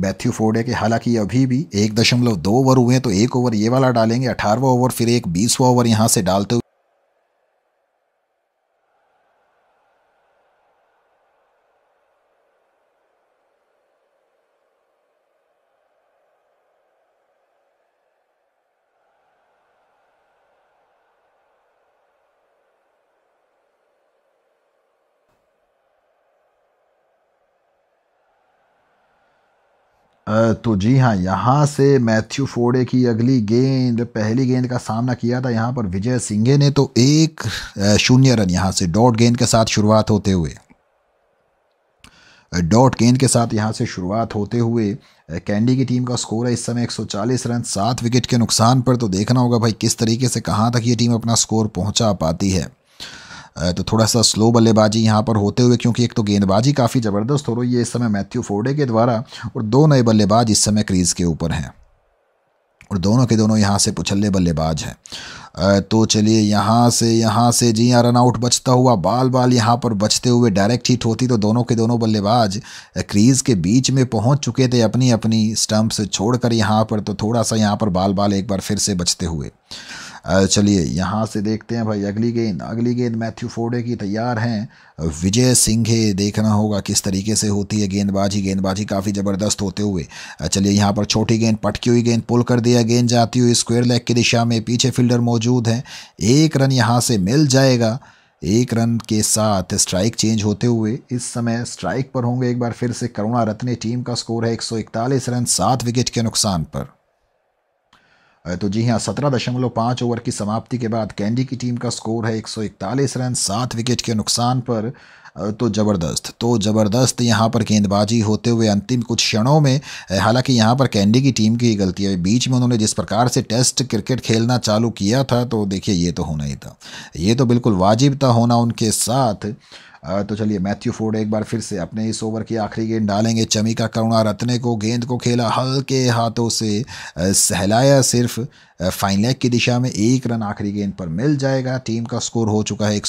मैथ्यू फोर्डे के हालांकि अभी भी एक दशमलव दो ओवर हुए हैं तो एक ओवर ये वाला डालेंगे अठारहवा ओवर फिर एक बीसवा ओवर यहाँ से डालते हुए तो जी हाँ यहाँ से मैथ्यू फोड़े की अगली गेंद पहली गेंद का सामना किया था यहाँ पर विजय सिंघे ने तो एक शून्य रन यहाँ से डॉट गेंद के साथ शुरुआत होते हुए डॉट गेंद के साथ यहाँ से शुरुआत होते हुए कैंडी की टीम का स्कोर है इस समय 140 रन सात विकेट के नुकसान पर तो देखना होगा भाई किस तरीके से कहाँ तक ये टीम अपना स्कोर पहुँचा पाती है तो थोड़ा सा स्लो बल्लेबाजी यहाँ पर होते हुए क्योंकि एक तो गेंदबाजी काफ़ी ज़बरदस्त हो रही है इस समय मैथ्यू फोर्डे के द्वारा और दो नए बल्लेबाज इस समय क्रीज़ के ऊपर हैं और दोनों के दोनों यहाँ से पुछल्ले बल्लेबाज हैं तो चलिए यहाँ से यहाँ से जी यहाँ रन आउट बचता हुआ बाल बाल यहाँ पर बचते हुए डायरेक्ट हिट होती तो दोनों के दोनों बल्लेबाज क्रीज़ के बीच में पहुँच चुके थे अपनी अपनी स्टम्प्स छोड़कर यहाँ पर तो थोड़ा सा यहाँ पर बाल बाल एक बार फिर से बचते हुए चलिए यहाँ से देखते हैं भाई अगली गेंद अगली गेंद मैथ्यू फोर्डे की तैयार हैं विजय सिंघे देखना होगा किस तरीके से होती है गेंदबाजी गेंदबाजी काफ़ी ज़बरदस्त होते हुए चलिए यहाँ पर छोटी गेंद पटकी हुई गेंद पुल कर दिया गेंद जाती हुई स्क्वेयर लेग की दिशा में पीछे फील्डर मौजूद हैं एक रन यहाँ से मिल जाएगा एक रन के साथ स्ट्राइक चेंज होते हुए इस समय स्ट्राइक पर होंगे एक बार फिर से करुणा रत्ने टीम का स्कोर है 141 रन सात विकेट के नुकसान पर तो जी हाँ सत्रह दशमलव पाँच ओवर की समाप्ति के बाद कैंडी की टीम का स्कोर है एक सौ इकतालीस रन सात विकेट के नुकसान पर तो ज़बरदस्त तो ज़बरदस्त यहाँ पर गेंदबाजी होते हुए अंतिम कुछ क्षणों में हालांकि यहाँ पर कैंडी की टीम की गलती है बीच में उन्होंने जिस प्रकार से टेस्ट क्रिकेट खेलना चालू किया था तो देखिए ये तो होना ही था ये तो बिल्कुल वाजिब था होना उनके साथ तो चलिए मैथ्यू फोर्ड एक बार फिर से अपने इस ओवर की आखिरी गेंद डालेंगे चमिका करुणा रत्ने को गेंद को खेला हल्के हाथों से सहलाया सिर्फ फाइनल लेग की दिशा में एक रन आखिरी गेंद पर मिल जाएगा टीम का स्कोर हो चुका है एक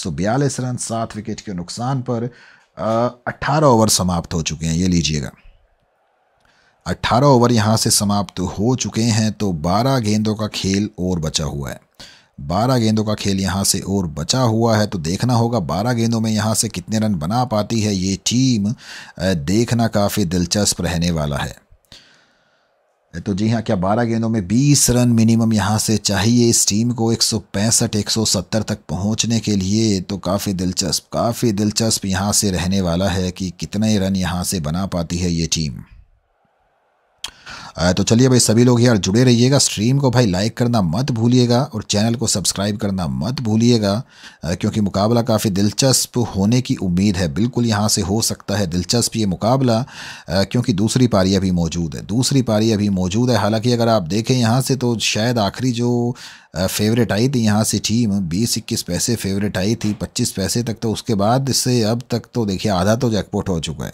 रन सात विकेट के नुकसान पर अट्ठारह ओवर समाप्त हो चुके हैं ये लीजिएगा अट्ठारह ओवर यहाँ से समाप्त हो चुके हैं तो बारह गेंदों का खेल और बचा हुआ है बारह गेंदों का खेल यहाँ से और बचा हुआ है तो देखना होगा बारह गेंदों में यहाँ से कितने रन बना पाती है ये टीम देखना काफ़ी दिलचस्प रहने वाला है तो जी हाँ क्या बारह गेंदों में बीस रन मिनिमम यहाँ से चाहिए इस टीम को एक एक सौ पैंसठ सौ सत्तर तक पहुँचने के लिए तो काफ़ी दिलचस्प काफ़ी दिलचस्प यहाँ से रहने वाला है कि कितने रन यहाँ से बना पाती है ये टीम तो चलिए भाई सभी लोग यार जुड़े रहिएगा स्ट्रीम को भाई लाइक करना मत भूलिएगा और चैनल को सब्सक्राइब करना मत भूलिएगा क्योंकि मुकाबला काफ़ी दिलचस्प होने की उम्मीद है बिल्कुल यहाँ से हो सकता है दिलचस्प ये मुकाबला क्योंकि दूसरी पारी अभी मौजूद है दूसरी पारी अभी मौजूद है हालाँकि अगर आप देखें यहाँ से तो शायद आखिरी जो फेवरेट आई थी यहाँ से टीम बीस इक्कीस पैसे फेवरेट आई थी पच्चीस पैसे तक तो उसके बाद से अब तक तो देखिए आधा तो जैकपोट हो चुका है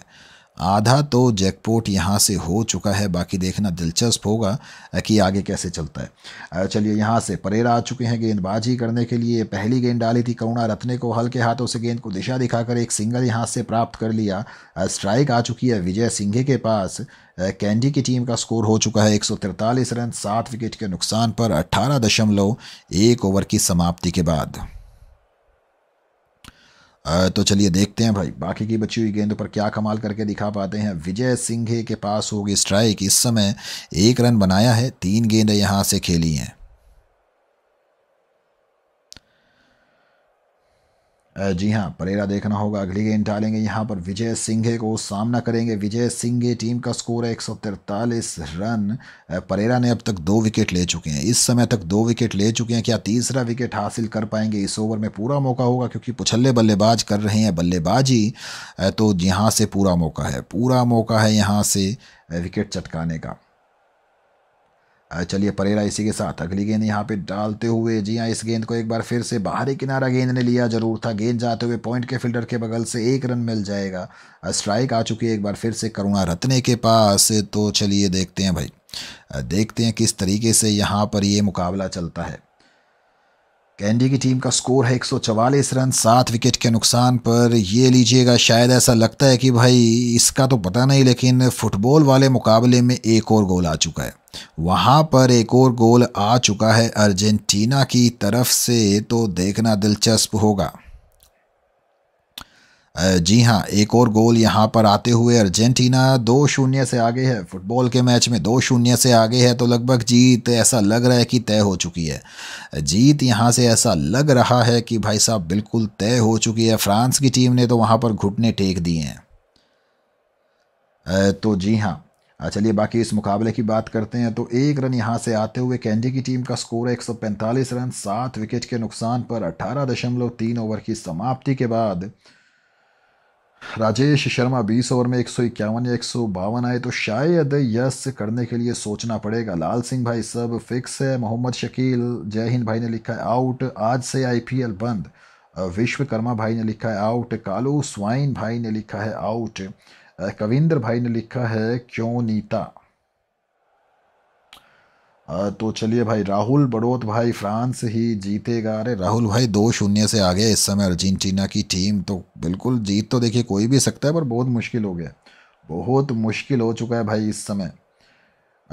आधा तो जैकपॉट यहाँ से हो चुका है बाकी देखना दिलचस्प होगा कि आगे कैसे चलता है चलिए यहाँ से परेरा आ चुके हैं गेंदबाजी करने के लिए पहली गेंद डाली थी करुणा रत्ने को हल्के हाथों से गेंद को दिशा दिखाकर एक सिंगल यहाँ से प्राप्त कर लिया स्ट्राइक आ चुकी है विजय सिंघे के पास कैंडी की टीम का स्कोर हो चुका है एक रन सात विकेट के नुकसान पर अट्ठारह दशमलव एक ओवर की समाप्ति के बाद तो चलिए देखते हैं भाई बाकी की बची हुई गेंदों पर क्या कमाल करके दिखा पाते हैं विजय सिंघे के पास होगी स्ट्राइक इस समय एक रन बनाया है तीन गेंदें यहाँ से खेली हैं जी हाँ परेरा देखना होगा अगली गेंद डालेंगे यहाँ पर विजय सिंघे को सामना करेंगे विजय सिंघे टीम का स्कोर है एक रन परेरा ने अब तक दो विकेट ले चुके हैं इस समय तक दो विकेट ले चुके हैं क्या तीसरा विकेट हासिल कर पाएंगे इस ओवर में पूरा मौका होगा क्योंकि पुछल्ले बल्लेबाज कर रहे हैं बल्लेबाजी तो यहाँ से पूरा मौका है पूरा मौका है यहाँ से विकेट चटकाने का चलिए परेरा इसी के साथ अगली गेंद यहाँ पे डालते हुए जी हाँ इस गेंद को एक बार फिर से बाहरी किनारा गेंद ने लिया जरूर था गेंद जाते हुए पॉइंट के फील्डर के बगल से एक रन मिल जाएगा स्ट्राइक आ चुकी है एक बार फिर से करुणा रत्ने के पास तो चलिए देखते हैं भाई देखते हैं किस तरीके से यहाँ पर ये मुकाबला चलता है कैंडी की टीम का स्कोर है 144 रन सात विकेट के नुकसान पर ये लीजिएगा शायद ऐसा लगता है कि भाई इसका तो पता नहीं लेकिन फुटबॉल वाले मुकाबले में एक और गोल आ चुका है वहाँ पर एक और गोल आ चुका है अर्जेंटीना की तरफ से तो देखना दिलचस्प होगा जी हाँ एक और गोल यहाँ पर आते हुए अर्जेंटीना दो शून्य से आगे है फुटबॉल के मैच में दो शून्य से आगे है तो लगभग जीत ऐसा लग रहा है कि तय हो चुकी है जीत यहाँ से ऐसा लग रहा है कि भाई साहब बिल्कुल तय हो चुकी है फ्रांस की टीम ने तो वहाँ पर घुटने टेक दिए हैं तो जी हाँ चलिए बाकी इस मुकाबले की बात करते हैं तो एक रन यहाँ से आते हुए कैंडी की टीम का स्कोर है 145 रन सात विकेट के नुकसान पर 18.3 ओवर की समाप्ति के बाद राजेश शर्मा 20 ओवर में एक सौ इक्यावन या एक सौ बावन आए तो शायद यस करने के लिए सोचना पड़ेगा लाल सिंह भाई सब फिक्स है मोहम्मद शकील जय हिंद भाई ने लिखा है आउट आज से आईपीएल बंद विश्वकर्मा भाई ने लिखा है आउट कालू स्वाइन भाई ने लिखा है आउट कविंद्र भाई ने लिखा है क्यों नीता तो चलिए भाई राहुल बड़ोत भाई फ्रांस ही जीतेगा अरे राहुल भाई दो शून्य से आ गया इस समय अर्जेंटीना की टीम तो बिल्कुल जीत तो देखिए कोई भी सकता है पर बहुत मुश्किल हो गया बहुत मुश्किल हो चुका है भाई इस समय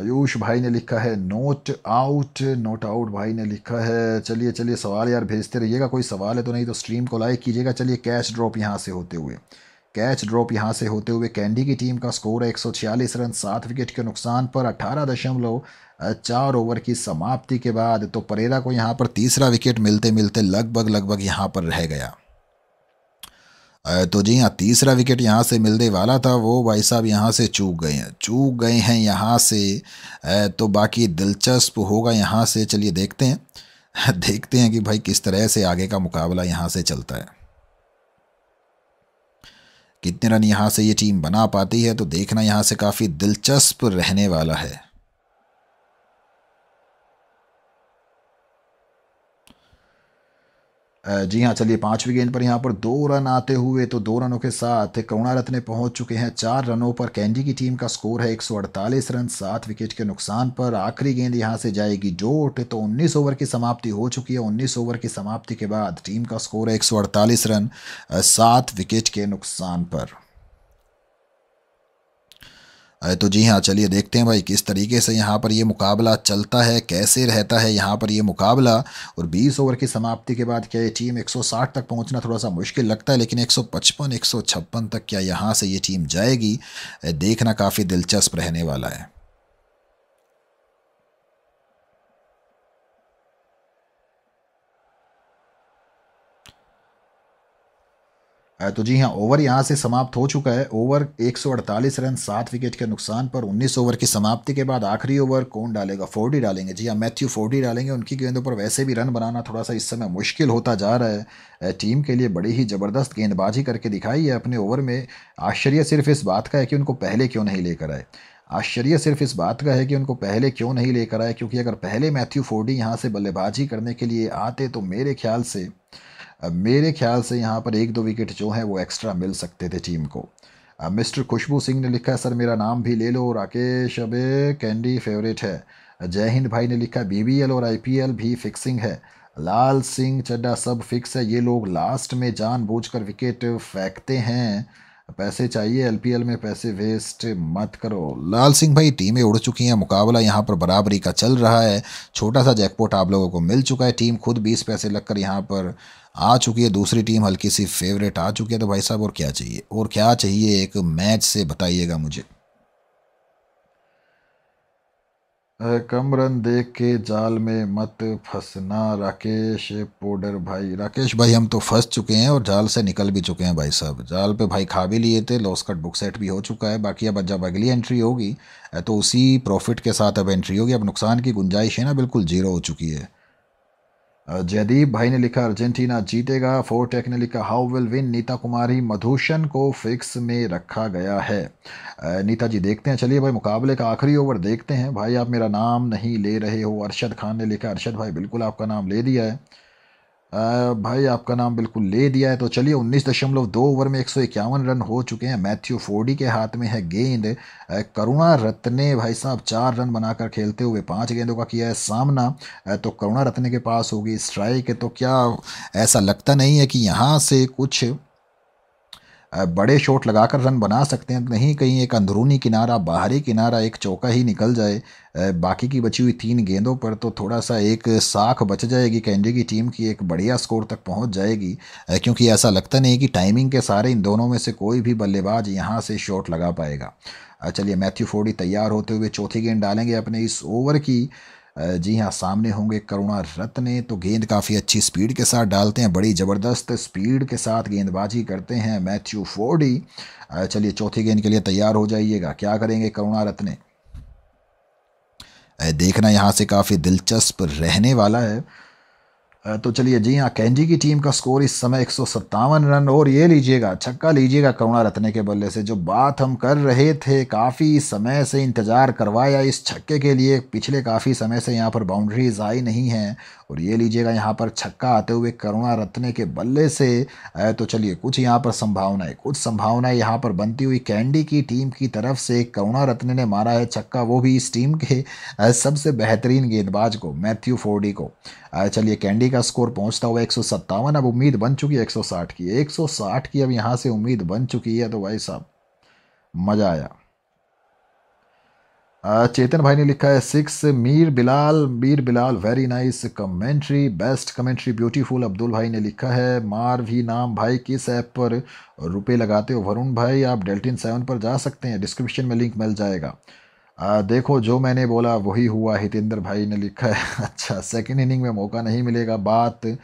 आयुष भाई ने लिखा है नोट आउट नोट आउट भाई ने लिखा है चलिए चलिए सवाल यार भेजते रहिएगा कोई सवाल है तो नहीं तो स्ट्रीम को लाइक कीजिएगा चलिए कैच ड्रॉप यहाँ से होते हुए कैच ड्रॉप यहाँ से होते हुए कैंडी की टीम का स्कोर है एक रन सात विकेट के नुकसान पर अठारह दशमलव चार ओवर की समाप्ति के बाद तो परेरा को यहाँ पर तीसरा विकेट मिलते मिलते लगभग लगभग यहाँ पर रह गया तो जी हाँ तीसरा विकेट यहाँ से मिलने वाला था वो भाई साहब यहाँ से चूक गए हैं चूक गए हैं यहाँ से तो बाकी दिलचस्प होगा यहाँ से चलिए देखते हैं देखते हैं कि भाई किस तरह से आगे का मुकाबला यहाँ से चलता है कितने रन यहाँ से ये टीम बना पाती है तो देखना यहाँ से काफ़ी दिलचस्प रहने वाला है जी हाँ चलिए पाँचवीं गेंद पर यहाँ पर दो रन आते हुए तो दो रनों के साथ करुणा रत्ने पहुँच चुके हैं चार रनों पर कैंडी की टीम का स्कोर है 148 रन सात विकेट के नुकसान पर आखिरी गेंद यहाँ से जाएगी डोट तो 19 ओवर की समाप्ति हो चुकी है 19 ओवर की समाप्ति के बाद टीम का स्कोर है एक रन सात विकेट के नुकसान पर अरे तो जी हाँ चलिए देखते हैं भाई किस तरीके से यहाँ पर ये मुकाबला चलता है कैसे रहता है यहाँ पर ये मुकाबला और 20 ओवर की समाप्ति के बाद क्या ये टीम 160 तक पहुँचना थोड़ा सा मुश्किल लगता है लेकिन 155 156 तक क्या यहाँ से ये टीम जाएगी देखना काफ़ी दिलचस्प रहने वाला है तो जी हाँ ओवर यहाँ से समाप्त हो चुका है ओवर 148 रन सात विकेट के नुकसान पर 19 ओवर की समाप्ति के बाद आखिरी ओवर कौन डालेगा फोर्डी डालेंगे जी हाँ मैथ्यू फोर्डी डालेंगे उनकी गेंदों पर वैसे भी रन बनाना थोड़ा सा इस समय मुश्किल होता जा रहा है टीम के लिए बड़ी ही ज़बरदस्त गेंदबाजी करके दिखाई है अपने ओवर में आश्चर्य सिर्फ इस बात का है कि उनको पहले क्यों नहीं लेकर आए आश्चर्य सिर्फ इस बात का है कि उनको पहले क्यों नहीं लेकर आए क्योंकि अगर पहले मैथ्यू फोर्डी यहाँ से बल्लेबाजी करने के लिए आते तो मेरे ख्याल से मेरे ख्याल से यहाँ पर एक दो विकेट जो हैं वो एक्स्ट्रा मिल सकते थे टीम को मिस्टर खुशबू सिंह ने लिखा सर मेरा नाम भी ले लो राकेश अबे कैंडी फेवरेट है जय हिंद भाई ने लिखा बी और आई भी फिक्सिंग है लाल सिंह चड्डा सब फिक्स है ये लोग लास्ट में जानबूझकर विकेट फेंकते हैं पैसे चाहिए एलपीएल में पैसे वेस्ट मत करो लाल सिंह भाई टीमें उड़ चुकी हैं मुकाबला यहाँ पर बराबरी का चल रहा है छोटा सा जैकपॉट आप लोगों को मिल चुका है टीम खुद बीस पैसे लगकर यहाँ पर आ चुकी है दूसरी टीम हल्की सी फेवरेट आ चुकी है तो भाई साहब और क्या चाहिए और क्या चाहिए एक मैच से बताइएगा मुझे कम रन देख के जाल में मत फंसना राकेश पोडर भाई राकेश भाई हम तो फंस चुके हैं और जाल से निकल भी चुके हैं भाई साहब जाल पे भाई खा भी लिए थे लॉस कट बुक सेट भी हो चुका है बाकी अब जब अगली एंट्री होगी तो उसी प्रॉफिट के साथ अब एंट्री होगी अब नुकसान की गुंजाइश है ना बिल्कुल जीरो हो चुकी है जयदीप भाई ने लिखा अर्जेंटीना जीतेगा फोरटेक ने लिखा how will win Neeta Kumari Madushan को फिक्स में रखा गया है नीता जी देखते हैं चलिए भाई मुकाबले का आखिरी ओवर देखते हैं भाई आप मेरा नाम नहीं ले रहे हो अरशद खान ने लिखा अरशद भाई बिल्कुल आपका नाम ले दिया है भाई आपका नाम बिल्कुल ले दिया है तो चलिए उन्नीस दशमलव दो ओवर में एक सौ इक्यावन रन हो चुके हैं मैथ्यू फोर्डी के हाथ में है गेंद करुणा रत्ने भाई साहब चार रन बनाकर खेलते हुए पांच गेंदों का किया है सामना तो करुणा रत्ने के पास होगी स्ट्राइक तो क्या ऐसा लगता नहीं है कि यहाँ से कुछ बड़े शॉट लगाकर रन बना सकते हैं नहीं कहीं एक अंदरूनी किनारा बाहरी किनारा एक चौका ही निकल जाए बाकी की बची हुई तीन गेंदों पर तो थोड़ा सा एक साख बच जाएगी कैंडी की टीम की एक बढ़िया स्कोर तक पहुंच जाएगी क्योंकि ऐसा लगता नहीं कि टाइमिंग के सारे इन दोनों में से कोई भी बल्लेबाज यहाँ से शॉट लगा पाएगा चलिए मैथ्यू फोर्डी तैयार होते हुए चौथी गेंद डालेंगे अपने इस ओवर की जी हाँ सामने होंगे करुणा रत्ने तो गेंद काफ़ी अच्छी स्पीड के साथ डालते हैं बड़ी ज़बरदस्त स्पीड के साथ गेंदबाजी करते हैं मैथ्यू फोर्डी चलिए चौथी गेंद के लिए तैयार हो जाइएगा क्या करेंगे करुणा रत्ने देखना यहाँ से काफ़ी दिलचस्प रहने वाला है तो चलिए जी हाँ कैंजी की टीम का स्कोर इस समय एक रन और ये लीजिएगा छक्का लीजिएगा करुणा रत्ने के बल्ले से जो बात हम कर रहे थे काफ़ी समय से इंतज़ार करवाया इस छक्के के लिए पिछले काफ़ी समय से यहाँ पर बाउंड्रीज आई नहीं हैं और ये लीजिएगा यहाँ पर छक्का आते हुए करुणा रत्ने के बल्ले से तो चलिए कुछ यहाँ पर संभावनाएं कुछ संभावनाएं यहाँ पर बनती हुई कैंडी की टीम की तरफ से करुणा रत्ने ने मारा है छक्का वो भी इस टीम के सबसे बेहतरीन गेंदबाज को मैथ्यू फोर्डी को चलिए कैंडी का स्कोर पहुंचता हुआ एक अब उम्मीद बन चुकी है 160 की 160 की अब यहाँ से उम्मीद बन चुकी है तो भाई साहब मज़ा आया चेतन भाई ने लिखा है six Mir Bilal Mir Bilal very nice commentary best commentary beautiful Abdul भाई ने लिखा है मार भी नाम भाई किस ऐप पर रुपए लगाते हो वरुण भाई आप डेल्टिन सेवन पर जा सकते हैं डिस्क्रिप्शन में लिंक मिल जाएगा आ, देखो जो मैंने बोला वही हुआ हितेंद्र भाई ने लिखा है अच्छा सेकेंड इनिंग में मौका नहीं मिलेगा बात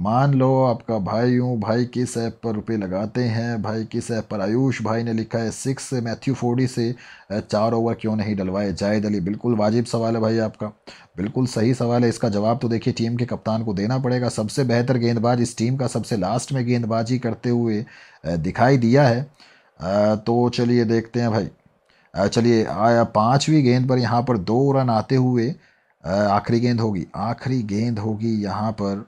मान लो आपका भाई हूँ भाई किस ऐप पर रुपये लगाते हैं भाई किस ऐप पर आयुष भाई ने लिखा है सिक्स मैथ्यू फोर्डी से चार ओवर क्यों नहीं डलवाए जायद अली बिल्कुल वाजिब सवाल है भाई आपका बिल्कुल सही सवाल है इसका जवाब तो देखिए टीम के कप्तान को देना पड़ेगा सबसे बेहतर गेंदबाज इस टीम का सबसे लास्ट में गेंदबाजी करते हुए दिखाई दिया है तो चलिए देखते हैं भाई चलिए आया पाँचवीं गेंद पर यहाँ पर दो रन आते हुए आखिरी गेंद होगी आखिरी गेंद होगी यहाँ पर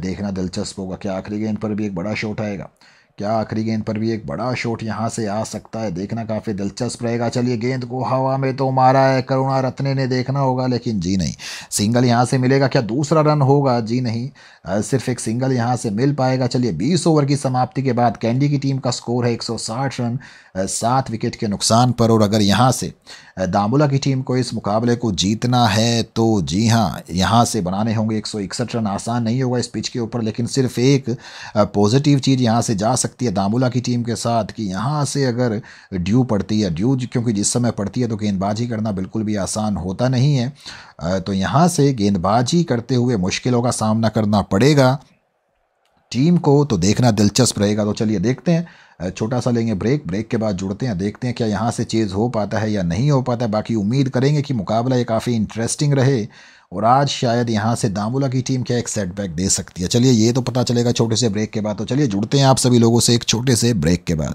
देखना दिलचस्प होगा क्या आखिरी गेंद पर भी एक बड़ा शॉट आएगा क्या आखिरी गेंद पर भी एक बड़ा शॉट यहाँ से आ सकता है देखना काफ़ी दिलचस्प रहेगा चलिए गेंद को हवा में तो मारा है करुणा रत्ने ने देखना होगा लेकिन जी नहीं सिंगल यहाँ से मिलेगा क्या दूसरा रन होगा जी नहीं आ, सिर्फ एक सिंगल यहाँ से मिल पाएगा चलिए 20 ओवर की समाप्ति के बाद कैंडी की टीम का स्कोर है एक रन सात विकेट के नुकसान पर और अगर यहाँ से दामुला की टीम को इस मुकाबले को जीतना है तो जी हाँ यहाँ से बनाने होंगे एक रन आसान नहीं होगा इस पिच के ऊपर लेकिन सिर्फ एक पॉजिटिव चीज़ यहाँ से जा सकती है दामुला की टीम के साथ कि यहाँ से अगर ड्यू पड़ती है ड्यू क्योंकि जिस समय पड़ती है तो गेंदबाजी करना बिल्कुल भी आसान होता नहीं है तो यहाँ से गेंदबाजी करते हुए मुश्किलों का सामना करना पड़ेगा टीम को तो देखना दिलचस्प रहेगा तो चलिए देखते हैं छोटा सा लेंगे ब्रेक ब्रेक के बाद जुड़ते हैं देखते हैं क्या यहाँ से चेज़ हो पाता है या नहीं हो पाता है बाकी उम्मीद करेंगे कि मुकाबला ये काफ़ी इंटरेस्टिंग रहे और आज शायद यहाँ से दामुला की टीम क्या एक सेटबैक दे सकती है चलिए ये तो पता चलेगा छोटे से ब्रेक के बाद तो चलिए जुड़ते हैं आप सभी लोगों से एक छोटे से ब्रेक के बाद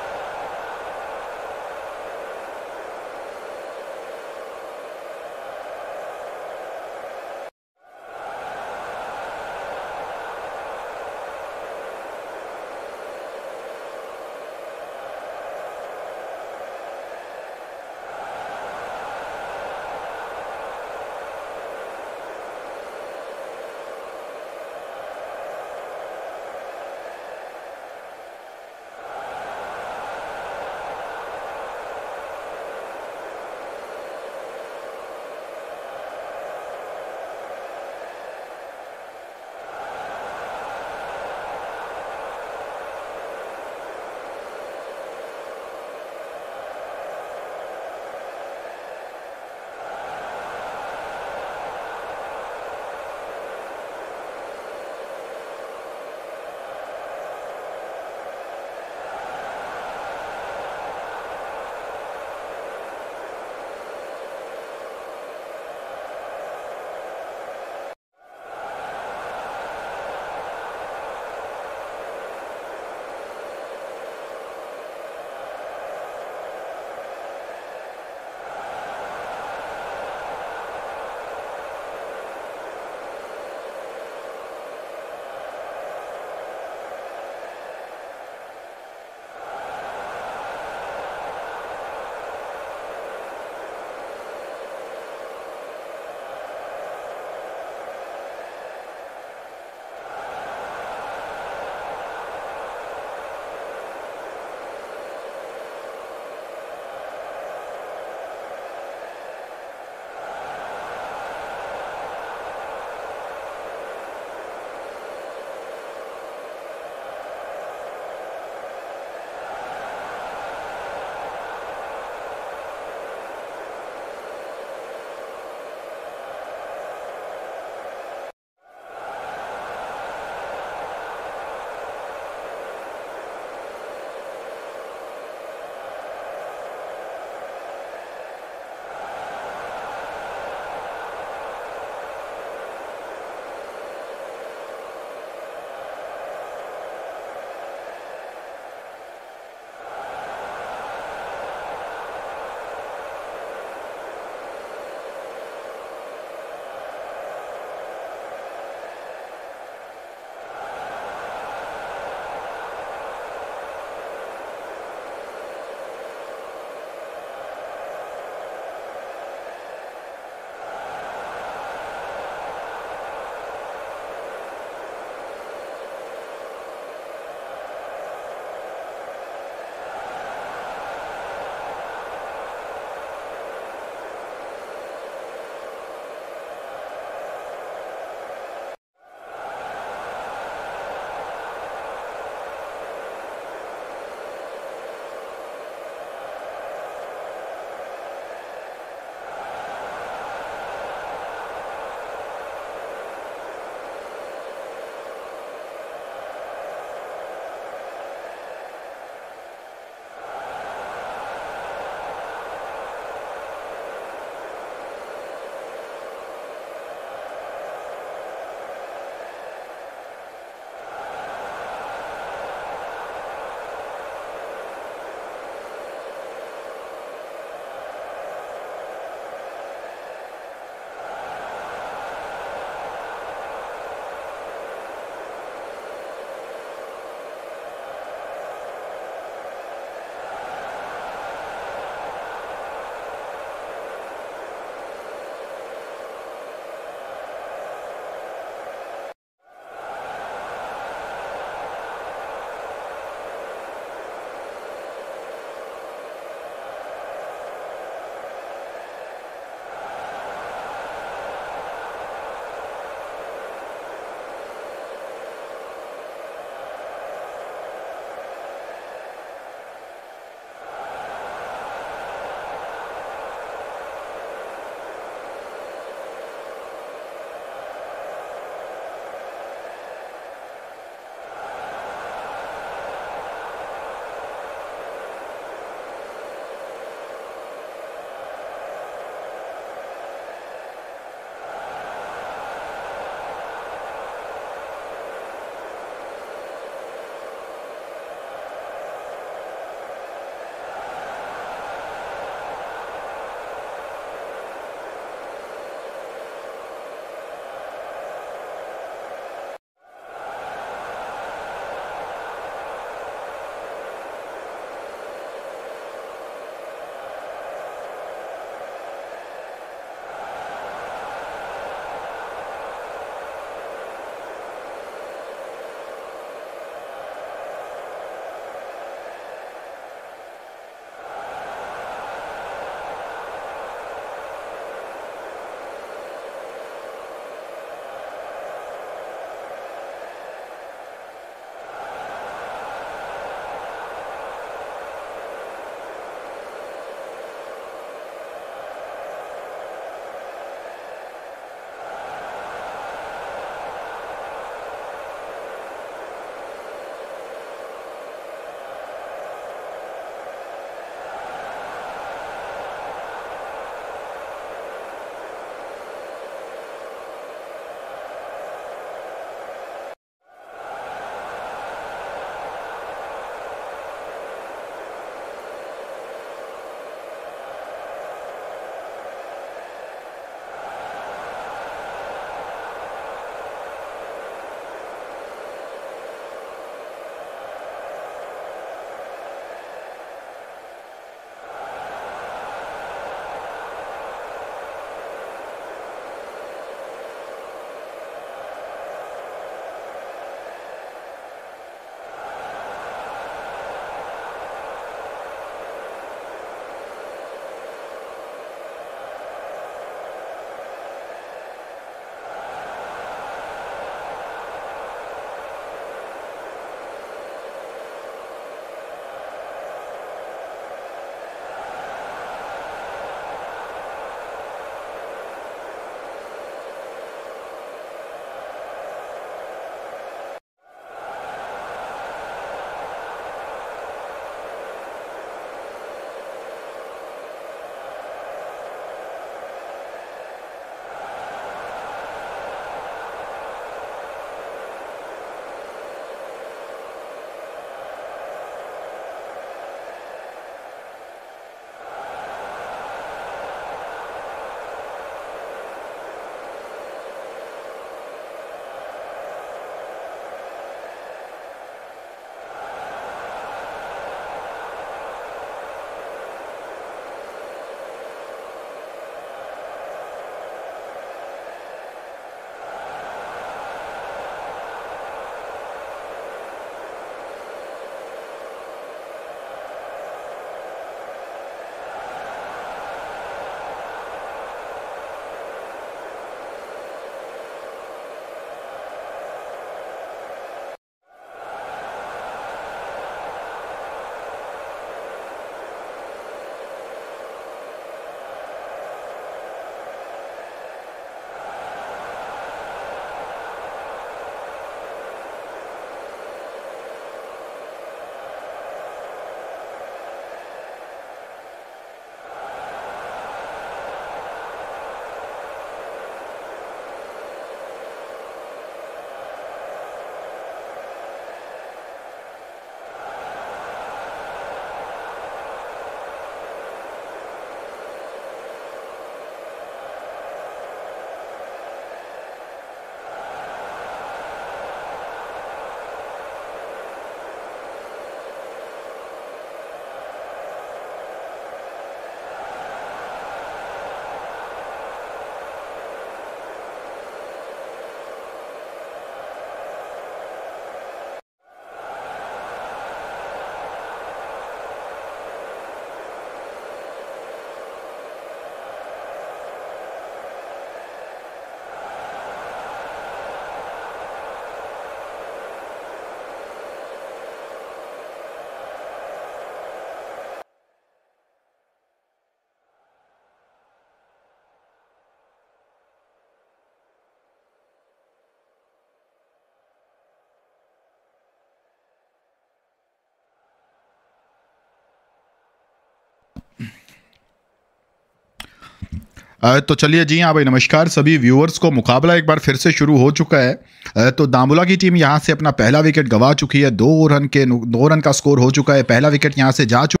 तो चलिए जी हाँ भाई नमस्कार सभी व्यूअर्स को मुकाबला एक बार फिर से शुरू हो चुका है तो दामुला की टीम यहाँ से अपना पहला विकेट गवा चुकी है दो रन के दो रन का स्कोर हो चुका है पहला विकेट यहाँ से जा चुका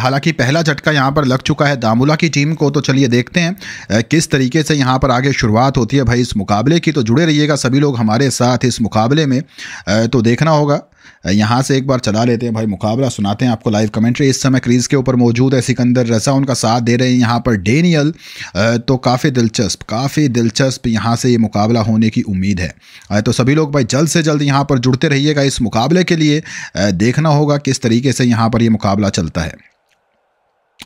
हालांकि पहला झटका यहाँ पर लग चुका है दामुला की टीम को तो चलिए देखते हैं किस तरीके से यहाँ पर आगे शुरुआत होती है भाई इस मुकाबले की तो जुड़े रहिएगा सभी लोग हमारे साथ इस मुकाबले में तो देखना होगा यहाँ से एक बार चला लेते हैं भाई मुकाबला सुनाते हैं आपको लाइव कमेंट्री इस समय क्रीज के ऊपर मौजूद है सिकंदर रजा उनका साथ दे रहे हैं यहाँ पर डेनियल तो काफ़ी दिलचस्प काफ़ी दिलचस्प यहाँ से ये मुकाबला होने की उम्मीद है तो सभी लोग भाई जल्द से जल्द यहाँ पर जुड़ते रहिएगा इस मुकाबले के लिए देखना होगा किस तरीके से यहाँ पर ये मुकाबला चलता है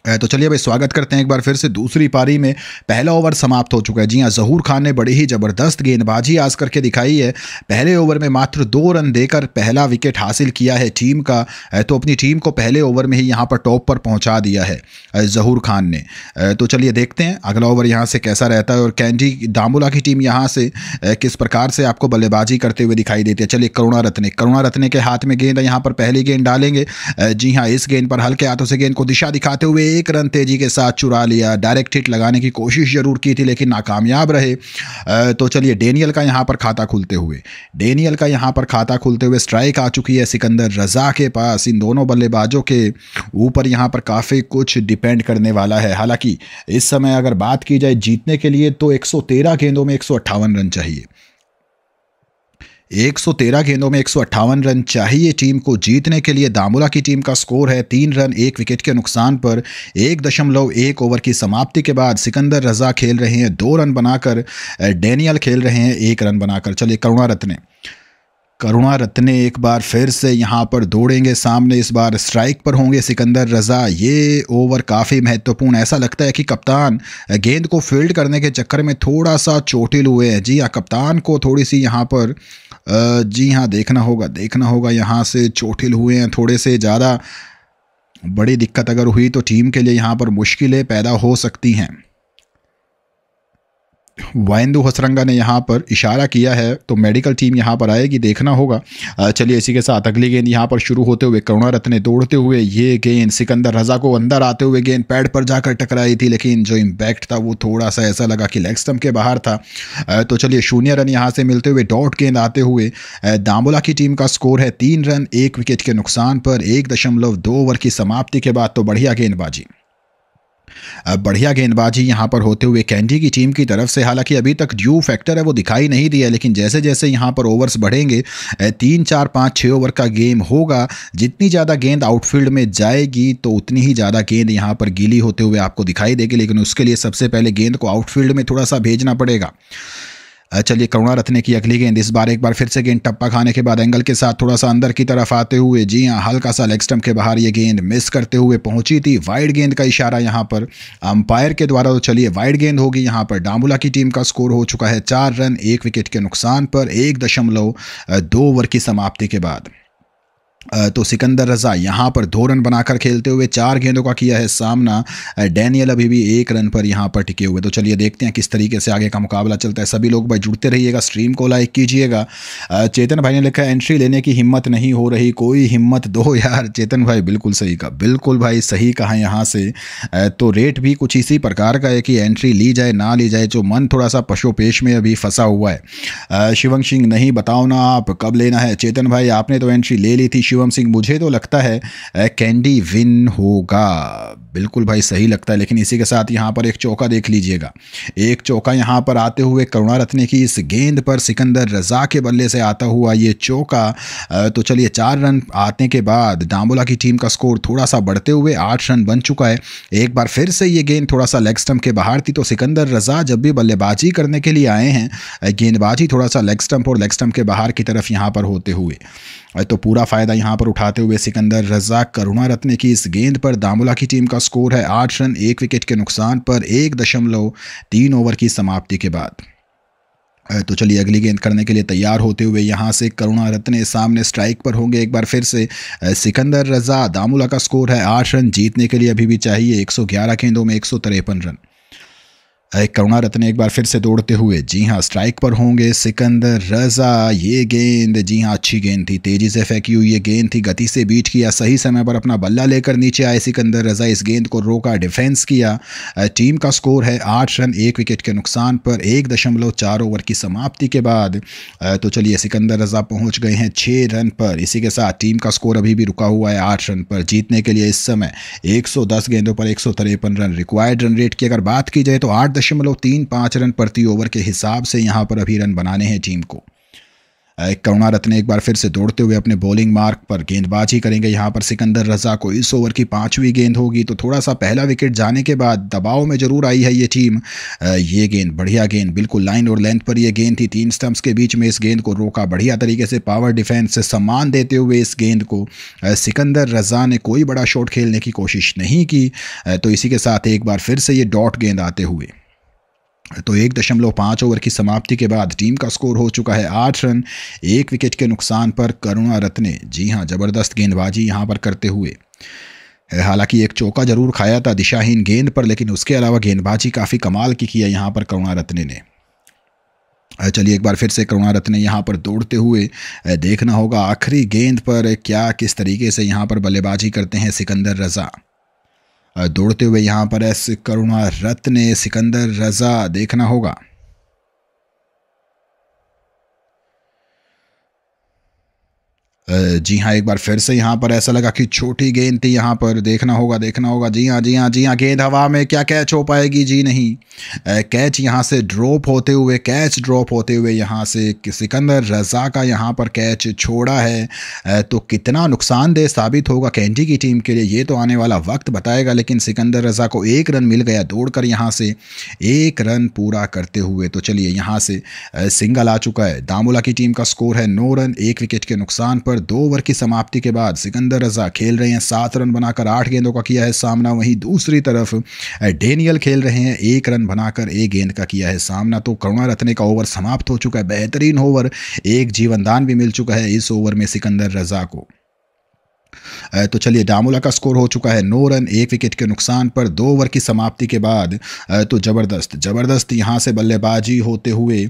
तो चलिए भाई स्वागत करते हैं एक बार फिर से दूसरी पारी में पहला ओवर समाप्त हो चुका है जी हाँ जहूर खान ने बड़ी ही ज़बरदस्त गेंदबाजी आज करके दिखाई है पहले ओवर में मात्र दो रन देकर पहला विकेट हासिल किया है टीम का तो अपनी टीम को पहले ओवर में ही यहाँ पर टॉप पर पहुँचा दिया है जहूर खान ने तो चलिए देखते हैं अगला ओवर यहाँ से कैसा रहता है और कैंडी दामुला की टीम यहाँ से किस प्रकार से आपको बल्लेबाजी करते हुए दिखाई देती है चलिए करुणा रत्ने करुणा रत्ने के हाथ में गेंद यहाँ पर पहली गेंद डालेंगे जी हाँ इस गेंद पर हल्के हाथों से गेंद को दिशा दिखाते हुए एक रन तेजी के साथ चुरा लिया डायरेक्ट हिट लगाने की कोशिश जरूर की थी लेकिन नाकामयाब रहे तो चलिए डेनियल का यहाँ पर खाता खुलते हुए डेनियल का यहाँ पर खाता खुलते हुए स्ट्राइक आ चुकी है सिकंदर रज़ा के पास इन दोनों बल्लेबाजों के ऊपर यहाँ पर काफ़ी कुछ डिपेंड करने वाला है हालांकि इस समय अगर बात की जाए जीतने के लिए तो एक गेंदों में एक रन चाहिए 113 गेंदों में एक रन चाहिए टीम को जीतने के लिए दामोला की टीम का स्कोर है तीन रन एक विकेट के नुकसान पर एक दशमलव एक ओवर की समाप्ति के बाद सिकंदर रजा खेल रहे हैं दो रन बनाकर डेनियल खेल रहे हैं एक रन बनाकर चलिए करुणा रत्ने करुणा रत्ने एक बार फिर से यहाँ पर दौड़ेंगे सामने इस बार स्ट्राइक पर होंगे सिकंदर रज़ा ये ओवर काफ़ी महत्वपूर्ण ऐसा लगता है कि कप्तान गेंद को फील्ड करने के चक्कर में थोड़ा सा चोटिल हुए हैं जी हाँ कप्तान को थोड़ी सी यहाँ पर जी हाँ देखना होगा देखना होगा यहाँ से चोटिल हुए हैं थोड़े से ज़्यादा बड़ी दिक्कत अगर हुई तो टीम के लिए यहाँ पर मुश्किलें पैदा हो सकती हैं वाइंदू हसरंगा ने यहाँ पर इशारा किया है तो मेडिकल टीम यहाँ पर आएगी देखना होगा चलिए इसी के साथ अगली गेंद यहाँ पर शुरू होते हुए करुणा रत्न ने दौड़ते हुए ये गेंद सिकंदर रजा को अंदर आते हुए गेंद पैड पर जाकर टकराई थी लेकिन जो इम्पैक्ट था वो थोड़ा सा ऐसा लगा कि लेग स्टम्प के बाहर था तो चलिए शून्य रन यहाँ से मिलते हुए डॉट गेंद आते हुए दामोला की टीम का स्कोर है तीन रन एक विकेट के नुकसान पर एक दशमलव दो ओवर की समाप्ति के बाद तो बढ़िया गेंदबाजी बढ़िया गेंदबाजी यहाँ पर होते हुए कैंडी की टीम की तरफ से हालांकि अभी तक ड्यू फैक्टर है वो दिखाई नहीं दिया लेकिन जैसे जैसे यहां पर ओवर्स बढ़ेंगे तीन चार पाँच छः ओवर का गेम होगा जितनी ज़्यादा गेंद आउटफील्ड में जाएगी तो उतनी ही ज़्यादा गेंद यहां पर गीली होते हुए आपको दिखाई देगी लेकिन उसके लिए सबसे पहले गेंद को आउटफील्ड में थोड़ा सा भेजना पड़ेगा चलिए करुणा रत्ने की अगली गेंद इस बार एक बार फिर से गेंद टप्पा खाने के बाद एंगल के साथ थोड़ा सा अंदर की तरफ आते हुए जी हाँ हल्का सा लेग स्टम्प के बाहर ये गेंद मिस करते हुए पहुंची थी वाइड गेंद का इशारा यहाँ पर अंपायर के द्वारा तो चलिए वाइड गेंद होगी यहाँ पर डांबुला की टीम का स्कोर हो चुका है चार रन एक विकेट के नुकसान पर एक दशमलव दो ओवर की समाप्ति के बाद तो सिकंदर रज़ा यहाँ पर दो रन बनाकर खेलते हुए चार गेंदों का किया है सामना डैनियल अभी भी एक रन पर यहाँ पर टिके हुए तो चलिए देखते हैं किस तरीके से आगे का मुकाबला चलता है सभी लोग भाई जुड़ते रहिएगा स्ट्रीम को लाइक कीजिएगा चेतन भाई ने लिखा है एंट्री लेने की हिम्मत नहीं हो रही कोई हिम्मत दो यार चेतन भाई बिल्कुल सही कहा बिल्कुल भाई सही कहा यहाँ से तो रेट भी कुछ इसी प्रकार का है कि एंट्री ली जाए ना ली जाए जो मन थोड़ा सा पशुपेश में अभी फंसा हुआ है शिवंग सिंह नहीं बताओ ना आप कब लेना है चेतन भाई आपने तो एंट्री ले ली थी शिव शिवम सिंह मुझे तो लगता है कैंडी विन होगा बिल्कुल भाई सही लगता है लेकिन इसी के साथ यहाँ पर एक चौका देख लीजिएगा एक चौका यहाँ पर आते हुए करुणा रत्ने की इस गेंद पर सिकंदर रजा के बल्ले से आता हुआ ये चौका तो चलिए चार रन आने के बाद डांबोला की टीम का स्कोर थोड़ा सा बढ़ते हुए आठ रन बन चुका है एक बार फिर से ये गेंद थोड़ा सा लेग स्टम्प के बाहर थी तो सिकंदर रजा जब भी बल्लेबाजी करने के लिए आए हैं गेंदबाजी थोड़ा सा लेग स्टम्प और लेग स्टम्प के बाहर की तरफ यहाँ पर होते हुए तो पूरा फ़ायदा यहाँ पर उठाते हुए सिकंदर रजाक करुणा रत्न की इस गेंद पर दामोला की टीम का स्कोर है आठ रन एक विकेट के नुकसान पर एक दशमलव तीन ओवर की समाप्ति के बाद तो चलिए अगली गेंद करने के लिए तैयार होते हुए यहाँ से करुणा रत्न सामने स्ट्राइक पर होंगे एक बार फिर से सिकंदर रजा दामूला का स्कोर है आठ रन जीतने के लिए अभी भी चाहिए 111 गेंदों में एक रन करुणा रत्न एक बार फिर से दौड़ते हुए जी हाँ स्ट्राइक पर होंगे सिकंदर रजा ये गेंद जी हाँ अच्छी गेंद थी तेजी से फेंकी हुई ये गेंद थी गति से बीट किया सही समय पर अपना बल्ला लेकर नीचे आए सिकंदर रजा इस गेंद को रोका डिफेंस किया टीम का स्कोर है आठ रन एक विकेट के नुकसान पर एक दशमलव चार ओवर की समाप्ति के बाद तो चलिए सिकंदर रजा पहुँच गए हैं छः रन पर इसी के साथ टीम का स्कोर अभी भी रुका हुआ है आठ रन पर जीतने के लिए इस समय एक गेंदों पर एक रन रिक्वायर्ड रन रेट की अगर बात की जाए तो आठ दशमलव तीन पाँच रन प्रति ओवर के हिसाब से यहाँ पर अभी रन बनाने हैं टीम को करुणा रत्न एक बार फिर से दौड़ते हुए अपने बॉलिंग मार्क पर गेंदबाजी करेंगे यहाँ पर सिकंदर रजा को इस ओवर की पांचवी गेंद होगी तो थोड़ा सा पहला विकेट जाने के बाद दबाव में जरूर आई है ये टीम ये गेंद बढ़िया गेंद बिल्कुल लाइन और लेंथ पर यह गेंद थी तीन स्टम्प्स के बीच में इस गेंद को रोका बढ़िया तरीके से पावर डिफेंस से सम्मान देते हुए इस गेंद को सिकंदर रजा ने कोई बड़ा शॉट खेलने की कोशिश नहीं की तो इसी के साथ एक बार फिर से ये डॉट गेंद आते हुए तो एक दशमलव पाँच ओवर की समाप्ति के बाद टीम का स्कोर हो चुका है आठ रन एक विकेट के नुकसान पर करुणा रत्ने जी हाँ ज़बरदस्त गेंदबाजी यहाँ पर करते हुए हालांकि एक चौका जरूर खाया था दिशाहीन गेंद पर लेकिन उसके अलावा गेंदबाजी काफ़ी कमाल की किया यहाँ पर करुणा रत्ने ने चलिए एक बार फिर से करुणा रत्ने यहाँ पर दौड़ते हुए देखना होगा आखिरी गेंद पर क्या किस तरीके से यहाँ पर बल्लेबाजी करते हैं सिकंदर रज़ा दौड़ते हुए यहाँ पर एस करुणा रत्न सिकंदर रज़ा देखना होगा जी हाँ एक बार फिर से यहाँ पर ऐसा लगा कि छोटी गेंद थी यहाँ पर देखना होगा देखना होगा जी हाँ जी हाँ जी हाँ गेंद हवा में क्या कैच हो पाएगी जी नहीं कैच यहाँ से ड्रॉप होते हुए कैच ड्रॉप होते हुए यहाँ से सिकंदर रज़ा का यहाँ पर कैच छोड़ा है तो कितना नुकसानदेह साबित होगा कैंडी की टीम के लिए ये तो आने वाला वक्त बताएगा लेकिन सिकंदर रज़ा को एक रन मिल गया दौड़ कर यहाँ से एक रन पूरा करते हुए तो चलिए यहाँ से सिंगल आ चुका है दामोला की टीम का स्कोर है नौ रन एक विकेट के नुकसान पर पर दो ओवर की समाप्ति के बाद सिकंदर रजा खेल रहे हैं सात रन बनाकर आठ गेंदों का किया है सामना वहीं दूसरी तरफ डेनियल खेल रहे हैं एक रन बनाकर एक गेंद का किया है सामना तो करुणा रत्ने का ओवर समाप्त हो चुका है बेहतरीन ओवर एक जीवनदान भी मिल चुका है इस ओवर में सिकंदर रजा को तो चलिए डामोला का स्कोर हो चुका है नौ रन एक विकेट के नुकसान पर दो ओवर की समाप्ति के बाद तो ज़बरदस्त ज़बरदस्त यहाँ से बल्लेबाजी होते हुए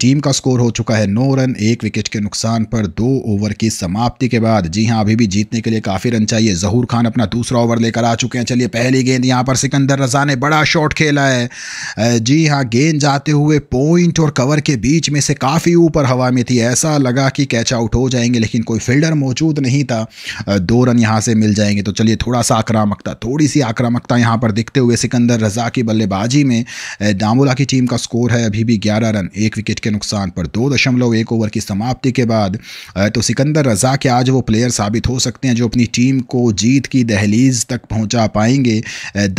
टीम का स्कोर हो चुका है नौ रन एक विकेट के नुकसान पर दो ओवर की समाप्ति के बाद जी हाँ अभी भी जीतने के लिए काफ़ी रन चाहिए जहूर खान अपना दूसरा ओवर लेकर आ चुके हैं चलिए पहली गेंद यहाँ पर सिकंदर रजा ने बड़ा शॉट खेला है जी हाँ गेंद जाते हुए पॉइंट और कवर के बीच में से काफ़ी ऊपर हवा में थी ऐसा लगा कि कैच आउट हो जाएंगे लेकिन कोई फील्डर मौजूद नहीं था दो रन यहाँ से मिल जाएंगे तो चलिए थोड़ा सा आक्रामकता थोड़ी सी आक्रामकता यहाँ पर दिखते हुए सिकंदर रजा की बल्लेबाजी में दामोला की टीम का स्कोर है अभी भी ग्यारह रन एक विकेट के नुकसान पर दो दशमलव एक ओवर की समाप्ति के बाद तो सिकंदर रजा के आज वो प्लेयर साबित हो सकते हैं जो अपनी टीम को जीत की दहलीज तक पहुँचा पाएंगे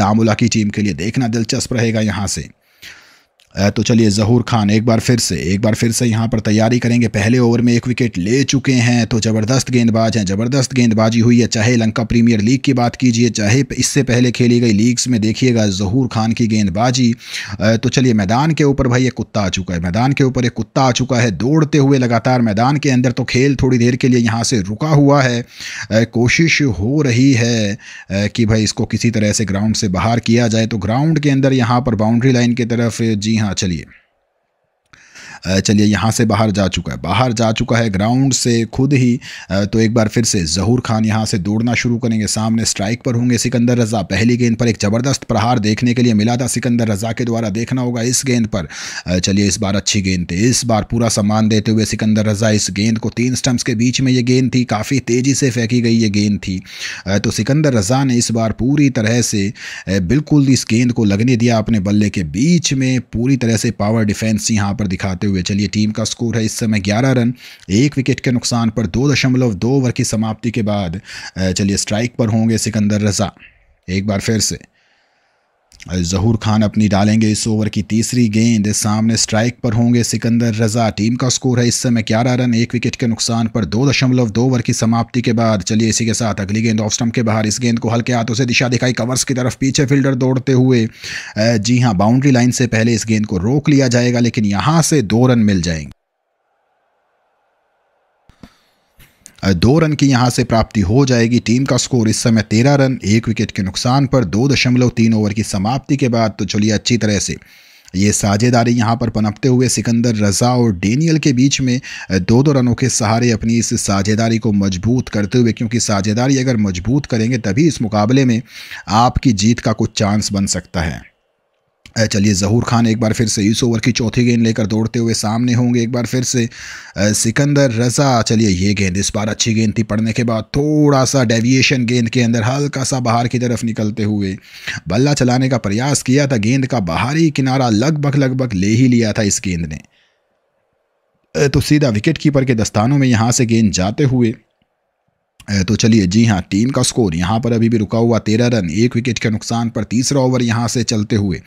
दामोला की टीम के लिए देखना दिलचस्प रहेगा यहाँ से तो चलिए जहूर खान एक बार फिर से एक बार फिर से यहाँ पर तैयारी करेंगे पहले ओवर में एक विकेट ले चुके हैं तो ज़बरदस्त गेंदबाज हैं ज़बरदस्त गेंदबाजी हुई है चाहे लंका प्रीमियर लीग की बात कीजिए चाहे इससे पहले खेली गई लीग्स में देखिएगा जहूर खान की गेंदबाजी तो चलिए मैदान के ऊपर भाई एक कुत्ता आ चुका है मैदान के ऊपर एक कुत्ता आ चुका है दौड़ते हुए लगातार मैदान के अंदर तो खेल थोड़ी देर के लिए यहाँ से रुका हुआ है कोशिश हो रही है कि भाई इसको किसी तरह से ग्राउंड से बाहर किया जाए तो ग्राउंड के अंदर यहाँ पर बाउंड्री लाइन की तरफ जी हाँ चलिए चलिए यहाँ से बाहर जा चुका है बाहर जा चुका है ग्राउंड से खुद ही तो एक बार फिर से जहूर खान यहाँ से दौड़ना शुरू करेंगे सामने स्ट्राइक पर होंगे सिकंदर रजा पहली गेंद पर एक ज़बरदस्त प्रहार देखने के लिए मिला था सिकंदर रजा के द्वारा देखना होगा इस गेंद पर चलिए इस बार अच्छी गेंद थी इस बार पूरा सम्मान देते हुए सिकंदर रजा इस गेंद को तीन स्टम्प्स के बीच में ये गेंद थी काफ़ी तेज़ी से फेंकी गई ये गेंद थी तो सिकंदर रजा ने इस बार पूरी तरह से बिल्कुल इस गेंद को लगने दिया अपने बल्ले के बीच में पूरी तरह से पावर डिफेंस यहाँ पर दिखाते हुए चलिए टीम का स्कोर है इस समय ग्यारह रन एक विकेट के नुकसान पर दो दशमलव दो ओवर की समाप्ति के बाद चलिए स्ट्राइक पर होंगे सिकंदर रजा एक बार फिर से जहूर खान अपनी डालेंगे इस ओवर की तीसरी गेंद सामने स्ट्राइक पर होंगे सिकंदर रजा टीम का स्कोर है इस समय ग्यारह रन एक विकेट के नुकसान पर दो दशमलव दो ओवर की समाप्ति के बाद चलिए इसी के साथ अगली गेंद ऑफ स्टम्प के बाहर इस गेंद को हल्के हाथों से दिशा दिखाई कवर्स की तरफ पीछे फील्डर दौड़ते हुए जी हाँ बाउंड्री लाइन से पहले इस गेंद को रोक लिया जाएगा लेकिन यहाँ से दो रन मिल जाएंगे दो रन की यहां से प्राप्ति हो जाएगी टीम का स्कोर इस समय तेरह रन एक विकेट के नुकसान पर दो दशमलव तीन ओवर की समाप्ति के बाद तो चलिए अच्छी तरह से ये साझेदारी यहाँ पर पनपते हुए सिकंदर रजा और डेनियल के बीच में दो दो रनों के सहारे अपनी इस साझेदारी को मजबूत करते हुए क्योंकि साझेदारी अगर मजबूत करेंगे तभी इस मुकाबले में आपकी जीत का कुछ चांस बन सकता है चलिए जहूर खान एक बार फिर से इस ओवर की चौथी गेंद लेकर दौड़ते हुए सामने होंगे एक बार फिर से सिकंदर रज़ा चलिए ये गेंद इस बार अच्छी गेंद थी पड़ने के बाद थोड़ा सा डेविएशन गेंद के अंदर हल्का सा बाहर की तरफ निकलते हुए बल्ला चलाने का प्रयास किया था गेंद का बाहरी किनारा लगभग लगभग ले ही लिया था इस गेंद ने तो सीधा विकेट कीपर के दस्तानों में यहाँ से गेंद जाते हुए तो चलिए जी हाँ टीम का स्कोर यहाँ पर अभी भी रुका हुआ तेरह रन एक विकेट के नुकसान पर तीसरा ओवर यहाँ से चलते हुए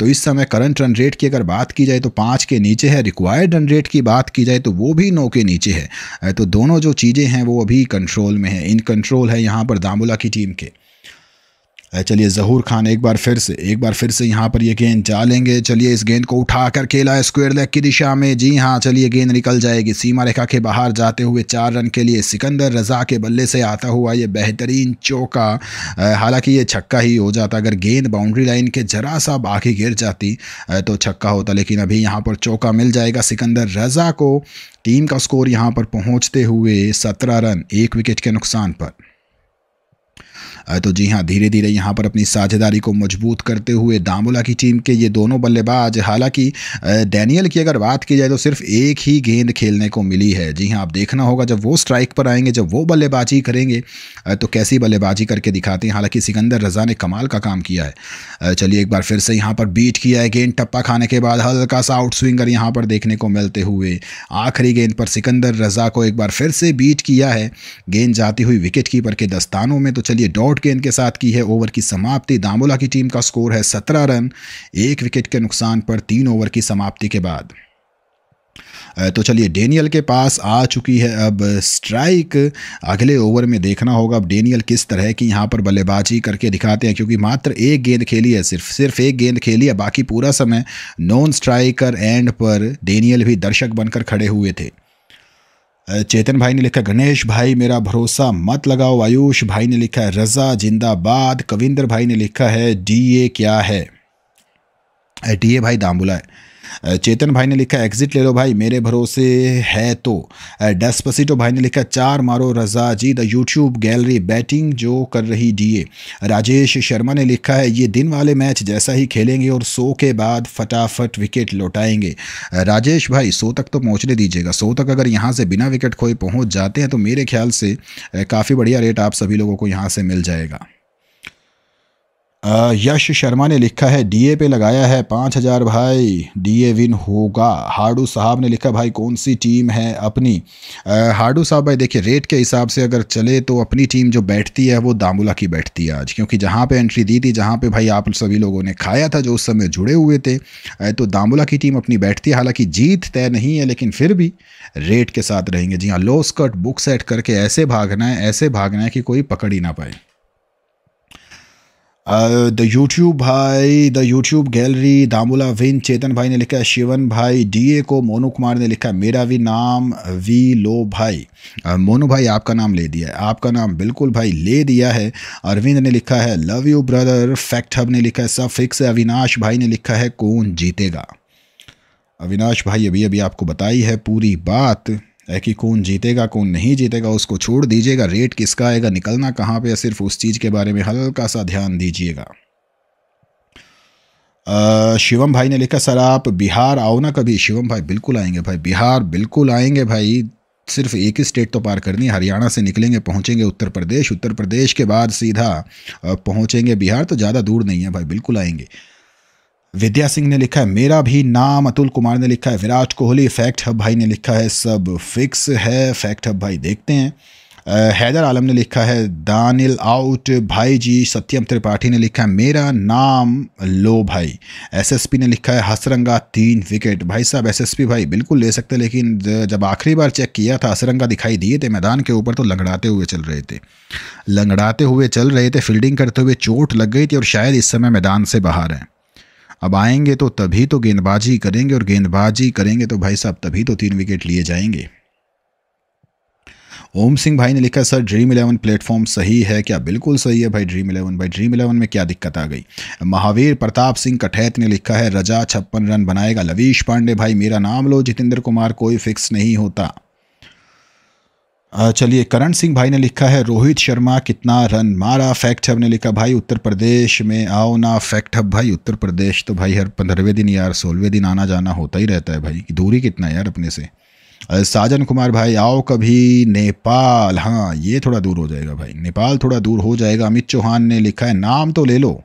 तो इस समय करंट रन रेट की अगर बात की जाए तो पाँच के नीचे है रिक्वायर्ड रन रेट की बात की जाए तो वो भी नौ के नीचे है तो दोनों जो चीज़ें हैं वो अभी कंट्रोल में है इन कंट्रोल है यहाँ पर दामुला की टीम के चलिए जहूर खान एक बार फिर से एक बार फिर से यहाँ पर ये गेंद जा लेंगे चलिए इस गेंद को उठा कर खेला स्क्वेयर लेग की दिशा में जी हाँ चलिए गेंद निकल जाएगी सीमा रेखा के बाहर जाते हुए चार रन के लिए सिकंदर रजा के बल्ले से आता हुआ ये बेहतरीन चौका हालांकि ये छक्का ही हो जाता अगर गेंद बाउंड्री लाइन के जरा सा बाकी गिर जाती तो छक्का होता लेकिन अभी यहाँ पर चौका मिल जाएगा सिकंदर रजा को टीम का स्कोर यहाँ पर पहुँचते हुए सत्रह रन एक विकेट के नुकसान पर तो जी हाँ धीरे धीरे यहाँ पर अपनी साझेदारी को मजबूत करते हुए दामोला की टीम के ये दोनों बल्लेबाज हालांकि डैनियल की अगर बात की जाए तो सिर्फ एक ही गेंद खेलने को मिली है जी हाँ आप देखना होगा जब वो स्ट्राइक पर आएंगे जब वो बल्लेबाजी करेंगे तो कैसी बल्लेबाजी करके दिखाते हैं हालांकि सिकंदर रजा ने कमाल का काम किया है चलिए एक बार फिर से यहाँ पर बीट किया है गेंद टप्पा खाने के बाद हल्का सा आउट स्विंगर यहाँ पर देखने को मिलते हुए आखिरी गेंद पर सिकंदर रजा को एक बार फिर से बीट किया है गेंद जाती हुई विकेट कीपर के दस्तानों में तो चलिए डॉट आउट गेंद के साथ की है ओवर की समाप्ति दामोला की टीम का स्कोर है सत्रह रन एक विकेट के नुकसान पर तीन ओवर की समाप्ति के बाद तो चलिए डेनियल के पास आ चुकी है अब स्ट्राइक अगले ओवर में देखना होगा अब डेनियल किस तरह की यहाँ पर बल्लेबाजी करके दिखाते हैं क्योंकि मात्र एक गेंद खेली है सिर्फ सिर्फ एक गेंद खेली है बाकी पूरा समय नॉन स्ट्राइकर एंड पर डेनियल भी दर्शक बनकर खड़े हुए थे चेतन भाई ने लिखा गणेश भाई मेरा भरोसा मत लगाओ आयुष भाई ने लिखा है रज़ा जिंदाबाद कविंदर भाई ने लिखा है डी ए क्या है डी ए भाई दाम्बुला है चेतन भाई ने लिखा एग्जिट ले लो भाई मेरे भरोसे है तो डेस्पसीटो भाई ने लिखा चार मारो Raza ji the YouTube gallery batting जो कर रही डीए राजेश शर्मा ने लिखा है ये दिन वाले मैच जैसा ही खेलेंगे और सो के बाद फटाफट विकेट लौटाएंगे राजेश भाई सो तक तो पहुँचने दीजिएगा सो तक अगर यहाँ से बिना विकेट खोए पहुँच जाते हैं तो मेरे ख्याल से काफ़ी बढ़िया रेट आप सभी लोगों को यहाँ से मिल जाएगा यश शर्मा ने लिखा है डीए पे लगाया है पाँच हज़ार भाई डीए विन होगा हाडू साहब ने लिखा भाई कौन सी टीम है अपनी हाडू साहब भाई देखिए रेट के हिसाब से अगर चले तो अपनी टीम जो बैठती है वो दामुला की बैठती है आज क्योंकि जहाँ पे एंट्री दी थी जहाँ पे भाई आप सभी लोगों ने खाया था जो उस समय जुड़े हुए थे तो दामुला की टीम अपनी बैठती है हालाँकि जीत तय नहीं है लेकिन फिर भी रेट के साथ रहेंगे जी हाँ लो स्कर्ट बुक सेट करके ऐसे भागना है ऐसे भागना है कि कोई पकड़ ही ना पाए द यूट्यूब भाई the YouTube gallery Dambulla win Chetan भाई ने लिखा है शिवन भाई डी को मोनू कुमार ने लिखा मेरा भी नाम वी लो भाई मोनू भाई आपका नाम ले दिया है आपका नाम बिल्कुल भाई ले दिया है अरविंद ने लिखा है love you brother fact hub ने लिखा है सब फिक्स है अविनाश भाई ने लिखा है कौन जीतेगा अविनाश भाई अभी अभी आपको बताई है पूरी बात कि कौन जीतेगा कौन नहीं जीतेगा उसको छोड़ दीजिएगा रेट किसका आएगा निकलना कहाँ पे है सिर्फ उस चीज़ के बारे में हल्का सा ध्यान दीजिएगा शिवम भाई ने लिखा सर आप बिहार आओ ना कभी शिवम भाई बिल्कुल आएंगे भाई बिहार बिल्कुल आएंगे भाई सिर्फ एक ही स्टेट तो पार करनी है हरियाणा से निकलेंगे पहुंचेंगे उत्तर प्रदेश उत्तर प्रदेश के बाद सीधा पहुंचेंगे बिहार तो ज़्यादा दूर नहीं है भाई बिल्कुल आएंगे विद्या सिंह ने लिखा है मेरा भी नाम अतुल कुमार ने लिखा है विराट कोहली फैक्ट हब भाई ने लिखा है सब फिक्स है फैक्ट हब भाई देखते हैं हैदर आलम ने लिखा है दानिल आउट भाई जी सत्यम त्रिपाठी ने लिखा है मेरा नाम लो भाई एसएसपी ने लिखा है हसरंगा तीन विकेट भाई साहब एसएसपी भाई बिल्कुल ले सकते लेकिन जब आखिरी बार चेक किया था हसरंगा दिखाई दिए थे मैदान के ऊपर तो लंगड़ाते हुए चल रहे थे लंगड़ाते हुए चल रहे थे फील्डिंग करते हुए चोट लग गई थी और शायद इस समय मैदान से बाहर हैं अब आएंगे तो तभी तो गेंदबाजी करेंगे और गेंदबाजी करेंगे तो भाई साहब तभी तो तीन विकेट लिए जाएंगे ओम सिंह भाई ने लिखा सर ड्रीम इलेवन प्लेटफॉर्म सही है क्या बिल्कुल सही है भाई ड्रीम इलेवन भाई ड्रीम इलेवन में क्या दिक्कत आ गई महावीर प्रताप सिंह कठैत ने लिखा है रजा छप्पन रन बनाएगा लवीश पांडे भाई मेरा नाम लो जितेंद्र कुमार कोई फिक्स नहीं होता चलिए करण सिंह भाई ने लिखा है रोहित शर्मा कितना रन मारा फैक्ट हब ने लिखा भाई उत्तर प्रदेश में आओ ना फैक्ट हब भाई उत्तर प्रदेश तो भाई हर पंद्रहवें दिन यार सोलहवें दिन आना जाना होता ही रहता है भाई दूरी कितना यार अपने से साजन कुमार भाई आओ कभी नेपाल हाँ ये थोड़ा दूर हो जाएगा भाई नेपाल थोड़ा दूर हो जाएगा अमित चौहान ने लिखा है नाम तो ले लो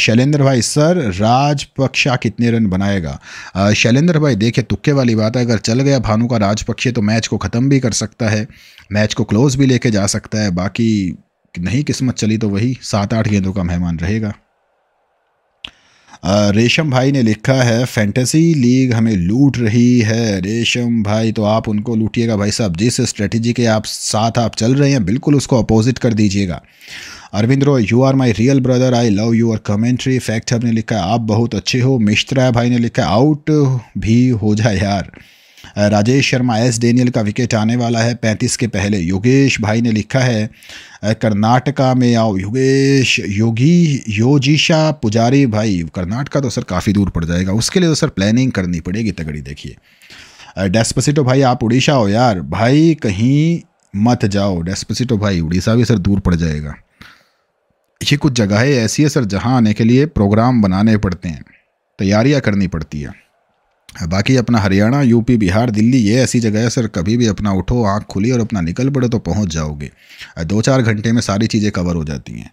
शैलेंद्र भाई सर राजपक्षा कितने रन बनाएगा शैलेंद्र भाई देखिए तुक्के वाली बात है अगर चल गया भानु का राजपक्षे तो मैच को ख़त्म भी कर सकता है मैच को क्लोज भी लेके जा सकता है बाकी नहीं किस्मत चली तो वही सात आठ गेंदों का मेहमान रहेगा रेशम भाई ने लिखा है फैंटेसी लीग हमें लूट रही है रेशम भाई तो आप उनको लूटिएगा भाई साहब जिस स्ट्रेटजी के आप साथ आप चल रहे हैं बिल्कुल उसको अपोजिट कर दीजिएगा Arvind Roy you are my real brother I love your commentary fact hub ने लिखा आप बहुत अच्छे हो मिश्रा भाई ने लिखा आउट भी हो जाए यार राजेश शर्मा एस डेनियल का विकेट आने वाला है पैंतीस के पहले योगेश भाई ने लिखा है कर्नाटका में आओ योगेश योगी योजिशा पुजारी भाई कर्नाटका तो सर काफ़ी दूर पड़ जाएगा उसके लिए तो सर प्लानिंग करनी पड़ेगी तगड़ी देखिए डेस्पसिटो भाई आप उड़ीसा हो यार भाई कहीं मत जाओ डेस्पसिटो भाई उड़ीसा भी सर दूर पड़ जाएगा ये कुछ जगहें ऐसी है सर जहाँ आने के लिए प्रोग्राम बनाने पड़ते हैं तैयारियाँ करनी पड़ती है बाकी अपना हरियाणा यूपी बिहार दिल्ली ये ऐसी जगह है सर कभी भी अपना उठो आँख खुली और अपना निकल पड़े तो पहुँच जाओगे दो चार घंटे में सारी चीज़ें कवर हो जाती हैं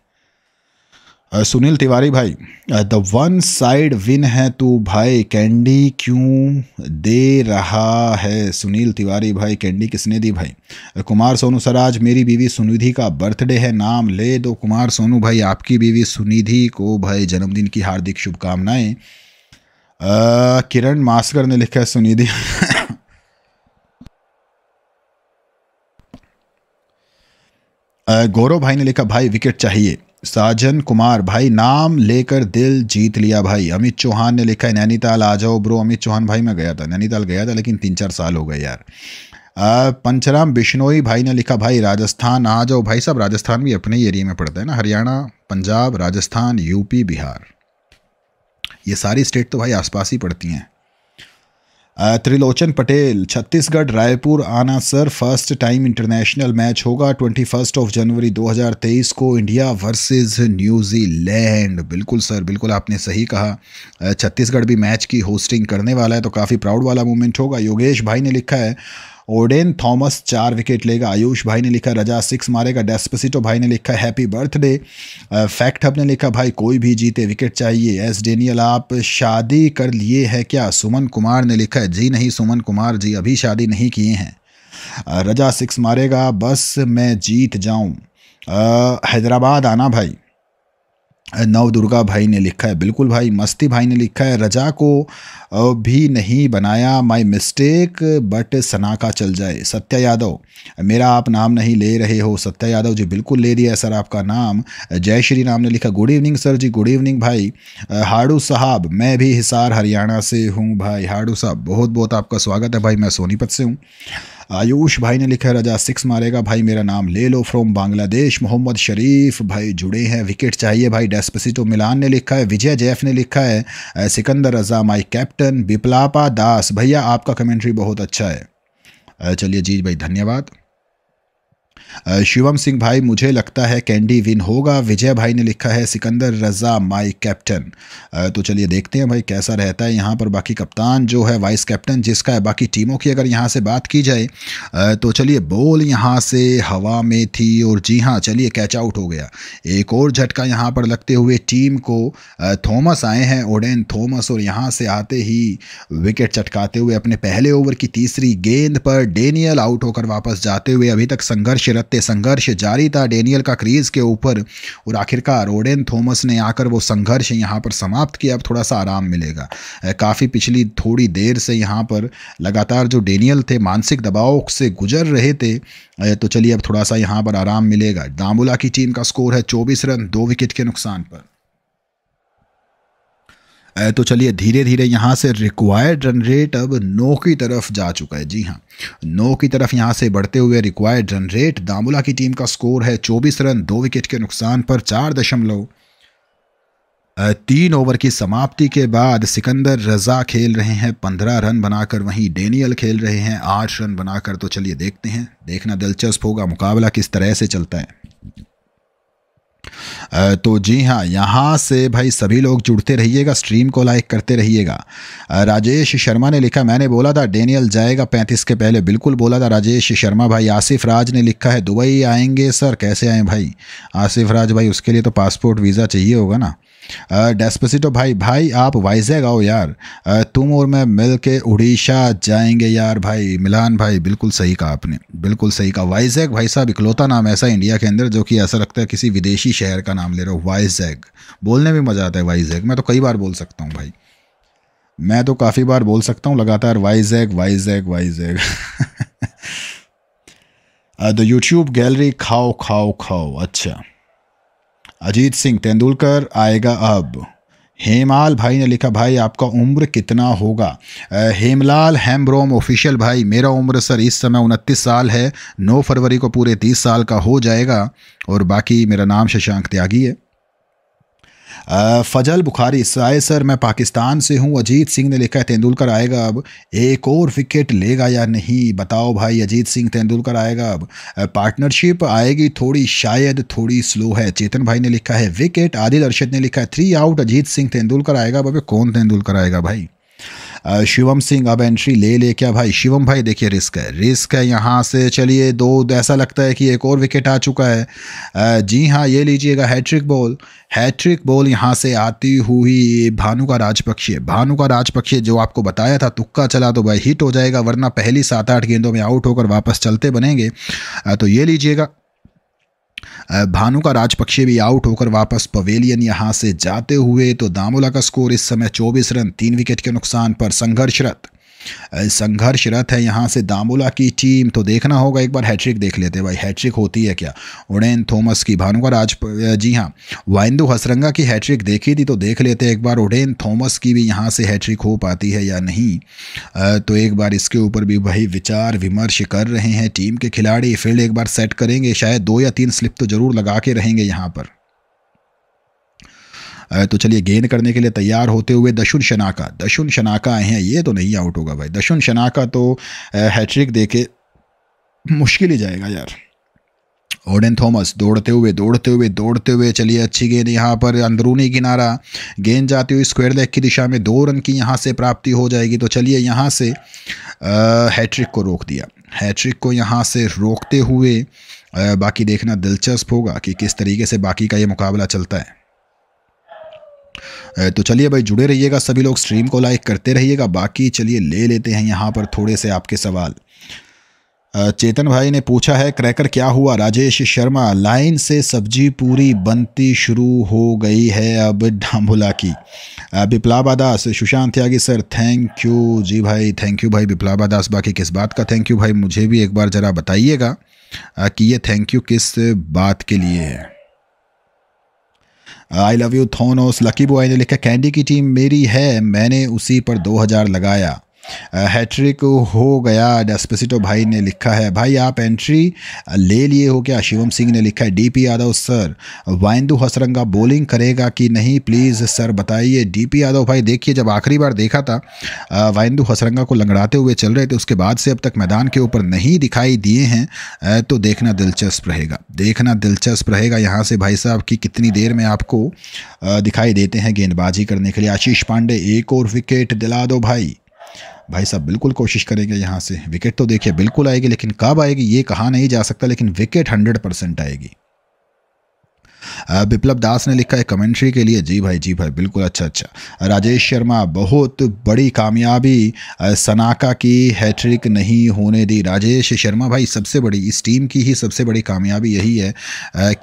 सुनील तिवारी भाई द वन साइड विन है तो भाई कैंडी क्यों दे रहा है सुनील तिवारी भाई कैंडी किसने दी भाई कुमार सोनू सराज मेरी बीवी सुनिधि का बर्थडे है नाम ले दो कुमार सोनू भाई आपकी बीवी सुनिधि को भाई जन्मदिन की हार्दिक शुभकामनाएं किरण मास्कर ने लिखा है सुनिधि गौरव भाई ने लिखा भाई विकेट चाहिए साजन कुमार भाई नाम लेकर दिल जीत लिया भाई अमित चौहान ने लिखा है नैनीताल आ जाओ ब्रो अमित चौहान भाई मैं गया था नैनीताल गया था लेकिन तीन चार साल हो गए यार पंचराम बिश्नोई भाई ने लिखा भाई राजस्थान आ जाओ भाई साहब राजस्थान भी अपने ही एरिया में पड़ता है ना हरियाणा पंजाब राजस्थान यूपी बिहार ये सारी स्टेट तो भाई आसपास ही पड़ती हैं त्रिलोचन पटेल छत्तीसगढ़ रायपुर आना sir first time international match होगा ट्वेंटी फर्स्ट ऑफ जनवरी 2023 को इंडिया वर्सेस न्यूजीलैंड बिल्कुल सर बिल्कुल आपने सही कहा छत्तीसगढ़ भी मैच की होस्टिंग करने वाला है तो काफ़ी प्राउड वाला मोमेंट होगा योगेश भाई ने लिखा है ओडेन थॉमस चार विकेट लेगा आयुष भाई ने लिखा रजा सिक्स मारेगा डेस्पसिटो भाई ने लिखा हैप्पी बर्थडे फैक्ट हब ने लिखा भाई कोई भी जीते विकेट चाहिए एस डेनियल आप शादी कर लिए है क्या सुमन कुमार ने लिखा जी नहीं सुमन कुमार जी अभी शादी नहीं किए हैं रजा सिक्स मारेगा बस मैं जीत जाऊं हैदराबाद आना भाई नवदुर्गा भाई ने लिखा है बिल्कुल भाई मस्ती भाई ने लिखा है रजा को भी नहीं बनाया माई मिस्टेक बट सनाका चल जाए सत्या यादव मेरा आप नाम नहीं ले रहे हो सत्या यादव जी बिल्कुल ले है सर आपका नाम जय श्री राम ने लिखा good evening sir ji good evening भाई हाड़ू साहब मैं भी हिसार हरियाणा से हूँ भाई हाड़ू साहब बहुत बहुत आपका स्वागत है भाई मैं सोनीपत से हूँ आयुष भाई ने लिखा रजा सिक्स मारेगा भाई मेरा नाम ले लो फ्रॉम बांग्लादेश मोहम्मद शरीफ भाई जुड़े हैं विकेट चाहिए भाई डेस्पसिटो मिलान ने लिखा है विजय जैफ ने लिखा है Sikandar Raza my captain captain Biplab Das भैया आपका कमेंट्री बहुत अच्छा है चलिए जी भाई धन्यवाद शिवम सिंह भाई मुझे लगता है कैंडी विन होगा विजय भाई ने लिखा है सिकंदर रजा माई कैप्टन तो चलिए देखते हैं भाई कैसा रहता है यहाँ पर बाकी कप्तान जो है वाइस कैप्टन जिसका है बाकी टीमों की अगर यहाँ से बात की जाए तो चलिए बॉल यहाँ से हवा में थी और जी हाँ चलिए कैच आउट हो गया एक और झटका यहाँ पर लगते हुए टीम को थॉमस आए हैं ओडेन थॉमस और यहाँ से आते ही विकेट चटकाते हुए अपने पहले ओवर की तीसरी गेंद पर डेनियल आउट होकर वापस जाते हुए अभी तक संघर्षरत लगाते संघर्ष जारी था डेनियल का क्रीज के ऊपर और आखिरकार ओडेन थॉमस ने आकर वो संघर्ष यहाँ पर समाप्त किया अब थोड़ा सा आराम मिलेगा काफ़ी पिछली थोड़ी देर से यहाँ पर लगातार जो डेनियल थे मानसिक दबाव से गुजर रहे थे तो चलिए अब थोड़ा सा यहाँ पर आराम मिलेगा दामुला की टीम का स्कोर है चौबीस रन दो विकेट के नुकसान पर तो चलिए धीरे धीरे यहाँ से रिक्वायर्ड रन रेट अब नो की तरफ जा चुका है जी हाँ नो की तरफ यहाँ से बढ़ते हुए रिक्वायर्ड रन रेट दामुला की टीम का स्कोर है चौबीस रन दो विकेट के नुकसान पर चार दशमलव तीन ओवर की समाप्ति के बाद सिकंदर रजा खेल रहे हैं पंद्रह रन बनाकर वहीं डेनियल खेल रहे हैं आठ रन बनाकर तो चलिए देखते हैं देखना दिलचस्प होगा मुकाबला किस तरह से चलता है तो जी हाँ यहाँ से भाई सभी लोग जुड़ते रहिएगा स्ट्रीम को लाइक करते रहिएगा राजेश शर्मा ने लिखा मैंने बोला था डेनियल जाएगा पैंतीस के पहले बिल्कुल बोला था राजेश शर्मा भाई आसिफ राज ने लिखा है दुबई आएंगे सर कैसे आएँ भाई आसिफ राज भाई उसके लिए तो पासपोर्ट वीज़ा चाहिए होगा ना डेस्पेसिटो भाई भाई आप वाइजैग आओ यार तुम और मैं मिल के उड़ीसा जाएंगे यार भाई मिलान भाई बिल्कुल सही कहा आपने बिल्कुल सही कहा वाइजैग भाई साहब इकलौता नाम ऐसा इंडिया के अंदर जो कि ऐसा लगता है किसी विदेशी शहर का नाम ले रहे हो वाइजैग बोलने में मज़ा आता है वाइजैग मैं तो कई बार बोल सकता हूँ भाई मैं तो काफ़ी बार बोल सकता हूँ लगातार Vizag Vizag Vizag the YouTube gallery खाओ खाओ खाओ अच्छा अजीत सिंह तेंदुलकर आएगा अब हेमाल भाई ने लिखा भाई आपका उम्र कितना होगा हेमलाल हेम्ब्रोम ऑफिशियल भाई मेरा उम्र सर इस समय उनतीस साल है 9 फरवरी को पूरे 30 साल का हो जाएगा और बाकी मेरा नाम शशांक त्यागी है फजल बुखारी साय सर मैं पाकिस्तान से हूँ अजीत सिंह ने लिखा है तेंदुलकर आएगा अब एक और विकेट लेगा या नहीं बताओ भाई अजीत सिंह तेंदुलकर आएगा अब पार्टनरशिप आएगी थोड़ी शायद थोड़ी स्लो है चेतन भाई ने लिखा है विकेट आदिल अर्शद ने लिखा है थ्री आउट अजीत सिंह तेंदुलकर आएगा अब कौन तेंदुलकर आएगा भाई शिवम सिंह अब एंट्री ले ले क्या भाई शिवम भाई देखिए रिस्क है रिस्क है यहाँ से चलिए दो ऐसा लगता है कि एक और विकेट आ चुका है जी हाँ ये लीजिएगा हैट्रिक बॉल हैट्रिक बॉल यहाँ से आती हुई भानु का राजपक्षी भानु का राजपक्षी जो आपको बताया था तुक्का चला तो भाई हिट हो जाएगा वरना पहली सात आठ गेंदों में आउट होकर वापस चलते बनेंगे तो ये लीजिएगा भानु का राजपक्षे भी आउट होकर वापस पवेलियन यहां से जाते हुए तो दामोला का स्कोर इस समय 24 रन तीन विकेट के नुकसान पर संघर्षरत संघर्षरत है यहाँ से दामोला की टीम तो देखना होगा एक बार हैट्रिक देख लेते हैं भाई हैट्रिक होती है क्या उडैन थॉमस की भानुकर आज जी हाँ वाइंदू हसरंगा की हैट्रिक देखी थी तो देख लेते हैं एक बार उडैन थॉमस की भी यहाँ से हैट्रिक हो पाती है या नहीं तो एक बार इसके ऊपर भी वही विचार विमर्श कर रहे हैं टीम के खिलाड़ी फील्ड एक बार सेट करेंगे शायद दो या तीन स्लिप तो ज़रूर लगा के रहेंगे यहाँ पर तो चलिए गेंद करने के लिए तैयार होते हुए दशुन शनाका दशुन शनाका आए हैं ये तो नहीं आउट होगा भाई दशुन शनाका तो हैट्रिक दे के मुश्किल ही जाएगा यार ओडन थॉमस दौड़ते हुए दौड़ते हुए दौड़ते हुए चलिए अच्छी गेंद यहाँ पर अंदरूनी किनारा गेंद जाती हुई स्क्वेयर लेग की दिशा में दो रन की यहाँ से प्राप्ति हो जाएगी तो चलिए यहाँ से हैट्रिक को रोक दिया हैट्रिक को यहाँ से रोकते हुए आ, बाकी देखना दिलचस्प होगा कि किस तरीके से बाकी का ये मुकाबला चलता है तो चलिए भाई जुड़े रहिएगा सभी लोग स्ट्रीम को लाइक करते रहिएगा बाकी चलिए ले लेते हैं यहाँ पर थोड़े से आपके सवाल चेतन भाई ने पूछा है क्रैकर क्या हुआ राजेश शर्मा लाइन से सब्जी पूरी बनती शुरू हो गई है अब ढांभुला की Biplab Das Sushant Tyagi sir thank you जी भाई थैंक यू भाई बिप्लाबा दास बाकी किस बात का थैंक यू भाई मुझे भी एक बार ज़रा बताइएगा कि ये थैंक यू किस बात के लिए है I love you Thanos lucky boy ने लिखा कैंडी की टीम मेरी है मैंने उसी पर 2000 लगाया हैट्रिक हो गया डेस्पेसिटो भाई ने लिखा है भाई आप एंट्री ले लिए हो क्या शिवम सिंह ने लिखा है DP Yadav sir Wanindu Hasaranga bowling करेगा कि नहीं प्लीज़ सर बताइए डीपी यादव भाई देखिए जब आखिरी बार देखा था वाइंदू हसरंगा को लंगड़ाते हुए चल रहे थे उसके बाद से अब तक मैदान के ऊपर नहीं दिखाई दिए हैं तो देखना दिलचस्प रहेगा देखना दिलचस्प रहेगा यहाँ से भाई साहब कि कितनी देर में आपको दिखाई देते हैं गेंदबाजी करने के लिए आशीष पांडे एक और विकेट दिला दो भाई भाई साहब बिल्कुल कोशिश करेंगे यहाँ से विकेट तो देखिए बिल्कुल आएगी लेकिन कब आएगी ये कहा नहीं जा सकता लेकिन विकेट हंड्रेड परसेंट आएगी विप्लब दास ने लिखा है कमेंट्री के लिए जी भाई जी भाई बिल्कुल अच्छा अच्छा राजेश शर्मा बहुत बड़ी कामयाबी सनाका की हैट्रिक नहीं होने दी राजेश शर्मा भाई सबसे बड़ी इस टीम की ही सबसे बड़ी कामयाबी यही है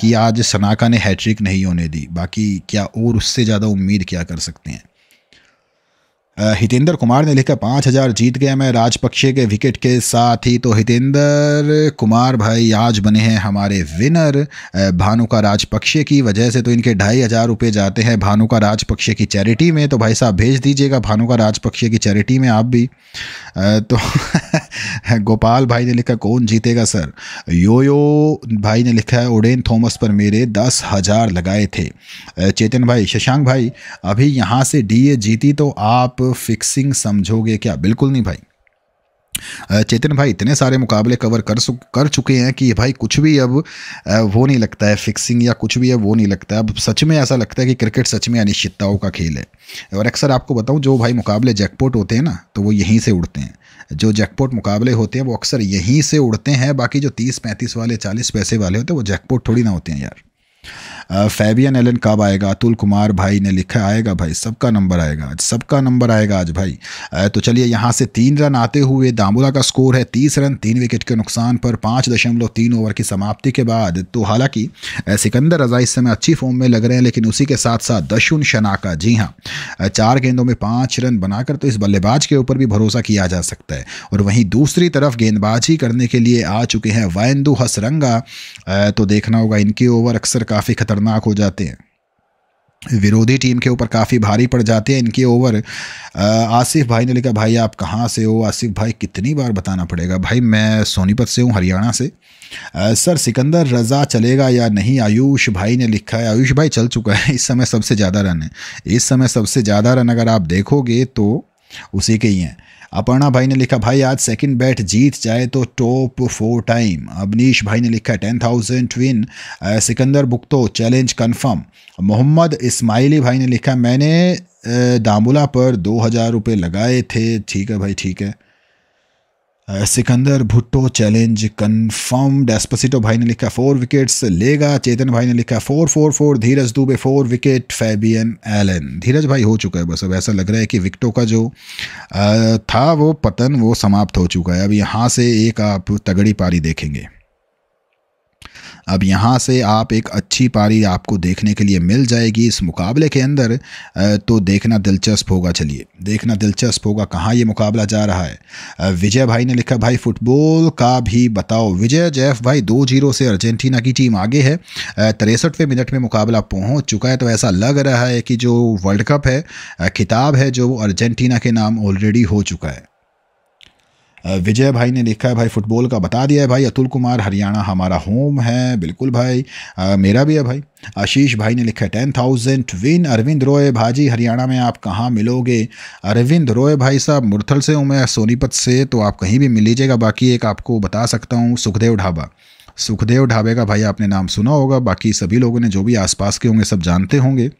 कि आज सनाका ने हैट्रिक नहीं होने दी बाकी क्या और उससे ज़्यादा उम्मीद क्या कर सकते हैं हितेंद्र कुमार ने लिखा पाँच हज़ार जीत गया मैं राजपक्षे के विकेट के साथ ही तो हितेंद्र कुमार भाई आज बने हैं हमारे विनर भानु का राजपक्षे की वजह से तो इनके ढाई हज़ार रुपये जाते हैं भानु का राजपक्षे की चैरिटी में तो भाई साहब भेज दीजिएगा भानु का राजपक्षे की चैरिटी में आप भी तो गोपाल भाई ने लिखा कौन जीतेगा सर यो यो भाई ने लिखा है ओडेन थॉमस पर मेरे दस हज़ार लगाए थे चेतन भाई शशांक भाई अभी यहाँ से डीए जीती तो आप फिक्सिंग समझोगे क्या बिल्कुल नहीं भाई चेतन भाई इतने सारे मुकाबले कवर कर कर चुके हैं कि भाई कुछ भी अब वो नहीं लगता है फिक्सिंग या कुछ भी अब वो नहीं लगता है अब सच में ऐसा लगता है कि क्रिकेट सच में अनिश्चितताओं का खेल है और अक्सर आपको बताऊं जो भाई मुकाबले जैकपॉट होते हैं ना तो वो यहीं से उड़ते हैं जो जैकपॉट मुकाबले होते हैं वो अक्सर यहीं से उड़ते हैं बाकी जो तीस पैंतीस वाले चालीस पैसे वाले होते हैं वो जैकपोट थोड़ी ना होते हैं यार फैबियन एलन कब आएगा अतुल कुमार भाई ने लिखा आएगा भाई सबका नंबर आएगा आज सबका नंबर आएगा आज भाई तो चलिए यहाँ से तीन रन आते हुए दामोला का स्कोर है तीस रन तीन विकेट के नुकसान पर पाँच दशमलव तीन ओवर की समाप्ति के बाद तो हालांकि सिकंदर रजा इस समय अच्छी फॉर्म में लग रहे हैं लेकिन उसी के साथ साथ दशुन शनाका जी हाँ चार गेंदों में पाँच रन बनाकर तो इस बल्लेबाज के ऊपर भी भरोसा किया जा सकता है और वहीं दूसरी तरफ गेंदबाजी करने के लिए आ चुके हैं वायंदू हसरंगा तो देखना होगा इनके ओवर अक्सर काफ़ी खतरनाक खतरनाक हो जाते हैं विरोधी टीम के ऊपर काफ़ी भारी पड़ जाते हैं इनके ओवर आसिफ भाई ने लिखा भाई आप कहाँ से हो आसिफ भाई कितनी बार बताना पड़ेगा भाई मैं सोनीपत से हूँ हरियाणा से आ, सर सिकंदर रज़ा चलेगा या नहीं आयुष भाई ने लिखा है आयुष भाई चल चुका है इस समय सबसे ज़्यादा रन है इस समय सबसे ज़्यादा रन अगर आप देखोगे तो उसी के ही हैं अपर्णा भाई ने लिखा भाई आज सेकंड बैट जीत जाए तो टॉप फोर टाइम अवनीश भाई ने लिखा टेन थाउजेंड ट्विन सिकंदर बुक्तो चैलेंज कन्फर्म मोहम्मद इस्माइली भाई ने लिखा मैंने दामुला पर दो हज़ार रुपये लगाए थे ठीक है भाई ठीक है Sikandar Bhutto challenge confirm Despacito भाई ने लिखा फोर विकेट्स लेगा चेतन भाई ने लिखा four four four Dheeraj Dubey four wicket Fabian Allen Dheeraj भाई हो चुका है बस अब ऐसा लग रहा है कि विकटों का जो था वो पतन वो समाप्त हो चुका है अब यहाँ से एक आप तगड़ी पारी देखेंगे अब यहाँ से आप एक अच्छी पारी आपको देखने के लिए मिल जाएगी इस मुकाबले के अंदर तो देखना दिलचस्प होगा चलिए देखना दिलचस्प होगा कहाँ ये मुकाबला जा रहा है विजय भाई ने लिखा भाई फुटबॉल का भी बताओ विजय जैफ भाई दो जीरो से अर्जेंटीना की टीम आगे है तिरसठवें मिनट में मुकाबला पहुँच चुका है तो ऐसा लग रहा है कि जो वर्ल्ड कप है खिताब है जो अर्जेंटीना के नाम ऑलरेडी हो चुका है विजय भाई ने लिखा है भाई फुटबॉल का बता दिया है भाई अतुल कुमार हरियाणा हमारा होम है बिल्कुल भाई आ, मेरा भी है भाई आशीष भाई ने लिखा है टेन थाउजेंड विन अरविंद रोए भाजी हरियाणा में आप कहाँ मिलोगे अरविंद रोय भाई साहब मुरथल से हूँ मैं सोनीपत से तो आप कहीं भी मिल लीजिएगा बाकी एक आपको बता सकता हूँ सुखदेव ढाबा सुखदेव ढाबे का भाई आपने नाम सुना होगा बाकी सभी लोगों ने जो भी आसपास के होंगे सब जानते होंगे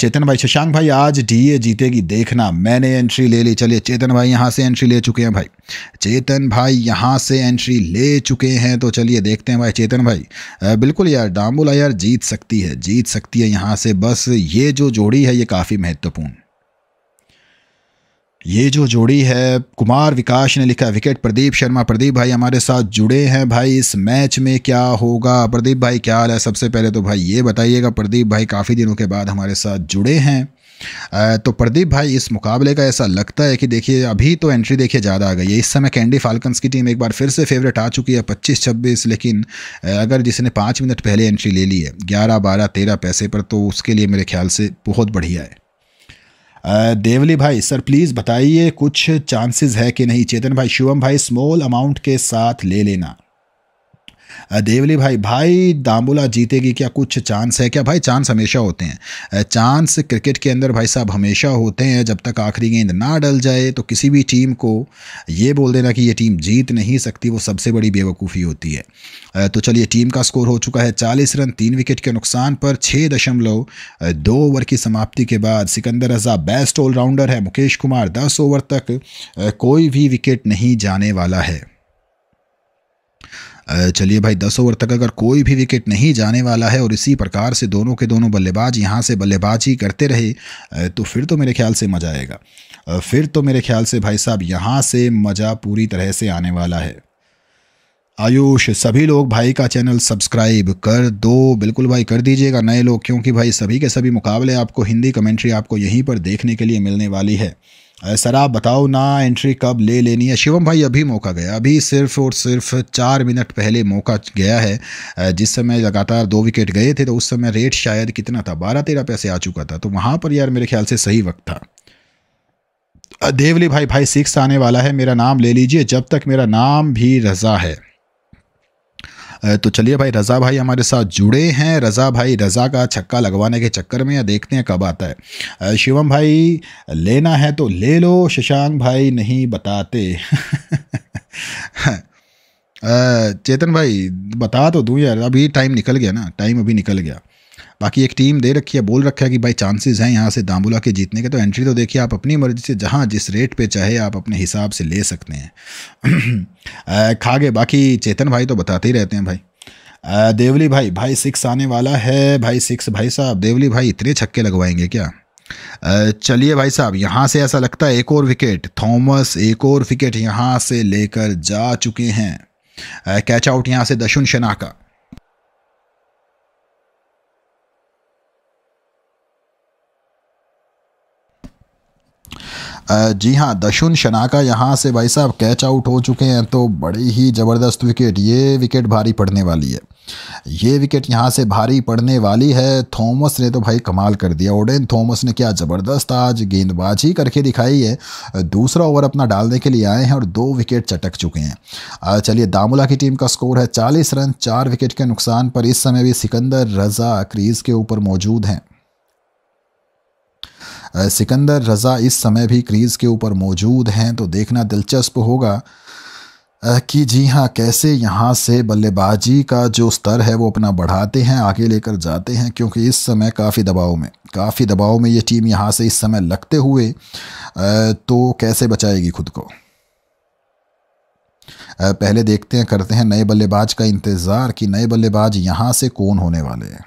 चेतन भाई शशांक भाई आज डीए जीतेगी देखना मैंने एंट्री ले ली चलिए चेतन भाई यहाँ से एंट्री ले चुके हैं भाई चेतन भाई यहाँ से एंट्री ले चुके हैं तो चलिए देखते हैं भाई चेतन भाई बिल्कुल यार डामुला यार जीत सकती है जीत सकती है यहाँ से बस ये जो जोड़ी है ये काफ़ी महत्वपूर्ण ये जो जोड़ी है कुमार विकास ने लिखा विकेट प्रदीप शर्मा प्रदीप भाई हमारे साथ जुड़े हैं भाई इस मैच में क्या होगा प्रदीप भाई क्या हाल है सबसे पहले तो भाई ये बताइएगा प्रदीप भाई काफ़ी दिनों के बाद हमारे साथ जुड़े हैं तो प्रदीप भाई इस मुकाबले का ऐसा लगता है कि देखिए अभी तो एंट्री देखिए ज़्यादा आ गई है इस समय कैंडी फाल्कन्स की टीम एक बार फिर से फेवरेट आ चुकी है पच्चीस छब्बीस लेकिन अगर जिसने पाँच मिनट पहले एंट्री ले ली है ग्यारह बारह तेरह पैसे पर तो उसके लिए मेरे ख्याल से बहुत बढ़िया है देवली भाई सर प्लीज़ बताइए कुछ चांसेस है कि नहीं चेतन भाई शिवम भाई स्मॉल अमाउंट के साथ ले लेना देवली भाई भाई दाम्बुला जीतेगी क्या कुछ चांस है क्या भाई चांस हमेशा होते हैं चांस क्रिकेट के अंदर भाई साहब हमेशा होते हैं जब तक आखिरी गेंद ना डल जाए तो किसी भी टीम को ये बोल देना कि ये टीम जीत नहीं सकती वो सबसे बड़ी बेवकूफ़ी होती है तो चलिए टीम का स्कोर हो चुका है चालीस रन तीन विकेट के नुकसान पर छः दशमलव दो ओवर की समाप्ति के बाद सिकंदर रजा बेस्ट ऑलराउंडर है मुकेश कुमार दस ओवर तक कोई भी विकेट नहीं जाने वाला है चलिए भाई दस ओवर तक अगर कोई भी विकेट नहीं जाने वाला है और इसी प्रकार से दोनों के दोनों बल्लेबाज यहाँ से बल्लेबाजी करते रहे तो फिर तो मेरे ख्याल से मज़ा आएगा फिर तो मेरे ख्याल से भाई साहब यहाँ से मज़ा पूरी तरह से आने वाला है आयुष सभी लोग भाई का चैनल सब्सक्राइब कर दो बिल्कुल भाई कर दीजिएगा नए लोग क्योंकि भाई सभी के सभी मुकाबले आपको हिंदी कमेंट्री आपको यहीं पर देखने के लिए मिलने वाली है सर आप बताओ ना एंट्री कब ले लेनी है शिवम भाई अभी मौका गया अभी सिर्फ और सिर्फ चार मिनट पहले मौका गया है जिस समय लगातार दो विकेट गए थे तो उस समय रेट शायद कितना था बारह तेरह पैसे आ चुका था तो वहाँ पर यार मेरे ख्याल से सही वक्त था देवली भाई भाई सिक्स आने वाला है मेरा नाम ले लीजिए जब तक मेरा नाम भी रजा है तो चलिए भाई रज़ा भाई हमारे साथ जुड़े हैं रज़ा भाई रज़ा का छक्का लगवाने के चक्कर में या देखते हैं कब आता है शिवम भाई लेना है तो ले लो शशांक भाई नहीं बताते चेतन भाई बता तो दूँ यार अभी टाइम निकल गया ना टाइम अभी निकल गया बाकी एक टीम दे रखी है बोल रखा है कि भाई चांसेस हैं यहाँ से दाम्बुला के जीतने के तो एंट्री तो देखिए आप अपनी मर्जी से जहाँ जिस रेट पे चाहे आप अपने हिसाब से ले सकते हैं खा गए बाकी चेतन भाई तो बताते ही रहते हैं भाई देवली भाई भाई सिक्स आने वाला है भाई सिक्स भाई साहब देवली भाई इतने छक्के लगवाएंगे क्या चलिए भाई साहब यहाँ से ऐसा लगता है एक और विकेट थॉमस एक और विकेट यहाँ से लेकर जा चुके हैं कैच आउट यहाँ से दशुन शना का जी हाँ दशुन शनाका यहाँ से भाई साहब कैच आउट हो चुके हैं तो बड़ी ही ज़बरदस्त विकेट ये विकेट भारी पड़ने वाली है ये विकेट यहाँ से भारी पड़ने वाली है थॉमस ने तो भाई कमाल कर दिया ओडेन थॉमस ने क्या ज़बरदस्त आज गेंदबाजी करके दिखाई है दूसरा ओवर अपना डालने के लिए आए हैं और दो विकेट चटक चुके हैं चलिए दामुला की टीम का स्कोर है चालीस रन चार विकेट के नुकसान पर इस समय भी सिकंदर रज़ा क्रीज़ के ऊपर मौजूद हैं सिकंदर रज़ा इस समय भी क्रीज़ के ऊपर मौजूद हैं तो देखना दिलचस्प होगा कि जी हाँ कैसे यहाँ से बल्लेबाजी का जो स्तर है वो अपना बढ़ाते हैं आगे लेकर जाते हैं क्योंकि इस समय काफ़ी दबाव में काफ़ी दबाव में ये टीम यहाँ से इस समय लगते हुए तो कैसे बचाएगी खुद को पहले देखते हैं करते हैं नए बल्लेबाज का इंतज़ार कि नए बल्लेबाज यहाँ से कौन होने वाले हैं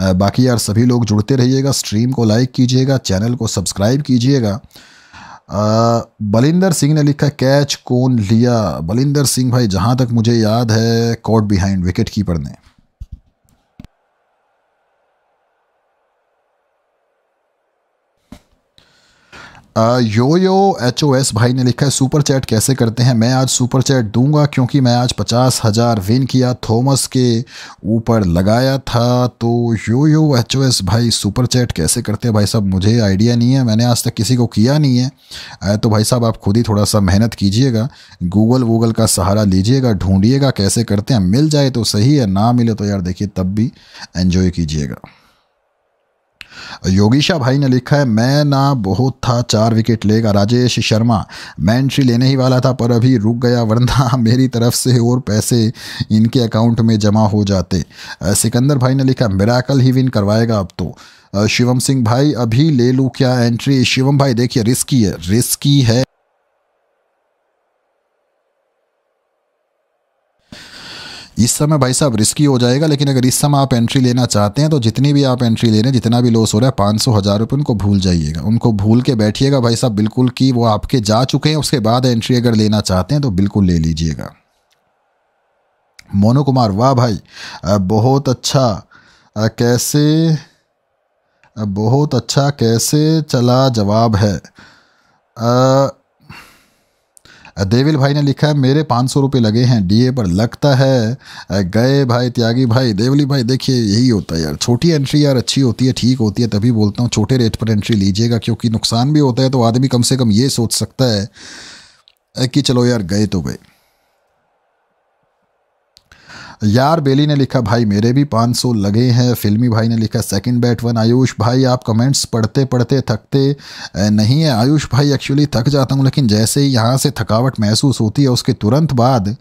बाकी यार सभी लोग जुड़ते रहिएगा स्ट्रीम को लाइक कीजिएगा चैनल को सब्सक्राइब कीजिएगा बलिंदर सिंह ने लिखा कैच कौन लिया बलिंदर सिंह भाई जहाँ तक मुझे याद है कॉट बिहाइंड विकेट कीपर ने यो यो एच ओ एस भाई ने लिखा है सुपर चैट कैसे करते हैं मैं आज सुपर चैट दूंगा क्योंकि मैं आज पचास हज़ार विन किया थॉमस के ऊपर लगाया था तो yo yo H O S भाई सुपर चैट कैसे करते हैं भाई साहब मुझे आइडिया नहीं है मैंने आज तक किसी को किया नहीं है तो भाई साहब आप खुद ही थोड़ा सा मेहनत कीजिएगा गूगल वूगल का सहारा लीजिएगा ढूंढिएगा कैसे करते हैं मिल जाए तो सही है ना मिले तो यार देखिए तब भी एन्जॉय कीजिएगा योगीशा भाई ने लिखा है मैं ना बहुत था चार विकेट लेगा राजेश शर्मा मैं एंट्री लेने ही वाला था पर अभी रुक गया वरना मेरी तरफ से और पैसे इनके अकाउंट में जमा हो जाते सिकंदर भाई ने लिखा मेराकल ही विन करवाएगा अब तो शिवम सिंह भाई अभी ले लूँ क्या एंट्री शिवम भाई देखिए रिस्की है रिस्की है इस समय भाई साहब रिस्की हो जाएगा लेकिन अगर इस समय आप एंट्री लेना चाहते हैं तो जितनी भी आप एंट्री ले रहे हैं जितना भी लॉस हो रहा है पाँच सौ हज़ार रुपये उनको भूल जाइएगा उनको भूल के बैठिएगा भाई साहब बिल्कुल कि वो आपके जा चुके हैं उसके बाद एंट्री अगर लेना चाहते हैं तो बिल्कुल ले लीजिएगा मोनू कुमार वाह भाई बहुत अच्छा कैसे बहुत अच्छा कैसे चला जवाब है देविल भाई ने लिखा है मेरे पाँच सौ रुपये लगे हैं डीए पर लगता है गए भाई त्यागी भाई देवली भाई देखिए यही होता है यार छोटी एंट्री यार अच्छी होती है ठीक होती है तभी बोलता हूँ छोटे रेट पर एंट्री लीजिएगा क्योंकि नुकसान भी होता है तो आदमी कम से कम ये सोच सकता है कि चलो यार गए तो गए यार बेली ने लिखा भाई मेरे भी 500 लगे हैं फिल्मी भाई ने लिखा सेकंड बैट वन आयुष भाई आप कमेंट्स पढ़ते पढ़ते थकते नहीं है आयुष भाई एक्चुअली थक जाता हूँ लेकिन जैसे ही यहाँ से थकावट महसूस होती है उसके तुरंत बाद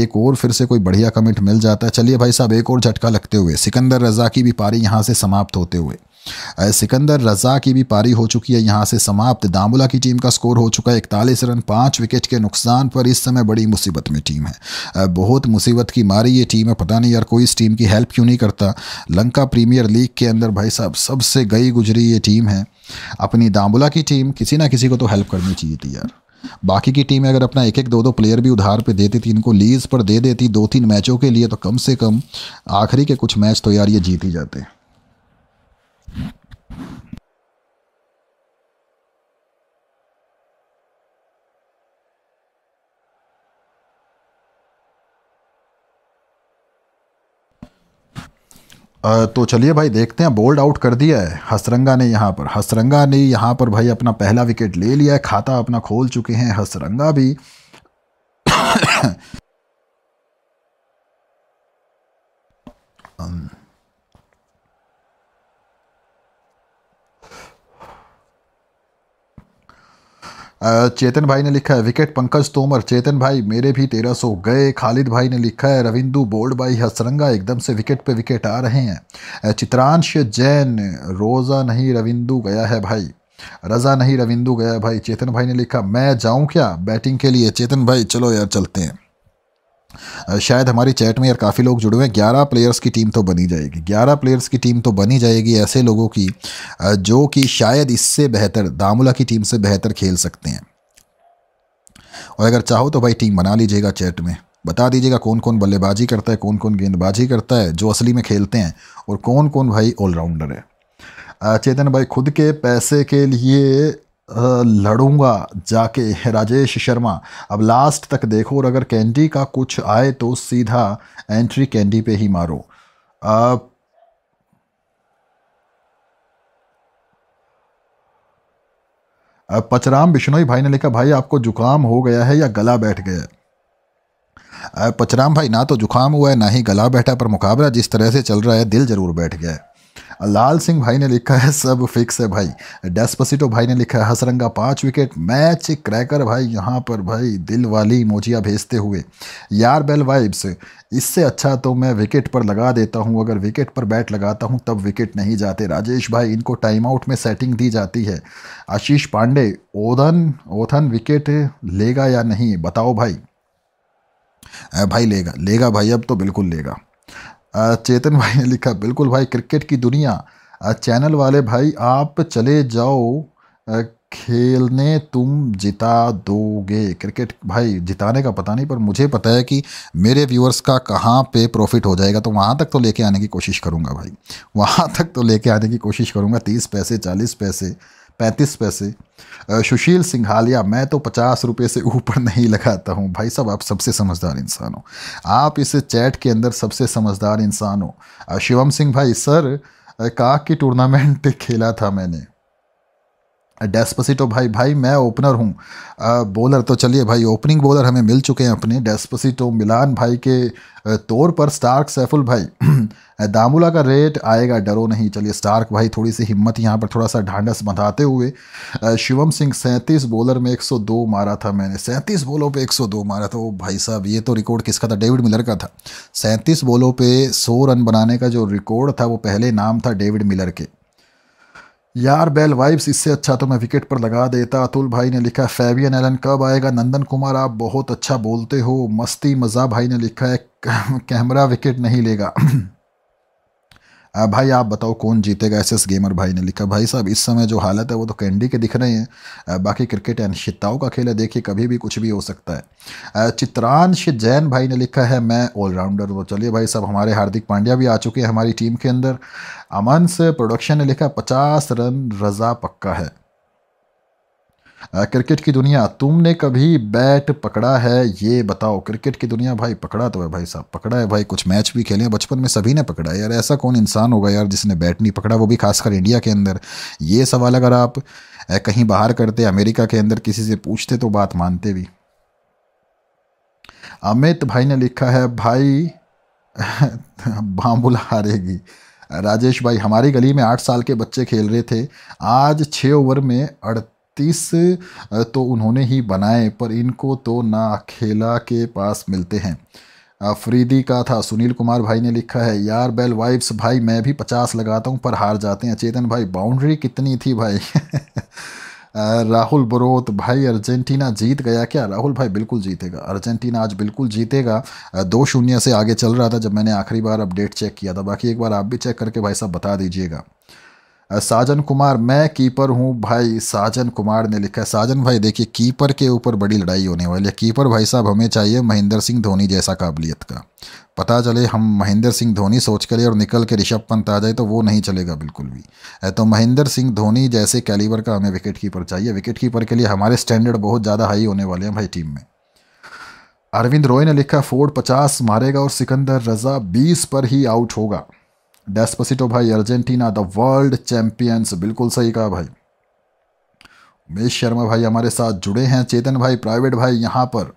एक और फिर से कोई बढ़िया कमेंट मिल जाता है चलिए भाई साहब एक और झटका लगते हुए सिकंदर रजा की भी पारी यहाँ से समाप्त होते हुए सिकंदर रजा की भी पारी हो चुकी है यहाँ से समाप्त दामुला की टीम का स्कोर हो चुका है इकतालीस रन पाँच विकेट के नुकसान पर इस समय बड़ी मुसीबत में टीम है बहुत मुसीबत की मारी ये टीम है पता नहीं यार कोई इस टीम की हेल्प क्यों नहीं करता लंका प्रीमियर लीग के अंदर भाई साहब सबसे गई गुजरी ये टीम है अपनी दामुला की टीम किसी ना किसी को तो हेल्प करनी चाहिए थी यार बाकी की टीमें अगर अपना एक एक दो दो प्लेयर भी उधार पे देती थी इनको लीज पर दे देती दो तीन मैचों के लिए तो कम से कम आखिरी के कुछ मैच तो यार ये जीत ही जाते हैं तो चलिए भाई देखते हैं बोल्ड आउट कर दिया है हसरंगा ने यहाँ पर हसरंगा ने यहाँ पर भाई अपना पहला विकेट ले लिया है खाता अपना खोल चुके हैं हसरंगा भी um, चेतन भाई ने लिखा है विकेट पंकज तोमर चेतन भाई मेरे भी तेरह सौ गए खालिद भाई ने लिखा है रविंदु बोल्ड भाई हसरंगा एकदम से विकेट पे विकेट आ रहे हैं चित्रांश जैन रोज़ा नहीं रविंदु गया है भाई रज़ा नहीं रविंदु गया भाई चेतन भाई ने लिखा मैं जाऊं क्या बैटिंग के लिए चेतन भाई चलो यार चलते हैं शायद हमारी चैट में यार काफ़ी लोग जुड़े हुए हैं ग्यारह प्लेयर्स की टीम तो बनी जाएगी ग्यारह प्लेयर्स की टीम तो बनी जाएगी ऐसे लोगों की जो कि शायद इससे बेहतर दामुला की टीम से बेहतर खेल सकते हैं और अगर चाहो तो भाई टीम बना लीजिएगा चैट में बता दीजिएगा कौन कौन बल्लेबाजी करता है कौन कौन गेंदबाजी करता है जो असली में खेलते हैं और कौन कौन भाई ऑलराउंडर है चेतन भाई खुद के पैसे के लिए लड़ूंगा जाके राजेश शर्मा अब लास्ट तक देखो और अगर कैंडी का कुछ आए तो सीधा एंट्री कैंडी पे ही मारो आ, पचराम बिश्नोई भाई ने लिखा भाई आपको जुकाम हो गया है या गला बैठ गया है पचराम भाई ना तो जुकाम हुआ है ना ही गला बैठा पर मुकाबला जिस तरह से चल रहा है दिल जरूर बैठ गया है लाल सिंह भाई ने लिखा है सब फिक्स है भाई डेस्पसिटो भाई ने लिखा है हसरंगा पांच विकेट मैच क्रैकर भाई यहाँ पर भाई दिल वाली मोजिया भेजते हुए यार बेल वाइब्स इससे अच्छा तो मैं विकेट पर लगा देता हूँ अगर विकेट पर बैट लगाता हूँ तब विकेट नहीं जाते राजेश भाई इनको टाइम आउट में सेटिंग दी जाती है आशीष पांडे ओधन ओथन विकेट लेगा या नहीं बताओ भाई भाई लेगा लेगा भाई अब तो बिल्कुल लेगा चेतन भाई ने लिखा बिल्कुल भाई क्रिकेट की दुनिया चैनल वाले भाई आप चले जाओ खेलने तुम जिता दोगे क्रिकेट भाई जिताने का पता नहीं पर मुझे पता है कि मेरे व्यूअर्स का कहाँ पे प्रॉफिट हो जाएगा तो वहाँ तक तो लेके आने की कोशिश करूँगा भाई वहाँ तक तो लेके आने की कोशिश करूँगा तीस पैसे चालीस पैसे पैंतीस पैसे सुशील सिंघालिया मैं तो पचास रुपये से ऊपर नहीं लगाता हूँ भाई साहब आप सबसे समझदार इंसान हो आप इस चैट के अंदर सबसे समझदार इंसान हो शिवम सिंह भाई सर काक की टूर्नामेंट खेला था मैंने डेस्पसिटो भाई भाई मैं ओपनर हूँ बॉलर तो चलिए भाई ओपनिंग बॉलर हमें मिल चुके हैं अपने डेस्पसिटो मिलान भाई के तौर पर स्टार्क सैफुल भाई दामुला का रेट आएगा डरो नहीं चलिए स्टार्क भाई थोड़ी सी हिम्मत यहाँ पर थोड़ा सा ढांडस बंधाते हुए शिवम सिंह सैंतीस बॉलर में एक मारा था मैंने सैंतीस बॉलों पर एक मारा था वो भाई साहब ये तो रिकॉर्ड किसका था डेविड मिलर का था सैंतीस बॉलों पर सौ रन बनाने का जो रिकॉर्ड था वो पहले नाम था डेविड मिलर के यार बेल वाइब्स इससे अच्छा तो मैं विकेट पर लगा देता अतुल भाई ने लिखा फेवियन एलन कब आएगा नंदन कुमार आप बहुत अच्छा बोलते हो मस्ती मज़ा भाई ने लिखा है कैमरा विकेट नहीं लेगा भाई आप बताओ कौन जीतेगा एस एस गेमर भाई ने लिखा भाई साहब इस समय जो हालत है वो तो कैंडी के दिख रहे हैं बाकी क्रिकेट एंड शिताओं का खेल है देखिए कभी भी कुछ भी हो सकता है चित्रांश जैन भाई ने लिखा है मैं ऑलराउंडर हूँ चलिए भाई साहब हमारे हार्दिक पांड्या भी आ चुके हैं हमारी टीम के अंदर अमन से प्रोडक्शन ने लिखा पचास रन रजा पक्का है क्रिकेट की दुनिया तुमने कभी बैट पकड़ा है ये बताओ क्रिकेट की दुनिया भाई पकड़ा तो है भाई साहब पकड़ा है भाई कुछ मैच भी खेले हैं बचपन में सभी ने पकड़ा है यार ऐसा कौन इंसान होगा यार जिसने बैट नहीं पकड़ा वो भी खासकर इंडिया के अंदर ये सवाल अगर आप कहीं बाहर करते अमेरिका के अंदर किसी से पूछते तो बात मानते भी अमित भाई ने लिखा है भाई बांबुल हारेगी राजेश भाई हमारी गली में आठ साल के बच्चे खेल रहे थे आज छः ओवर में अड़ तीस तो उन्होंने ही बनाए पर इनको तो ना अखेला के पास मिलते हैं अफरीदी का था सुनील कुमार भाई ने लिखा है यार बेल वाइब्स भाई मैं भी पचास लगाता हूँ पर हार जाते हैं चेतन भाई बाउंड्री कितनी थी भाई राहुल बरोत भाई अर्जेंटीना जीत गया क्या राहुल भाई बिल्कुल जीतेगा अर्जेंटीना आज बिल्कुल जीतेगा दो शून्य से आगे चल रहा था जब मैंने आखिरी बार अपडेट चेक किया था बाकी एक बार आप भी चेक करके भाई साहब बता दीजिएगा साजन कुमार मैं कीपर हूँ भाई साजन कुमार ने लिखा है साजन भाई देखिए कीपर के ऊपर बड़ी लड़ाई होने वाली है कीपर भाई साहब हमें चाहिए महेंद्र सिंह धोनी जैसा काबिलियत का पता चले हम महेंद्र सिंह धोनी सोच के लिए और निकल के ऋषभ पंत आ जाए तो वो नहीं चलेगा बिल्कुल भी तो महेंद्र सिंह धोनी जैसे कैलिवर का हमें विकेट कीपर चाहिए विकेट कीपर के लिए हमारे स्टैंडर्ड बहुत ज़्यादा हाई होने वाले हैं भाई टीम में अरविंद रॉय ने लिखा फोर्ड पचास मारेगा और सिकंदर रजा बीस पर ही आउट होगा डेस्पोसिटो भाई अर्जेंटीना द वर्ल्ड चैंपियंस बिल्कुल सही कहा भाई उमेश शर्मा भाई हमारे साथ जुड़े हैं चेतन भाई प्राइवेट भाई यहाँ पर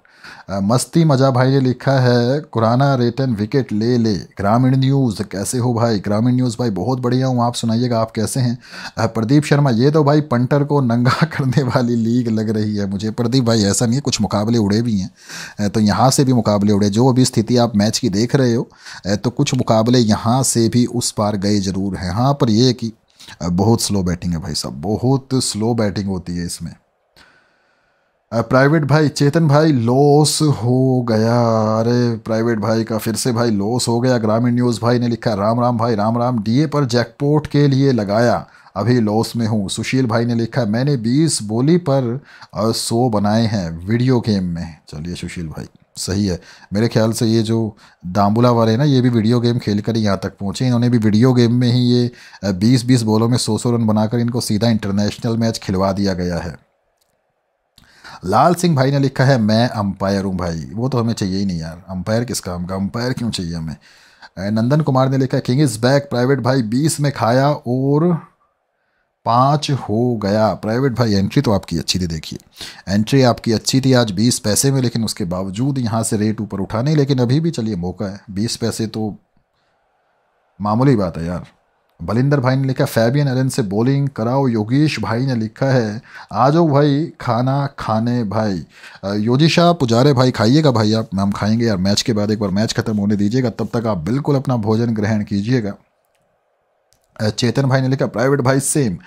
मस्ती मजा भाई ने लिखा है कुराना रेटन विकेट ले ले ग्रामीण न्यूज़ कैसे हो भाई ग्रामीण न्यूज़ भाई बहुत बढ़िया हूँ आप सुनाइएगा आप कैसे हैं प्रदीप शर्मा ये तो भाई पंटर को नंगा करने वाली लीग लग रही है मुझे प्रदीप भाई ऐसा नहीं है कुछ मुकाबले उड़े भी हैं तो यहाँ से भी मुकाबले उड़े जो अभी स्थिति आप मैच की देख रहे हो तो कुछ मुकाबले यहाँ से भी उस पार गए ज़रूर हैं हाँ पर यह कि बहुत स्लो बैटिंग है भाई साहब बहुत स्लो बैटिंग होती है इसमें प्राइवेट भाई चेतन भाई लॉस हो गया अरे प्राइवेट भाई का फिर से भाई लॉस हो गया ग्रामीण न्यूज़ भाई ने लिखा राम राम भाई राम राम डीए पर जैकपोर्ट के लिए लगाया अभी लॉस में हूँ सुशील भाई ने लिखा मैंने 20 बोली पर सो बनाए हैं वीडियो गेम में चलिए सुशील भाई सही है मेरे ख्याल से ये जो दाम्बुला वाले ना ये भी वीडियो गेम खेल कर यहाँ तक पहुँचे इन्होंने भी वीडियो गेम में ही ये बीस बीस बॉलों में सौ सौ रन बनाकर इनको सीधा इंटरनेशनल मैच खिलवा दिया गया है लाल सिंह भाई ने लिखा है मैं अंपायर हूँ भाई वो तो हमें चाहिए ही नहीं यार अंपायर किस काम का अंपायर क्यों चाहिए हमें नंदन कुमार ने लिखा है किंग इज़ बैक प्राइवेट भाई बीस में खाया और पाँच हो गया प्राइवेट भाई एंट्री तो आपकी अच्छी थी देखिए एंट्री आपकी अच्छी थी आज बीस पैसे में लेकिन उसके बावजूद यहाँ से रेट ऊपर उठाने लेकिन अभी भी चलिए मौका है बीस पैसे तो मामूली बात है यार बलिंदर भाई ने लिखा फैबियन एलन से बॉलिंग कराओ योगेश भाई ने लिखा है आ जाओ भाई खाना खाने भाई योजिशा पुजारे भाई खाइएगा भाई आप हम खाएंगे यार मैच के बाद एक बार मैच ख़त्म होने दीजिएगा तब तक आप बिल्कुल अपना भोजन ग्रहण कीजिएगा चेतन भाई ने लिखा प्राइवेट भाई सेम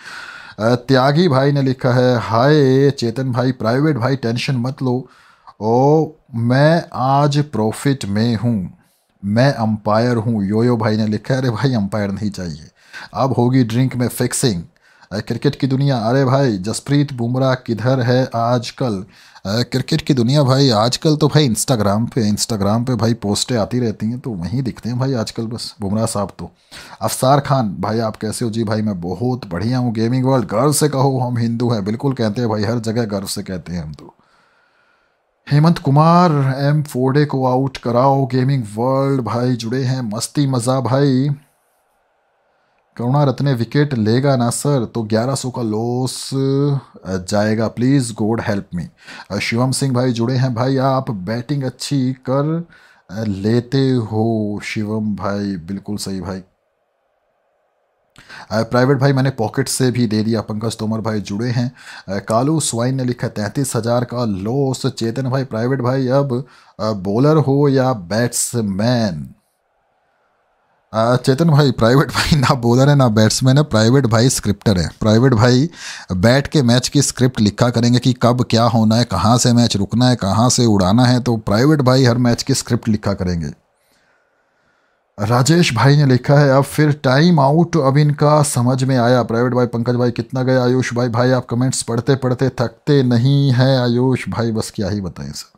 त्यागी भाई ने लिखा है हाय चेतन भाई प्राइवेट भाई टेंशन मत लो ओ मैं आज प्रॉफिट में हूँ मैं अंपायर हूँ योयो भाई ने लिखा है अरे भाई अंपायर नहीं चाहिए अब होगी ड्रिंक में फिक्सिंग क्रिकेट की दुनिया अरे भाई जसप्रीत बुमराह किधर है आजकल क्रिकेट की दुनिया भाई आजकल तो भाई इंस्टाग्राम पे इंस्टाग्राम पे भाई पोस्टें आती रहती हैं तो वहीं दिखते हैं भाई आजकल बस बुमराह साहब तो अफसार खान भाई आप कैसे हो जी भाई मैं बहुत बढ़िया हूँ गेमिंग वर्ल्ड गर्व से कहो हम हिंदू हैं बिल्कुल कहते हैं भाई हर जगह गर्व से कहते हैं हम तो हेमंत कुमार एम फोडे को आउट कराओ गेमिंग वर्ल्ड भाई जुड़े हैं मस्ती मज़ा भाई करुणा रत्ने विकेट लेगा ना सर तो 1100 का लॉस जाएगा please God help me Shivam Singh भाई जुड़े हैं भाई आप बैटिंग अच्छी कर लेते हो शिवम भाई बिल्कुल सही भाई प्राइवेट भाई मैंने पॉकेट से भी दे दिया पंकज तोमर भाई जुड़े हैं कालू स्वाइन ने लिखा तैंतीस हज़ार का लॉस चेतन भाई प्राइवेट भाई अब बॉलर हो या बैट्समैन चेतन भाई प्राइवेट भाई ना बॉलर है ना बैट्समैन है प्राइवेट भाई स्क्रिप्टर है प्राइवेट भाई बैठ के मैच की स्क्रिप्ट लिखा करेंगे कि कब क्या होना है कहाँ से मैच रुकना है कहाँ से उड़ाना है तो प्राइवेट भाई हर मैच की स्क्रिप्ट लिखा करेंगे राजेश भाई ने लिखा है अब फिर टाइम आउट अब इनका समझ में आया प्राइवेट भाई पंकज भाई कितना गया आयुष भाई भाई आप कमेंट्स पढ़ते पढ़ते थकते नहीं हैं आयुष भाई बस क्या ही बताएं सर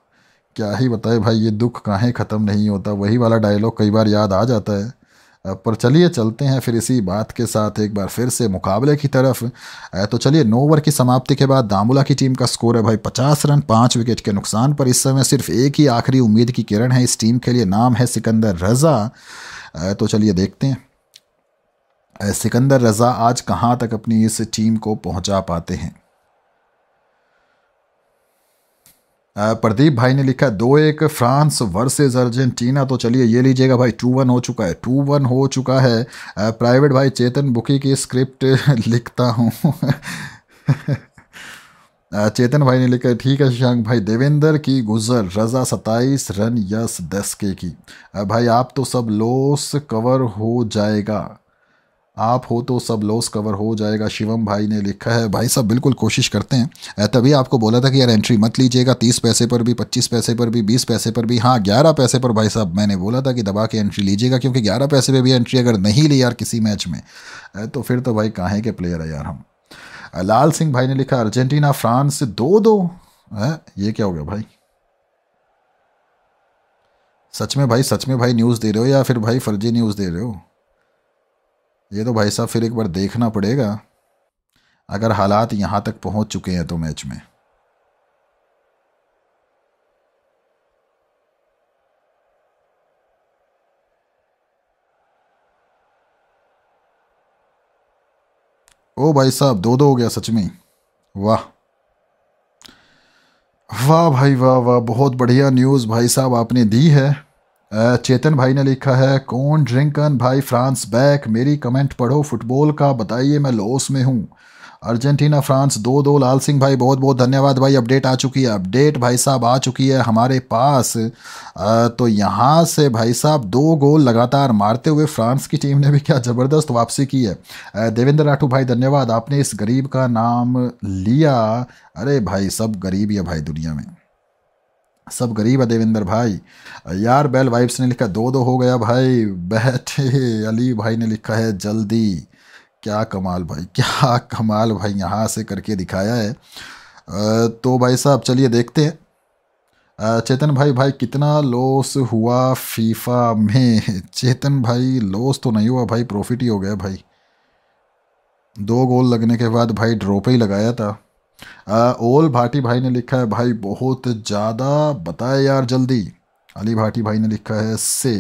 क्या ही बताएं भाई ये दुख कहाँ ख़त्म नहीं होता वही वाला डायलॉग कई बार याद आ जाता है पर चलिए चलते हैं फिर इसी बात के साथ एक बार फिर से मुकाबले की तरफ तो चलिए नौ ओवर की समाप्ति के बाद दामुला की टीम का स्कोर है भाई पचास रन पाँच विकेट के नुकसान पर इस समय सिर्फ एक ही आखिरी उम्मीद की किरण है इस टीम के लिए नाम है सिकंदर रज़ा तो चलिए देखते हैं सिकंदर रज़ा आज कहाँ तक अपनी इस टीम को पहुँचा पाते हैं प्रदीप भाई ने लिखा दो एक फ्रांस वर्सेस अर्जेंटीना तो चलिए ये लीजिएगा भाई टू वन हो चुका है टू वन हो चुका है प्राइवेट भाई चेतन बुकी की स्क्रिप्ट लिखता हूँ चेतन भाई ने लिखा ठीक है शशांक भाई देवेंद्र की गुजर रजा सत्ताईस रन यस दस के की भाई आप तो सब लॉस कवर हो जाएगा आप हो तो सब लॉस कवर हो जाएगा शिवम भाई ने लिखा है भाई साहब बिल्कुल कोशिश करते हैं तभी आपको बोला था कि यार एंट्री मत लीजिएगा तीस पैसे पर भी पच्चीस पैसे पर भी बीस पैसे पर भी हाँ ग्यारह पैसे पर भाई साहब मैंने बोला था कि दबा के एंट्री लीजिएगा क्योंकि ग्यारह पैसे पर भी एंट्री अगर नहीं ली यार किसी मैच में तो फिर तो भाई कहाँ के प्लेयर है यार हम लाल सिंह भाई ने लिखा अर्जेंटीना फ्रांस दो दो है ये क्या हो गया भाई सच में भाई सच में भाई न्यूज़ दे रहे हो या फिर भाई फर्जी न्यूज़ दे रहे हो ये तो भाई साहब फिर एक बार देखना पड़ेगा अगर हालात यहाँ तक पहुँच चुके हैं तो मैच में ओ भाई साहब दो दो हो गया सच में वाह वाह भाई वाह वाह बहुत बढ़िया न्यूज़ भाई साहब आपने दी है चेतन भाई ने लिखा है कौन ड्रिंकन भाई फ्रांस बैक मेरी कमेंट पढ़ो फुटबॉल का बताइए मैं लॉस में हूँ अर्जेंटीना फ्रांस दो दो लाल सिंह भाई बहुत बहुत धन्यवाद भाई अपडेट आ चुकी है अपडेट भाई साहब आ चुकी है हमारे पास तो यहाँ से भाई साहब दो गोल लगातार मारते हुए फ्रांस की टीम ने भी क्या ज़बरदस्त वापसी की है देवेंद्र राठू भाई धन्यवाद आपने इस गरीब का नाम लिया अरे भाई सब गरीब है भाई दुनिया में सब गरीब है देवेंद्र भाई यार बैल वाइब्स ने लिखा दो दो हो गया भाई बैठे अली भाई ने लिखा है जल्दी क्या कमाल भाई क्या कमाल भाई यहाँ से करके दिखाया है तो भाई साहब चलिए देखते हैं चेतन भाई भाई कितना लॉस हुआ फीफा में चेतन भाई लॉस तो नहीं हुआ भाई प्रॉफिट ही हो गया भाई दो गोल लगने के बाद भाई ड्रॉप ही लगाया था आ, ओल भाटी भाई ने लिखा है भाई बहुत ज़्यादा बताए यार जल्दी अली भाटी भाई ने लिखा है से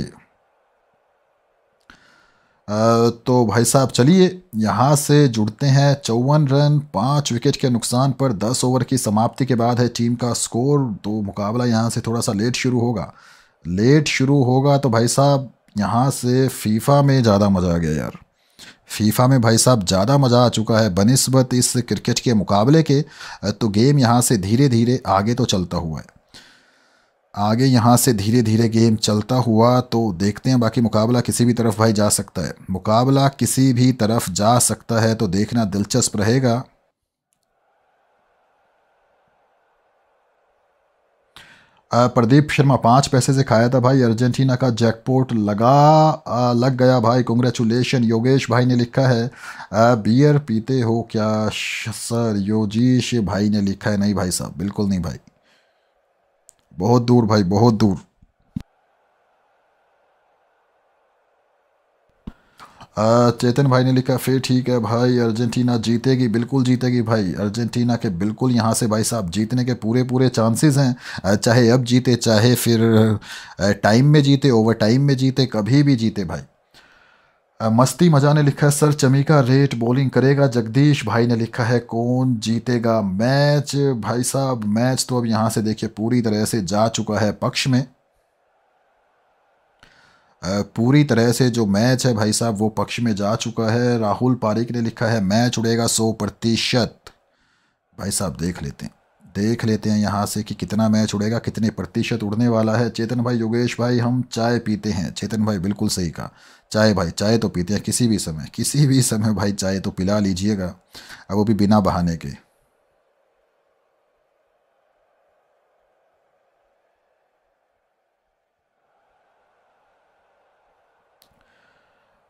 तो भाई साहब चलिए यहाँ से जुड़ते हैं चौवन रन पाँच विकेट के नुकसान पर दस ओवर की समाप्ति के बाद है टीम का स्कोर तो मुकाबला यहाँ से थोड़ा सा लेट शुरू होगा लेट शुरू होगा तो भाई साहब यहाँ से फीफा में ज़्यादा मज़ा आ गया यार फीफा में भाई साहब ज़्यादा मज़ा आ चुका है बनस्बत इस क्रिकेट के मुकाबले के तो गेम यहाँ से धीरे धीरे आगे तो चलता हुआ है आगे यहाँ से धीरे धीरे गेम चलता हुआ तो देखते हैं बाकी मुकाबला किसी भी तरफ भाई जा सकता है मुकाबला किसी भी तरफ जा सकता है तो देखना दिलचस्प रहेगा प्रदीप शर्मा पाँच पैसे से खाया था भाई अर्जेंटीना का जैकपोर्ट लगा आ, लग गया भाई कॉन्ग्रेचुलेशन योगेश भाई ने लिखा है आ, बियर पीते हो क्या सर योगेश भाई ने लिखा है नहीं भाई साहब बिल्कुल नहीं भाई बहुत दूर भाई बहुत दूर चेतन भाई ने लिखा फिर ठीक है भाई अर्जेंटीना जीतेगी बिल्कुल जीतेगी भाई अर्जेंटीना के बिल्कुल यहाँ से भाई साहब जीतने के पूरे पूरे चांसेस हैं चाहे अब जीते चाहे फिर टाइम में जीते ओवर टाइम में जीते कभी भी जीते भाई मस्ती मजा ने लिखा सर चमिका रेट बॉलिंग करेगा जगदीश भाई ने लिखा है कौन जीतेगा मैच भाई साहब मैच तो अब यहाँ से देखिए पूरी तरह से जा चुका है पक्ष में पूरी तरह से जो मैच है भाई साहब वो पक्ष में जा चुका है राहुल पारिक ने लिखा है मैच उड़ेगा सौ प्रतिशत भाई साहब देख लेते हैं देख लेते हैं यहाँ से कि कितना मैच उड़ेगा कितने प्रतिशत उड़ने वाला है चेतन भाई योगेश भाई हम चाय पीते हैं चेतन भाई बिल्कुल सही कहा चाय भाई चाय तो पीते हैं किसी भी समय किसी भी समय भाई चाय तो पिला लीजिएगा अब वो भी बिना बहाने के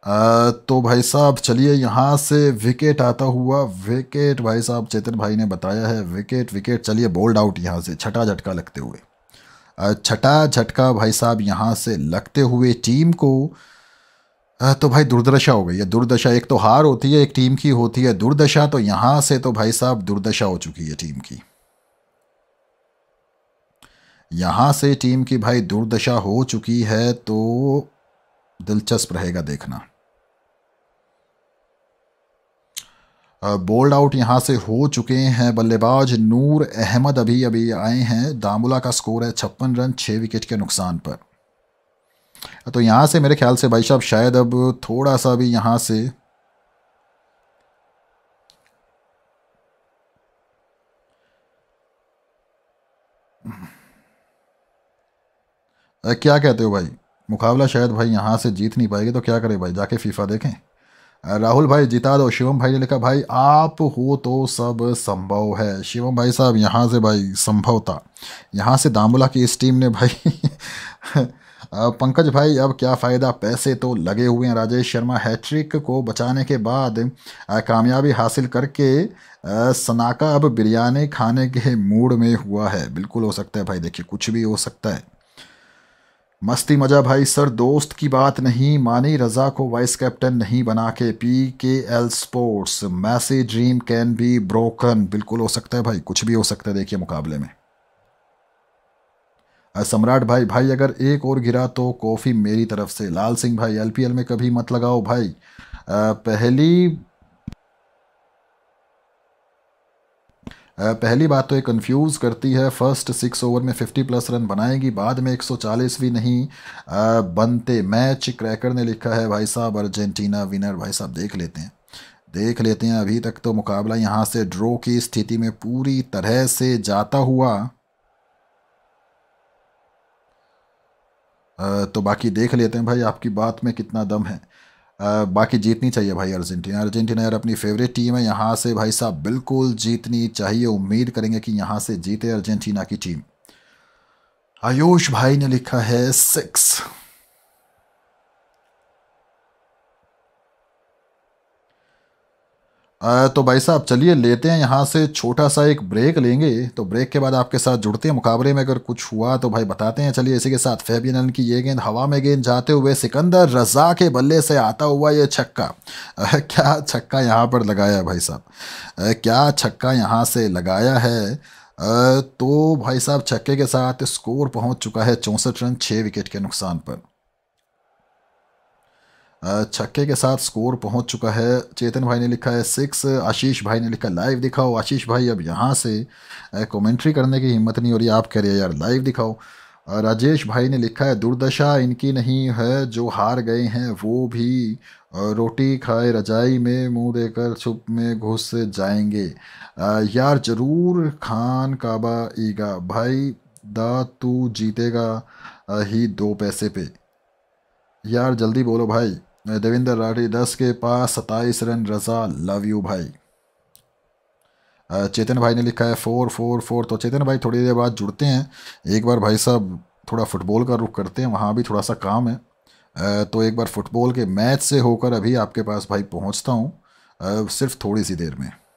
तो भाई साहब चलिए यहाँ से विकेट आता हुआ विकेट भाई साहब चेतन भाई ने बताया है विकेट विकेट चलिए बोल्ड आउट यहाँ से छठा झटका लगते हुए छठा झटका भाई साहब यहाँ से लगते हुए टीम को तो भाई दुर्दशा हो गई है दुर्दशा एक तो हार होती है एक टीम की होती है दुर्दशा तो यहाँ से तो भाई साहब दुर्दशा हो चुकी है टीम की यहाँ से टीम की भाई दुर्दशा हो चुकी है तो दिलचस्प रहेगा देखना बोल्ड आउट यहाँ से हो चुके हैं बल्लेबाज नूर अहमद अभी अभी आए हैं दामुला का स्कोर है छप्पन रन छः विकेट के नुकसान पर तो यहाँ से मेरे ख्याल से भाई साहब शायद अब थोड़ा सा भी यहाँ से क्या कहते हो भाई मुकाबला शायद भाई यहाँ से जीत नहीं पाएगी तो क्या करें भाई जाके फीफा देखें राहुल भाई जिता दो शिवम भाई ने लिखा भाई आप हो तो सब संभव है शिवम भाई साहब यहाँ से भाई संभव था यहाँ से दामुला की इस टीम ने भाई पंकज भाई अब क्या फ़ायदा पैसे तो लगे हुए हैं राजेश शर्मा हैट्रिक को बचाने के बाद कामयाबी हासिल करके सनाका अब बिरयानी खाने के मूड में हुआ है बिल्कुल हो सकता है भाई देखिए कुछ भी हो सकता है मस्ती मजा भाई सर दोस्त की बात नहीं मानी रजा को वाइस कैप्टन नहीं बना के P K L sports Messi dream can be broken बिल्कुल हो सकता है भाई कुछ भी हो सकता है देखिए मुकाबले में सम्राट भाई भाई अगर एक और गिरा तो कॉफ़ी मेरी तरफ से लाल सिंह भाई एलपीएल में कभी मत लगाओ भाई पहली पहली बात तो ये कंफ्यूज करती है फर्स्ट सिक्स ओवर में 50 प्लस रन बनाएगी बाद में 140 भी नहीं बनते मैच क्रैकर ने लिखा है भाई साहब अर्जेंटीना विनर भाई साहब देख लेते हैं देख लेते हैं अभी तक तो मुकाबला यहाँ से ड्रॉ की स्थिति में पूरी तरह से जाता हुआ तो बाकी देख लेते हैं भाई आपकी बात में कितना दम है बाकी जीतनी चाहिए भाई अर्जेंटीना अर्जेंटीना यार अपनी फेवरेट टीम है यहाँ से भाई साहब बिल्कुल जीतनी चाहिए उम्मीद करेंगे कि यहाँ से जीते अर्जेंटीना की टीम आयुष भाई ने लिखा है सिक्स तो भाई साहब चलिए लेते हैं यहाँ से छोटा सा एक ब्रेक लेंगे तो ब्रेक के बाद आपके साथ जुड़ते हैं मुकाबले में अगर कुछ हुआ तो भाई बताते हैं चलिए इसी के साथ फेबियन की ये गेंद हवा में गेंद जाते हुए सिकंदर रजा के बल्ले से आता हुआ ये छक्का क्या छक्का यहाँ पर लगाया भाई साहब क्या छक्का यहाँ से लगाया है तो भाई साहब छक्के के साथ स्कोर पहुँच चुका है चौंसठ रन छः विकेट के नुकसान पर छक्के के साथ स्कोर पहुंच चुका है चेतन भाई ने लिखा है सिक्स आशीष भाई ने लिखा लाइव दिखाओ आशीष भाई अब यहाँ से कमेंट्री करने की हिम्मत नहीं हो रही आप कह रहे यार लाइव दिखाओ राजेश भाई ने लिखा है दुर्दशा इनकी नहीं है जो हार गए हैं वो भी रोटी खाए रजाई में मुंह देकर छुप में घुस जाएंगे यार जरूर खान काबा ईगा भाई दा तू जीतेगा ही दो पैसे पे यार जल्दी बोलो भाई देवेंद्र राठी दस के पास सत्ताईस रन रजा लव यू भाई चेतन भाई ने लिखा है फोर फोर फोर तो चेतन भाई थोड़ी देर बाद जुड़ते हैं एक बार भाई साहब थोड़ा फुटबॉल का रुख करते हैं वहाँ भी थोड़ा सा काम है तो एक बार फुटबॉल के मैच से होकर अभी आपके पास भाई पहुँचता हूँ सिर्फ थोड़ी सी देर में